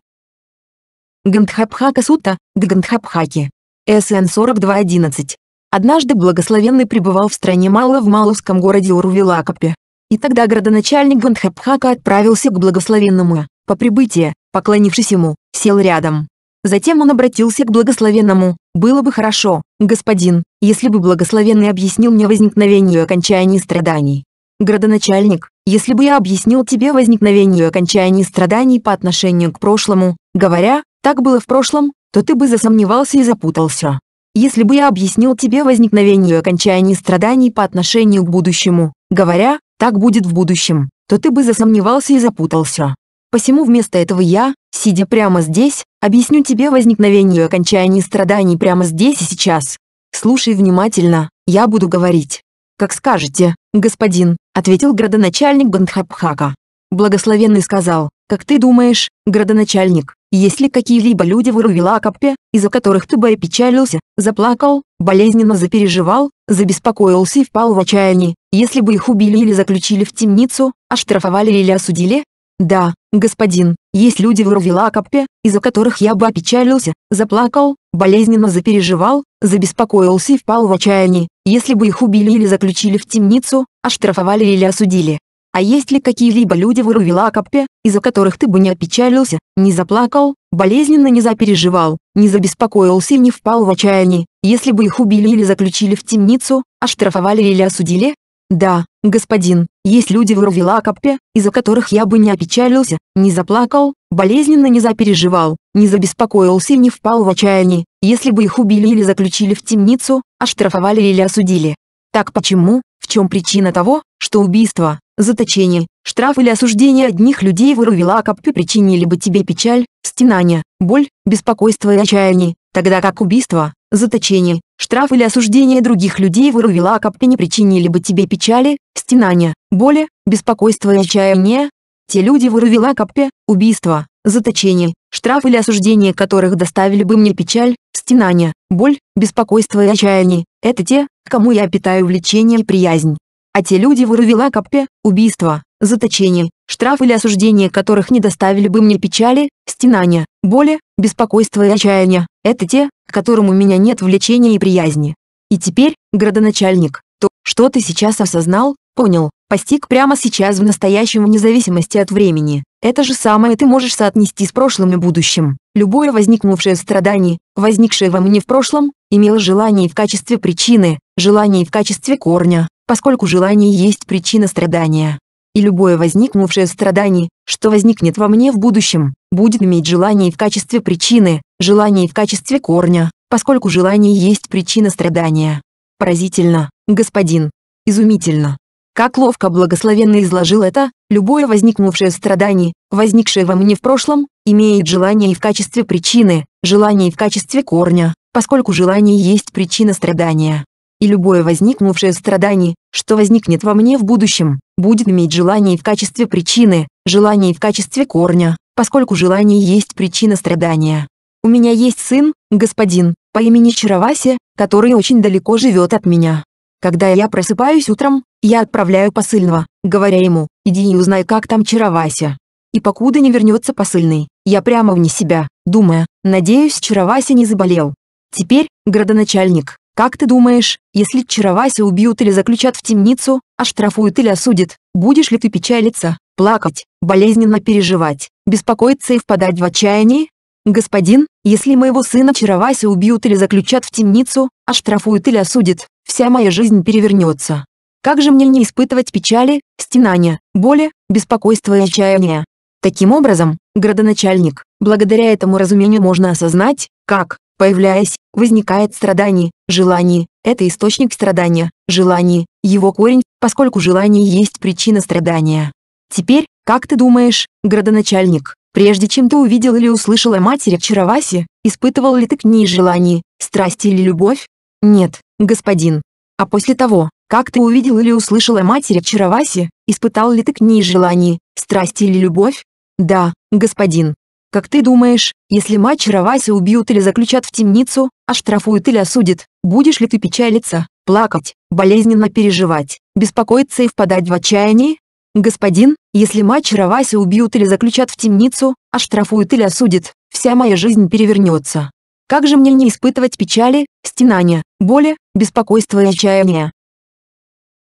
Гандхабхака Сутта, Гандхабхаки. СН 4211. Однажды благословенный пребывал в стране Мало в маловском городе Урувилакапе. И тогда градоначальник Гандхабхака отправился к благословенному. По прибытии, поклонившись ему, сел рядом. Затем он обратился к благословенному. «Было бы хорошо, господин, если бы благословенный объяснил мне возникновение и окончание страданий. Градоначальник, если бы я объяснил тебе возникновение и окончание страданий по отношению к прошлому, говоря, так было в прошлом, то ты бы засомневался и запутался. Если бы я объяснил тебе возникновение и окончание страданий по отношению к будущему, говоря, так будет в будущем, то ты бы засомневался и запутался. Посему вместо этого я, сидя прямо здесь, объясню тебе возникновение и окончание страданий прямо здесь и сейчас. Слушай внимательно, я буду говорить. Как скажете, господин, ответил градоначальник Бандхабхака. Благословенный сказал, как ты думаешь, градоначальник, есть ли какие-либо люди в Ирувилакапе, из-за которых ты бы опечалился, заплакал, болезненно запереживал, забеспокоился и впал в отчаяние, если бы их убили или заключили в темницу, оштрафовали или осудили, «Да, господин, есть люди в Рувилакопе, из-за которых я бы опечалился, заплакал, болезненно запереживал, забеспокоился и впал в отчаяние, если бы их убили или заключили в темницу, оштрафовали или осудили. А есть ли какие-либо люди в Рувилакопе, из-за которых ты бы не опечалился, не заплакал, болезненно не запереживал, не забеспокоился и не впал в отчаяние, если бы их убили или заключили в темницу, оштрафовали или осудили, «Да, господин, есть люди в Рувилакопе, из-за которых я бы не опечалился, не заплакал, болезненно не запереживал, не забеспокоился и не впал в отчаяние, если бы их убили или заключили в темницу, оштрафовали или осудили. Так почему, в чем причина того, что убийство, заточение, штраф или осуждение одних людей в Рувилакопе причинили бы тебе печаль, стенание, боль, беспокойство и отчаяние, тогда как убийство, заточение, Штраф или осуждение других людей вырувила Ирувилакапе не причинили бы тебе печали, стенания, боли, беспокойства и отчаяния. Те люди вырувила Ирувилакапе, убийства, заточение, штраф или осуждение которых доставили бы мне печаль, стенания, боль, беспокойство и отчаяние, это те, кому я питаю влечение и приязнь а те люди в Урвилакопе, убийства, заточение, штраф или осуждение которых не доставили бы мне печали, стенания, боли, беспокойства и отчаяния, это те, к которым у меня нет влечения и приязни. И теперь, градоначальник, то, что ты сейчас осознал, понял, постиг прямо сейчас в настоящем вне зависимости от времени, это же самое ты можешь соотнести с прошлым и будущим. Любое возникнувшее страдание, возникшее во мне в прошлом, имело желание в качестве причины, желание в качестве корня, поскольку желание есть причина страдания. И любое возникнувшее страдание, что возникнет во мне в будущем, будет иметь желание в качестве причины, желание в качестве корня, поскольку желание есть причина страдания. Поразительно, господин. Изумительно. Как ловко благословенно изложил это, любое возникнувшее страдание, возникшее во мне в прошлом, имеет желание в качестве причины, желание в качестве корня, поскольку желание есть причина страдания и любое возникнувшее страдание, что возникнет во мне в будущем, будет иметь желание в качестве причины, желание в качестве корня, поскольку желание есть причина страдания. У меня есть сын, господин, по имени Чараваси, который очень далеко живет от меня. Когда я просыпаюсь утром, я отправляю посыльного, говоря ему, иди и узнай, как там Чаравася. И покуда не вернется посыльный, я прямо вне себя, думая, надеюсь, Чаравася не заболел. Теперь, градоначальник, как ты думаешь, если Чаровася убьют или заключат в темницу, оштрафуют или осудят, будешь ли ты печалиться, плакать, болезненно переживать, беспокоиться и впадать в отчаяние? Господин, если моего сына Чаровася убьют или заключат в темницу, оштрафуют или осудят, вся моя жизнь перевернется. Как же мне не испытывать печали, стенания, боли, беспокойства и отчаяния? Таким образом, градоначальник, благодаря этому разумению можно осознать, как, Появляясь, возникает страдание, желание – это источник страдания, желание – его корень, поскольку желание есть причина страдания. Теперь, как ты думаешь, градоначальник, прежде чем ты увидел или услышал о матери в Чаравасе, испытывал ли ты к ней желание, страсть или любовь? Нет, господин. А после того, как ты увидел или услышал о матери в Чаравасе, испытал ли ты к ней желание, страсть или любовь? Да, господин. Как ты думаешь, если мать Раваси убьют или заключат в темницу, оштрафуют или осудят, будешь ли ты печалиться, плакать, болезненно переживать, беспокоиться и впадать в отчаяние? Господин, если мать Раваси убьют или заключат в темницу, оштрафуют или осудят, вся моя жизнь перевернется. Как же мне не испытывать печали, стенания, боли, беспокойства и отчаяния?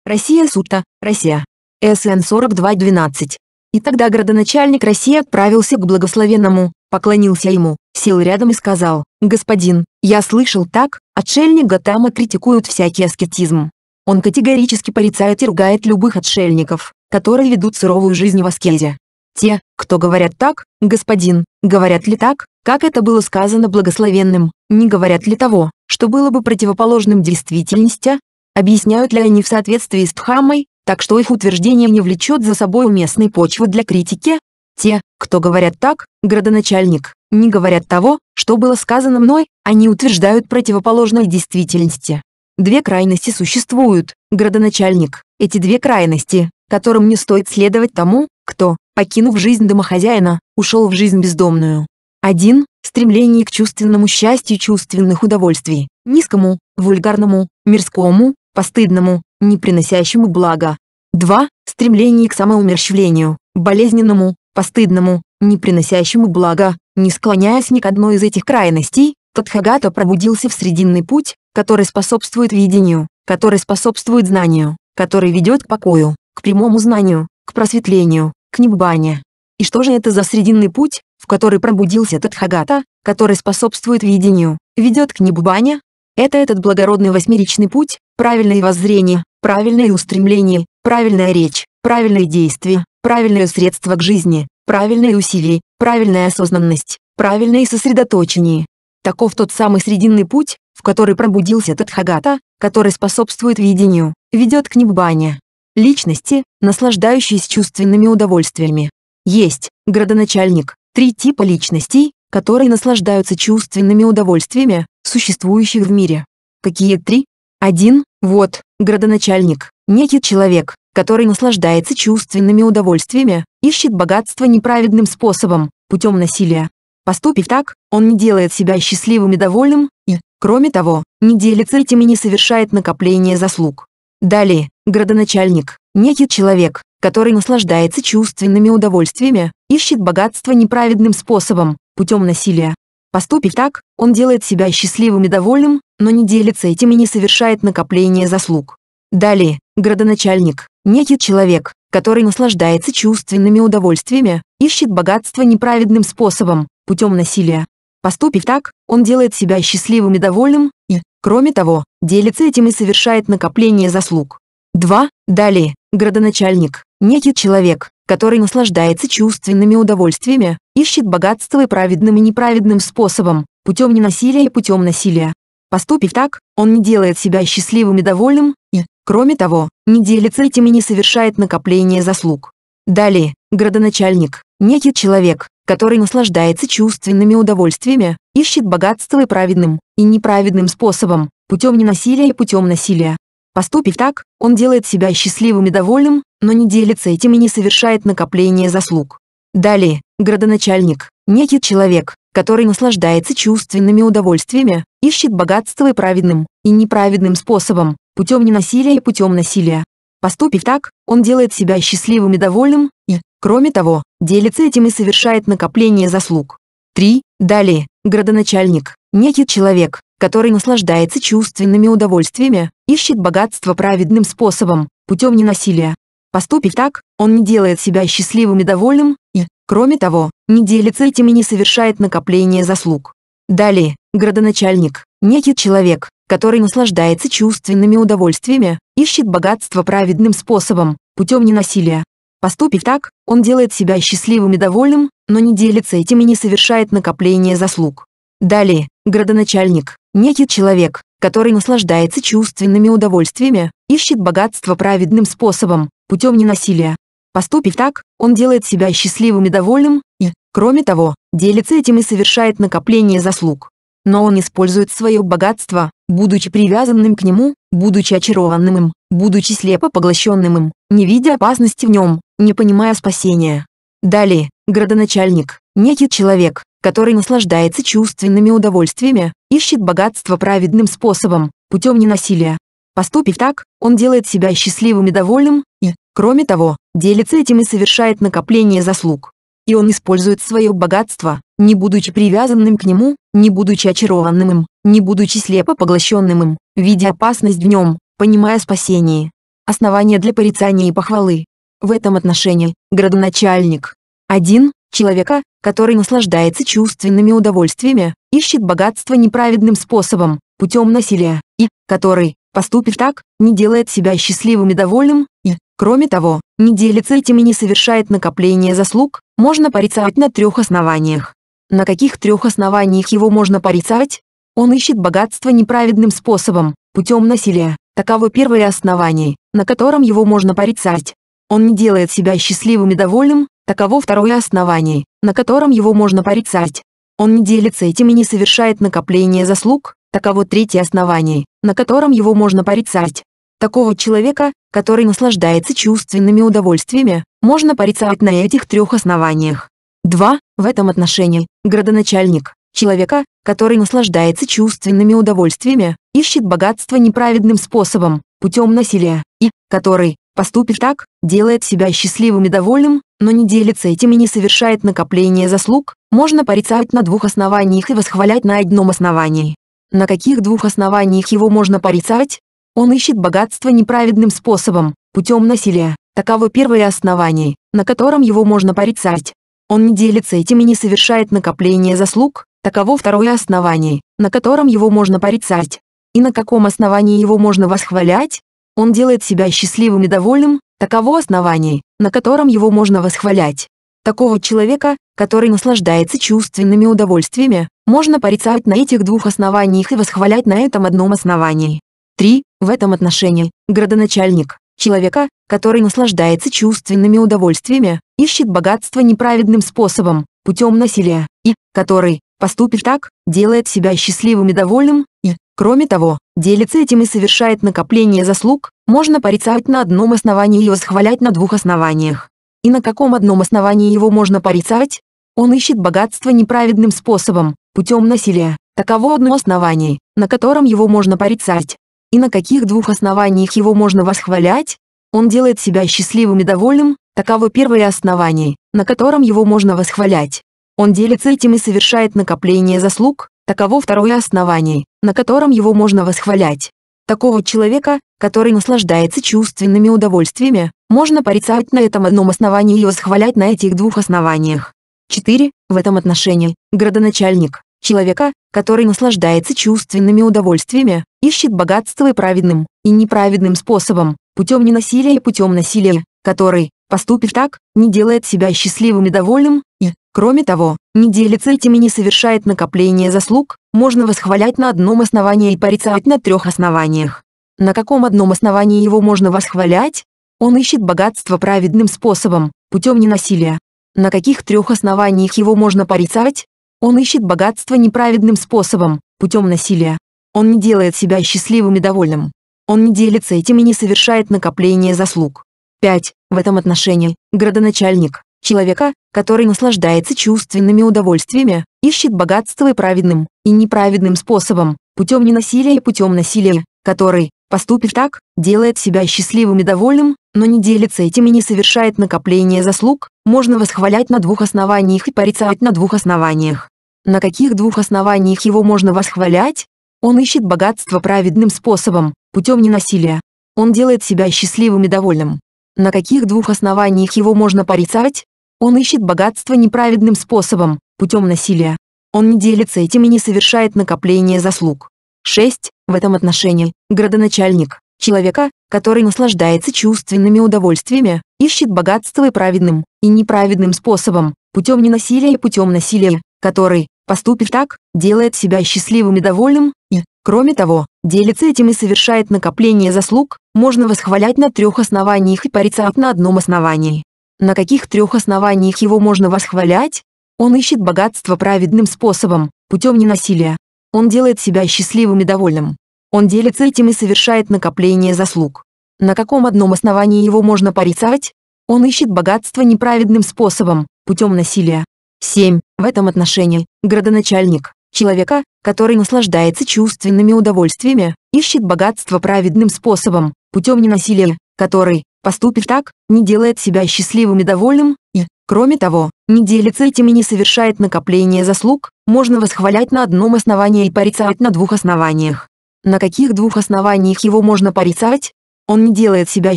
Россия Сута, Россия. СН 4212. И тогда градоначальник России отправился к благословенному, поклонился ему, сел рядом и сказал, «Господин, я слышал так, отшельник Гатама критикуют всякий аскетизм. Он категорически порицает и ругает любых отшельников, которые ведут суровую жизнь в аскезе. Те, кто говорят так, господин, говорят ли так, как это было сказано благословенным, не говорят ли того, что было бы противоположным действительности, объясняют ли они в соответствии с Дхаммой, так что их утверждение не влечет за собой уместной почвы для критики. Те, кто говорят так, градоначальник, не говорят того, что было сказано мной, они утверждают противоположной действительности. Две крайности существуют, градоначальник, эти две крайности, которым не стоит следовать тому, кто, покинув жизнь домохозяина, ушел в жизнь бездомную. Один Стремление к чувственному счастью чувственных удовольствий, низкому, вульгарному, мирскому, постыдному, не приносящему блага. 2. Стремление к самоумерщвлению, болезненному, постыдному, не приносящему блага, не склоняясь ни к одной из этих крайностей, Тадхагата пробудился в срединный путь, который способствует видению, который способствует знанию, который ведет к покою, к прямому знанию, к просветлению, к небане. И что же это за срединный путь, в который пробудился Тадхагата, который способствует видению, ведет к небане? Это этот благородный восьмеричный путь, Правильное воззрение, правильные устремления, правильная речь, правильные действия, правильные средства к жизни, правильные усилия, правильная осознанность, правильное сосредоточение. Таков тот самый срединный путь, в который пробудился этот хагата, который способствует видению, ведет к неббане. Личности, наслаждающиеся чувственными удовольствиями. Есть, градоначальник, три типа личностей, которые наслаждаются чувственными удовольствиями, существующих в мире. Какие три? Один, вот, градоначальник, некий человек, который наслаждается чувственными удовольствиями, ищет богатство неправедным способом, путем насилия. Поступив так, он не делает себя счастливым и довольным, и, кроме того, не делится этим и не совершает накопление заслуг. Далее, градоначальник, некий человек, который наслаждается чувственными удовольствиями, ищет богатство неправедным способом, путем насилия. Поступив так, он делает себя счастливым и довольным, но не делится этим и не совершает накопление заслуг. Далее, градоначальник, некий человек, который наслаждается чувственными удовольствиями, ищет богатство неправедным способом, путем насилия. Поступив так, он делает себя счастливым и довольным, и, кроме того, делится этим и совершает накопление заслуг. 2. Далее, градоначальник, некий человек, который наслаждается чувственными удовольствиями, ищет богатство и праведным и неправедным способом, путем ненасилия и путем насилия. Поступив так, он не делает себя счастливым и довольным, и, кроме того, не делится этим и не совершает накопление заслуг. Далее, градоначальник, некий человек, который наслаждается чувственными удовольствиями, ищет богатство и праведным, и неправедным способом, путем ненасилия и путем насилия. Поступив так, он делает себя счастливым и довольным, но не делится этим и не совершает накопление заслуг. Далее, градоначальник, некий человек, который наслаждается чувственными удовольствиями, ищет богатство и праведным, и неправедным способом, путем ненасилия и путем насилия. Поступив так, он делает себя счастливым и довольным, и, кроме того, делится этим и совершает накопление заслуг. 3. Далее, градоначальник, некий человек, который наслаждается чувственными удовольствиями, ищет богатство праведным способом, путем ненасилия. Поступив так, он не делает себя счастливым и довольным, и, Кроме того, не делится этим и не совершает накопление заслуг. Далее, градоначальник, некий человек, который наслаждается чувственными удовольствиями, ищет богатство праведным способом, путем ненасилия. Поступив так, он делает себя счастливым и довольным, но не делится этим и не совершает накопление заслуг. Далее, градоначальник, некий человек, который наслаждается чувственными удовольствиями, ищет богатство праведным способом, путем ненасилия. Поступив так, он делает себя счастливым и довольным, и, кроме того, делится этим и совершает накопление заслуг. Но он использует свое богатство, будучи привязанным к нему, будучи очарованным им, будучи слепо поглощенным им, не видя опасности в нем, не понимая спасения. Далее, градоначальник, некий человек, который наслаждается чувственными удовольствиями, ищет богатство праведным способом, путем ненасилия. Поступив так, он делает себя счастливым и довольным, и, кроме того, делится этим и совершает накопление заслуг. И он использует свое богатство, не будучи привязанным к нему, не будучи очарованным им, не будучи слепо поглощенным им, видя опасность в нем, понимая спасение. Основание для порицания и похвалы. В этом отношении градоначальник. один Человека, который наслаждается чувственными удовольствиями, ищет богатство неправедным способом, путем насилия, и, который, поступив так, не делает себя счастливым и довольным, и, кроме того, не делится этим и не совершает накопление заслуг, можно порицать на трех основаниях. На каких трех основаниях его можно порицать? Он ищет богатство неправедным способом, путем насилия. Таково первое основание, на котором его можно порицать. Он не делает себя счастливым и довольным, таково второе основание, на котором его можно порицать. Он не делится этим и не совершает накопление заслуг, таково третье основание, на котором его можно порицать. Такого человека, который наслаждается чувственными удовольствиями, можно порицать на этих трех основаниях. 2. В этом отношении, градоначальник, человека, который наслаждается чувственными удовольствиями, ищет богатство неправедным способом, путем насилия, и, который, поступив так, делает себя счастливым и довольным, но не делится этим и не совершает накопление заслуг, можно порицать на двух основаниях и восхвалять на одном основании. На каких двух основаниях его можно порицать? Он ищет богатство неправедным способом, путем насилия. Таково первое основание, на котором его можно порицать. Он не делится этим и не совершает накопление заслуг. Таково второе основание, на котором его можно порицать. И на каком основании его можно восхвалять? Он делает себя счастливым и довольным. Таково основание, на котором его можно восхвалять. Такого человека, который наслаждается чувственными удовольствиями, можно порицать на этих двух основаниях и восхвалять на этом одном основании. 3. В этом отношении, градоначальник, человека, который наслаждается чувственными удовольствиями, ищет богатство неправедным способом, путем насилия, и, который, поступив так, делает себя счастливым и довольным, и, кроме того, делится этим и совершает накопление заслуг, можно порицать на одном основании и восхвалять на двух основаниях. И на каком одном основании его можно порицать? Он ищет богатство неправедным способом, путем насилия. Таково одно основание, на котором его можно порицать и на каких двух основаниях его можно восхвалять? Он делает себя счастливым и довольным, таково первое основание, на котором его можно восхвалять. Он делится этим и совершает накопление заслуг, таково второе основание, на котором его можно восхвалять. Такого человека, который наслаждается чувственными удовольствиями, можно порицать на этом одном основании и восхвалять на этих двух основаниях. 4. В этом отношении, градоначальник, человека, который наслаждается чувственными удовольствиями, ищет богатство и праведным, и неправедным способом, путем ненасилия и путем насилия, который, поступив так, не делает себя счастливым и довольным, и, кроме того, не делится этим и не совершает накопление заслуг, можно восхвалять на одном основании и порицать на трех основаниях. На каком одном основании его можно восхвалять? Он ищет богатство праведным способом, путем ненасилия. На каких трех основаниях его можно порицать? Он ищет богатство неправедным способом, путем насилия. Он не делает себя счастливым и довольным. Он не делится этим и не совершает накопление заслуг. 5. В этом отношении, градоначальник, человека, который наслаждается чувственными удовольствиями, ищет богатство и праведным, и неправедным способом, путем ненасилия и путем насилия, который, поступив так, делает себя счастливым и довольным, но не делится этим и не совершает накопление заслуг, можно восхвалять на двух основаниях и порицать на двух основаниях. На каких двух основаниях его можно восхвалять? Он ищет богатство праведным способом, путем ненасилия. Он делает себя счастливым и довольным. На каких двух основаниях его можно порицать? Он ищет богатство неправедным способом, путем насилия. Он не делится этим и не совершает накопление заслуг. 6. В этом отношении, градоначальник, человека, который наслаждается чувственными удовольствиями, ищет богатство и праведным, и неправедным способом, путем ненасилия и путем насилия, который, поступит так, делает себя счастливым и довольным, и, кроме того, делится этим и совершает накопление заслуг, можно восхвалять на трех основаниях и порицать на одном основании. На каких трех основаниях его можно восхвалять? Он ищет богатство праведным способом, путем ненасилия. Он делает себя счастливым и довольным. Он делится этим и совершает накопление заслуг. На каком одном основании его можно порицать? Он ищет богатство неправедным способом, путем насилия. 7. В этом отношении градоначальник, человека, который наслаждается чувственными удовольствиями, ищет богатство праведным способом, путем ненасилия, который, поступив так, не делает себя счастливым и довольным, и, кроме того, не делится этим и не совершает накопление заслуг, можно восхвалять на одном основании и порицать на двух основаниях. На каких двух основаниях его можно порицать? Он не делает себя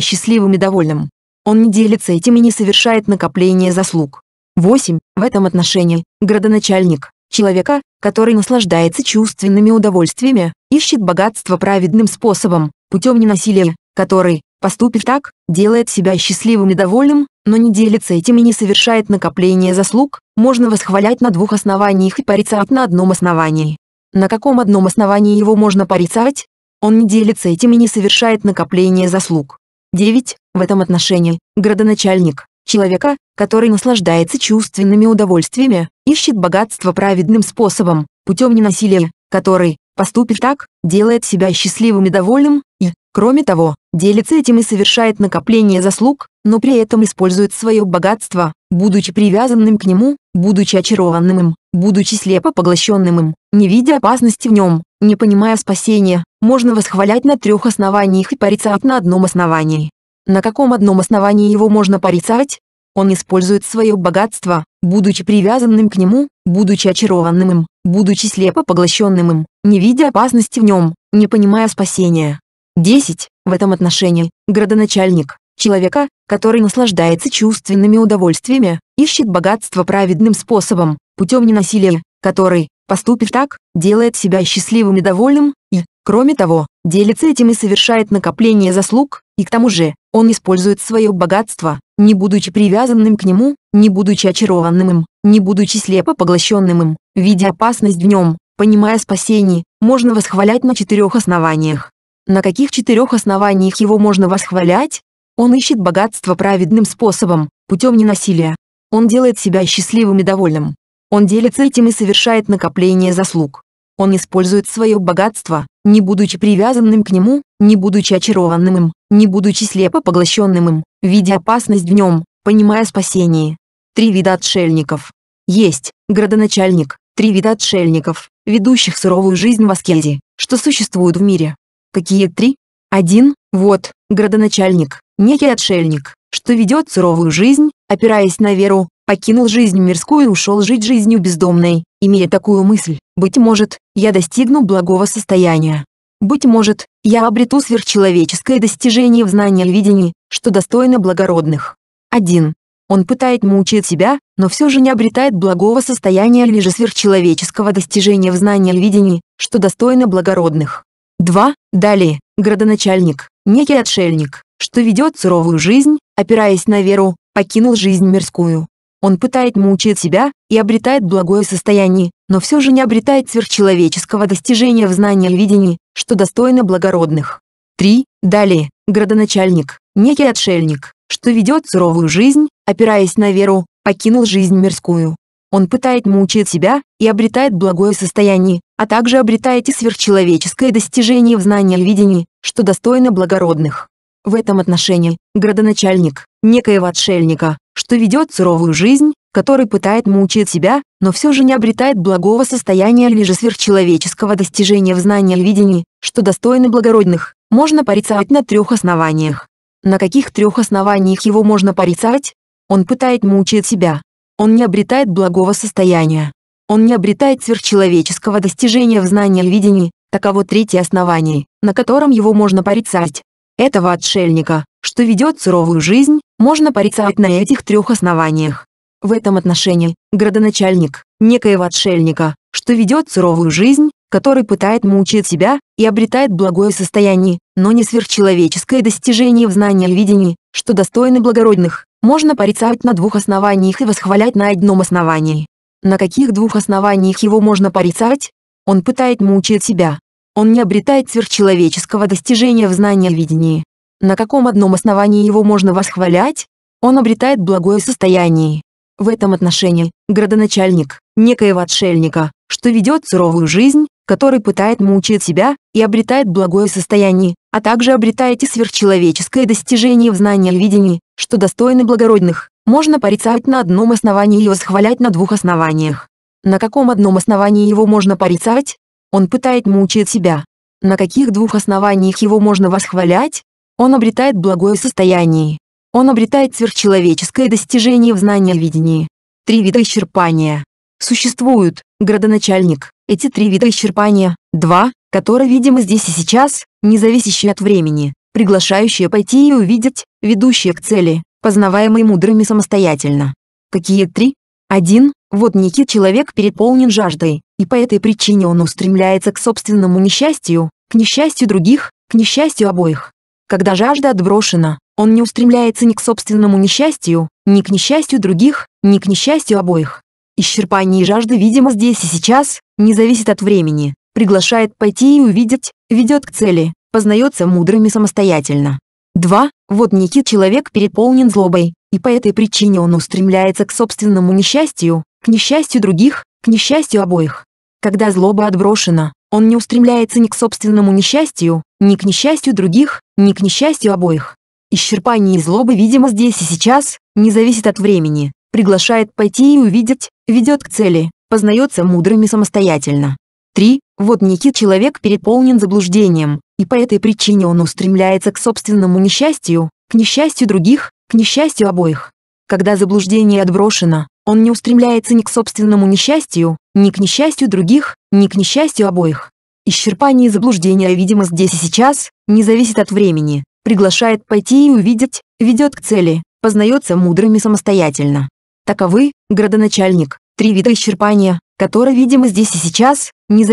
счастливым и довольным. Он не делится этим и не совершает накопление заслуг. 8. В этом отношении градоначальник, человека, который наслаждается чувственными удовольствиями, ищет богатство праведным способом, путем ненасилия, который, поступив так, делает себя счастливым и довольным, но не делится этим и не совершает накопление заслуг, можно восхвалять на двух основаниях и порицать на одном основании. На каком одном основании его можно порицать? Он не делится этим и не совершает накопление заслуг. 9. В этом отношении градоначальник, человека, который наслаждается чувственными удовольствиями, ищет богатство праведным способом, путем ненасилия, который, поступив так, делает себя счастливым и довольным, и, кроме того, делится этим и совершает накопление заслуг, но при этом использует свое богатство, будучи привязанным к нему, будучи очарованным им, будучи слепо поглощенным им, не видя опасности в нем, не понимая спасения, можно восхвалять на трех основаниях и порицать на одном основании. На каком одном основании его можно порицать? Он использует свое богатство, будучи привязанным к нему, будучи очарованным им, будучи слепо поглощенным им, не видя опасности в нем, не понимая спасения. 10. В этом отношении, градоначальник, человека, который наслаждается чувственными удовольствиями, ищет богатство праведным способом, путем ненасилия, который, поступив так, делает себя счастливым и довольным, и, кроме того, делится этим и совершает накопление заслуг, и к тому же, он использует свое богатство, не будучи привязанным к нему, не будучи очарованным им, не будучи слепо поглощенным им, видя опасность в нем, понимая спасение, можно восхвалять на четырех основаниях. На каких четырех основаниях его можно восхвалять? Он ищет богатство праведным способом, путем ненасилия. Он делает себя счастливым и довольным. Он делится этим и совершает накопление заслуг. Он использует свое богатство, не будучи привязанным к нему, не будучи очарованным им, не будучи слепо поглощенным им, видя опасность в нем, понимая спасение. Три вида отшельников. Есть, градоначальник, три вида отшельников, ведущих суровую жизнь в аскезе, что существуют в мире. Какие три? Один, вот, градоначальник, некий отшельник, что ведет суровую жизнь, опираясь на веру, покинул жизнь мирскую и ушел жить жизнью бездомной, имея такую мысль, быть может, я достигну благого состояния. Быть может, я обрету сверхчеловеческое достижение в знании и видении, что достойно благородных. 1. Он пытает мучает себя, но все же не обретает благого состояния или же сверхчеловеческого достижения в знании и видении, что достойно благородных. 2. Далее, градоначальник, некий отшельник, что ведет суровую жизнь, опираясь на веру, покинул жизнь мирскую. Он пытает мучает себя и обретает благое состояние, но все же не обретает сверхчеловеческого достижения в знании и видении, что достойно благородных. 3. Далее, градоначальник, некий отшельник, что ведет суровую жизнь, опираясь на веру, покинул жизнь мирскую. Он пытает мучает себя и обретает благое состояние, а также обретает и сверхчеловеческое достижение в знании и видении, что достойно благородных. В этом отношении, градоначальник, некоего отшельника, что ведет суровую жизнь, который пытает мучает себя, но все же не обретает благого состояния или же сверхчеловеческого достижения в знании и видении, что достойно благородных, можно порицать на трех основаниях. На каких трех основаниях его можно порицать? Он пытает мучает себя. Он не обретает благого состояния. Он не обретает сверхчеловеческого достижения в знании и видении, таково третье основание, на котором его можно порицать. Этого отшельника, что ведет суровую жизнь, можно порицать на этих трех основаниях. В этом отношении градоначальник некоего отшельника, что ведет суровую жизнь, который пытает мучает себя и обретает благое состояние, но не сверхчеловеческое достижение в знании и видении, что достойны благородных, можно порицать на двух основаниях и восхвалять на одном основании. На каких двух основаниях его можно порицать? Он пытает мучает себя. Он не обретает сверхчеловеческого достижения в знании и видении. На каком одном основании его можно восхвалять? Он обретает благое состояние в этом отношении, градоначальник, некоего отшельника, что ведет суровую жизнь, который пытает мучает себя и обретает благое состояние, а также обретает и сверхчеловеческое достижение в знании и видении, что достойны благородных. Можно порицать на одном основании и восхвалять на двух основаниях. На каком одном основании его можно порицать? Он пытает мучает себя. На каких двух основаниях его можно восхвалять? Он обретает благое состояние. Он обретает сверхчеловеческое достижение в знании видении. Три вида исчерпания. Существуют, градоначальник, эти три вида исчерпания, два, которые видимо здесь и сейчас, независящие от времени, приглашающие пойти и увидеть, ведущие к цели, познаваемые мудрыми самостоятельно. Какие три? Один, вот некий человек переполнен жаждой, и по этой причине он устремляется к собственному несчастью, к несчастью других, к несчастью обоих. Когда жажда отброшена, он не устремляется ни к собственному несчастью, ни к несчастью других, ни к несчастью обоих. Исчерпание и жажда, видимо, здесь и сейчас, не зависит от времени, приглашает пойти и увидеть, ведет к цели, познается мудрыми самостоятельно. 2. Вот некий человек переполнен злобой, и по этой причине он устремляется к собственному несчастью, к несчастью других, к несчастью обоих. Когда злоба отброшена, он не устремляется ни к собственному несчастью, ни к несчастью других, ни к несчастью обоих. Исчерпание и злоба, видимо, здесь и сейчас, не зависит от времени, приглашает пойти и увидеть, ведет к цели, познается мудрыми самостоятельно. 3. Вот некий человек переполнен заблуждением, и по этой причине он устремляется к собственному несчастью, к несчастью других, к несчастью обоих. Когда заблуждение отброшено, он не устремляется ни к собственному несчастью, ни к несчастью других, ни к несчастью обоих. Исчерпание заблуждение, видимо, здесь и сейчас, не зависит от времени, приглашает пойти и увидеть, ведет к цели, познается мудрыми самостоятельно. Таковы, градоначальник, три вида исчерпания, которые видимо здесь и сейчас, не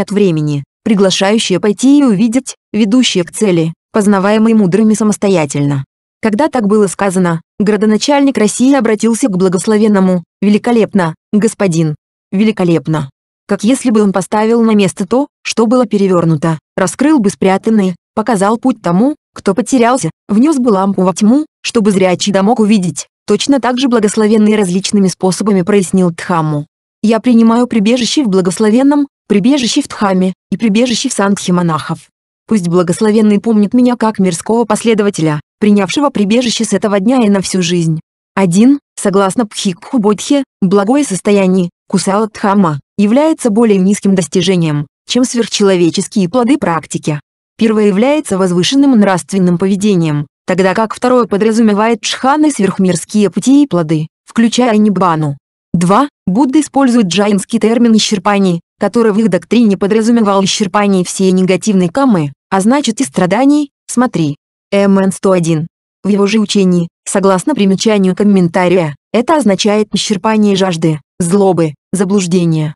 от времени, приглашающие пойти и увидеть, ведущие к цели, познаваемые мудрыми самостоятельно. Когда так было сказано, градоначальник России обратился к благословенному, великолепно, господин, великолепно. Как если бы он поставил на место то, что было перевернуто, раскрыл бы спрятанные, показал путь тому, кто потерялся, внес бы лампу во тьму, чтобы зрячий да мог увидеть, точно так же благословенный различными способами прояснил тхаму. Я принимаю прибежище в благословенном, прибежище в тхаме и прибежище в Сангхе монахов. Пусть благословенный помнит меня как мирского последователя, принявшего прибежище с этого дня и на всю жизнь. 1. Согласно Пхикху Бодхе, благое состояние, кусала тхама, является более низким достижением, чем сверхчеловеческие плоды практики, Первое является возвышенным нравственным поведением, тогда как второе подразумевает джханы сверхмирские пути и плоды, включая ниббану. 2. Будда использует джайнский термин «исчерпаний», который в их доктрине подразумевал исчерпание всей негативной камы, а значит и страданий, смотри. МН 101. В его же учении, согласно примечанию комментария, это означает исчерпание жажды, злобы, заблуждения.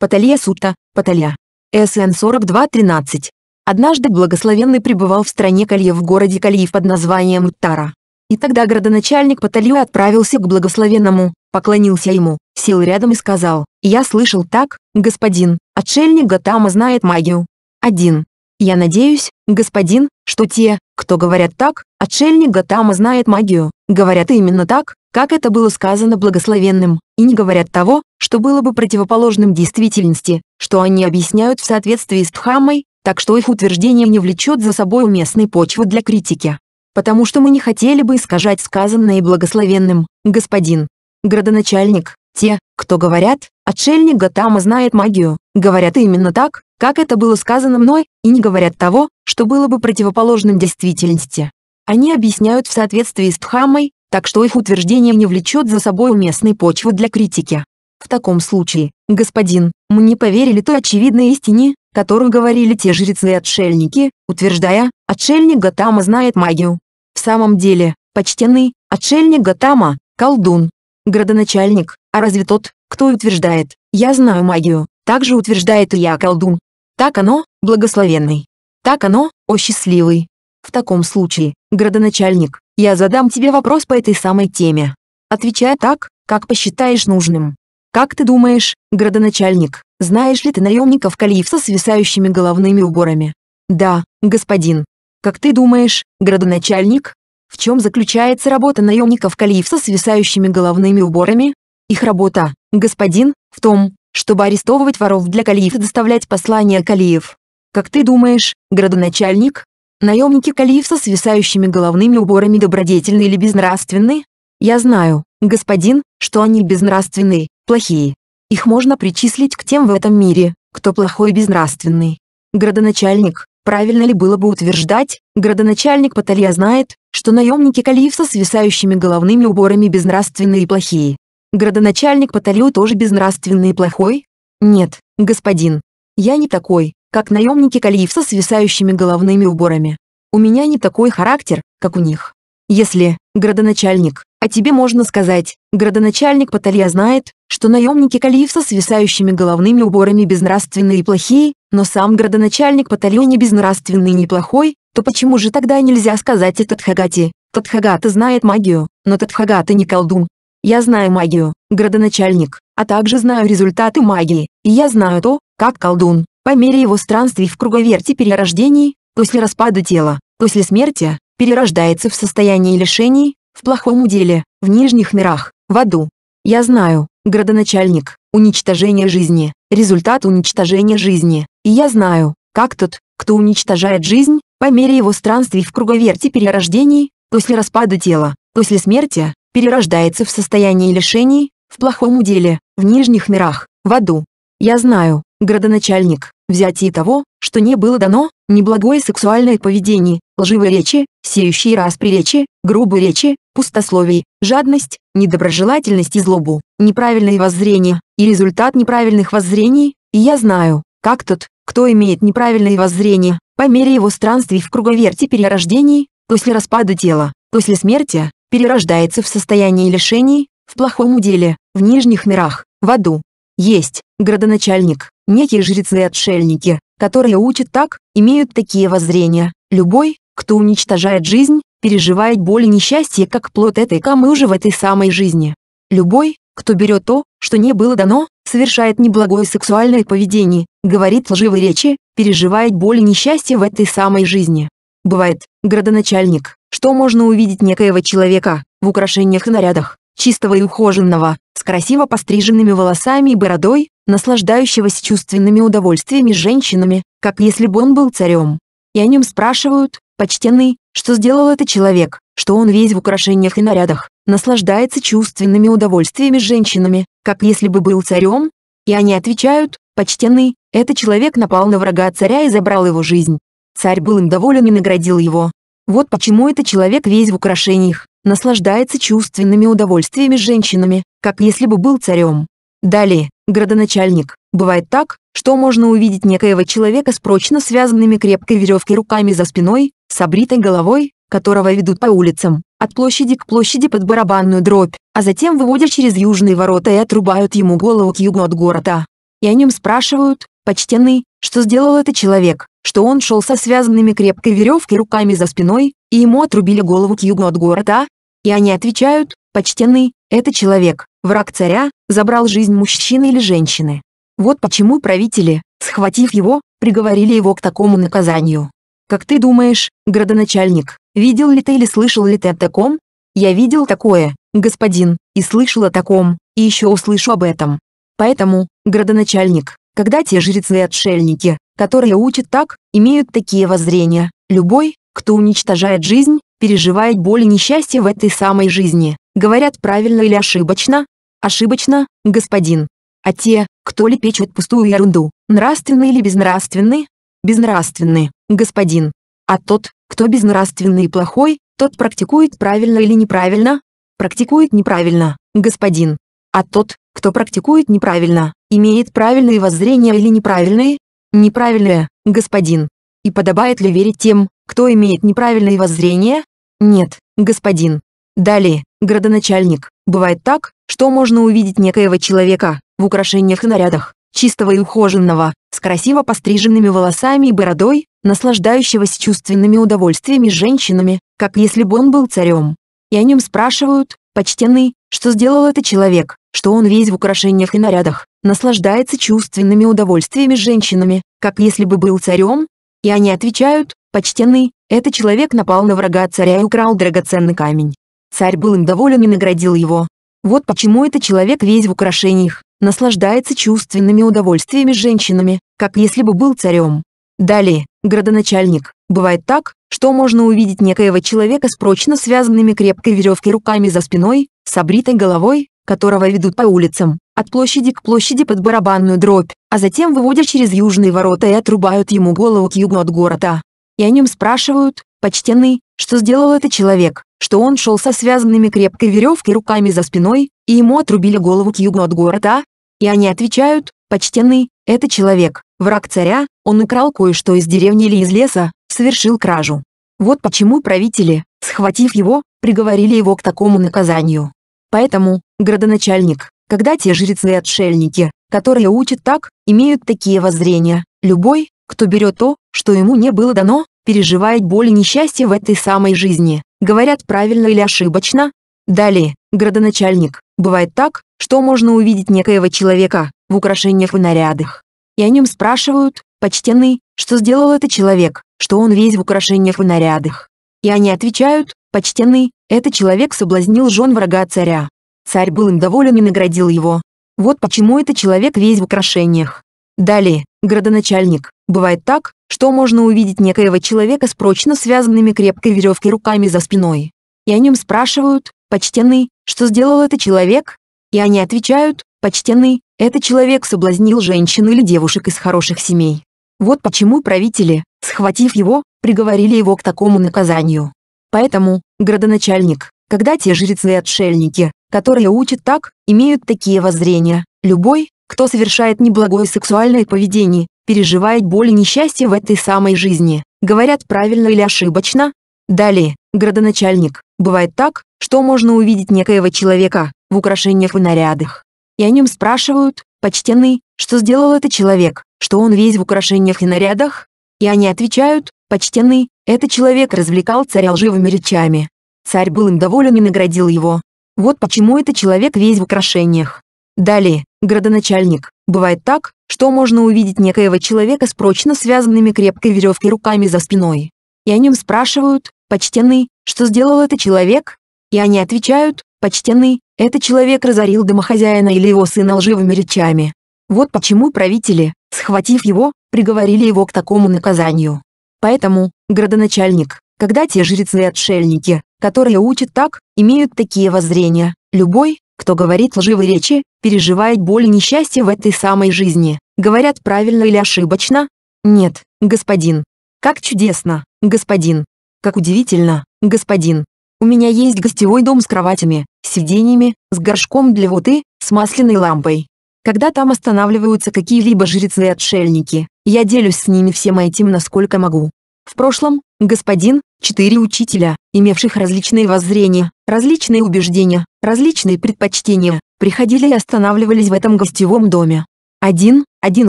Паталья Сутта, Паталья. СН 4213. Однажды благословенный пребывал в стране Калье в городе Кальев под названием Тара. И тогда градоначальник Паталью отправился к благословенному, поклонился ему, сел рядом и сказал, «Я слышал так, господин, отшельник Гатама знает магию». 1. Я надеюсь, господин, что те, кто говорят так, отшельник Гатама знает магию, говорят именно так, как это было сказано благословенным, и не говорят того, что было бы противоположным действительности, что они объясняют в соответствии с Тхамой» так что их утверждение не влечет за собой уместной почвы для критики. Потому что мы не хотели бы искажать сказанное благословенным, господин. Градоначальник, те, кто говорят, отшельник Гатама знает магию, говорят именно так, как это было сказано мной, и не говорят того, что было бы противоположным действительности. Они объясняют в соответствии с Тхамой, так что их утверждение не влечет за собой уместной почвы для критики. В таком случае, господин, мы не поверили той очевидной истине, которую говорили те жрецы и отшельники, утверждая, отшельник Гатама знает магию. В самом деле, почтенный, отшельник Гатама, колдун, градоначальник, а разве тот, кто утверждает, я знаю магию, также утверждает и я колдун. Так оно, благословенный. Так оно, о счастливый. В таком случае, градоначальник, я задам тебе вопрос по этой самой теме. Отвечай так, как посчитаешь нужным. «Как ты думаешь, градоначальник, знаешь ли ты наемников калифса с висающими головными уборами?» «Да, господин». «Как ты думаешь, градоначальник?» В чем заключается работа наемников калифса с висающими головными уборами? Их работа, господин, в том, чтобы арестовывать воров для калифа доставлять послания калиев. Как ты думаешь, градоначальник? Наемники калифса с висающими головными уборами добродетельны или безнравственны? Я знаю, господин, что они безнравственны, плохие. Их можно причислить к тем в этом мире, кто плохой и безнравственный. Градоначальник. Правильно ли было бы утверждать, градоначальник Паталья знает, что наемники Калифса с висающими головными уборами безнравственные и плохие. Градоначальник Паталью тоже безнравственный и плохой? Нет, господин. Я не такой, как наемники Калифса с висающими головными уборами. У меня не такой характер, как у них. Если, градоначальник, а тебе можно сказать, градоначальник Паталья знает, что наемники Калиф со свисающими головными уборами безнравственные и плохие, но сам градоначальник Паталья не безнравственный и неплохой, то почему же тогда нельзя сказать о Тадхагате? Тадхагата знает магию, но Тадхагата не колдун. Я знаю магию, градоначальник, а также знаю результаты магии, и я знаю то, как колдун, по мере его странствий в круговерте перерождений, после распада тела, после смерти, перерождается в состоянии лишений, в плохом уделе в нижних мирах, в аду. Я знаю, градоначальник, уничтожение жизни, результат уничтожения жизни. И я знаю, как тот, кто уничтожает жизнь, по мере его странствий в круговерте перерождений, после распада тела, после смерти, перерождается в состоянии лишений, в плохом уделе в нижних мирах, в аду. Я знаю, градоначальник, взятие того, что не было дано, неблагое сексуальное поведение, лживые речи, сеющие распри речи, грубые речи, пустословие, жадность, недоброжелательность и злобу, неправильные воззрения, и результат неправильных воззрений, и я знаю, как тот, кто имеет неправильные воззрения, по мере его странствий в круговерте перерождений, после распада тела, после смерти, перерождается в состоянии лишений, в плохом уделе, в нижних мирах, в аду. Есть, градоначальник, некие жрецы и отшельники, которые учат так, имеют такие воззрения, любой, кто уничтожает жизнь, переживает боль и несчастье как плод этой камы уже в этой самой жизни. Любой, кто берет то, что не было дано, совершает неблагое сексуальное поведение, говорит лживые речи, переживает боль и несчастье в этой самой жизни. Бывает, градоначальник, что можно увидеть некоего человека, в украшениях и нарядах, чистого и ухоженного, с красиво постриженными волосами и бородой, наслаждающегося чувственными удовольствиями с женщинами, как если бы он был царем. И о нем спрашивают, Почтенный, что сделал это человек, что он весь в украшениях и нарядах, наслаждается чувственными удовольствиями с женщинами, как если бы был царем? И они отвечают, почтенный, это человек напал на врага царя и забрал его жизнь. Царь был им доволен и наградил его. Вот почему этот человек весь в украшениях, наслаждается чувственными удовольствиями с женщинами, как если бы был царем. Далее, градоначальник, бывает так, что можно увидеть некоего человека с прочно связанными крепкой веревкой руками за спиной, с обритой головой, которого ведут по улицам, от площади к площади под барабанную дробь, а затем выводят через южные ворота и отрубают ему голову к югу от города. И о нем спрашивают, почтенный, что сделал этот человек, что он шел со связанными крепкой веревкой руками за спиной, и ему отрубили голову к югу от города, и они отвечают, почтенный, это человек, враг царя, забрал жизнь мужчины или женщины. Вот почему правители, схватив его, приговорили его к такому наказанию. Как ты думаешь, градоначальник, видел ли ты или слышал ли ты о таком? Я видел такое, господин, и слышал о таком, и еще услышу об этом. Поэтому, градоначальник, когда те жрецы и отшельники, которые учат так, имеют такие воззрения, любой, кто уничтожает жизнь, переживает боль и несчастье в этой самой жизни, говорят правильно или ошибочно? Ошибочно, господин. А те, кто лепечет пустую ерунду, нравственны или безнравственны? Безнравственны, господин. А тот, кто безнравственный и плохой, тот практикует правильно или неправильно? Практикует неправильно, господин. А тот, кто практикует неправильно, имеет правильные воззрения или неправильные? Неправильные, господин. И подобает ли верить тем, кто имеет неправильные воззрения? Нет, господин. Далее, градоначальник. Бывает так, что можно увидеть некоего человека, в украшениях и нарядах, чистого и ухоженного, с красиво постриженными волосами и бородой, наслаждающегося чувственными удовольствиями с женщинами, как если бы он был царем. И о нем спрашивают, почтенный, что сделал этот человек, что он весь в украшениях и нарядах, наслаждается чувственными удовольствиями с женщинами, как если бы был царем? И они отвечают, почтенный, этот человек напал на врага царя и украл драгоценный камень. Царь был им доволен и наградил его. Вот почему этот человек весь в украшениях, наслаждается чувственными удовольствиями с женщинами, как если бы был царем. Далее, градоначальник. Бывает так, что можно увидеть некоего человека с прочно связанными крепкой веревкой руками за спиной, с обритой головой, которого ведут по улицам, от площади к площади под барабанную дробь, а затем выводят через южные ворота и отрубают ему голову к югу от города. И о нем спрашивают, почтенный, что сделал этот человек, что он шел со связанными крепкой веревкой руками за спиной, и ему отрубили голову к югу от города, и они отвечают, «Почтенный, это человек, враг царя, он украл кое-что из деревни или из леса, совершил кражу». Вот почему правители, схватив его, приговорили его к такому наказанию. Поэтому, градоначальник, когда те жрецы и отшельники, которые учат так, имеют такие воззрения, любой, кто берет то, что ему не было дано, переживает боль и несчастье в этой самой жизни, говорят правильно или ошибочно. Далее, градоначальник, бывает так, что можно увидеть некоего человека в украшениях и нарядах. И о нем спрашивают, почтенный, что сделал этот человек, что он весь в украшениях и нарядах. И они отвечают, почтенный, этот человек соблазнил жен врага царя. Царь был им доволен и наградил его. Вот почему этот человек весь в украшениях. Далее, градоначальник, бывает так, что можно увидеть некоего человека с прочно связанными крепкой веревкой руками за спиной. И о нем спрашивают, почтенный, что сделал этот человек, и они отвечают, почтенный, этот человек соблазнил женщин или девушек из хороших семей. Вот почему правители, схватив его, приговорили его к такому наказанию. Поэтому, градоначальник, когда те жрецы и отшельники, которые учат так, имеют такие воззрения, любой, кто совершает неблагое сексуальное поведение, переживает боль и несчастье в этой самой жизни, говорят правильно или ошибочно. Далее, градоначальник, бывает так, что можно увидеть некоего человека в украшениях и нарядах. И о нем спрашивают, почтенный, что сделал этот человек, что он весь в украшениях и нарядах? И они отвечают, почтенный, этот человек развлекал царя лживыми речами. Царь был им доволен и наградил его. Вот почему этот человек весь в украшениях. Далее, градоначальник, бывает так, что можно увидеть некоего человека с прочно связанными крепкой веревкой руками за спиной. И о нем спрашивают, почтенный, что сделал этот человек, и они отвечают, почтенный, это человек разорил домохозяина или его сына лживыми речами. Вот почему правители, схватив его, приговорили его к такому наказанию. Поэтому, градоначальник, когда те жрецы и отшельники, которые учат так, имеют такие воззрения, любой, кто говорит лживые речи, переживает боль и несчастье в этой самой жизни, говорят правильно или ошибочно? Нет, господин. Как чудесно, господин. Как удивительно, господин. У меня есть гостевой дом с кроватями, сиденьями, с горшком для воды, с масляной лампой. Когда там останавливаются какие-либо жрецы и отшельники, я делюсь с ними всем этим насколько могу. В прошлом, господин, четыре учителя, имевших различные воззрения, различные убеждения, различные предпочтения, приходили и останавливались в этом гостевом доме. Один, один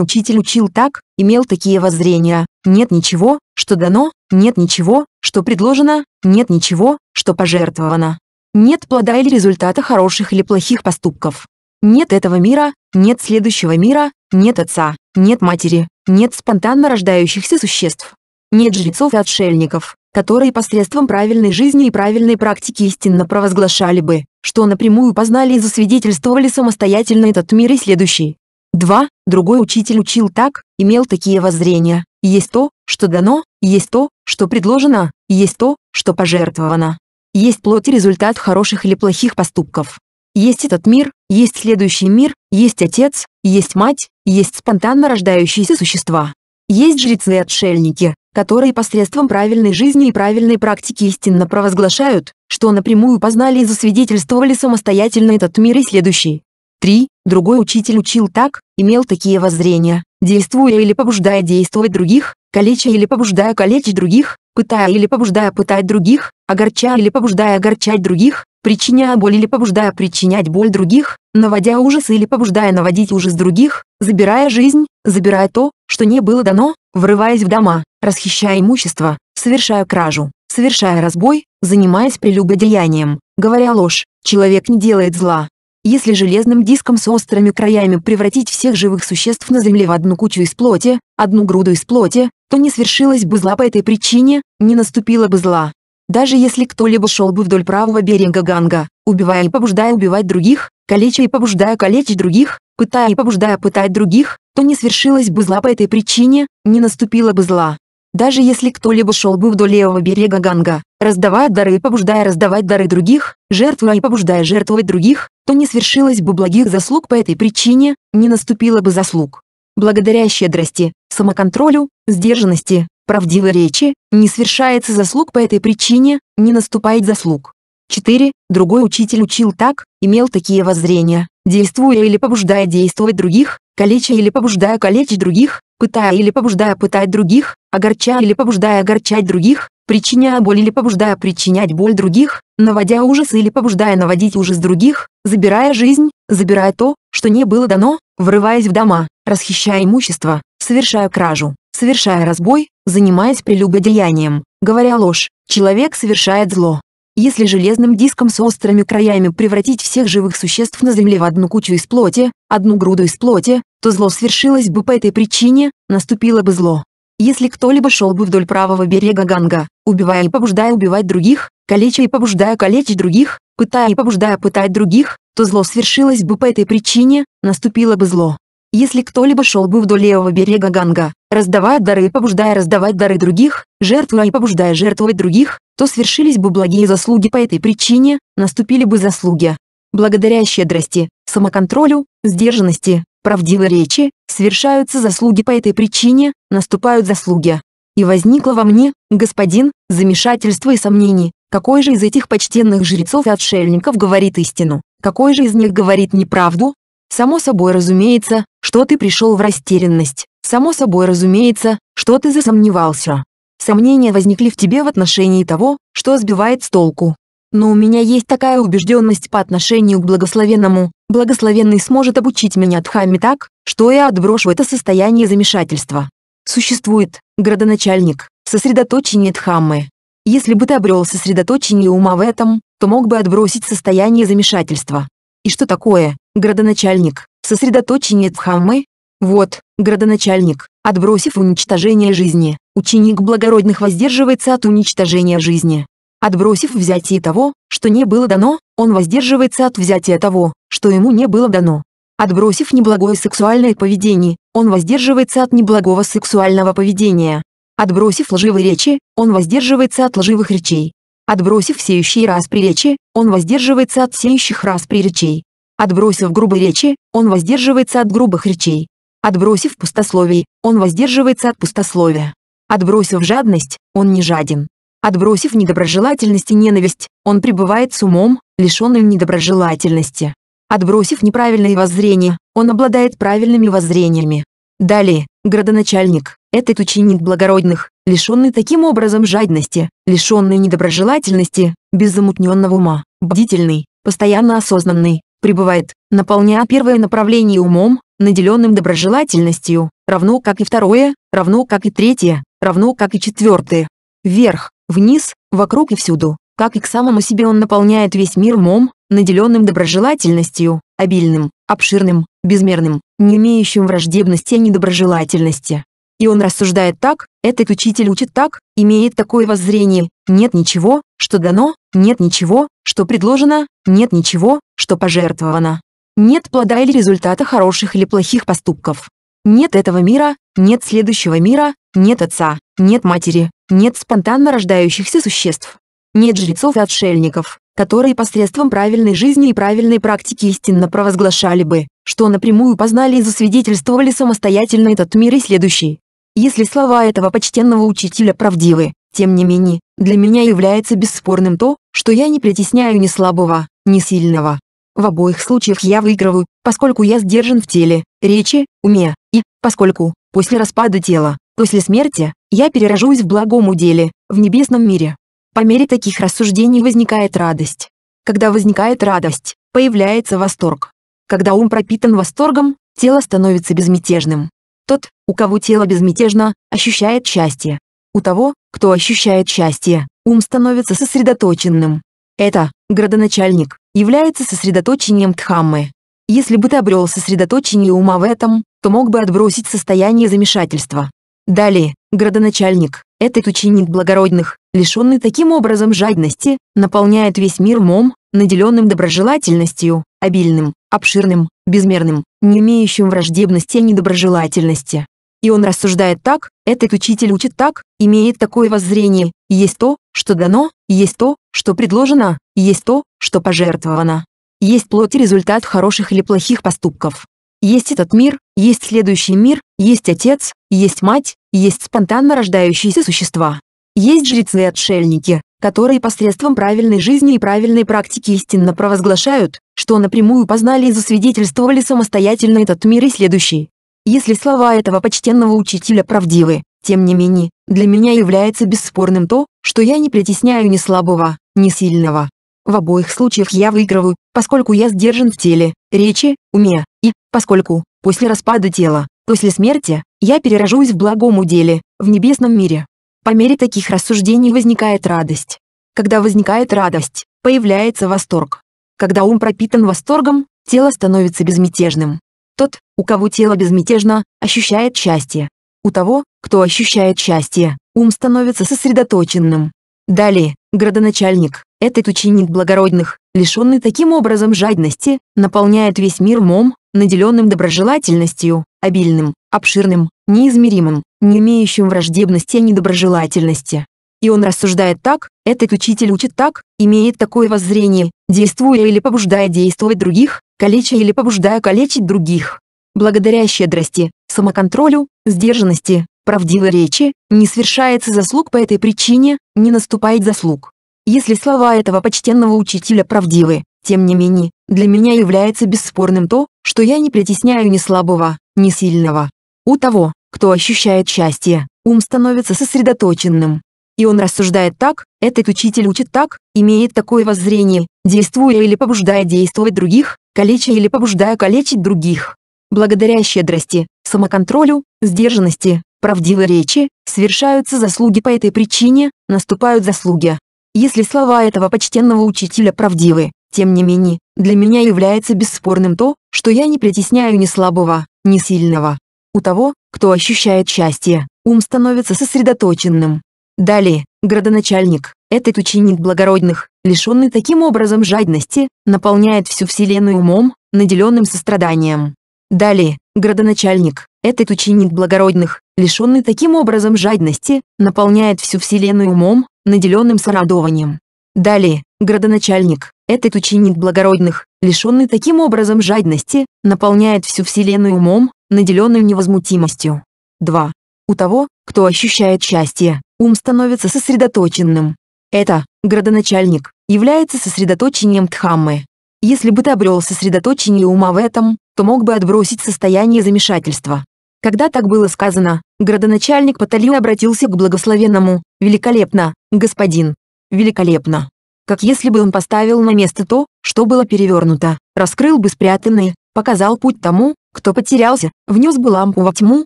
учитель учил так, имел такие воззрения, нет ничего, что дано, нет ничего, что предложено, нет ничего, что пожертвовано. Нет плода или результата хороших или плохих поступков. Нет этого мира, нет следующего мира, нет отца, нет матери, нет спонтанно рождающихся существ. Нет жрецов и отшельников, которые посредством правильной жизни и правильной практики истинно провозглашали бы, что напрямую познали и засвидетельствовали самостоятельно этот мир и следующий. 2. Другой учитель учил так, имел такие воззрения. Есть то, что дано, есть то, что предложено, есть то, что пожертвовано. Есть плоть и результат хороших или плохих поступков. Есть этот мир, есть следующий мир, есть отец, есть мать, есть спонтанно рождающиеся существа. Есть жрецы и отшельники, которые посредством правильной жизни и правильной практики истинно провозглашают, что напрямую познали и засвидетельствовали самостоятельно этот мир и следующий. 3. Другой учитель учил так, имел такие воззрения, действуя или побуждая действовать других, Калеча или побуждая калечить других, пытая или побуждая пытать других, огорчая или побуждая огорчать других, причиняя боль или побуждая причинять боль других, наводя ужас или побуждая наводить ужас других, забирая жизнь, забирая то, что не было дано, врываясь в дома, расхищая имущество, совершая кражу, совершая разбой, занимаясь прелюбодеянием, говоря ложь, человек не делает зла, если железным диском с острыми краями превратить всех живых существ на Земле в одну кучу из плоти, одну груду из плоти, то не свершилось бы зла по этой причине, не наступило бы зла. Даже если кто-либо шел бы вдоль правого берега Ганга, убивая и побуждая убивать других, калеча и побуждая калечить других, пытая и побуждая пытать других, то не свершилось бы зла по этой причине, не наступило бы зла. Даже если кто-либо шел бы вдоль левого берега Ганга, раздавая дары и побуждая раздавать дары других, жертвуя и побуждая жертвовать других, то не свершилось бы благих заслуг по этой причине, не наступило бы заслуг. Благодаря щедрости, самоконтролю, сдержанности, правдивой речи, не свершается заслуг по этой причине, не наступает заслуг. 4. Другой учитель учил так, имел такие воззрения, действуя или побуждая действовать других, калеча или побуждая калечить других, пытая или побуждая пытать других, огорчая или побуждая огорчать других, причиняя боль или побуждая причинять боль других, наводя ужас или побуждая наводить ужас других, забирая жизнь, забирая то, что не было дано, врываясь в дома, расхищая имущество, совершая кражу, совершая разбой, занимаясь прелюбодеянием, говоря ложь, человек совершает зло. Если железным диском с острыми краями превратить всех живых существ на земле в одну кучу из плоти, одну груду из плоти, то зло свершилось бы по этой причине, наступило бы зло. Если кто-либо шел бы вдоль правого берега Ганга, убивая и побуждая убивать других, калеча и побуждая калечить других, пытая и побуждая пытать других, то зло свершилось бы по этой причине, наступило бы зло. Если кто-либо шел бы вдоль левого берега Ганга, раздавая дары и побуждая раздавать дары других, жертвуя и побуждая жертвовать других, то свершились бы благие заслуги по этой причине, наступили бы заслуги. Благодаря щедрости, самоконтролю, сдержанности, правдивой речи, свершаются заслуги по этой причине, наступают заслуги. И возникло во мне, господин, замешательство и сомнений, какой же из этих почтенных жрецов и отшельников говорит истину, какой же из них говорит неправду? Само собой разумеется, что ты пришел в растерянность, само собой разумеется, что ты засомневался. Сомнения возникли в тебе в отношении того, что сбивает с толку, но у меня есть такая убежденность по отношению к благословенному. Благословенный сможет обучить меня Дхамме так, что я отброшу это состояние замешательства. Существует, градоначальник, сосредоточение Дхаммы. Если бы ты обрел сосредоточение ума в этом, то мог бы отбросить состояние замешательства. И что такое, градоначальник, сосредоточение Дхаммы? Вот, градоначальник, отбросив уничтожение жизни, ученик благородных воздерживается от уничтожения жизни. Отбросив взятие того, что не было дано, он воздерживается от взятия того, что ему не было дано. Отбросив неблагое сексуальное поведение, он воздерживается от неблагого сексуального поведения. Отбросив лживые речи, он воздерживается от лживых речей. Отбросив сеющие распри речи, он воздерживается от сеющих распри речей. Отбросив грубые речи, он воздерживается от грубых речей. Отбросив пустословие, он воздерживается от пустословия. Отбросив жадность, он не жаден. Отбросив недоброжелательность и ненависть, он пребывает с умом, лишенным недоброжелательности. Отбросив неправильные воззрения, он обладает правильными воззрениями. Далее, градоначальник – этот ученик благородных, лишенный таким образом жадности, лишенный недоброжелательности, беззамутненного ума, бдительный, постоянно осознанный, пребывает, наполняя первое направление умом, наделенным доброжелательностью, равно как и второе, равно как и третье, равно как и четвертое. Вверх, вниз, вокруг и всюду. Как и к самому себе он наполняет весь мир мом, наделенным доброжелательностью, обильным, обширным, безмерным, не имеющим враждебности и недоброжелательности. И он рассуждает так, этот учитель учит так, имеет такое воззрение, нет ничего, что дано, нет ничего, что предложено, нет ничего, что пожертвовано. Нет плода или результата хороших или плохих поступков. Нет этого мира, нет следующего мира, нет отца, нет матери, нет спонтанно рождающихся существ. Нет жрецов и отшельников, которые посредством правильной жизни и правильной практики истинно провозглашали бы, что напрямую познали и засвидетельствовали самостоятельно этот мир и следующий. Если слова этого почтенного учителя правдивы, тем не менее, для меня является бесспорным то, что я не притесняю ни слабого, ни сильного. В обоих случаях я выигрываю, поскольку я сдержан в теле, речи, уме, и, поскольку, после распада тела, После смерти я перерожусь в благом уделе, в небесном мире. По мере таких рассуждений возникает радость. Когда возникает радость, появляется восторг. Когда ум пропитан восторгом, тело становится безмятежным. Тот, у кого тело безмятежно, ощущает счастье. У того, кто ощущает счастье, ум становится сосредоточенным. Это, градоначальник, является сосредоточением Дхаммы. Если бы ты обрел сосредоточение ума в этом, то мог бы отбросить состояние замешательства, Далее, градоначальник, этот ученик благородных, лишенный таким образом жадности, наполняет весь мир умом, наделенным доброжелательностью, обильным, обширным, безмерным, не имеющим враждебности и недоброжелательности. И он рассуждает так, этот учитель учит так, имеет такое воззрение, есть то, что дано, есть то, что предложено, есть то, что пожертвовано. Есть плод и результат хороших или плохих поступков. Есть этот мир, есть следующий мир, есть отец, есть мать, есть спонтанно рождающиеся существа. Есть жрецы и отшельники, которые посредством правильной жизни и правильной практики истинно провозглашают, что напрямую познали и засвидетельствовали самостоятельно этот мир и следующий. Если слова этого почтенного учителя правдивы, тем не менее, для меня является бесспорным то, что я не притесняю ни слабого, ни сильного, в обоих случаях я выигрываю, поскольку я сдержан в теле, речи, уме, и, поскольку, после распада тела, после смерти, я перерожусь в благом уделе, в небесном мире. По мере таких рассуждений возникает радость. Когда возникает радость, появляется восторг. Когда ум пропитан восторгом, тело становится безмятежным. Тот, у кого тело безмятежно, ощущает счастье. У того, кто ощущает счастье, ум становится сосредоточенным. Далее, градоначальник, этот ученик благородных, лишенный таким образом жадности, наполняет весь мир умом, наделенным доброжелательностью, обильным, обширным, неизмеримым, не имеющим враждебности и недоброжелательности. И он рассуждает так, этот учитель учит так, имеет такое воззрение, действуя или побуждая действовать других, калеча или побуждая калечить других. Благодаря щедрости, самоконтролю, сдержанности, правдивой речи, не свершается заслуг по этой причине, не наступает заслуг. Если слова этого почтенного учителя правдивы, тем не менее, для меня является бесспорным то, что я не притесняю ни слабого, ни сильного. У того, кто ощущает счастье, ум становится сосредоточенным. И он рассуждает так, этот учитель учит так, имеет такое воззрение, действуя или побуждая действовать других, калеча или побуждая калечить других. Благодаря щедрости, самоконтролю, сдержанности, правдивой речи, свершаются заслуги по этой причине, наступают заслуги, если слова этого почтенного учителя правдивы, тем не менее, для меня является бесспорным то, что я не притесняю ни слабого, ни сильного. У того, кто ощущает счастье, ум становится сосредоточенным. Далее, градоначальник, этот ученик благородных, лишенный таким образом жадности, наполняет всю вселенную умом, наделенным состраданием. Далее, градоначальник, этот ученик благородных, лишенный таким образом жадности, наполняет всю вселенную умом, наделенным сорадованием. Далее, градоначальник, этот ученик благородных, лишенный таким образом жадности, наполняет всю вселенную умом, наделенным невозмутимостью. 2. У того, кто ощущает счастье, ум становится сосредоточенным. Это, градоначальник, является сосредоточением Дхаммы. Если бы ты обрел сосредоточение ума в этом, то мог бы отбросить состояние замешательства. Когда так было сказано, Градоначальник батальона обратился к благословенному. «Великолепно, господин! Великолепно!» Как если бы он поставил на место то, что было перевернуто, раскрыл бы спрятанные, показал путь тому, кто потерялся, внес бы лампу во тьму,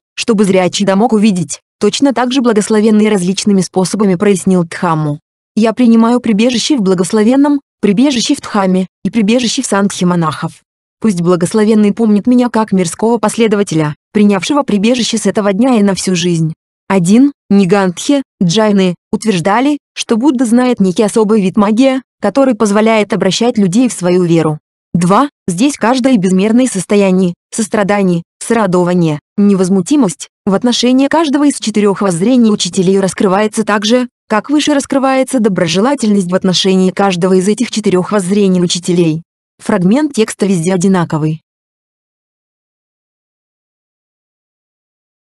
чтобы зрячий да мог увидеть. Точно так же благословенный различными способами прояснил Тхаму. «Я принимаю прибежище в благословенном, прибежище в Тхаме и прибежище в Сангхе монахов. Пусть благословенный помнит меня как мирского последователя, принявшего прибежище с этого дня и на всю жизнь. Один, Нигантхе, Джайны, утверждали, что Будда знает некий особый вид магии, который позволяет обращать людей в свою веру. Два Здесь каждое безмерное состояние, сострадание, срадование, невозмутимость, в отношении каждого из четырех воззрений учителей раскрывается так же, как выше раскрывается доброжелательность в отношении каждого из этих четырех воззрений учителей. Фрагмент текста везде одинаковый.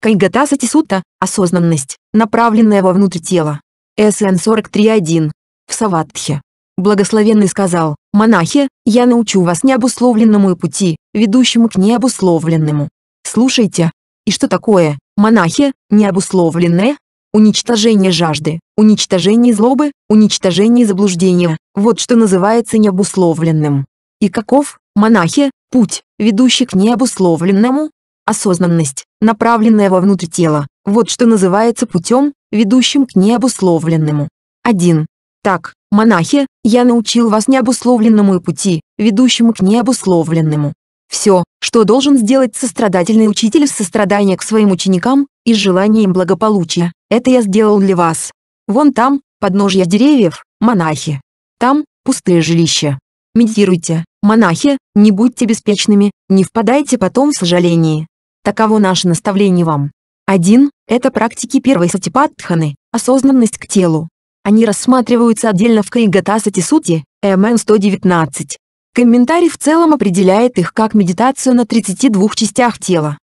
Кайгата Сатисута – осознанность, направленная во внутрь тела. СН 43.1. В Саватхе. Благословенный сказал, «Монахи, я научу вас необусловленному пути, ведущему к необусловленному. Слушайте. И что такое, монахи, необусловленное? Уничтожение жажды, уничтожение злобы, уничтожение заблуждения, вот что называется необусловленным. И каков, монахи, путь, ведущий к необусловленному? осознанность, направленная вовнутрь тела, вот что называется путем, ведущим к необусловленному. 1. Так, монахи, я научил вас необусловленному и пути, ведущему к необусловленному. Все, что должен сделать сострадательный учитель в сострадании к своим ученикам и желании им благополучия, это я сделал для вас. Вон там, подножья деревьев, монахи. Там, пустые жилища. Медитируйте, монахи, не будьте беспечными, не впадайте потом в сожаление. Таково наше наставление вам. 1. Это практики первой сатипатханы, осознанность к телу. Они рассматриваются отдельно в Каигата Сати МН 119. Комментарий в целом определяет их как медитацию на 32 частях тела.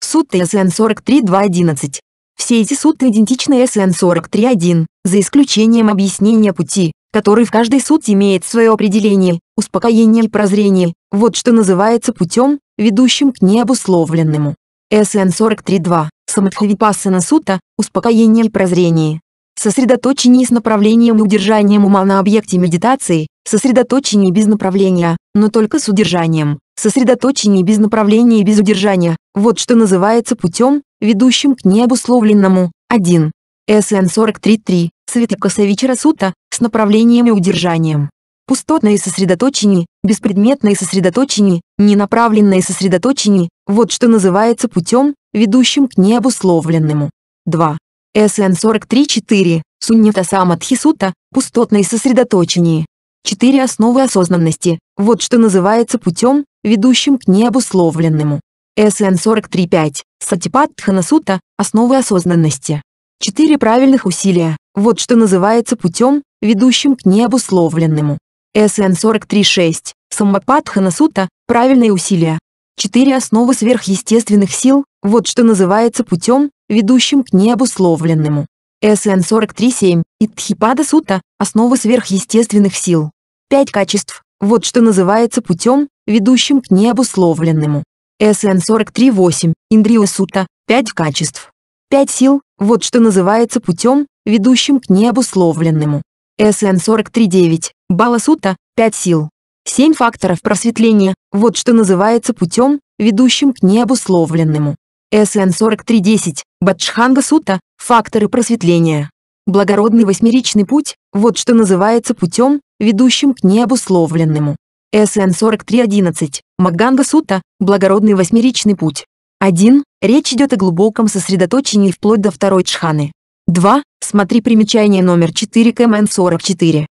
Сутты СН 43.2.11. Все эти сутты идентичны СН 43.1, за исключением объяснения пути, который в каждой суть имеет свое определение, успокоение и прозрение, вот что называется путем, ведущим к необусловленному. СН 43.2. Самадхавипассана сута, успокоение и прозрение. Сосредоточение с направлением и удержанием ума на объекте медитации, сосредоточение без направления, но только с удержанием, сосредоточение без направления и без удержания, вот что называется путем, ведущим к необусловленному. 1. СН-43-3, Светокосович Расута, с направлением и удержанием. Пустотное сосредоточение, беспредметное сосредоточение, ненаправленное сосредоточение, вот что называется путем, ведущим к необусловленному. 2. СН-43-4, Суннита Самадхисута, пустотное сосредоточение. Четыре основы осознанности, вот что называется путем, ведущим к необусловленному. СН-43-5, Сатипатхана Сута, основы осознанности. Четыре правильных усилия, вот что называется путем, ведущим к необусловленному. СН 43.6, Самападхана Сута, правильные усилия. Четыре основы сверхъестественных сил, вот что называется путем, ведущим к необусловленному. СН 43.7, Итхипада Сута, основы сверхъестественных сил. Пять качеств, вот что называется путем, ведущим к необусловленному. СН 43.8, Индрио Сута, пять качеств. Пять сил, вот что называется путем, ведущим к необусловленному. СН 43.9, Баласута, пять сил. Семь факторов просветления, вот что называется путем, ведущим к необусловленному. СН 43.10, Баджханга Сута, факторы просветления. Благородный восьмеричный путь, вот что называется путем, ведущим к необусловленному. СН 43.11, Маганга Сута, благородный восьмеричный путь. 1. Речь идет о глубоком сосредоточении вплоть до второй чханы. 2. Смотри примечание номер 4 КМН 44.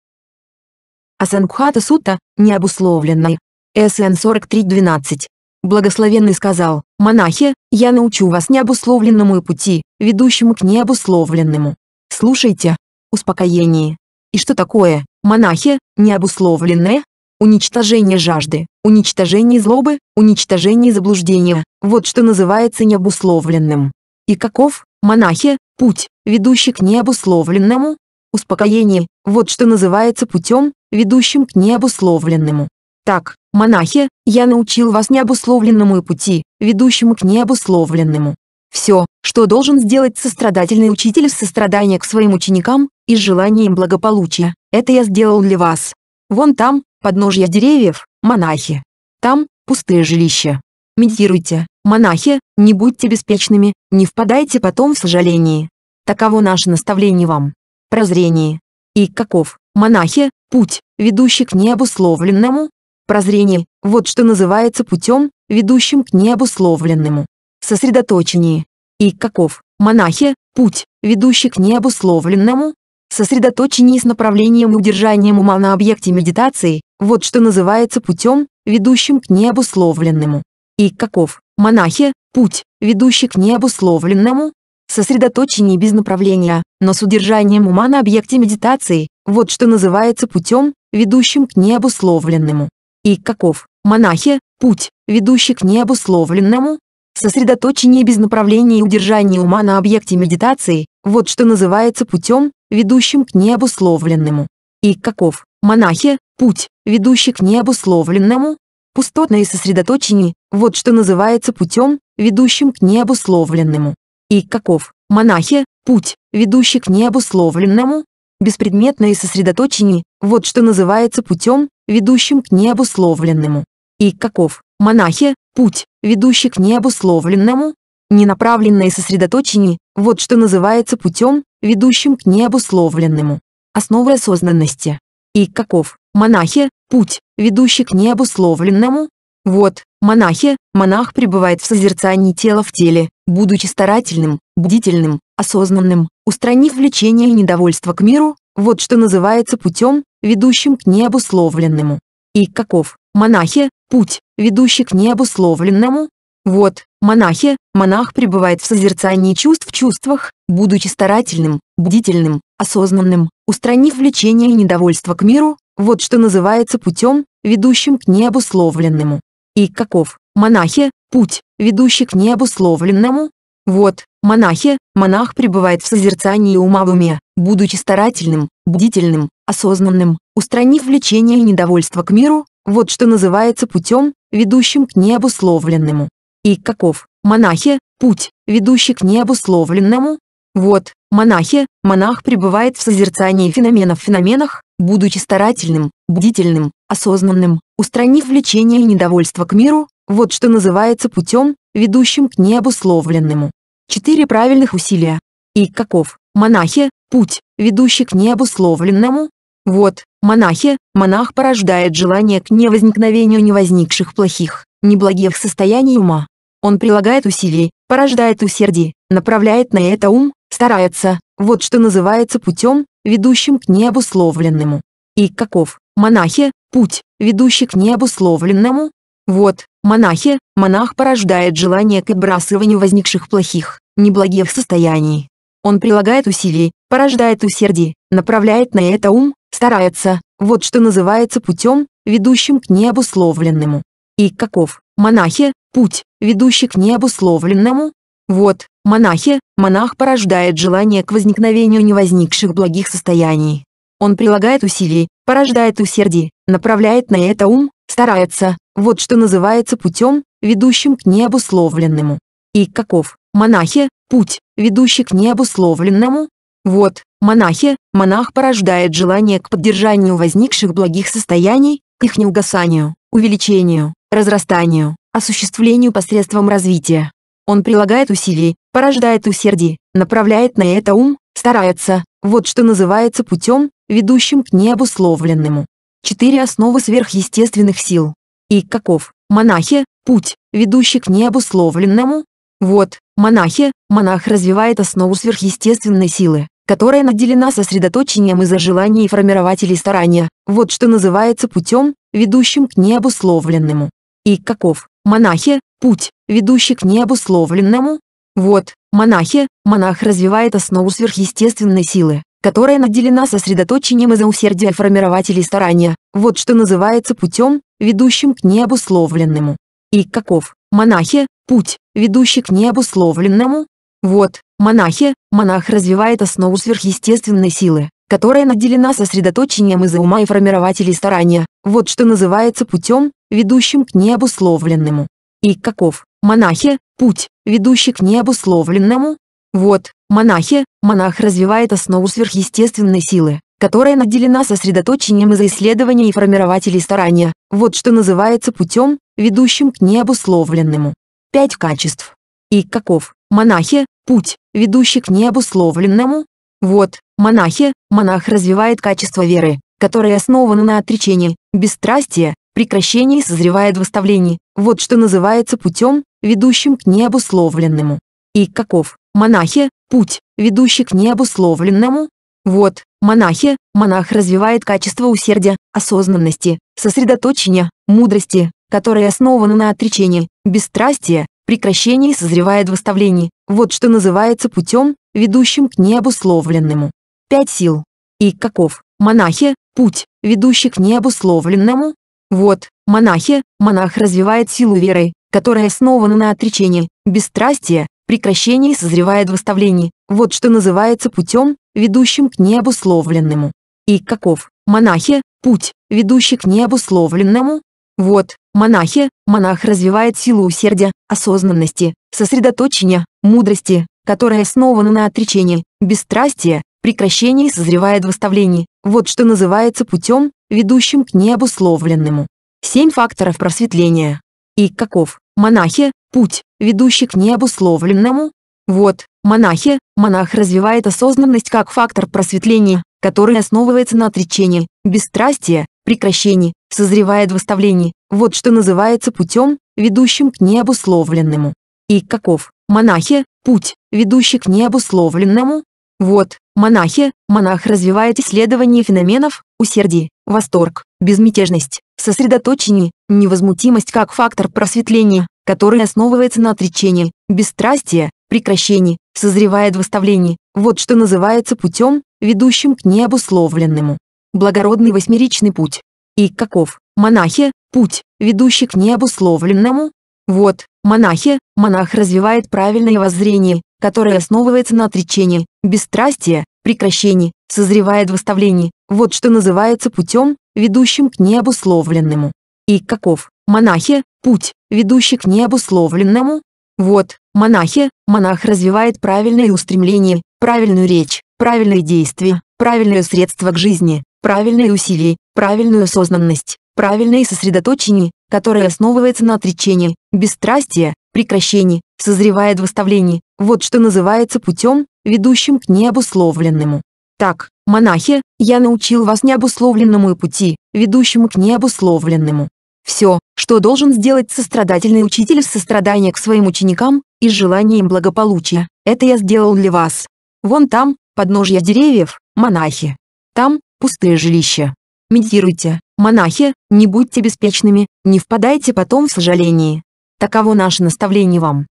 Асангхата Сута, необусловленной. СН 43.12. Благословенный сказал, «Монахи, я научу вас необусловленному пути, ведущему к необусловленному. Слушайте. Успокоение. И что такое, монахи, необусловленное? уничтожение жажды, уничтожение злобы, уничтожение заблуждения. Вот что называется необусловленным. И каков, монахи, путь, ведущий к необусловленному? Успокоение, вот что называется путем, ведущим к необусловленному. Так, монахи, я научил вас необусловленному и пути, ведущему к необусловленному. Все, что должен сделать сострадательный учитель из сострадания к своим ученикам, и желанием благополучия, это я сделал для вас. Вон там, подножья деревьев, монахи. Там пустые жилища. Медитируйте, монахи, не будьте беспечными, не впадайте потом в сожаление. Таково наше наставление вам. Прозрение. И каков, монахи, путь, ведущий к необусловленному? Прозрение, вот что называется путем, ведущим к необусловленному. Сосредоточение. И каков, монахи, путь, ведущий к необусловленному? Сосредоточение с направлением и удержанием ума на объекте медитации, вот что называется путем, ведущим к необусловленному. И каков, монахи, путь, ведущий к необусловленному? Сосредоточение без направления, но с удержанием ума на объекте медитации, вот что называется путем, ведущим к необусловленному. И каков, монахи, путь, ведущий к необусловленному? Сосредоточение без направления и удержание ума на объекте медитации, вот что называется путем, ведущим к необусловленному. И каков, монахи, Путь, ведущий к необусловленному, пустотное сосредоточение, вот что называется путем, ведущим к необусловленному. И каков, монахи, путь, ведущий к необусловленному, беспредметное сосредоточение, вот что называется путем, ведущим к необусловленному. И каков, монахи, путь, ведущий к необусловленному, ненаправленное сосредоточение, вот что называется путем, ведущим к необусловленному. Основы осознанности. И каков, Монахи – путь, ведущий к необусловленному. Вот, монахи, монах пребывает в созерцании тела в теле, будучи старательным, бдительным, осознанным, устранив влечение и недовольство к миру, вот что называется путем, ведущим к необусловленному. И каков, монахи, путь, ведущий к необусловленному? Вот, монахи, монах пребывает в созерцании чувств в чувствах, будучи старательным, бдительным, осознанным, устранив влечение и недовольство к миру, вот что называется путем, ведущим к необусловленному. И каков, монахи, путь, ведущий к необусловленному? Вот, монахи, монах пребывает в созерцании ума в уме, будучи старательным, бдительным, осознанным, устранив влечение и недовольство к миру, вот что называется путем, ведущим к необусловленному. И каков, монахи, путь, ведущий к необусловленному? Вот, монахи, монах пребывает в созерцании феноменов в феноменах, Будучи старательным, бдительным, осознанным, устранив влечение и недовольство к миру, вот что называется путем, ведущим к необусловленному. Четыре правильных усилия. И каков, монахи, путь, ведущий к необусловленному? Вот, монахи, монах порождает желание к невозникновению невозникших плохих, неблагих состояний ума. Он прилагает усилий, порождает усердие, направляет на это ум, старается, вот что называется путем, ведущим к необусловленному. И каков, монахи, путь, ведущий к необусловленному? Вот, монахи, монах порождает желание к отбрасыванию возникших плохих, неблагих состояний. Он прилагает усилий, порождает усердие, направляет на это ум, старается, вот что называется путем, ведущим к необусловленному. И каков, монахи, путь, ведущий к необусловленному? Вот, монахи, монах порождает желание к возникновению невозникших благих состояний. Он прилагает усилий, порождает усердие, направляет на это ум, старается, вот что называется путем, ведущим к необусловленному. И каков, монахи, путь, ведущий к необусловленному? Вот, монахи, монах порождает желание к поддержанию возникших благих состояний, их неугасанию, увеличению, разрастанию, осуществлению посредством развития. Он прилагает усилий, порождает усердие, направляет на это ум, старается, вот что называется путем, ведущим к необусловленному. Четыре основы сверхъестественных сил. И каков, монахи, путь, ведущий к необусловленному? Вот, монахи, монах развивает основу сверхъестественной силы, которая наделена сосредоточением из-за желаний и формирователей старания, вот что называется путем, ведущим к необусловленному. И каков, монахи, путь, ведущий к необусловленному. Вот, монахи, монах развивает основу сверхъестественной силы, которая наделена сосредоточением из-за усердия формирователей старания, вот что называется путем, ведущим к необусловленному. И каков, монахи, путь, ведущий к необусловленному? Вот, монахи, монах развивает основу сверхъестественной силы, которая наделена сосредоточением из-за ума и формирователей старания, вот что называется путем, ведущим к необусловленному. И каков, монахи, путь, ведущий к необусловленному? Вот, монахи, монах развивает основу сверхъестественной силы, которая наделена сосредоточением из-за исследования и формирователей старания, вот что называется путем, ведущим к необусловленному. Пять качеств. И каков, монахи, путь, ведущий к необусловленному? Вот, монахи, монах развивает качество веры, которое основано на отречении, бесстрастии, Прекращение созревает восставление. вот что называется путем, ведущим к необусловленному. И каков, монахи, путь, ведущий к необусловленному? Вот, монахи, монах развивает качество усердия, осознанности, сосредоточения, мудрости, которые основаны на отречении, бесстрастии, прекращении созревает восставление. вот что называется путем, ведущим к необусловленному. Пять сил. И каков, монахи, путь, ведущий к необусловленному? Вот, монахи, монах развивает силу веры, которая основана на отречении, бесстрастие, прекращении созревает в оставлении, вот что называется путем, ведущим к необусловленному. И каков, монахи, путь, ведущий к необусловленному? Вот, монахи, монах развивает силу усердия, осознанности, сосредоточения, мудрости, которая основана на отречении, бесстрастие, прекращение созревает выставление. вот что называется путем, ведущим к необусловленному. Семь факторов просветления. И каков, монахи, путь, ведущий к необусловленному? Вот, монахи, монах развивает осознанность как фактор просветления, который основывается на отречении, бесстрастии, прекращении, созревает выставление. вот что называется путем, ведущим к необусловленному. И каков, монахи, путь, ведущий к необусловленному? Вот, Монахи, монах развивает исследование феноменов, усердие, восторг, безмятежность, сосредоточение, невозмутимость как фактор просветления, который основывается на отречении, бесстрастие, прекращении, созревает восставление. вот что называется путем, ведущим к необусловленному. Благородный восьмеричный путь. И каков, монахи, путь, ведущий к необусловленному? Вот, монахи, монах развивает правильное воззрение, которое основывается на отречении, бесстрастии, прекращении, созревает в оставлении, вот что называется путем, ведущим к необусловленному. И каков, монахи, путь, ведущий к необусловленному? Вот, монахи, монах развивает правильное устремление, правильную речь, правильные действия, правильное средство к жизни, правильные усилия, правильную осознанность, правильное сосредоточение, которое основывается на отречении, бесстрастии, прекращении, созревает в оставлении, вот что называется путем, ведущим к необусловленному. Так, монахи, я научил вас необусловленному и пути, ведущему к необусловленному. Все, что должен сделать сострадательный учитель в сострадании к своим ученикам и желанием благополучия, это я сделал для вас. Вон там, подножья деревьев, монахи. Там, пустые жилища. Медитируйте, монахи, не будьте беспечными, не впадайте потом в сожаление. Таково наше наставление вам.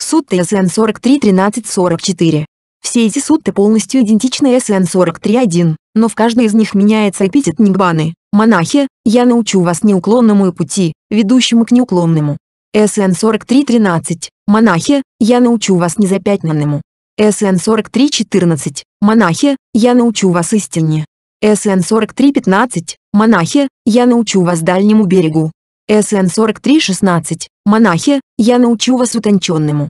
Сутта СН 431344. Все эти сутты полностью идентичны СН 43.1, но в каждой из них меняется эпитет Нигбаны. Монахи, я научу вас неуклонному пути, ведущему к неуклонному. СН 43.13. Монахи, я научу вас незапятнанному. СН 43.14. Монахи, я научу вас истине. СН 43.15. Монахи, я научу вас дальнему берегу. СН 4316. Монахи, я научу вас утонченному.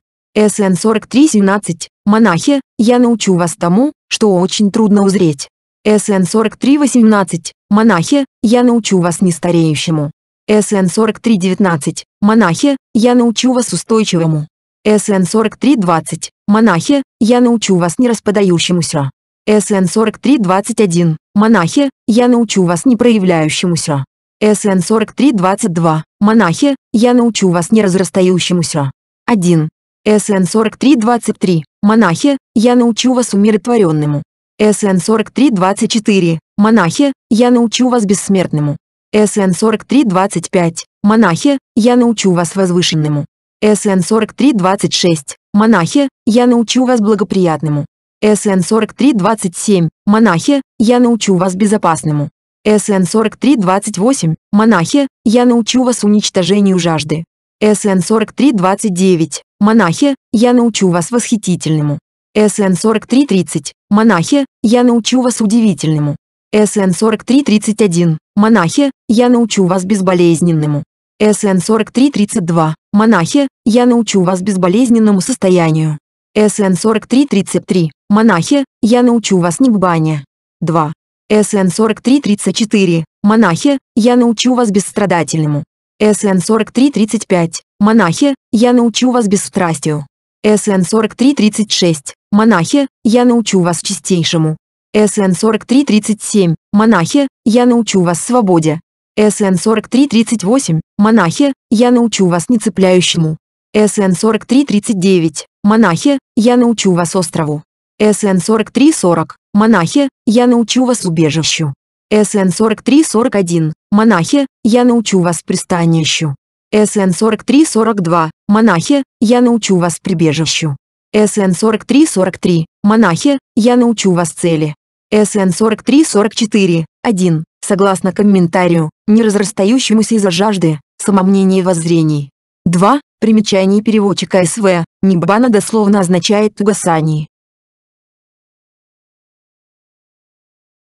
СН 4317. Монахи, я научу вас тому, что очень трудно узреть. СН 4318. Монахи, я научу вас нестареющему. СН 4319. Монахи, я научу вас устойчивому. СН 4320. Монахи, я научу вас не распродающемуся. СН 4321. Монахи, я научу вас не проявляющемуся. СН 4322. Монахи, я научу вас неразрастающемуся. 1. СН 4323. Монахи, я научу вас умиротворенному. СН 4324. Монахи, я научу вас бессмертному. СН 4325. Монахи, я научу вас возвышенному. СН 4326. Монахи, я научу вас благоприятному. СН 4327. Монахи, я научу вас безопасному. СН 43 28, Монахи, я научу вас уничтожению жажды. СН 43 29, Монахи, я научу вас восхитительному. СН 43 30, Монахи, я научу вас удивительному. СН 43 31, Монахи, я научу вас безболезненному. СН 43 32, Монахи, я научу вас безболезненному состоянию. СН 43 33, Монахи, я научу вас не небывания. 2. СН 4334. Монахи, я научу вас бесстрадательному. СН 4335. Монахи, я научу вас бесстрастию. СН 4336. Монахи, я научу вас чистейшему. СН 4337. Монахи, я научу вас свободе. СН 4338. Монахи, я научу вас нецепляющему. СН 4339. Монахи, я научу вас острову. СН-4340, монахи, я научу вас убежищу. СН-4341, монахи, я научу вас пристанищу. СН-4342, монахи, я научу вас прибежищу. СН-4343, монахи, я научу вас цели. СН-4344, 1, согласно комментарию, не разрастающемуся из-за жажды, самомнения и воззрений. 2. Примечание переводчика СВ, Ниббана дословно означает угасание.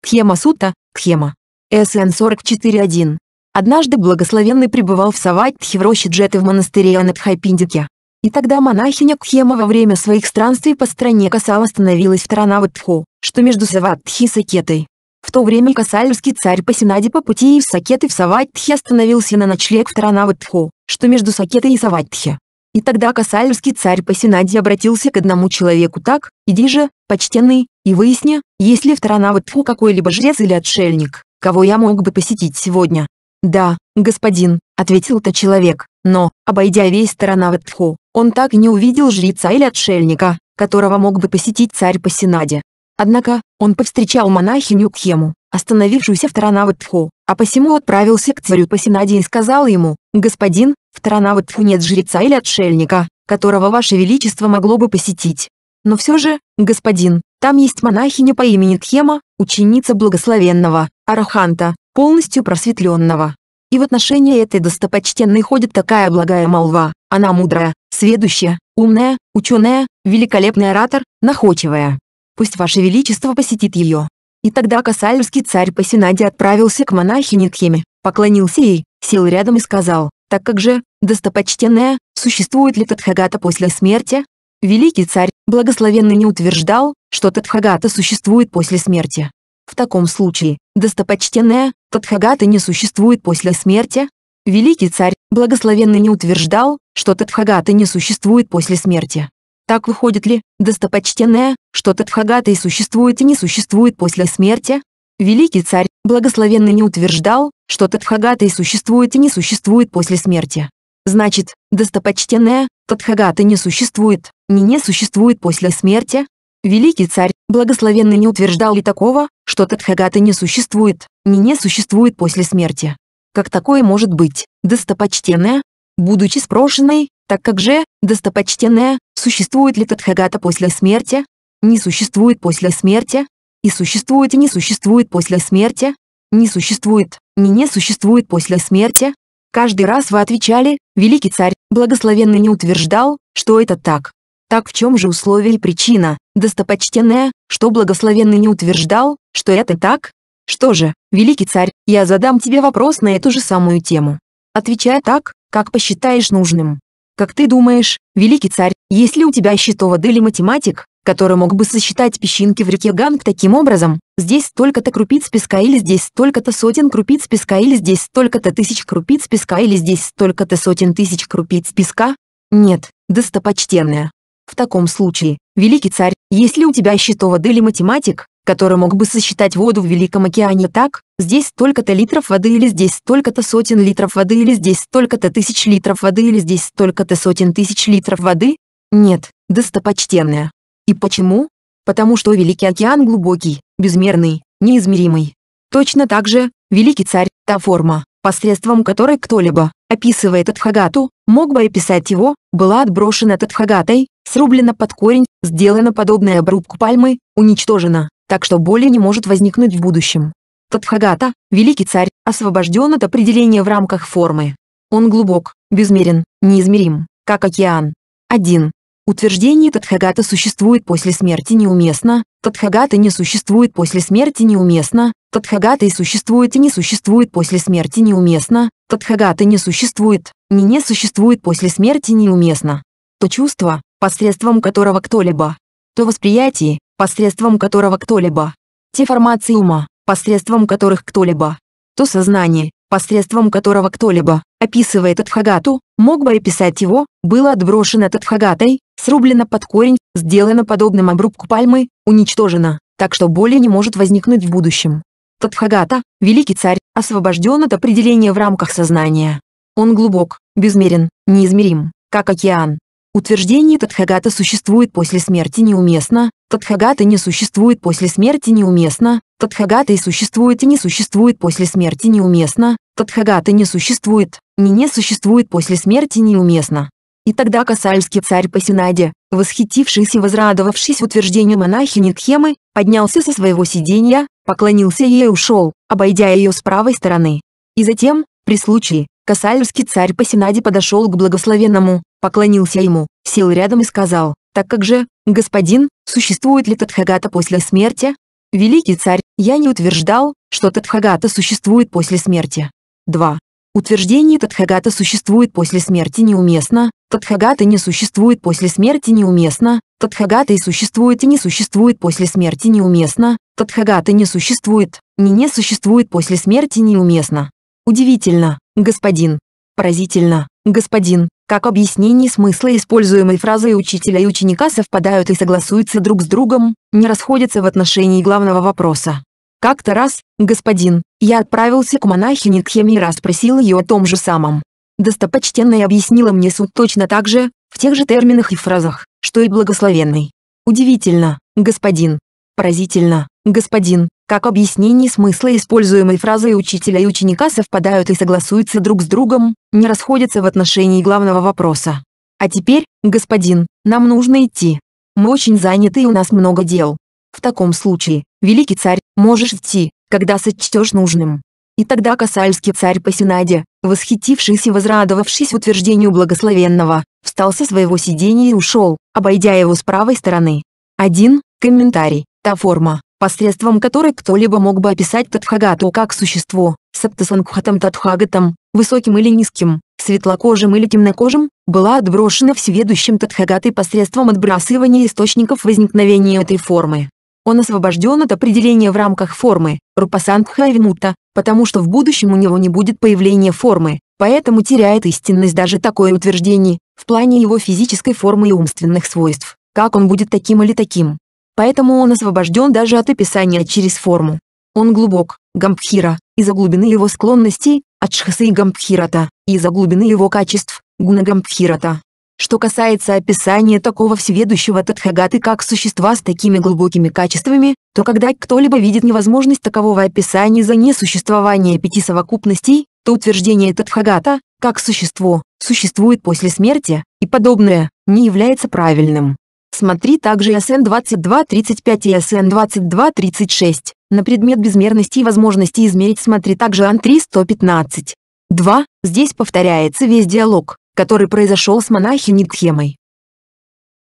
Кхема Сута, Кхема. СН 44.1. Однажды благословенный пребывал в Саватхе в роще Джеты в монастыре Анатхайпиндике. И тогда монахиня Кхема во время своих странствий по стране Касала остановилась в Таранаватху, что между Саватхи и Сакетой. В то время Касальский царь по Пасинади по пути и в Сакеты в Саватхи остановился на ночлег в Таранаватху, что между Сакетой и Саватхи. И тогда Касальский царь по Пасинадий обратился к одному человеку так, «Иди же, почтенный, и выясни, есть ли в Таранаватху какой-либо жрец или отшельник, кого я мог бы посетить сегодня». «Да, господин», — ответил тот человек, но, обойдя весь Таранаватху, он так и не увидел жреца или отшельника, которого мог бы посетить царь по Пасинаде. Однако, он повстречал монахиню Кхему, остановившуюся в Таранаватху, а посему отправился к царю по Пасинаде и сказал ему, «Господин, в Таранаватху нет жреца или отшельника, которого Ваше Величество могло бы посетить. Но все же, господин, там есть монахиня по имени Тхема, ученица благословенного, Араханта, полностью просветленного. И в отношении этой достопочтенной ходит такая благая молва, она мудрая, сведущая, умная, ученая, великолепный оратор, находчивая. Пусть Ваше Величество посетит ее. И тогда Касальский царь по Синаде отправился к монахине Тхеме, поклонился ей, сел рядом и сказал, так как же, достопочтенная, существует ли Тадхагата после смерти? Великий царь, благословенный не утверждал, что Тадхагата существует после смерти. В таком случае, достопочтенная, Тадхагата не существует после смерти? Великий царь, благословенный не утверждал, что Тадхагата не существует после смерти. Так выходит ли, достопочтенная, что Тадхагата и существует и не существует после смерти? Великий царь, Благословенный не утверждал, что Тадхагата существует и не существует после смерти. Значит, достопочтенная, Тадхагата не существует, ни не существует после смерти. Великий царь, благословенный не утверждал и такого, что Тадхагата не существует, ни не существует после смерти. Как такое может быть, достопочтенная? Будучи спрошенной, так как же, достопочтенная, существует ли Тадхагата после смерти? Не существует после смерти? И существует и не существует после смерти? Не существует, не не существует после смерти? Каждый раз вы отвечали, великий царь, благословенный не утверждал, что это так. Так в чем же условие и причина, достопочтенная, что благословенный не утверждал, что это так? Что же, великий царь, я задам тебе вопрос на эту же самую тему. Отвечай так, как посчитаешь нужным. Как ты думаешь, великий царь, есть ли у тебя счетовод или математик, который мог бы сосчитать песчинки в реке Ганг таким образом. Здесь столько-то крупиц песка или здесь столько-то сотен крупиц песка или здесь столько-то тысяч крупиц песка или здесь столько-то сотен тысяч крупиц песка? Нет, достопочтенная. В таком случае, великий царь, если у тебя счетовод или математик, который мог бы сосчитать воду в Великом океане так, здесь столько-то литров воды или здесь столько-то сотен литров воды или здесь столько-то тысяч литров воды или здесь столько-то сотен тысяч литров воды? Нет, достопочтенная. И почему? Потому что Великий океан глубокий, безмерный, неизмеримый. Точно так же, Великий царь – та форма, посредством которой кто-либо, описывая Тадхагату, мог бы описать его, была отброшена Тадхагатой, срублена под корень, сделана подобная обрубку пальмы, уничтожена, так что боли не может возникнуть в будущем. Тадхагата, великий царь, освобожден от определения в рамках формы. Он глубок, безмерен, неизмерим, как океан. 1. Утверждение Тадхагата существует после смерти неуместно, Тадхагата не существует после смерти неуместно, Тадхагата и существует и не существует после смерти неуместно, Тадхагата не существует, не не существует после смерти неуместно. То чувство, посредством которого кто-либо, то восприятие, посредством которого кто-либо, те формации ума, посредством которых кто-либо, то сознание, посредством которого кто-либо описывает Адхагату, мог бы описать его, было отброшено Тадхагатой, срублено под корень, сделано подобным обрубку пальмы, уничтожено, так что боли не может возникнуть в будущем. Тадхагата, великий царь, освобожден от определения в рамках сознания. Он глубок, безмерен, неизмерим, как океан. Утверждение Тадхагата существует после смерти неуместно, Тадхагата не существует после смерти неуместно, Тадхагата и существует и не существует после смерти неуместно, Тадхагата не существует, не не существует после смерти неуместно. И тогда Касальский царь Пасинаде, восхитившись и возрадовавшись утверждению монахини Кхемы, поднялся со своего сиденья, поклонился ей и ушел, обойдя ее с правой стороны. И затем, при случае, Касальский царь Пасинаде подошел к благословенному, поклонился ему, сел рядом и сказал, «Так как же, господин, существует ли Тадхагата после смерти?» Великий царь, я не утверждал, что Тадхагата существует после смерти. 2. Утверждение Тадхагата существует после смерти неуместно, Тадхагата не существует после смерти неуместно, Тадхагата и существует и не существует после смерти неуместно, Тадхагата не существует, не не существует после смерти неуместно. Удивительно, господин. Поразительно, господин как объяснение смысла используемой фразы учителя и ученика совпадают и согласуются друг с другом, не расходятся в отношении главного вопроса. Как-то раз, господин, я отправился к монахине Кхеме и расспросил ее о том же самом. Достопочтенная объяснила мне суть точно так же, в тех же терминах и фразах, что и благословенный. Удивительно, господин. Поразительно, господин. Как объяснение смысла используемой фразы учителя и ученика совпадают и согласуются друг с другом, не расходятся в отношении главного вопроса. А теперь, господин, нам нужно идти. Мы очень заняты и у нас много дел. В таком случае, великий царь, можешь идти, когда сочтешь нужным. И тогда Касальский царь по Синаде, восхитившись и возрадовавшись утверждению благословенного, встал со своего сидения и ушел, обойдя его с правой стороны. Один. Комментарий. Та форма, посредством которой кто-либо мог бы описать Татхагату как существо, Саптасангхатам Татхагатам, высоким или низким, светлокожим или темнокожим, была отброшена всеведущим Татхагатой посредством отбрасывания источников возникновения этой формы. Он освобожден от определения в рамках формы, Рупасангха Винута, потому что в будущем у него не будет появления формы, поэтому теряет истинность даже такое утверждение, в плане его физической формы и умственных свойств, как он будет таким или таким. Поэтому он освобожден даже от описания через форму. Он глубок, гампхира, из-за глубины его склонностей, от и гампхирата, и из-за глубины его качеств, гуна гамбхирата. Что касается описания такого всеведущего Тадхагаты как существа с такими глубокими качествами, то когда кто-либо видит невозможность такового описания за несуществование пяти совокупностей, то утверждение Тадхагата, как существо, существует после смерти, и подобное, не является правильным. Смотри также СН-2235 и СН-2236. На предмет безмерности и возможности измерить смотри также Ан-315. 2. Здесь повторяется весь диалог, который произошел с монахиней Тхемой.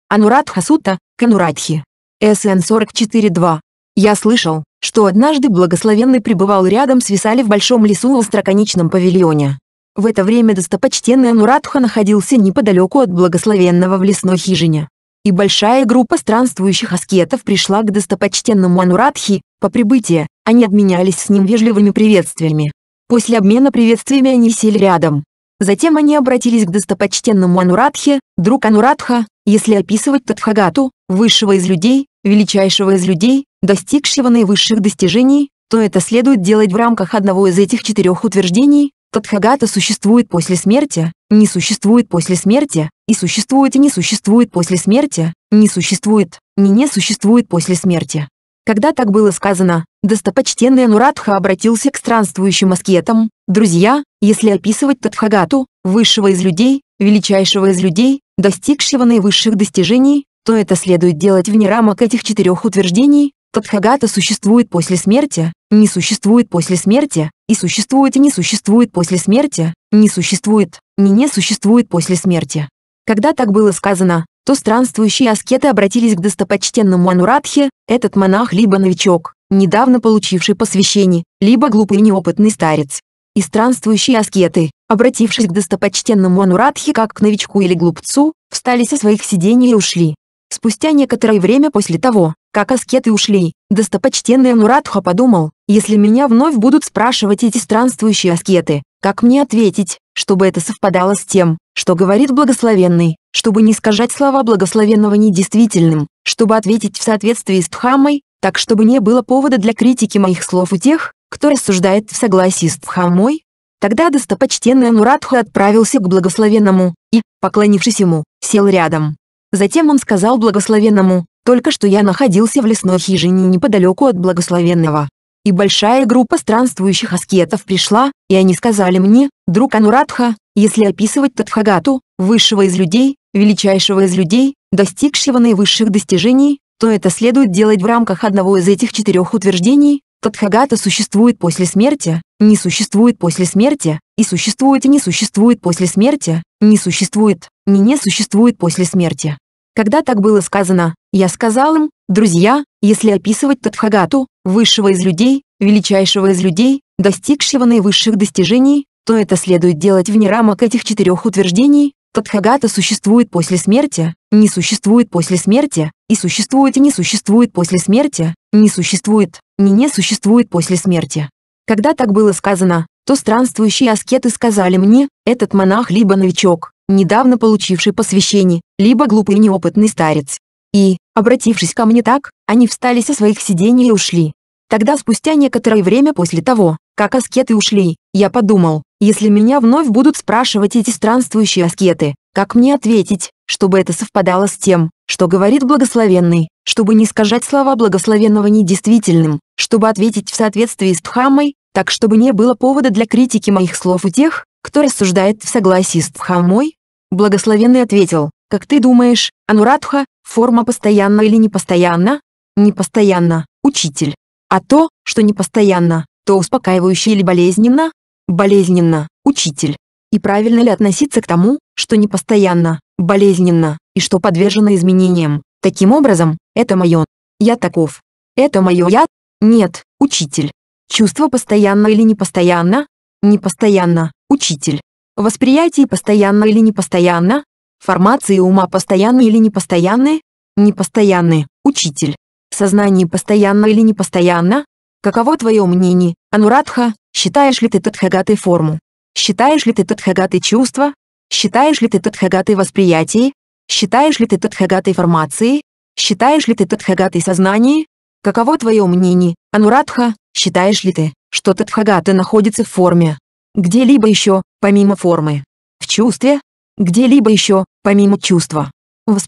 Анурадха Сута, Канурадхи. СН-44-2. Я слышал, что однажды благословенный пребывал рядом с Висали в большом лесу в остроконечном павильоне. В это время достопочтенный Анурадха находился неподалеку от благословенного в лесной хижине и большая группа странствующих аскетов пришла к достопочтенному Анурадхи, по прибытии, они обменялись с ним вежливыми приветствиями. После обмена приветствиями они сели рядом. Затем они обратились к достопочтенному Анурадхе, друг Анурадха, если описывать Татхагату высшего из людей, величайшего из людей, достигшего наивысших достижений, то это следует делать в рамках одного из этих четырех утверждений, Татхагата существует после смерти, не существует после смерти, и существует и не существует после смерти, не существует, не не существует после смерти. Когда так было сказано, достопочтенный Анурадха обратился к странствующим аскетам, «Друзья, если описывать Тадхагату, высшего из людей, величайшего из людей, достигшего наивысших достижений, то это следует делать вне рамок этих четырех утверждений, Тадхагата существует после смерти, не существует после смерти, и существует и не существует после смерти, не существует, не существует после смерти. Когда так было сказано, то странствующие аскеты обратились к достопочтенному Анурадхе, этот монах либо новичок, недавно получивший посвящение, либо глупый неопытный старец. И странствующие аскеты, обратившись к достопочтенному Анурадхе как к новичку или глупцу, встали со своих сидений и ушли. Спустя некоторое время после того, как аскеты ушли, достопочтенный Анурадха подумал, если меня вновь будут спрашивать эти странствующие аскеты, как мне ответить? чтобы это совпадало с тем, что говорит благословенный, чтобы не искажать слова благословенного недействительным, чтобы ответить в соответствии с Дхаммой, так чтобы не было повода для критики моих слов у тех, кто рассуждает в согласии с Дхаммой. Тогда достопочтенный Анурадха отправился к благословенному и, поклонившись ему, сел рядом. Затем он сказал благословенному, «Только что я находился в лесной хижине неподалеку от благословенного и большая группа странствующих аскетов пришла, и они сказали мне, друг Анурадха, если описывать Тадхагату, высшего из людей, величайшего из людей, достигшего наивысших достижений, то это следует делать в рамках одного из этих четырех утверждений, Тадхагата существует после смерти, не существует после смерти, и существует и не существует после смерти, не существует, не не существует после смерти. Когда так было сказано, я сказал им, друзья, если описывать Тадхагату, высшего из людей, величайшего из людей, достигшего наивысших достижений, то это следует делать вне рамок этих четырех утверждений. Тадхагата существует после смерти, не существует после смерти, и существует и не существует после смерти, не существует, не не существует после смерти. Когда так было сказано, то странствующие аскеты сказали мне, этот монах либо новичок, недавно получивший посвящение, либо глупый неопытный старец. И, обратившись ко мне так, они встали со своих сидений и ушли. Тогда спустя некоторое время после того, как аскеты ушли, я подумал, если меня вновь будут спрашивать эти странствующие аскеты, как мне ответить, чтобы это совпадало с тем, что говорит благословенный, чтобы не скажать слова благословенного недействительным, чтобы ответить в соответствии с Дхаммой, так чтобы не было повода для критики моих слов у тех, кто рассуждает в согласии с Дхаммой? Благословенный ответил, как ты думаешь, Анурадха, Форма постоянна или непостоянна? Непостоянна, учитель. А то, что непостоянно, то успокаивающе или болезненно? Болезненно, учитель. И правильно ли относиться к тому, что непостоянно, болезненно, и что подвержено изменениям? Таким образом, это мое. Я таков. Это мое я? Нет, учитель. Чувство постоянно или непостоянно? Непостоянно, учитель. Восприятие постоянно или непостоянно? Формации ума постоянные или непостоянные? Непостоянные, учитель. Сознание постоянно или непостоянно? Каково твое мнение, Анурадха, считаешь ли ты Тадхагатой форму? Считаешь ли ты Тадхагатой чувства? Считаешь ли ты Тадхагатой восприятие? Считаешь ли ты Тадхагатой формации? Считаешь ли ты Тадхагатой сознание? Каково твое мнение, Анурадха, считаешь ли ты, что Тадхагата находится в форме? Где-либо еще, помимо формы? В чувстве, где-либо еще, помимо чувства. В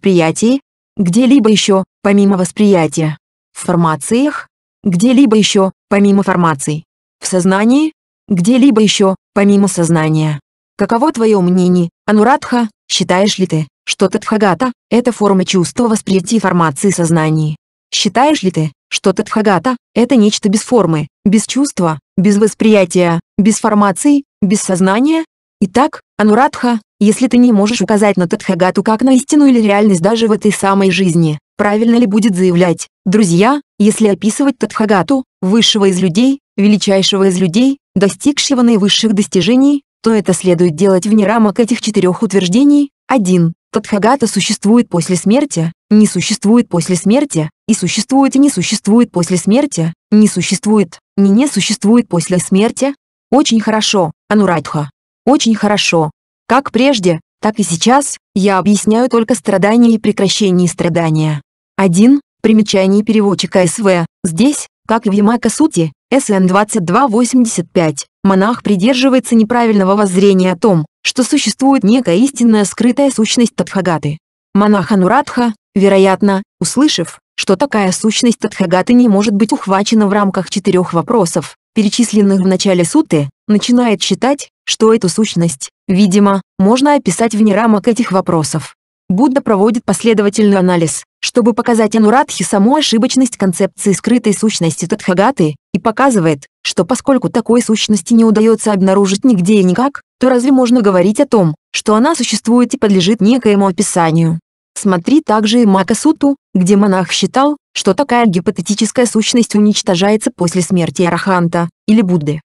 где-либо еще, помимо восприятия. В формациях, где-либо еще, помимо формаций. В сознании, где-либо еще, помимо сознания. Каково твое мнение, Анурадха, считаешь ли ты, что Тадхагата – это форма чувства восприятия формации сознания? Считаешь ли ты, что Тадхагата – это нечто без формы, без чувства, без восприятия, без формаций, без сознания? Итак, Анурадха, если ты не можешь указать на Тадхагату как на истину или реальность даже в этой самой жизни, правильно ли будет заявлять, друзья, если описывать Тадхагату, высшего из людей, величайшего из людей, достигшего наивысших достижений, то это следует делать вне рамок этих четырех утверждений. 1. Тадхагата существует после смерти, не существует после смерти, и существует и не существует после смерти, не существует, не не существует после смерти. Очень хорошо, Анурадха. Очень хорошо, как прежде, так и сейчас, я объясняю только страдания и прекращение страдания. 1. Примечание переводчика СВ. Здесь, как и в Ямака-сути, СН-2285, монах придерживается неправильного воззрения о том, что существует некая истинная скрытая сущность Тадхагаты. Монах Анурадха, вероятно, услышав, что такая сущность Тадхагаты не может быть ухвачена в рамках четырех вопросов, перечисленных в начале суты, начинает считать, что эту сущность, видимо, можно описать вне рамок этих вопросов. Будда проводит последовательный анализ, чтобы показать Анурадхи саму ошибочность концепции скрытой сущности Тадхагаты, и показывает, что поскольку такой сущности не удается обнаружить нигде и никак, то разве можно говорить о том, что она существует и подлежит некоему описанию? Смотри также и Макасуту, где монах считал, что такая гипотетическая сущность уничтожается после смерти Араханта или Будды.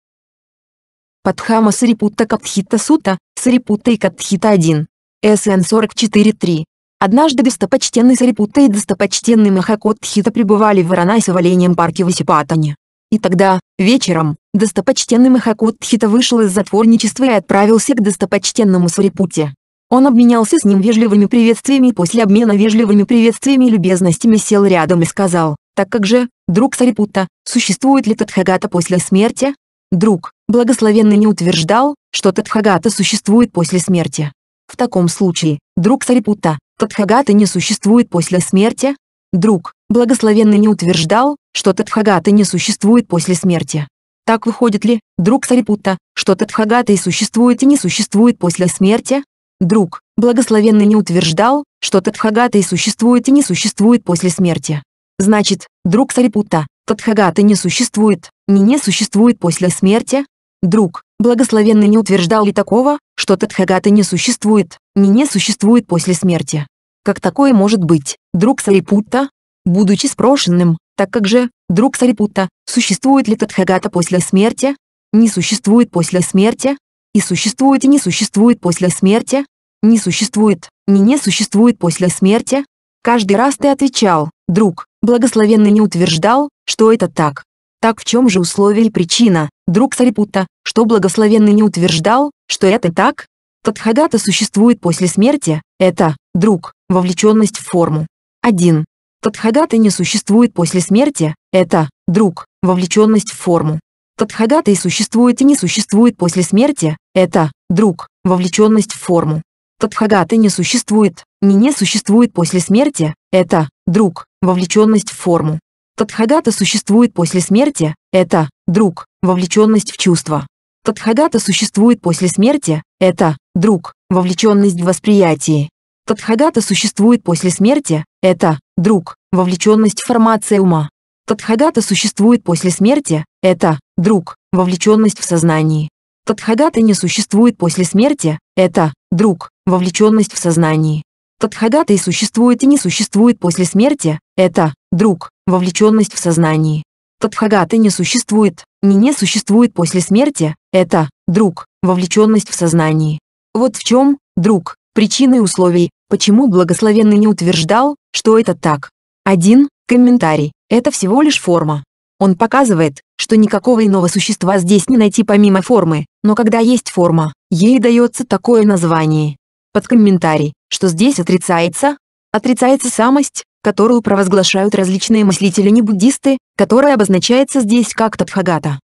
Падхама Сарипутта Капдхита Сута, Сарипутта и Капдхита 1. СН 44.3. Однажды достопочтенный Сарипутта и достопочтенный Махакот пребывали в Варанасе с оленем Парки в И тогда, вечером, достопочтенный Махакот вышел из затворничества и отправился к достопочтенному Сарипутте. Он обменялся с ним вежливыми приветствиями и после обмена вежливыми приветствиями и любезностями сел рядом и сказал, «Так как же, друг Сарипутта, существует ли Тадхагата после смерти?» «Друг, Благословенный не утверждал, что Тадхагата существует после смерти. В таком случае, друг Сарипута, Тадхагата не существует после смерти? Друг, благословенный не утверждал, что Тадхагата не существует после смерти. Так выходит ли, друг Сарипута, что Тадхагата и существует и не существует после смерти? Друг, благословенный не утверждал, что Тадхагата и существует и не существует после смерти. Значит, друг Сарипута, Тадхагата не существует, не не существует после смерти, Друг, благословенный не утверждал ли такого, что Тадхагата не существует, не не существует после смерти? Как такое может быть, друг Сарипутта? Будучи спрошенным, так как же, друг Сарипутта, существует ли Тадхагата после смерти? Не существует после смерти? И существует и не существует после смерти? Не существует, не не существует после смерти? Каждый раз ты отвечал, друг, благословенный не утверждал, что это так. Так в чем же условие и причина, друг Сарипута, что благословенный не утверждал, что это так? Тадхагата существует после смерти, это, друг, вовлеченность в форму. 1. Тадхагата не существует после смерти, это, друг, вовлеченность в форму. Тадхагата и существует и не существует после смерти, это, друг, вовлеченность в форму. Тадхагата не существует, не не существует после смерти, это, друг, вовлеченность в форму. Тадхагата существует после смерти, это друг, вовлеченность в чувства. Тадхагата существует после смерти, это друг, вовлеченность в восприятии. Тадхагата существует после смерти, это друг, вовлеченность в формации ума. Тадхагата существует после смерти, это друг, вовлеченность в сознании. Тадхагата не существует после смерти, это друг, вовлеченность в сознании. Тадхагата и существует и не существует после смерти, это друг, вовлеченность в сознании. Тадхагаты не существует, ни не существует после смерти, это, друг, вовлеченность в сознании. Вот в чем, друг, причины и условий, почему благословенный не утверждал, что это так. Один Комментарий. Это всего лишь форма. Он показывает, что никакого иного существа здесь не найти помимо формы, но когда есть форма, ей дается такое название. Под комментарий, что здесь отрицается? Отрицается самость, которую провозглашают различные мыслители-небуддисты, которая обозначается здесь как Татхагата.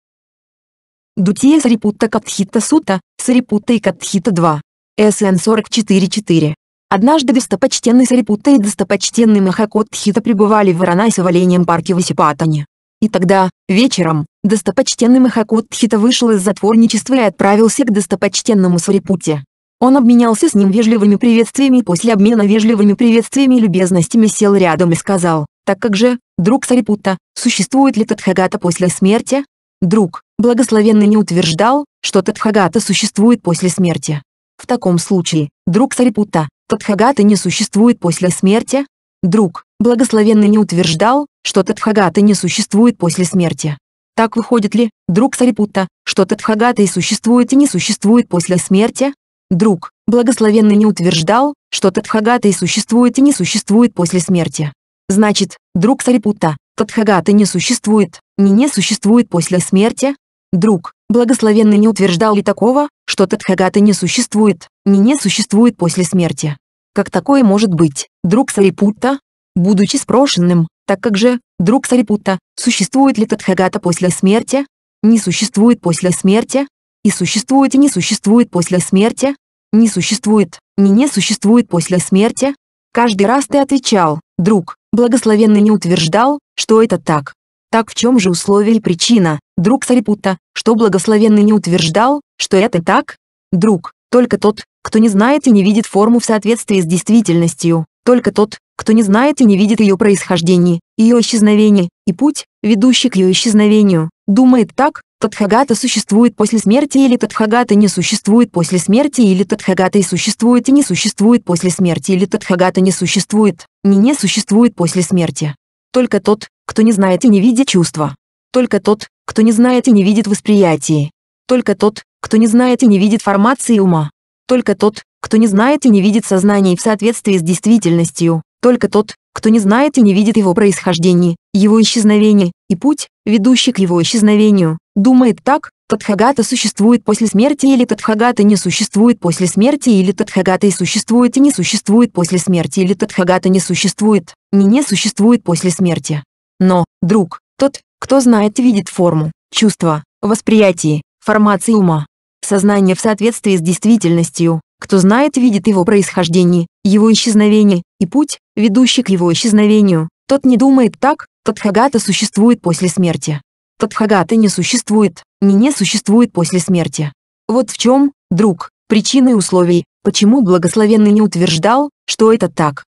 Дутия Сарипутта Катхита Сута, Сарипутта и Катхита 2. СН 44.4. Однажды достопочтенный Сарипутта и достопочтенный Махакотхита пребывали в Варанасе с оленем парки в И тогда, вечером, достопочтенный Махакотхита вышел из затворничества и отправился к достопочтенному Сарипутте. Он обменялся с ним вежливыми приветствиями и после обмена вежливыми приветствиями и любезностями сел рядом и сказал, «Так как же, друг Сарипутта, существует ли Тадхагата после смерти?» Друг, благословенный не утверждал, что Тадхагата существует после смерти. В таком случае, друг Сарипутта, Тадхагата не существует после смерти? Друг, благословенный не утверждал, что Тадхагата не существует после смерти. Так выходит ли, друг Сарипутта, что Тадхагата и существует и не существует после смерти? Друг, благословенный не утверждал, что Тадхагаты существует и не существует после смерти. Значит, друг Сарипута, тадхагата не существует, не не существует после смерти? Друг, благословенный не утверждал и такого, что тадхагата не существует, не не существует после смерти. Как такое может быть, друг Сарипута? Будучи спрошенным, так как же, друг Сарипута, существует ли Тадхагата после смерти? Не существует после смерти, и существует и не существует после смерти? Не существует, не не существует после смерти? Каждый раз ты отвечал, друг, благословенный не утверждал, что это так. Так в чем же условие и причина, друг Сарипута, что благословенный не утверждал, что это так? Друг, только тот, кто не знает и не видит форму в соответствии с действительностью, только тот, кто не знает и не видит ее происхождение, ее исчезновение, и путь, ведущий к ее исчезновению, думает так, Тадхагата существует после смерти или Тадхагата не существует после смерти или Тадхагата и существует и не существует после смерти или Тадхагата не существует, не не существует после смерти. Только тот, кто не знает и не видит чувства. Только тот, кто не знает и не видит восприятие. Только тот, кто не знает и не видит формации ума. Только тот, кто не знает и не видит сознание в соответствии с действительностью. Только тот, кто не знает и не видит его происхождение, его исчезновение, и путь, ведущий к его исчезновению, думает так, Тадхагата существует после смерти или Тадхагата не существует после смерти или Тадхагата и существует и не существует после смерти или Тадхагата не существует, не не существует после смерти. Но, друг, тот, кто знает видит форму, чувства, восприятие, формации ума, сознание в соответствии с действительностью, кто знает видит его происхождение, его исчезновение, и путь, ведущий к его исчезновению, тот не думает так, Тадхагата существует после смерти. Тадхагаты не существует, ни не существует после смерти. Вот в чем, друг, причины и условий, почему благословенный не утверждал, что это так.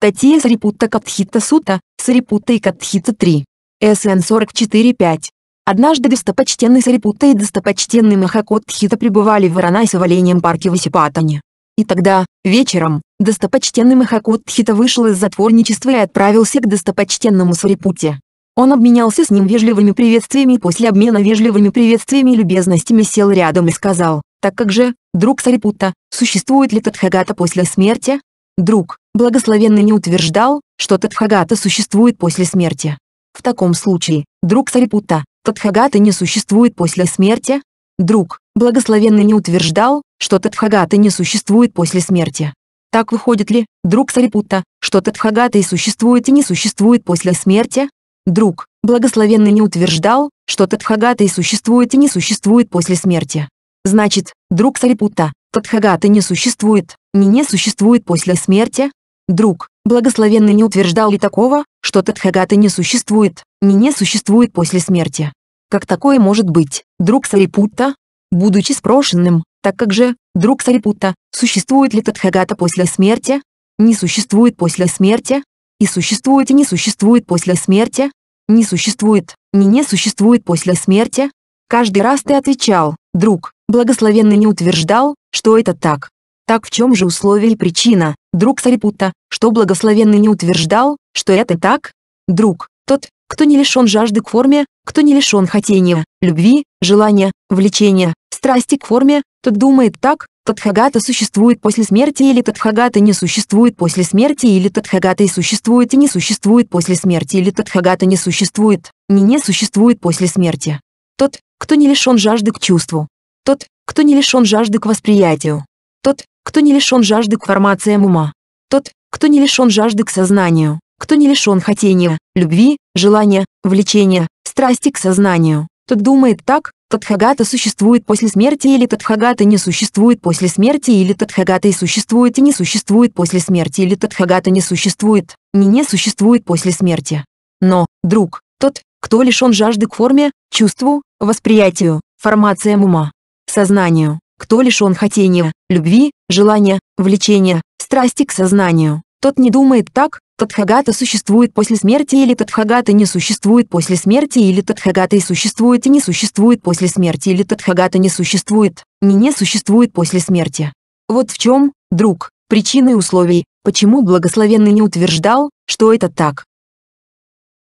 Татья Сарипутта Катхита Сута, Сарипутта и Катхита 3. СН 44.5. Однажды достопочтенный Сарипутта и достопочтенный Махакот пребывали в Варанасе в оленьем парке Васипатане. И тогда, вечером, достопочтенный Махакот вышел из затворничества и отправился к достопочтенному Сарипуте. Он обменялся с ним вежливыми приветствиями и после обмена вежливыми приветствиями и любезностями сел рядом и сказал, «Так как же, друг Сарипутта, существует ли Тадхагата после смерти?» Друг, благословенный не утверждал, что Тадхагата существует после смерти. В таком случае, друг Сарипутта, Тадхагата не существует после смерти? Друг, благословенный не утверждал, что Тадхагата не существует после смерти. Так выходит ли, друг Сарипутта, что Тадхагата и существует и не существует после смерти? Друг, благословенный не утверждал, что Тадхагата и существует и не существует после смерти. Значит, друг Сарипута, Тадхагата не существует, не не существует после смерти? Друг, благословенный не утверждал и такого, что Тадхагата не существует, не не существует после смерти. Как такое может быть, друг Сарипута? Будучи спрошенным, так как же, друг Сарипута, существует ли Тадхагата после смерти? Не существует после смерти? И существует и не существует после смерти. Не существует, не не существует после смерти. Каждый раз ты отвечал, друг, благословенный не утверждал, что это так. Так в чем же условие и причина, друг Сарипута, что благословенный не утверждал, что это так? Друг, тот, кто не лишен жажды к форме, кто не лишен хотения, любви, желания, влечения, страсти к форме, тот думает так, Тадхагата существует после смерти или Тадхагата не существует после смерти или Тадхагата и существует и не существует после смерти или Тадхагата не существует, не не существует после смерти. Тот, кто не лишен жажды к чувству. Тот, кто не лишен жажды к восприятию. Тот, кто не лишен жажды к формациям ума. Тот, кто не лишен жажды к сознанию. Кто не лишен хотения, любви, желания, влечения, страсти к сознанию. Тот думает так, Тадхагата существует после смерти или Тадхагата не существует после смерти или Тадхагата и существует и не существует после смерти или Тадхагата не существует, не не существует после смерти. Но, друг, тот, кто лишен жажды к форме, чувству, восприятию, формациям ума, сознанию, кто лишен хотения, любви, желания, влечения, страсти к сознанию, тот не думает так, Тадхагата существует после смерти или Тадхагата не существует после смерти или Тадхагата и существует и не существует после смерти или Тадхагата не существует, не не существует после смерти. Вот в чем, друг, причины и условий, почему благословенный не утверждал, что это так.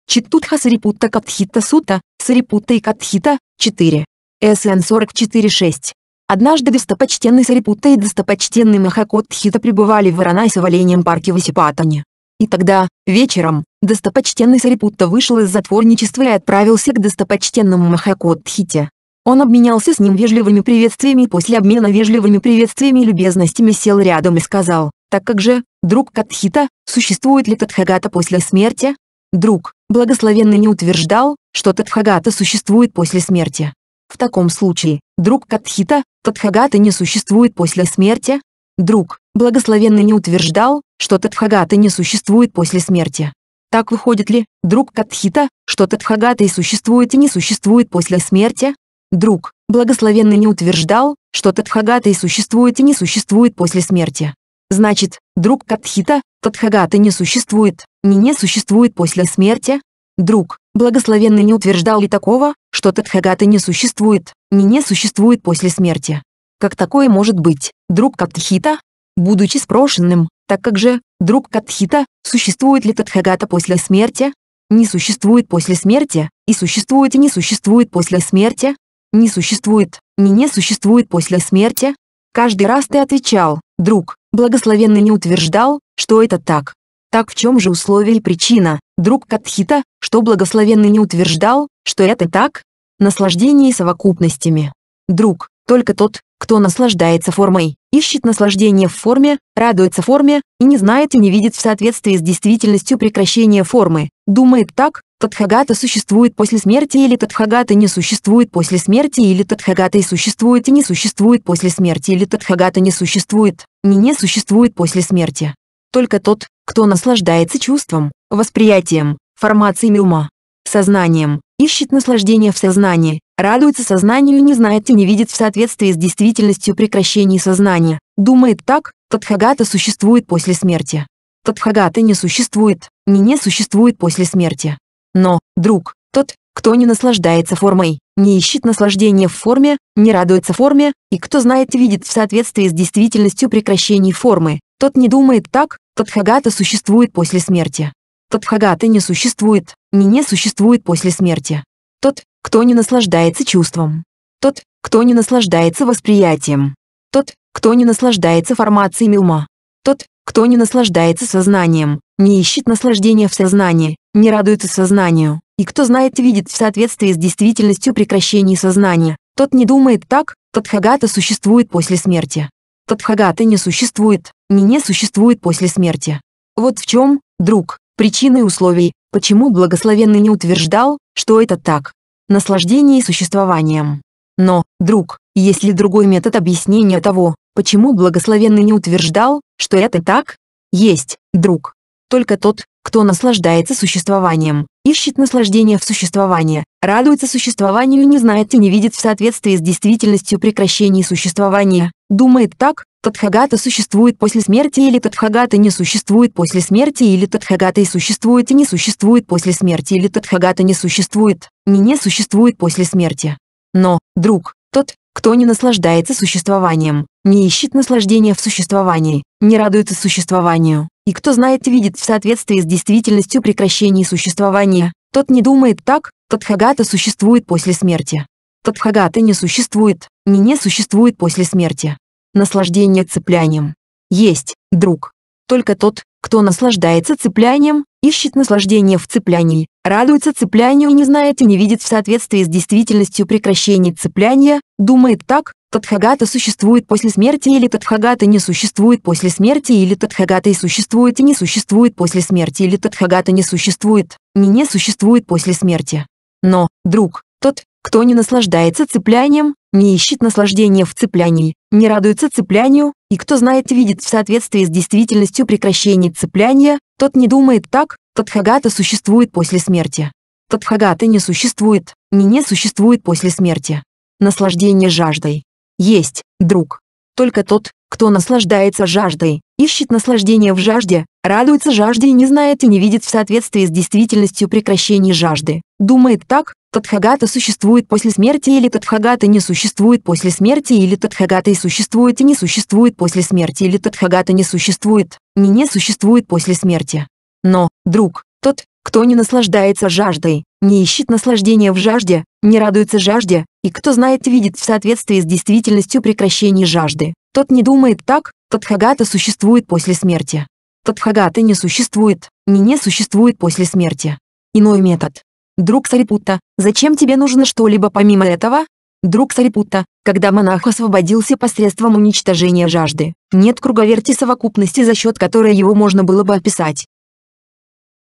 Читтутха Сарипутта Катхита Сута, Сарипутта и Катхита, 4. СН 44.6. Однажды достопочтенный Сарипутта и достопочтенный Махакот хита пребывали в Варанасе в оленем парке Васипатане. И тогда, вечером, достопочтенный Сарипутта вышел из затворничества и отправился к достопочтенному Махакот хите. Он обменялся с ним вежливыми приветствиями и после обмена вежливыми приветствиями и любезностями сел рядом и сказал, «Так как же, друг Катхита, существует ли Тадхагата после смерти?» Друг, благословенный не утверждал, что Тадхагата существует после смерти. В таком случае, друг Катхита, Тадхагата не существует после смерти? Друг, благословенный не утверждал, что Тадхагата не существует после смерти. Так выходит ли, друг Катхита, что Тадхагата и существует и не существует после смерти? Друг, благословенный не утверждал, что Тадхагата и существует и не существует после смерти. Значит, друг Катхита, Тадхагата не существует, не не существует после смерти, Друг, благословенный не утверждал ли такого, что Тадхагата не существует, не не существует после смерти. Как такое может быть, друг Катхита? Будучи спрошенным, так как же, друг Катхита, существует ли Тадхагата после смерти? Не существует после смерти, и существует и не существует после смерти? Не существует, не не существует после смерти? Каждый раз ты отвечал, друг, благословенный не утверждал, что это так. Так в чем же условие и причина, друг Катхита, что благословенный не утверждал, что это так? Наслаждение совокупностями. Друг, только тот, кто наслаждается формой, ищет наслаждение в форме, радуется форме, и не знает и не видит в соответствии с действительностью прекращения формы, думает так, Тадхагата существует после смерти или Тадхагата не существует после смерти или Тадхагата и существует и не существует после смерти или Тадхагата не существует, не не существует после смерти. Только тот, кто наслаждается чувством, восприятием, формацией ума, сознанием, ищет наслаждение в сознании, радуется сознанию и не знает и не видит в соответствии с действительностью прекращения сознания, думает так, Тадхагата существует после смерти. Тадхагата не существует, не не существует после смерти. Но, друг, тот, кто не наслаждается формой, не ищет наслаждения в форме, не радуется форме, и кто знает и видит в соответствии с действительностью прекращений формы, тот не думает так, Тадхагата существует после смерти. Тадхагата не существует, ни не существует после смерти. Тот, кто не наслаждается чувством. Тот, кто не наслаждается восприятием. Тот, кто не наслаждается формацией ума. Тот, кто не наслаждается сознанием, не ищет наслаждения в сознании, не радуется сознанию, и кто знает и видит в соответствии с действительностью прекращение сознания, тот не думает так, Тадхагата существует после смерти. Тадхагата не существует, и не существует после смерти. Вот в чем, друг, причины и условий, почему благословенный не утверждал, что это так. Наслаждение существованием. Но, друг, есть ли другой метод объяснения того, почему благословенный не утверждал, что это так? Есть, друг. Только тот, кто наслаждается существованием, ищет наслаждение в существовании, радуется существованию и не знает и не видит в соответствии с действительностью прекращения существования, думает так, Тадхагата существует после смерти или Тадхагата не существует после смерти или Тадхагата и существует и не существует после смерти или Тадхагата не существует, не не существует после смерти. Но, друг, тот, кто не наслаждается существованием, не ищет наслаждения в существовании, не радуется существованию, и кто знает видит в соответствии с действительностью прекращение существования. Тот не думает так, тадхагата существует после смерти. тадхагата не существует, не не существует после смерти. Наслаждение цеплянием. Есть, друг. Только тот, кто наслаждается цеплянием, ищет наслаждение в цеплянии, радуется цеплянию и не знает и не видит в соответствии с действительностью прекращения цепляния, думает так, Тадхагата существует после смерти или Тадхагата не существует после смерти или Тадхагата и существует и не существует после смерти или Тадхагата не существует, не не существует после смерти. Но, друг, тот, кто не наслаждается цеплянием, не ищет наслаждения в цеплянии, не радуется цеплянию, и кто знает видит в соответствии с действительностью прекращение цепляния, тот не думает так, Тадхагата существует после смерти. Тадхагата не существует, не не существует после смерти. Наслаждение жаждой. Есть, друг. Только тот, кто наслаждается жаждой, ищет наслаждение в жажде, радуется жажде и не знает и не видит в соответствии с действительностью прекращение жажды, думает так, Тадхагата существует после смерти или Тадхагата не существует после смерти или Тадхагата и существует и не существует после смерти или Тадхагата не существует, не не существует после смерти. Но, друг, тот, кто не наслаждается жаждой, не ищет наслаждения в жажде, не радуется жажде, и кто знает видит в соответствии с действительностью прекращение жажды, тот не думает так, Тадхагата существует после смерти. Тадхагата не существует, не не существует после смерти. Иной метод. Друг Сарипутта, зачем тебе нужно что-либо помимо этого? Друг Сарипутта, когда монах освободился посредством уничтожения жажды, нет круговерти совокупности за счет которой его можно было бы описать.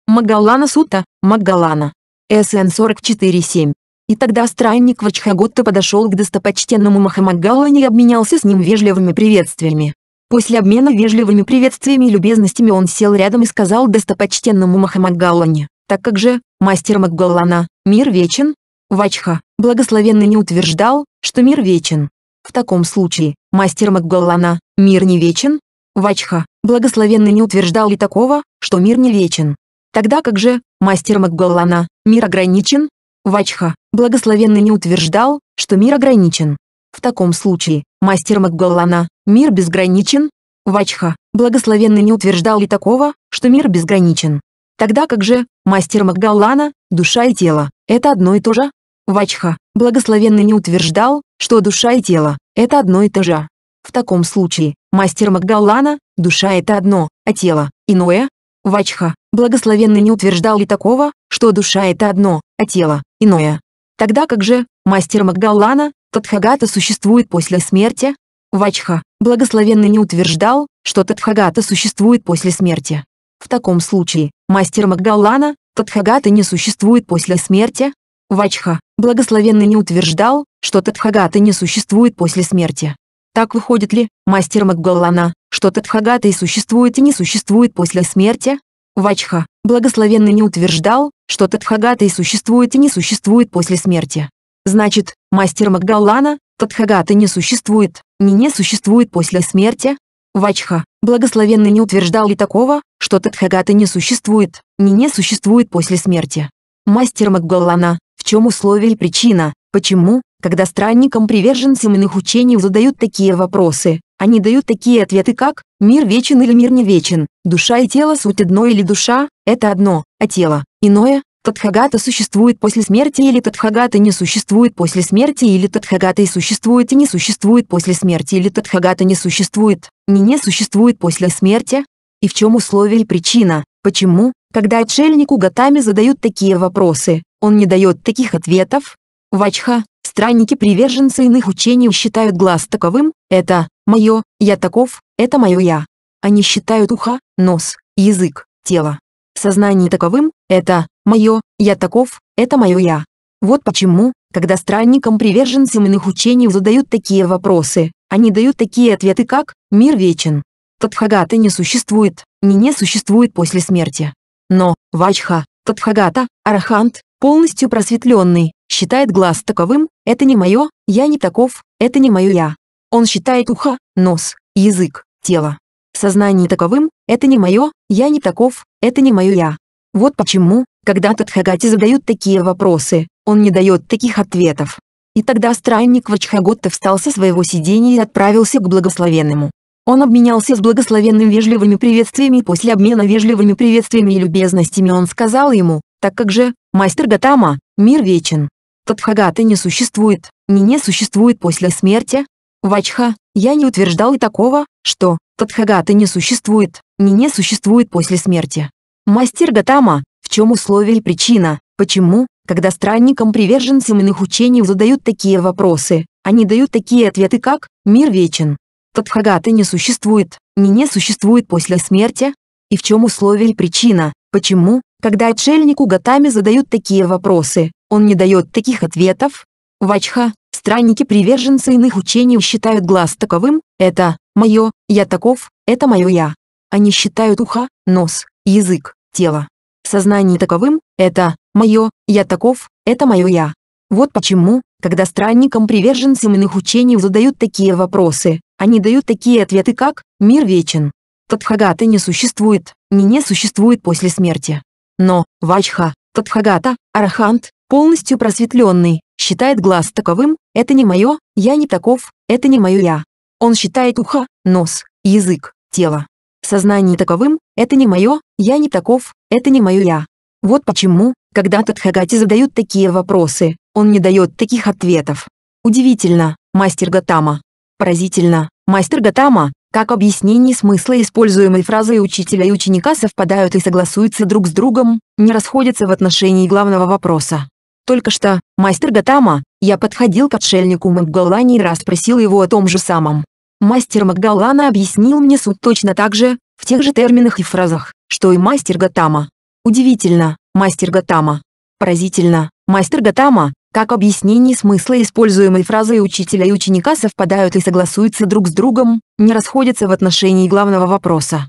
Магалана Сута, Магалана. СН 44.7. И тогда странник Вачхаготта подошел к достопочтенному Махамагалане и обменялся с ним вежливыми приветствиями. После обмена вежливыми приветствиями и любезностями он сел рядом и сказал достопочтенному Махамагалане, «Так как же, мастер Макгаллана, мир вечен? Вачха, благословенный не утверждал, что мир вечен. В таком случае, мастер Макгаллана, мир не вечен? Вачха, благословенный не утверждал ли такого, что мир не вечен? Тогда как же, мастер Макгаллана, мир ограничен? Вачха, благословенный не утверждал, что мир ограничен. В таком случае, мастер Макгаллана, мир безграничен? Вачха, благословенный не утверждал ли такого, что мир безграничен? Тогда как же, Мастер Макгаллана, душа и тело, это одно и то же? Вачха, благословенный не утверждал, что душа и тело, это одно и то же. В таком случае, мастер Макгаллана, душа это одно, а тело, иное? Вачха, благословенный не утверждал ли такого, что душа это одно, а тело, иное? Тогда как же, мастер Макгаллана, Тадхагата существует после смерти? Вачха, благословенный не утверждал, что Тадхагата существует после смерти. В таком случае, Мастер Магдаулана, Тадхагата не существует после смерти. Вачха, благословенный не утверждал, что Тадхагата не существует после смерти. Так выходит ли, мастер Магдаулана, что Тадхагата и существует и не существует после смерти? Вачха, благословенный не утверждал, что Тадхагата и существует и не существует после смерти. Значит, мастер Магдаулана, Тадхагата не существует, не не существует после смерти, Вачха, благословенный не утверждал ли такого, что Тадхагата не существует, ни не существует после смерти. Мастер Макгаллана, в чем условие и причина, почему, когда странникам приверженцам иных учений задают такие вопросы, они дают такие ответы как «мир вечен или мир не вечен», «душа и тело суть одно» или «душа – это одно, а тело – иное», Тадхагата существует после смерти или Тадхагата не существует после смерти или Тадхагата и существует и не существует после смерти или Тадхагата не существует ни не существует после смерти, и в чем условие и причина, почему, когда отшельнику годами задают такие вопросы, он не дает таких ответов. Вачха, странники-приверженцы иных учений считают глаз таковым, это «моё», «я таков», «это мое, я таков это мое я Они считают ухо, нос, язык, тело. Сознание таковым – это «моё», «я таков», «это мое, я таков это мое я Вот почему, когда странникам-приверженцам иных учений задают такие вопросы, они дают такие ответы, как «Мир вечен», «Тадхагата не существует», «Не не существует после смерти». Но Вачха, Тадхагата, Арахант, полностью просветленный, считает глаз таковым «Это не мое, я не таков, это не мое я». Он считает ухо, нос, язык, тело. Сознание таковым «Это не мое, я не таков, это не мое я». Вот почему, когда Тадхагате задают такие вопросы, он не дает таких ответов. И тогда странник Вачхаготта встал со своего сидения и отправился к благословенному. Он обменялся с благословенным вежливыми приветствиями и после обмена вежливыми приветствиями и любезностями он сказал ему, так как же, мастер Гатама, мир вечен. Тадхагата не существует, не не существует после смерти. Вачха, я не утверждал и такого, что Тадхагата не существует, не не существует после смерти. Мастер Гатама, в чем условие и причина, почему, когда странникам приверженцам иных учений задают такие вопросы, они дают такие ответы как «мир вечен», «Тадхагата не существует», «не не существует после смерти», и в чем условие и причина, почему, когда отшельнику гатами задают такие вопросы, он не дает таких ответов? Вачха, странники-приверженцы иных учений считают глаз таковым, это «моё», «я таков», «это мое, я таков это мое я Они считают ухо, нос, язык, тело, в сознании таковым, это «моё», «я таков», «это моё я». Вот почему, когда странникам приверженцам иных учений задают такие вопросы, они дают такие ответы как «мир вечен», тадхагата не существует», «не не существует после смерти». Но, Вачха, тадхагата, Арахант, полностью просветленный, считает глаз таковым, это не мое, я не таков, это не мое я. Он считает ухо, нос, язык, тело. Сознание таковым, это не мое, я не таков, это не мое «я». Вот почему, когда Тадхагати задают такие вопросы, он не дает таких ответов. Удивительно, мастер Гатама. Поразительно, мастер Гатама, как объяснение смысла используемой фразы учителя и ученика совпадают и согласуются друг с другом, не расходятся в отношении главного вопроса. Только что, мастер Гатама, я подходил к отшельнику Макгаллани и расспросил его о том же самом. Мастер Макгаллана объяснил мне суть точно так же, в тех же терминах и фразах что и мастер Гатама. Удивительно, мастер Гатама. Поразительно, мастер Гатама, как объяснение смысла используемой фразы учителя и ученика совпадают и согласуются друг с другом, не расходятся в отношении главного вопроса.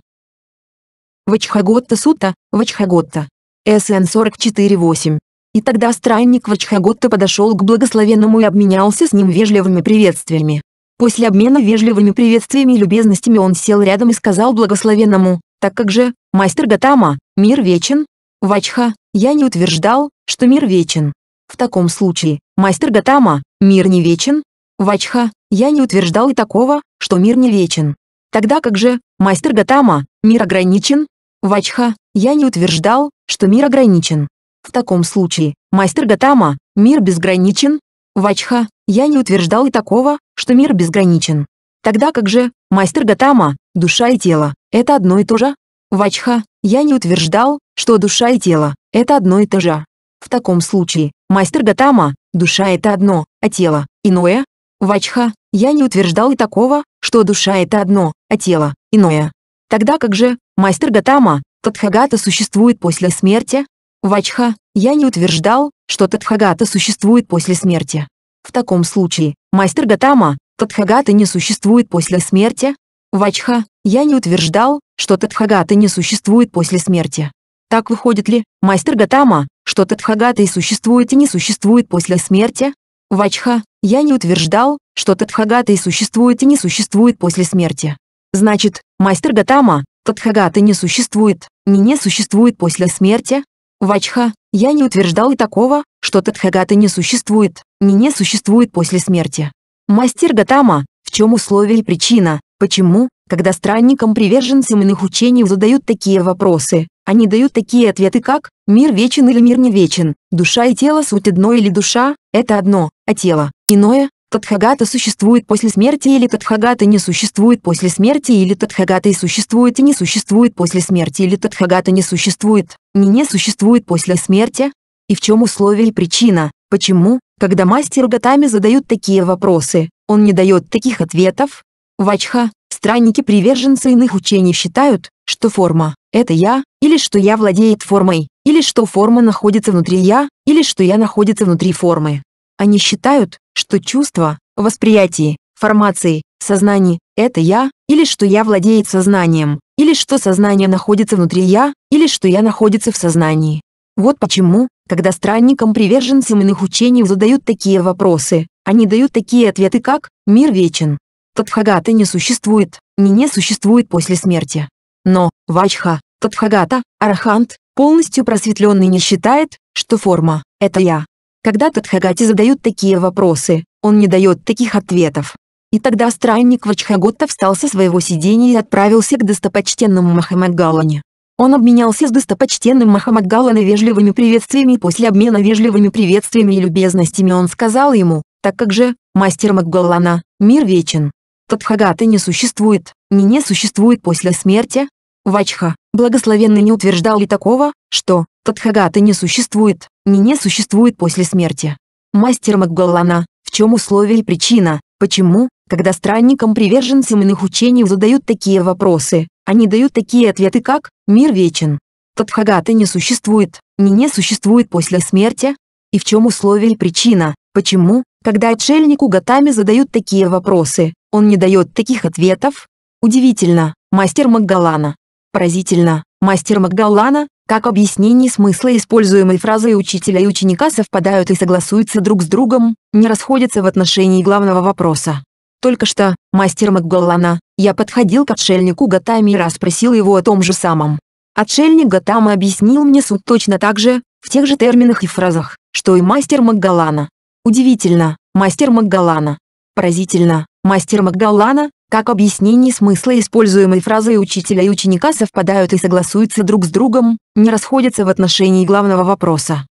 Вачхаготта Сута, Вачхаготта. СН 44.8. И тогда странник Вачхаготта подошел к благословенному и обменялся с ним вежливыми приветствиями. После обмена вежливыми приветствиями и любезностями он сел рядом и сказал благословенному, так как же, мастер Гатама, мир вечен? Вачха, я не утверждал, что мир вечен. В таком случае, мастер Гатама, мир не вечен? Вачха, я не утверждал и такого, что мир не вечен. Тогда как же, мастер Гатама, мир ограничен? Вачха, я не утверждал, что мир ограничен. В таком случае, мастер Гатама, мир безграничен? Вачха, я не утверждал и такого, что мир безграничен. Тогда как же, мастер Гатама, душа и тело, это одно и то же? Вачха, я не утверждал, что душа и тело – это одно и то же. В таком случае, мастер Гатама, душа – это одно, а тело – иное? Вачха, я не утверждал и такого, что душа – это одно, а тело – иное. Тогда как же, мастер Гатама, Тадхагата существует после смерти? Вачха, я не утверждал, что Тадхагата существует после смерти. В таком случае, мастер Гатама, Тадхагата не существует после смерти? Вачха, я не утверждал, что Тадхагата не существует после смерти. Так выходит ли, мастер Гатама, что Тадхагата и существует и не существует после смерти? Вачха, я не утверждал, что Тадхагата и существует и не существует после смерти. Значит, мастер Гатама, Тадхагата не существует, не не существует после смерти? Вачха, я не утверждал и такого, что Тадхагата не существует, не не существует после смерти. Мастер Гатама, в чем условие и причина, Почему, когда странникам-приверженцам иных учений задают такие вопросы, они дают такие ответы как «мир вечен» или «мир не вечен», «душа и тело суть одно» или «душа» — это одно, а тело — иное, Тадхагата существует после смерти или Тадхагата не существует после смерти или Тадхагата и существует и не существует после смерти или Тадхагата не существует, не не существует после смерти? И в чем условие и причина? Почему, когда мастер Гатами задают такие вопросы, он не дает таких ответов? Вачха, странники-приверженцы иных учений считают, что форма – это я, или что я владеет формой, или что форма находится внутри я, или что я находится внутри формы. Они считают, что чувство, восприятие, формации, сознание – это я, или что я владеет сознанием, или что сознание находится внутри я, или что я находится в сознании. Вот почему, когда странникам-приверженцам иных учений задают такие вопросы, они дают такие ответы как «мир вечен», Тадхагата не существует, не не существует после смерти. Но, Вачха, Тадхагата, Арахант, полностью просветленный не считает, что форма – это я. Когда Тадхагате задают такие вопросы, он не дает таких ответов. И тогда странник Вачхаготта встал со своего сидения и отправился к достопочтенному Махамагалане. Он обменялся с достопочтенным Махамадгалана вежливыми приветствиями и после обмена вежливыми приветствиями и любезностями он сказал ему, так как же, мастер Макгалана, мир вечен, Тадхагаты не существует, ни не существует после смерти. Вачха, благословенный не утверждал ли такого, что Тадхагаты не существует, ни не существует после смерти. Мастер Макгаллана, в чем условие и причина, почему, когда странникам приверженцам иных учений задают такие вопросы, они дают такие ответы как «мир вечен», «Тадхагаты не существует», «не не существует после смерти», и в чем условие и причина, почему, когда отшельнику Гатами задают такие вопросы, он не дает таких ответов. Удивительно, мастер Макгалана. Поразительно, мастер Макгалана, как объяснение смысла используемой фразы учителя и ученика совпадают и согласуются друг с другом, не расходятся в отношении главного вопроса. Только что, мастер Макгаллана, я подходил к отшельнику Гатами и расспросил его о том же самом. Отшельник Гатама объяснил мне суть точно так же, в тех же терминах и фразах, что и мастер Макгаллана. Удивительно, мастер Макгалана. Поразительно, мастер Макгалана, как объяснение смысла используемой фразы учителя и ученика совпадают и согласуются друг с другом, не расходятся в отношении главного вопроса.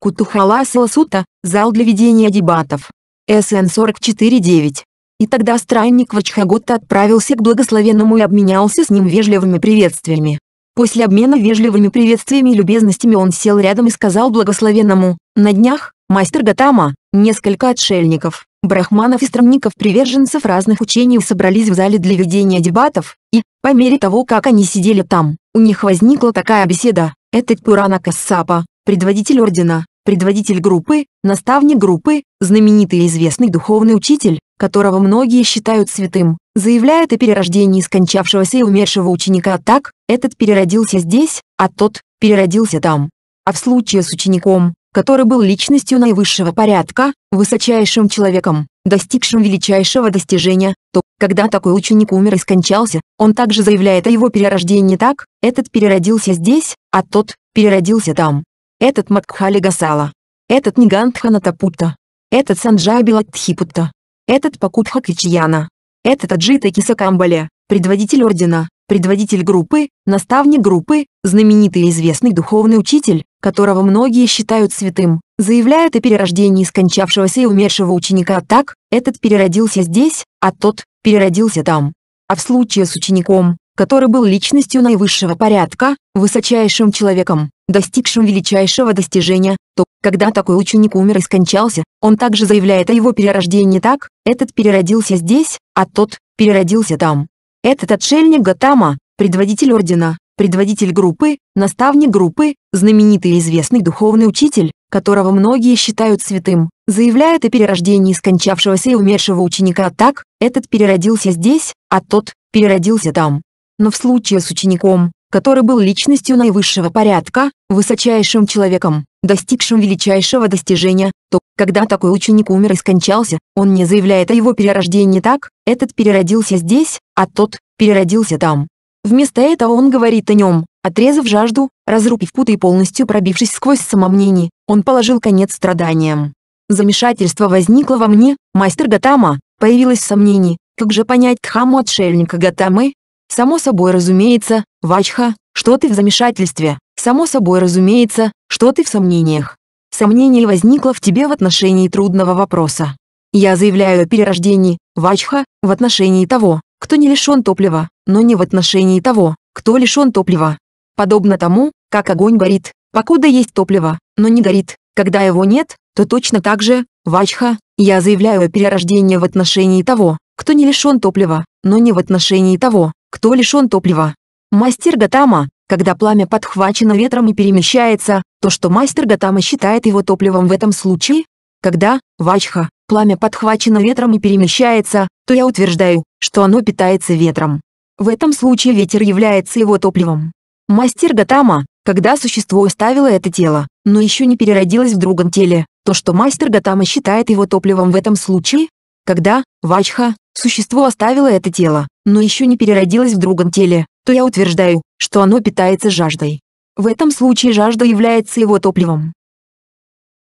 Кутухала Саласута, зал для ведения дебатов. СН 44.9. И тогда странник Вачхаготта отправился к благословенному и обменялся с ним вежливыми приветствиями. После обмена вежливыми приветствиями и любезностями он сел рядом и сказал благословенному, «На днях, мастер Гатама, несколько отшельников, брахманов и странников-приверженцев разных учений собрались в зале для ведения дебатов, и, по мере того как они сидели там, у них возникла такая беседа, этот Пурана Кассапа, предводитель ордена, предводитель группы, наставник группы, знаменитый и известный духовный учитель, которого многие считают святым, заявляет о перерождении скончавшегося и умершего ученика так, этот переродился здесь, а тот, переродился там. А в случае с учеником, который был личностью наивысшего порядка, высочайшим человеком, достигшим величайшего достижения, то, когда такой ученик умер и скончался, он также заявляет о его перерождении так, этот переродился здесь, а тот переродился там. Этот Макхали Гасала. Этот Нигантхана Тапутта. Этот Санджабила Тхипутта. Этот Пакутха Кичьяна. Этот Аджита Кисакамбаля, предводитель ордена, предводитель группы, наставник группы, знаменитый и известный духовный учитель, которого многие считают святым, заявляет о перерождении скончавшегося и умершего ученика так, этот переродился здесь, а тот переродился там. А в случае с учеником, который был личностью наивысшего порядка, высочайшим человеком, достигшим величайшего достижения, то, когда такой ученик умер и скончался, он также заявляет о его перерождении так, этот переродился здесь, а тот переродился там. Этот отшельник Гатама, предводитель ордена, предводитель группы, наставник группы, знаменитый и известный духовный учитель, которого многие считают святым, заявляет о перерождении скончавшегося и умершего ученика так, этот переродился здесь, а тот переродился там. Но в случае с учеником, который был личностью наивысшего порядка, высочайшим человеком, достигшим величайшего достижения, то, когда такой ученик умер и скончался, он не заявляет о его перерождении так, этот переродился здесь, а тот переродился там. Вместо этого он говорит о нем, отрезав жажду, разрубив путы и полностью пробившись сквозь самомнение, он положил конец страданиям. Замешательство возникло во мне, мастер Гатама, появилось сомнение, как же понять Дхаму-отшельника Гатамы? Само собой разумеется, Вачха, что ты в замешательстве, само собой разумеется, что ты в сомнениях. Сомнение возникло в тебе в отношении трудного вопроса. Я заявляю о перерождении, Вачха, в отношении того, кто не лишен топлива, но не в отношении того, кто лишен топлива. Подобно тому, как огонь горит, покуда есть топливо, но не горит, когда его нет, то точно так же, Вачха, я заявляю о перерождении в отношении того, кто не лишен топлива, но не в отношении того, кто лишен топлива. Мастер Гатама, когда пламя подхвачено ветром и перемещается, то что мастер Гатама считает его топливом в этом случае? Когда, Вачха, пламя подхвачено ветром и перемещается, то я утверждаю, что оно питается ветром. В этом случае ветер является его топливом. Мастер Гатама, когда существо оставило это тело, но еще не переродилось в другом теле, то что мастер Гатама считает его топливом в этом случае, когда, Вачха, существо оставило это тело, но еще не переродилось в другом теле, то я утверждаю, что оно питается жаждой. В этом случае жажда является его топливом.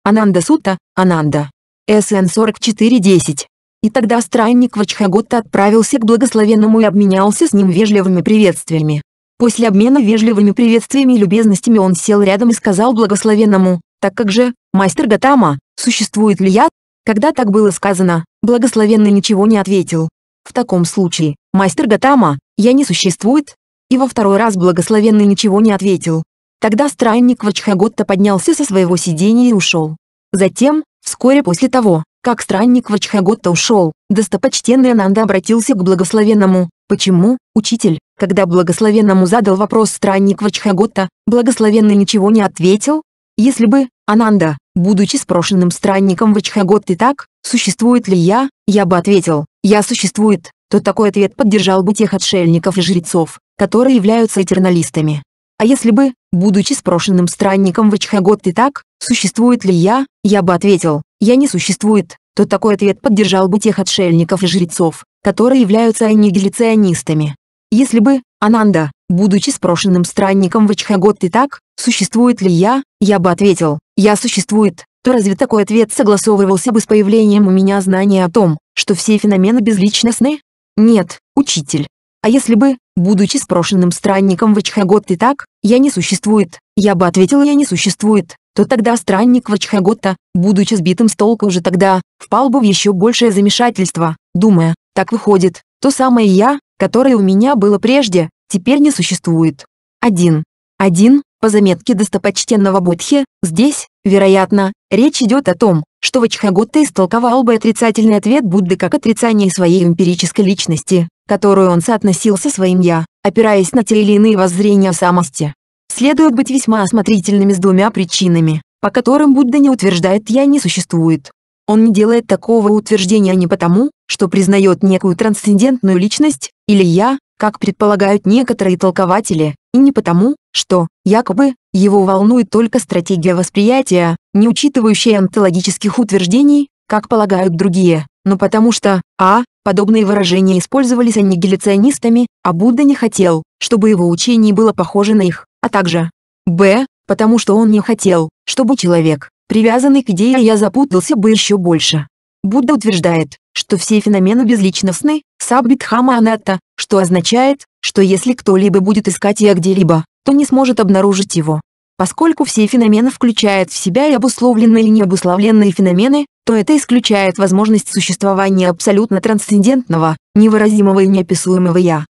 Ананда Сутта, Ананда. СН 4410. И тогда странник Вачхаготта отправился к благословенному и обменялся с ним вежливыми приветствиями. После обмена вежливыми приветствиями и любезностями он сел рядом и сказал благословенному, «Так как же, мастер Гатама, существует ли я? Когда так было сказано, благословенный ничего не ответил. В таком случае, мастер Гатама, я не существует? И во второй раз благословенный ничего не ответил. Тогда странник Вачхаготта поднялся со своего сидения и ушел. Затем, вскоре после того, как странник Вачхаготта ушел, достопочтенный Ананда обратился к благословенному. Почему, учитель, когда благословенному задал вопрос странник Вачхаготта, благословенный ничего не ответил? Если бы, Ананда, будучи спрошенным странником Вачхаготты так, существует ли я, я бы ответил, я существует, то такой ответ поддержал бы тех отшельников и жрецов, которые являются этерналистами. А если бы, будучи спрошенным странником Вачхаготты так, существует ли я, я бы ответил, «Я не существует», то такой ответ поддержал бы тех отшельников и жрецов, которые являются аннигиляционистами. Если бы, Ананда, будучи спрошенным странником в Ичхагот и так, существует ли я, я бы ответил, я существует, то разве такой ответ согласовывался бы с появлением у меня знания о том, что все феномены безличностны? Нет, учитель. А если бы, будучи спрошенным странником в Ичхагот и так, я не существует, я бы ответил «я не существует», то тогда странник Вачхагота, будучи сбитым с толку уже тогда, впал бы в еще большее замешательство, думая, так выходит, то самое «я», которое у меня было прежде, теперь не существует. 1. 1. По заметке достопочтенного Будхи, здесь, вероятно, речь идет о том, что Вачхаготта истолковал бы отрицательный ответ Будды как отрицание своей эмпирической личности, которую он соотносил со своим «я», опираясь на те или иные воззрения о самости. Следует быть весьма осмотрительными с двумя причинами, по которым Будда не утверждает «я» не существует. Он не делает такого утверждения не потому, что признает некую трансцендентную личность, или «я», как предполагают некоторые толкователи, и не потому, что, якобы, его волнует только стратегия восприятия, не учитывающая онтологических утверждений, как полагают другие, но потому что, а, подобные выражения использовались аннигиляционистами, а Будда не хотел, чтобы его учение было похоже на их а также б. потому что он не хотел, чтобы человек, привязанный к идее «я» запутался бы еще больше. Будда утверждает, что все феномены безличностны, саббитхама аната что означает, что если кто-либо будет искать «я» где-либо, то не сможет обнаружить его. Поскольку все феномены включают в себя и обусловленные и необусловленные феномены, то это исключает возможность существования абсолютно трансцендентного, невыразимого и неописуемого «я»,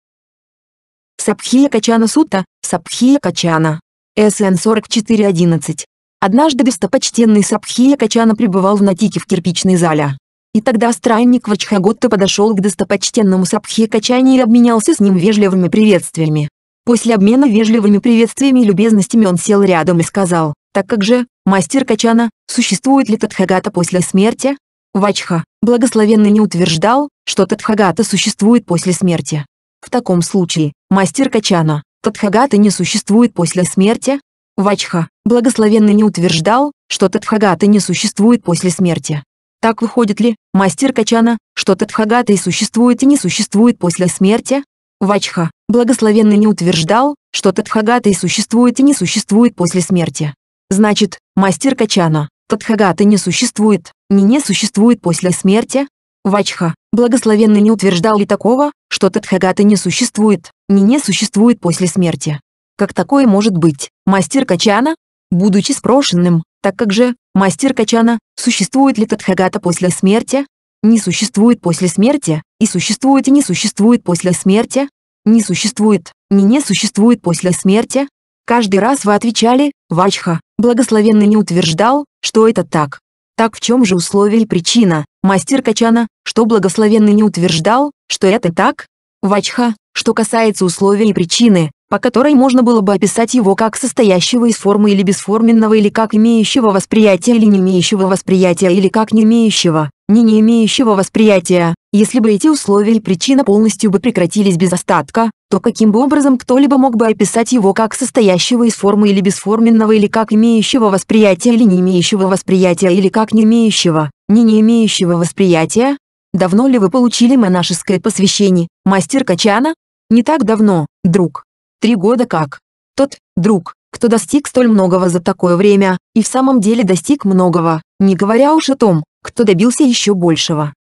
Сабхия Качана Сута, Сабхия Качана. СН 4411. Однажды достопочтенный Сабхия Качана пребывал в Натике в кирпичной зале. И тогда странник Вачхаготта подошел к достопочтенному Сабхия Качане и обменялся с ним вежливыми приветствиями. После обмена вежливыми приветствиями и любезностями он сел рядом и сказал, «Так как же, мастер Качана, существует ли Тадхагата после смерти?» Вачха, благословенный не утверждал, что Тадхагата существует после смерти. В таком случае, мастер Качана, Тадхагата не существует после смерти? Вачха, благословенный не утверждал, что Тадхагата не существует после смерти. Так выходит ли, мастер Качана, что Тадхагата и существует и не существует после смерти? Вачха, благословенный не утверждал, что Тадхагата и существует и не существует после смерти. Значит, мастер Качана, Тадхагата не существует, не не существует после смерти? Вачха, благословенный не утверждал ли такого, что Тадхагата не существует, ни не существует после смерти. Как такое может быть? Мастер Качана? Будучи спрошенным, так как же, мастер Качана, существует ли Тадхагата после смерти? Не существует после смерти, и существует и не существует после смерти? Не существует, ни не существует после смерти? Каждый раз вы отвечали, Вачха, благословенный не утверждал, что это так. Так в чем же условие и причина, мастер Качана, что благословенный не утверждал, что это так? Вачха, что касается условия и причины, по которой можно было бы описать его как состоящего из формы или бесформенного или как имеющего восприятие или не имеющего восприятия или как не имеющего, не не имеющего восприятия, если бы эти условия и причина полностью бы прекратились без остатка, то каким бы образом кто-либо мог бы описать его как состоящего из формы или бесформенного или как имеющего восприятие или не имеющего восприятия или как не имеющего, не не имеющего восприятия? Давно ли вы получили монашеское посвящение, мастер Качана? Не так давно, друг. Три года как. Тот, друг, кто достиг столь многого за такое время, и в самом деле достиг многого, не говоря уж о том, кто добился еще большего.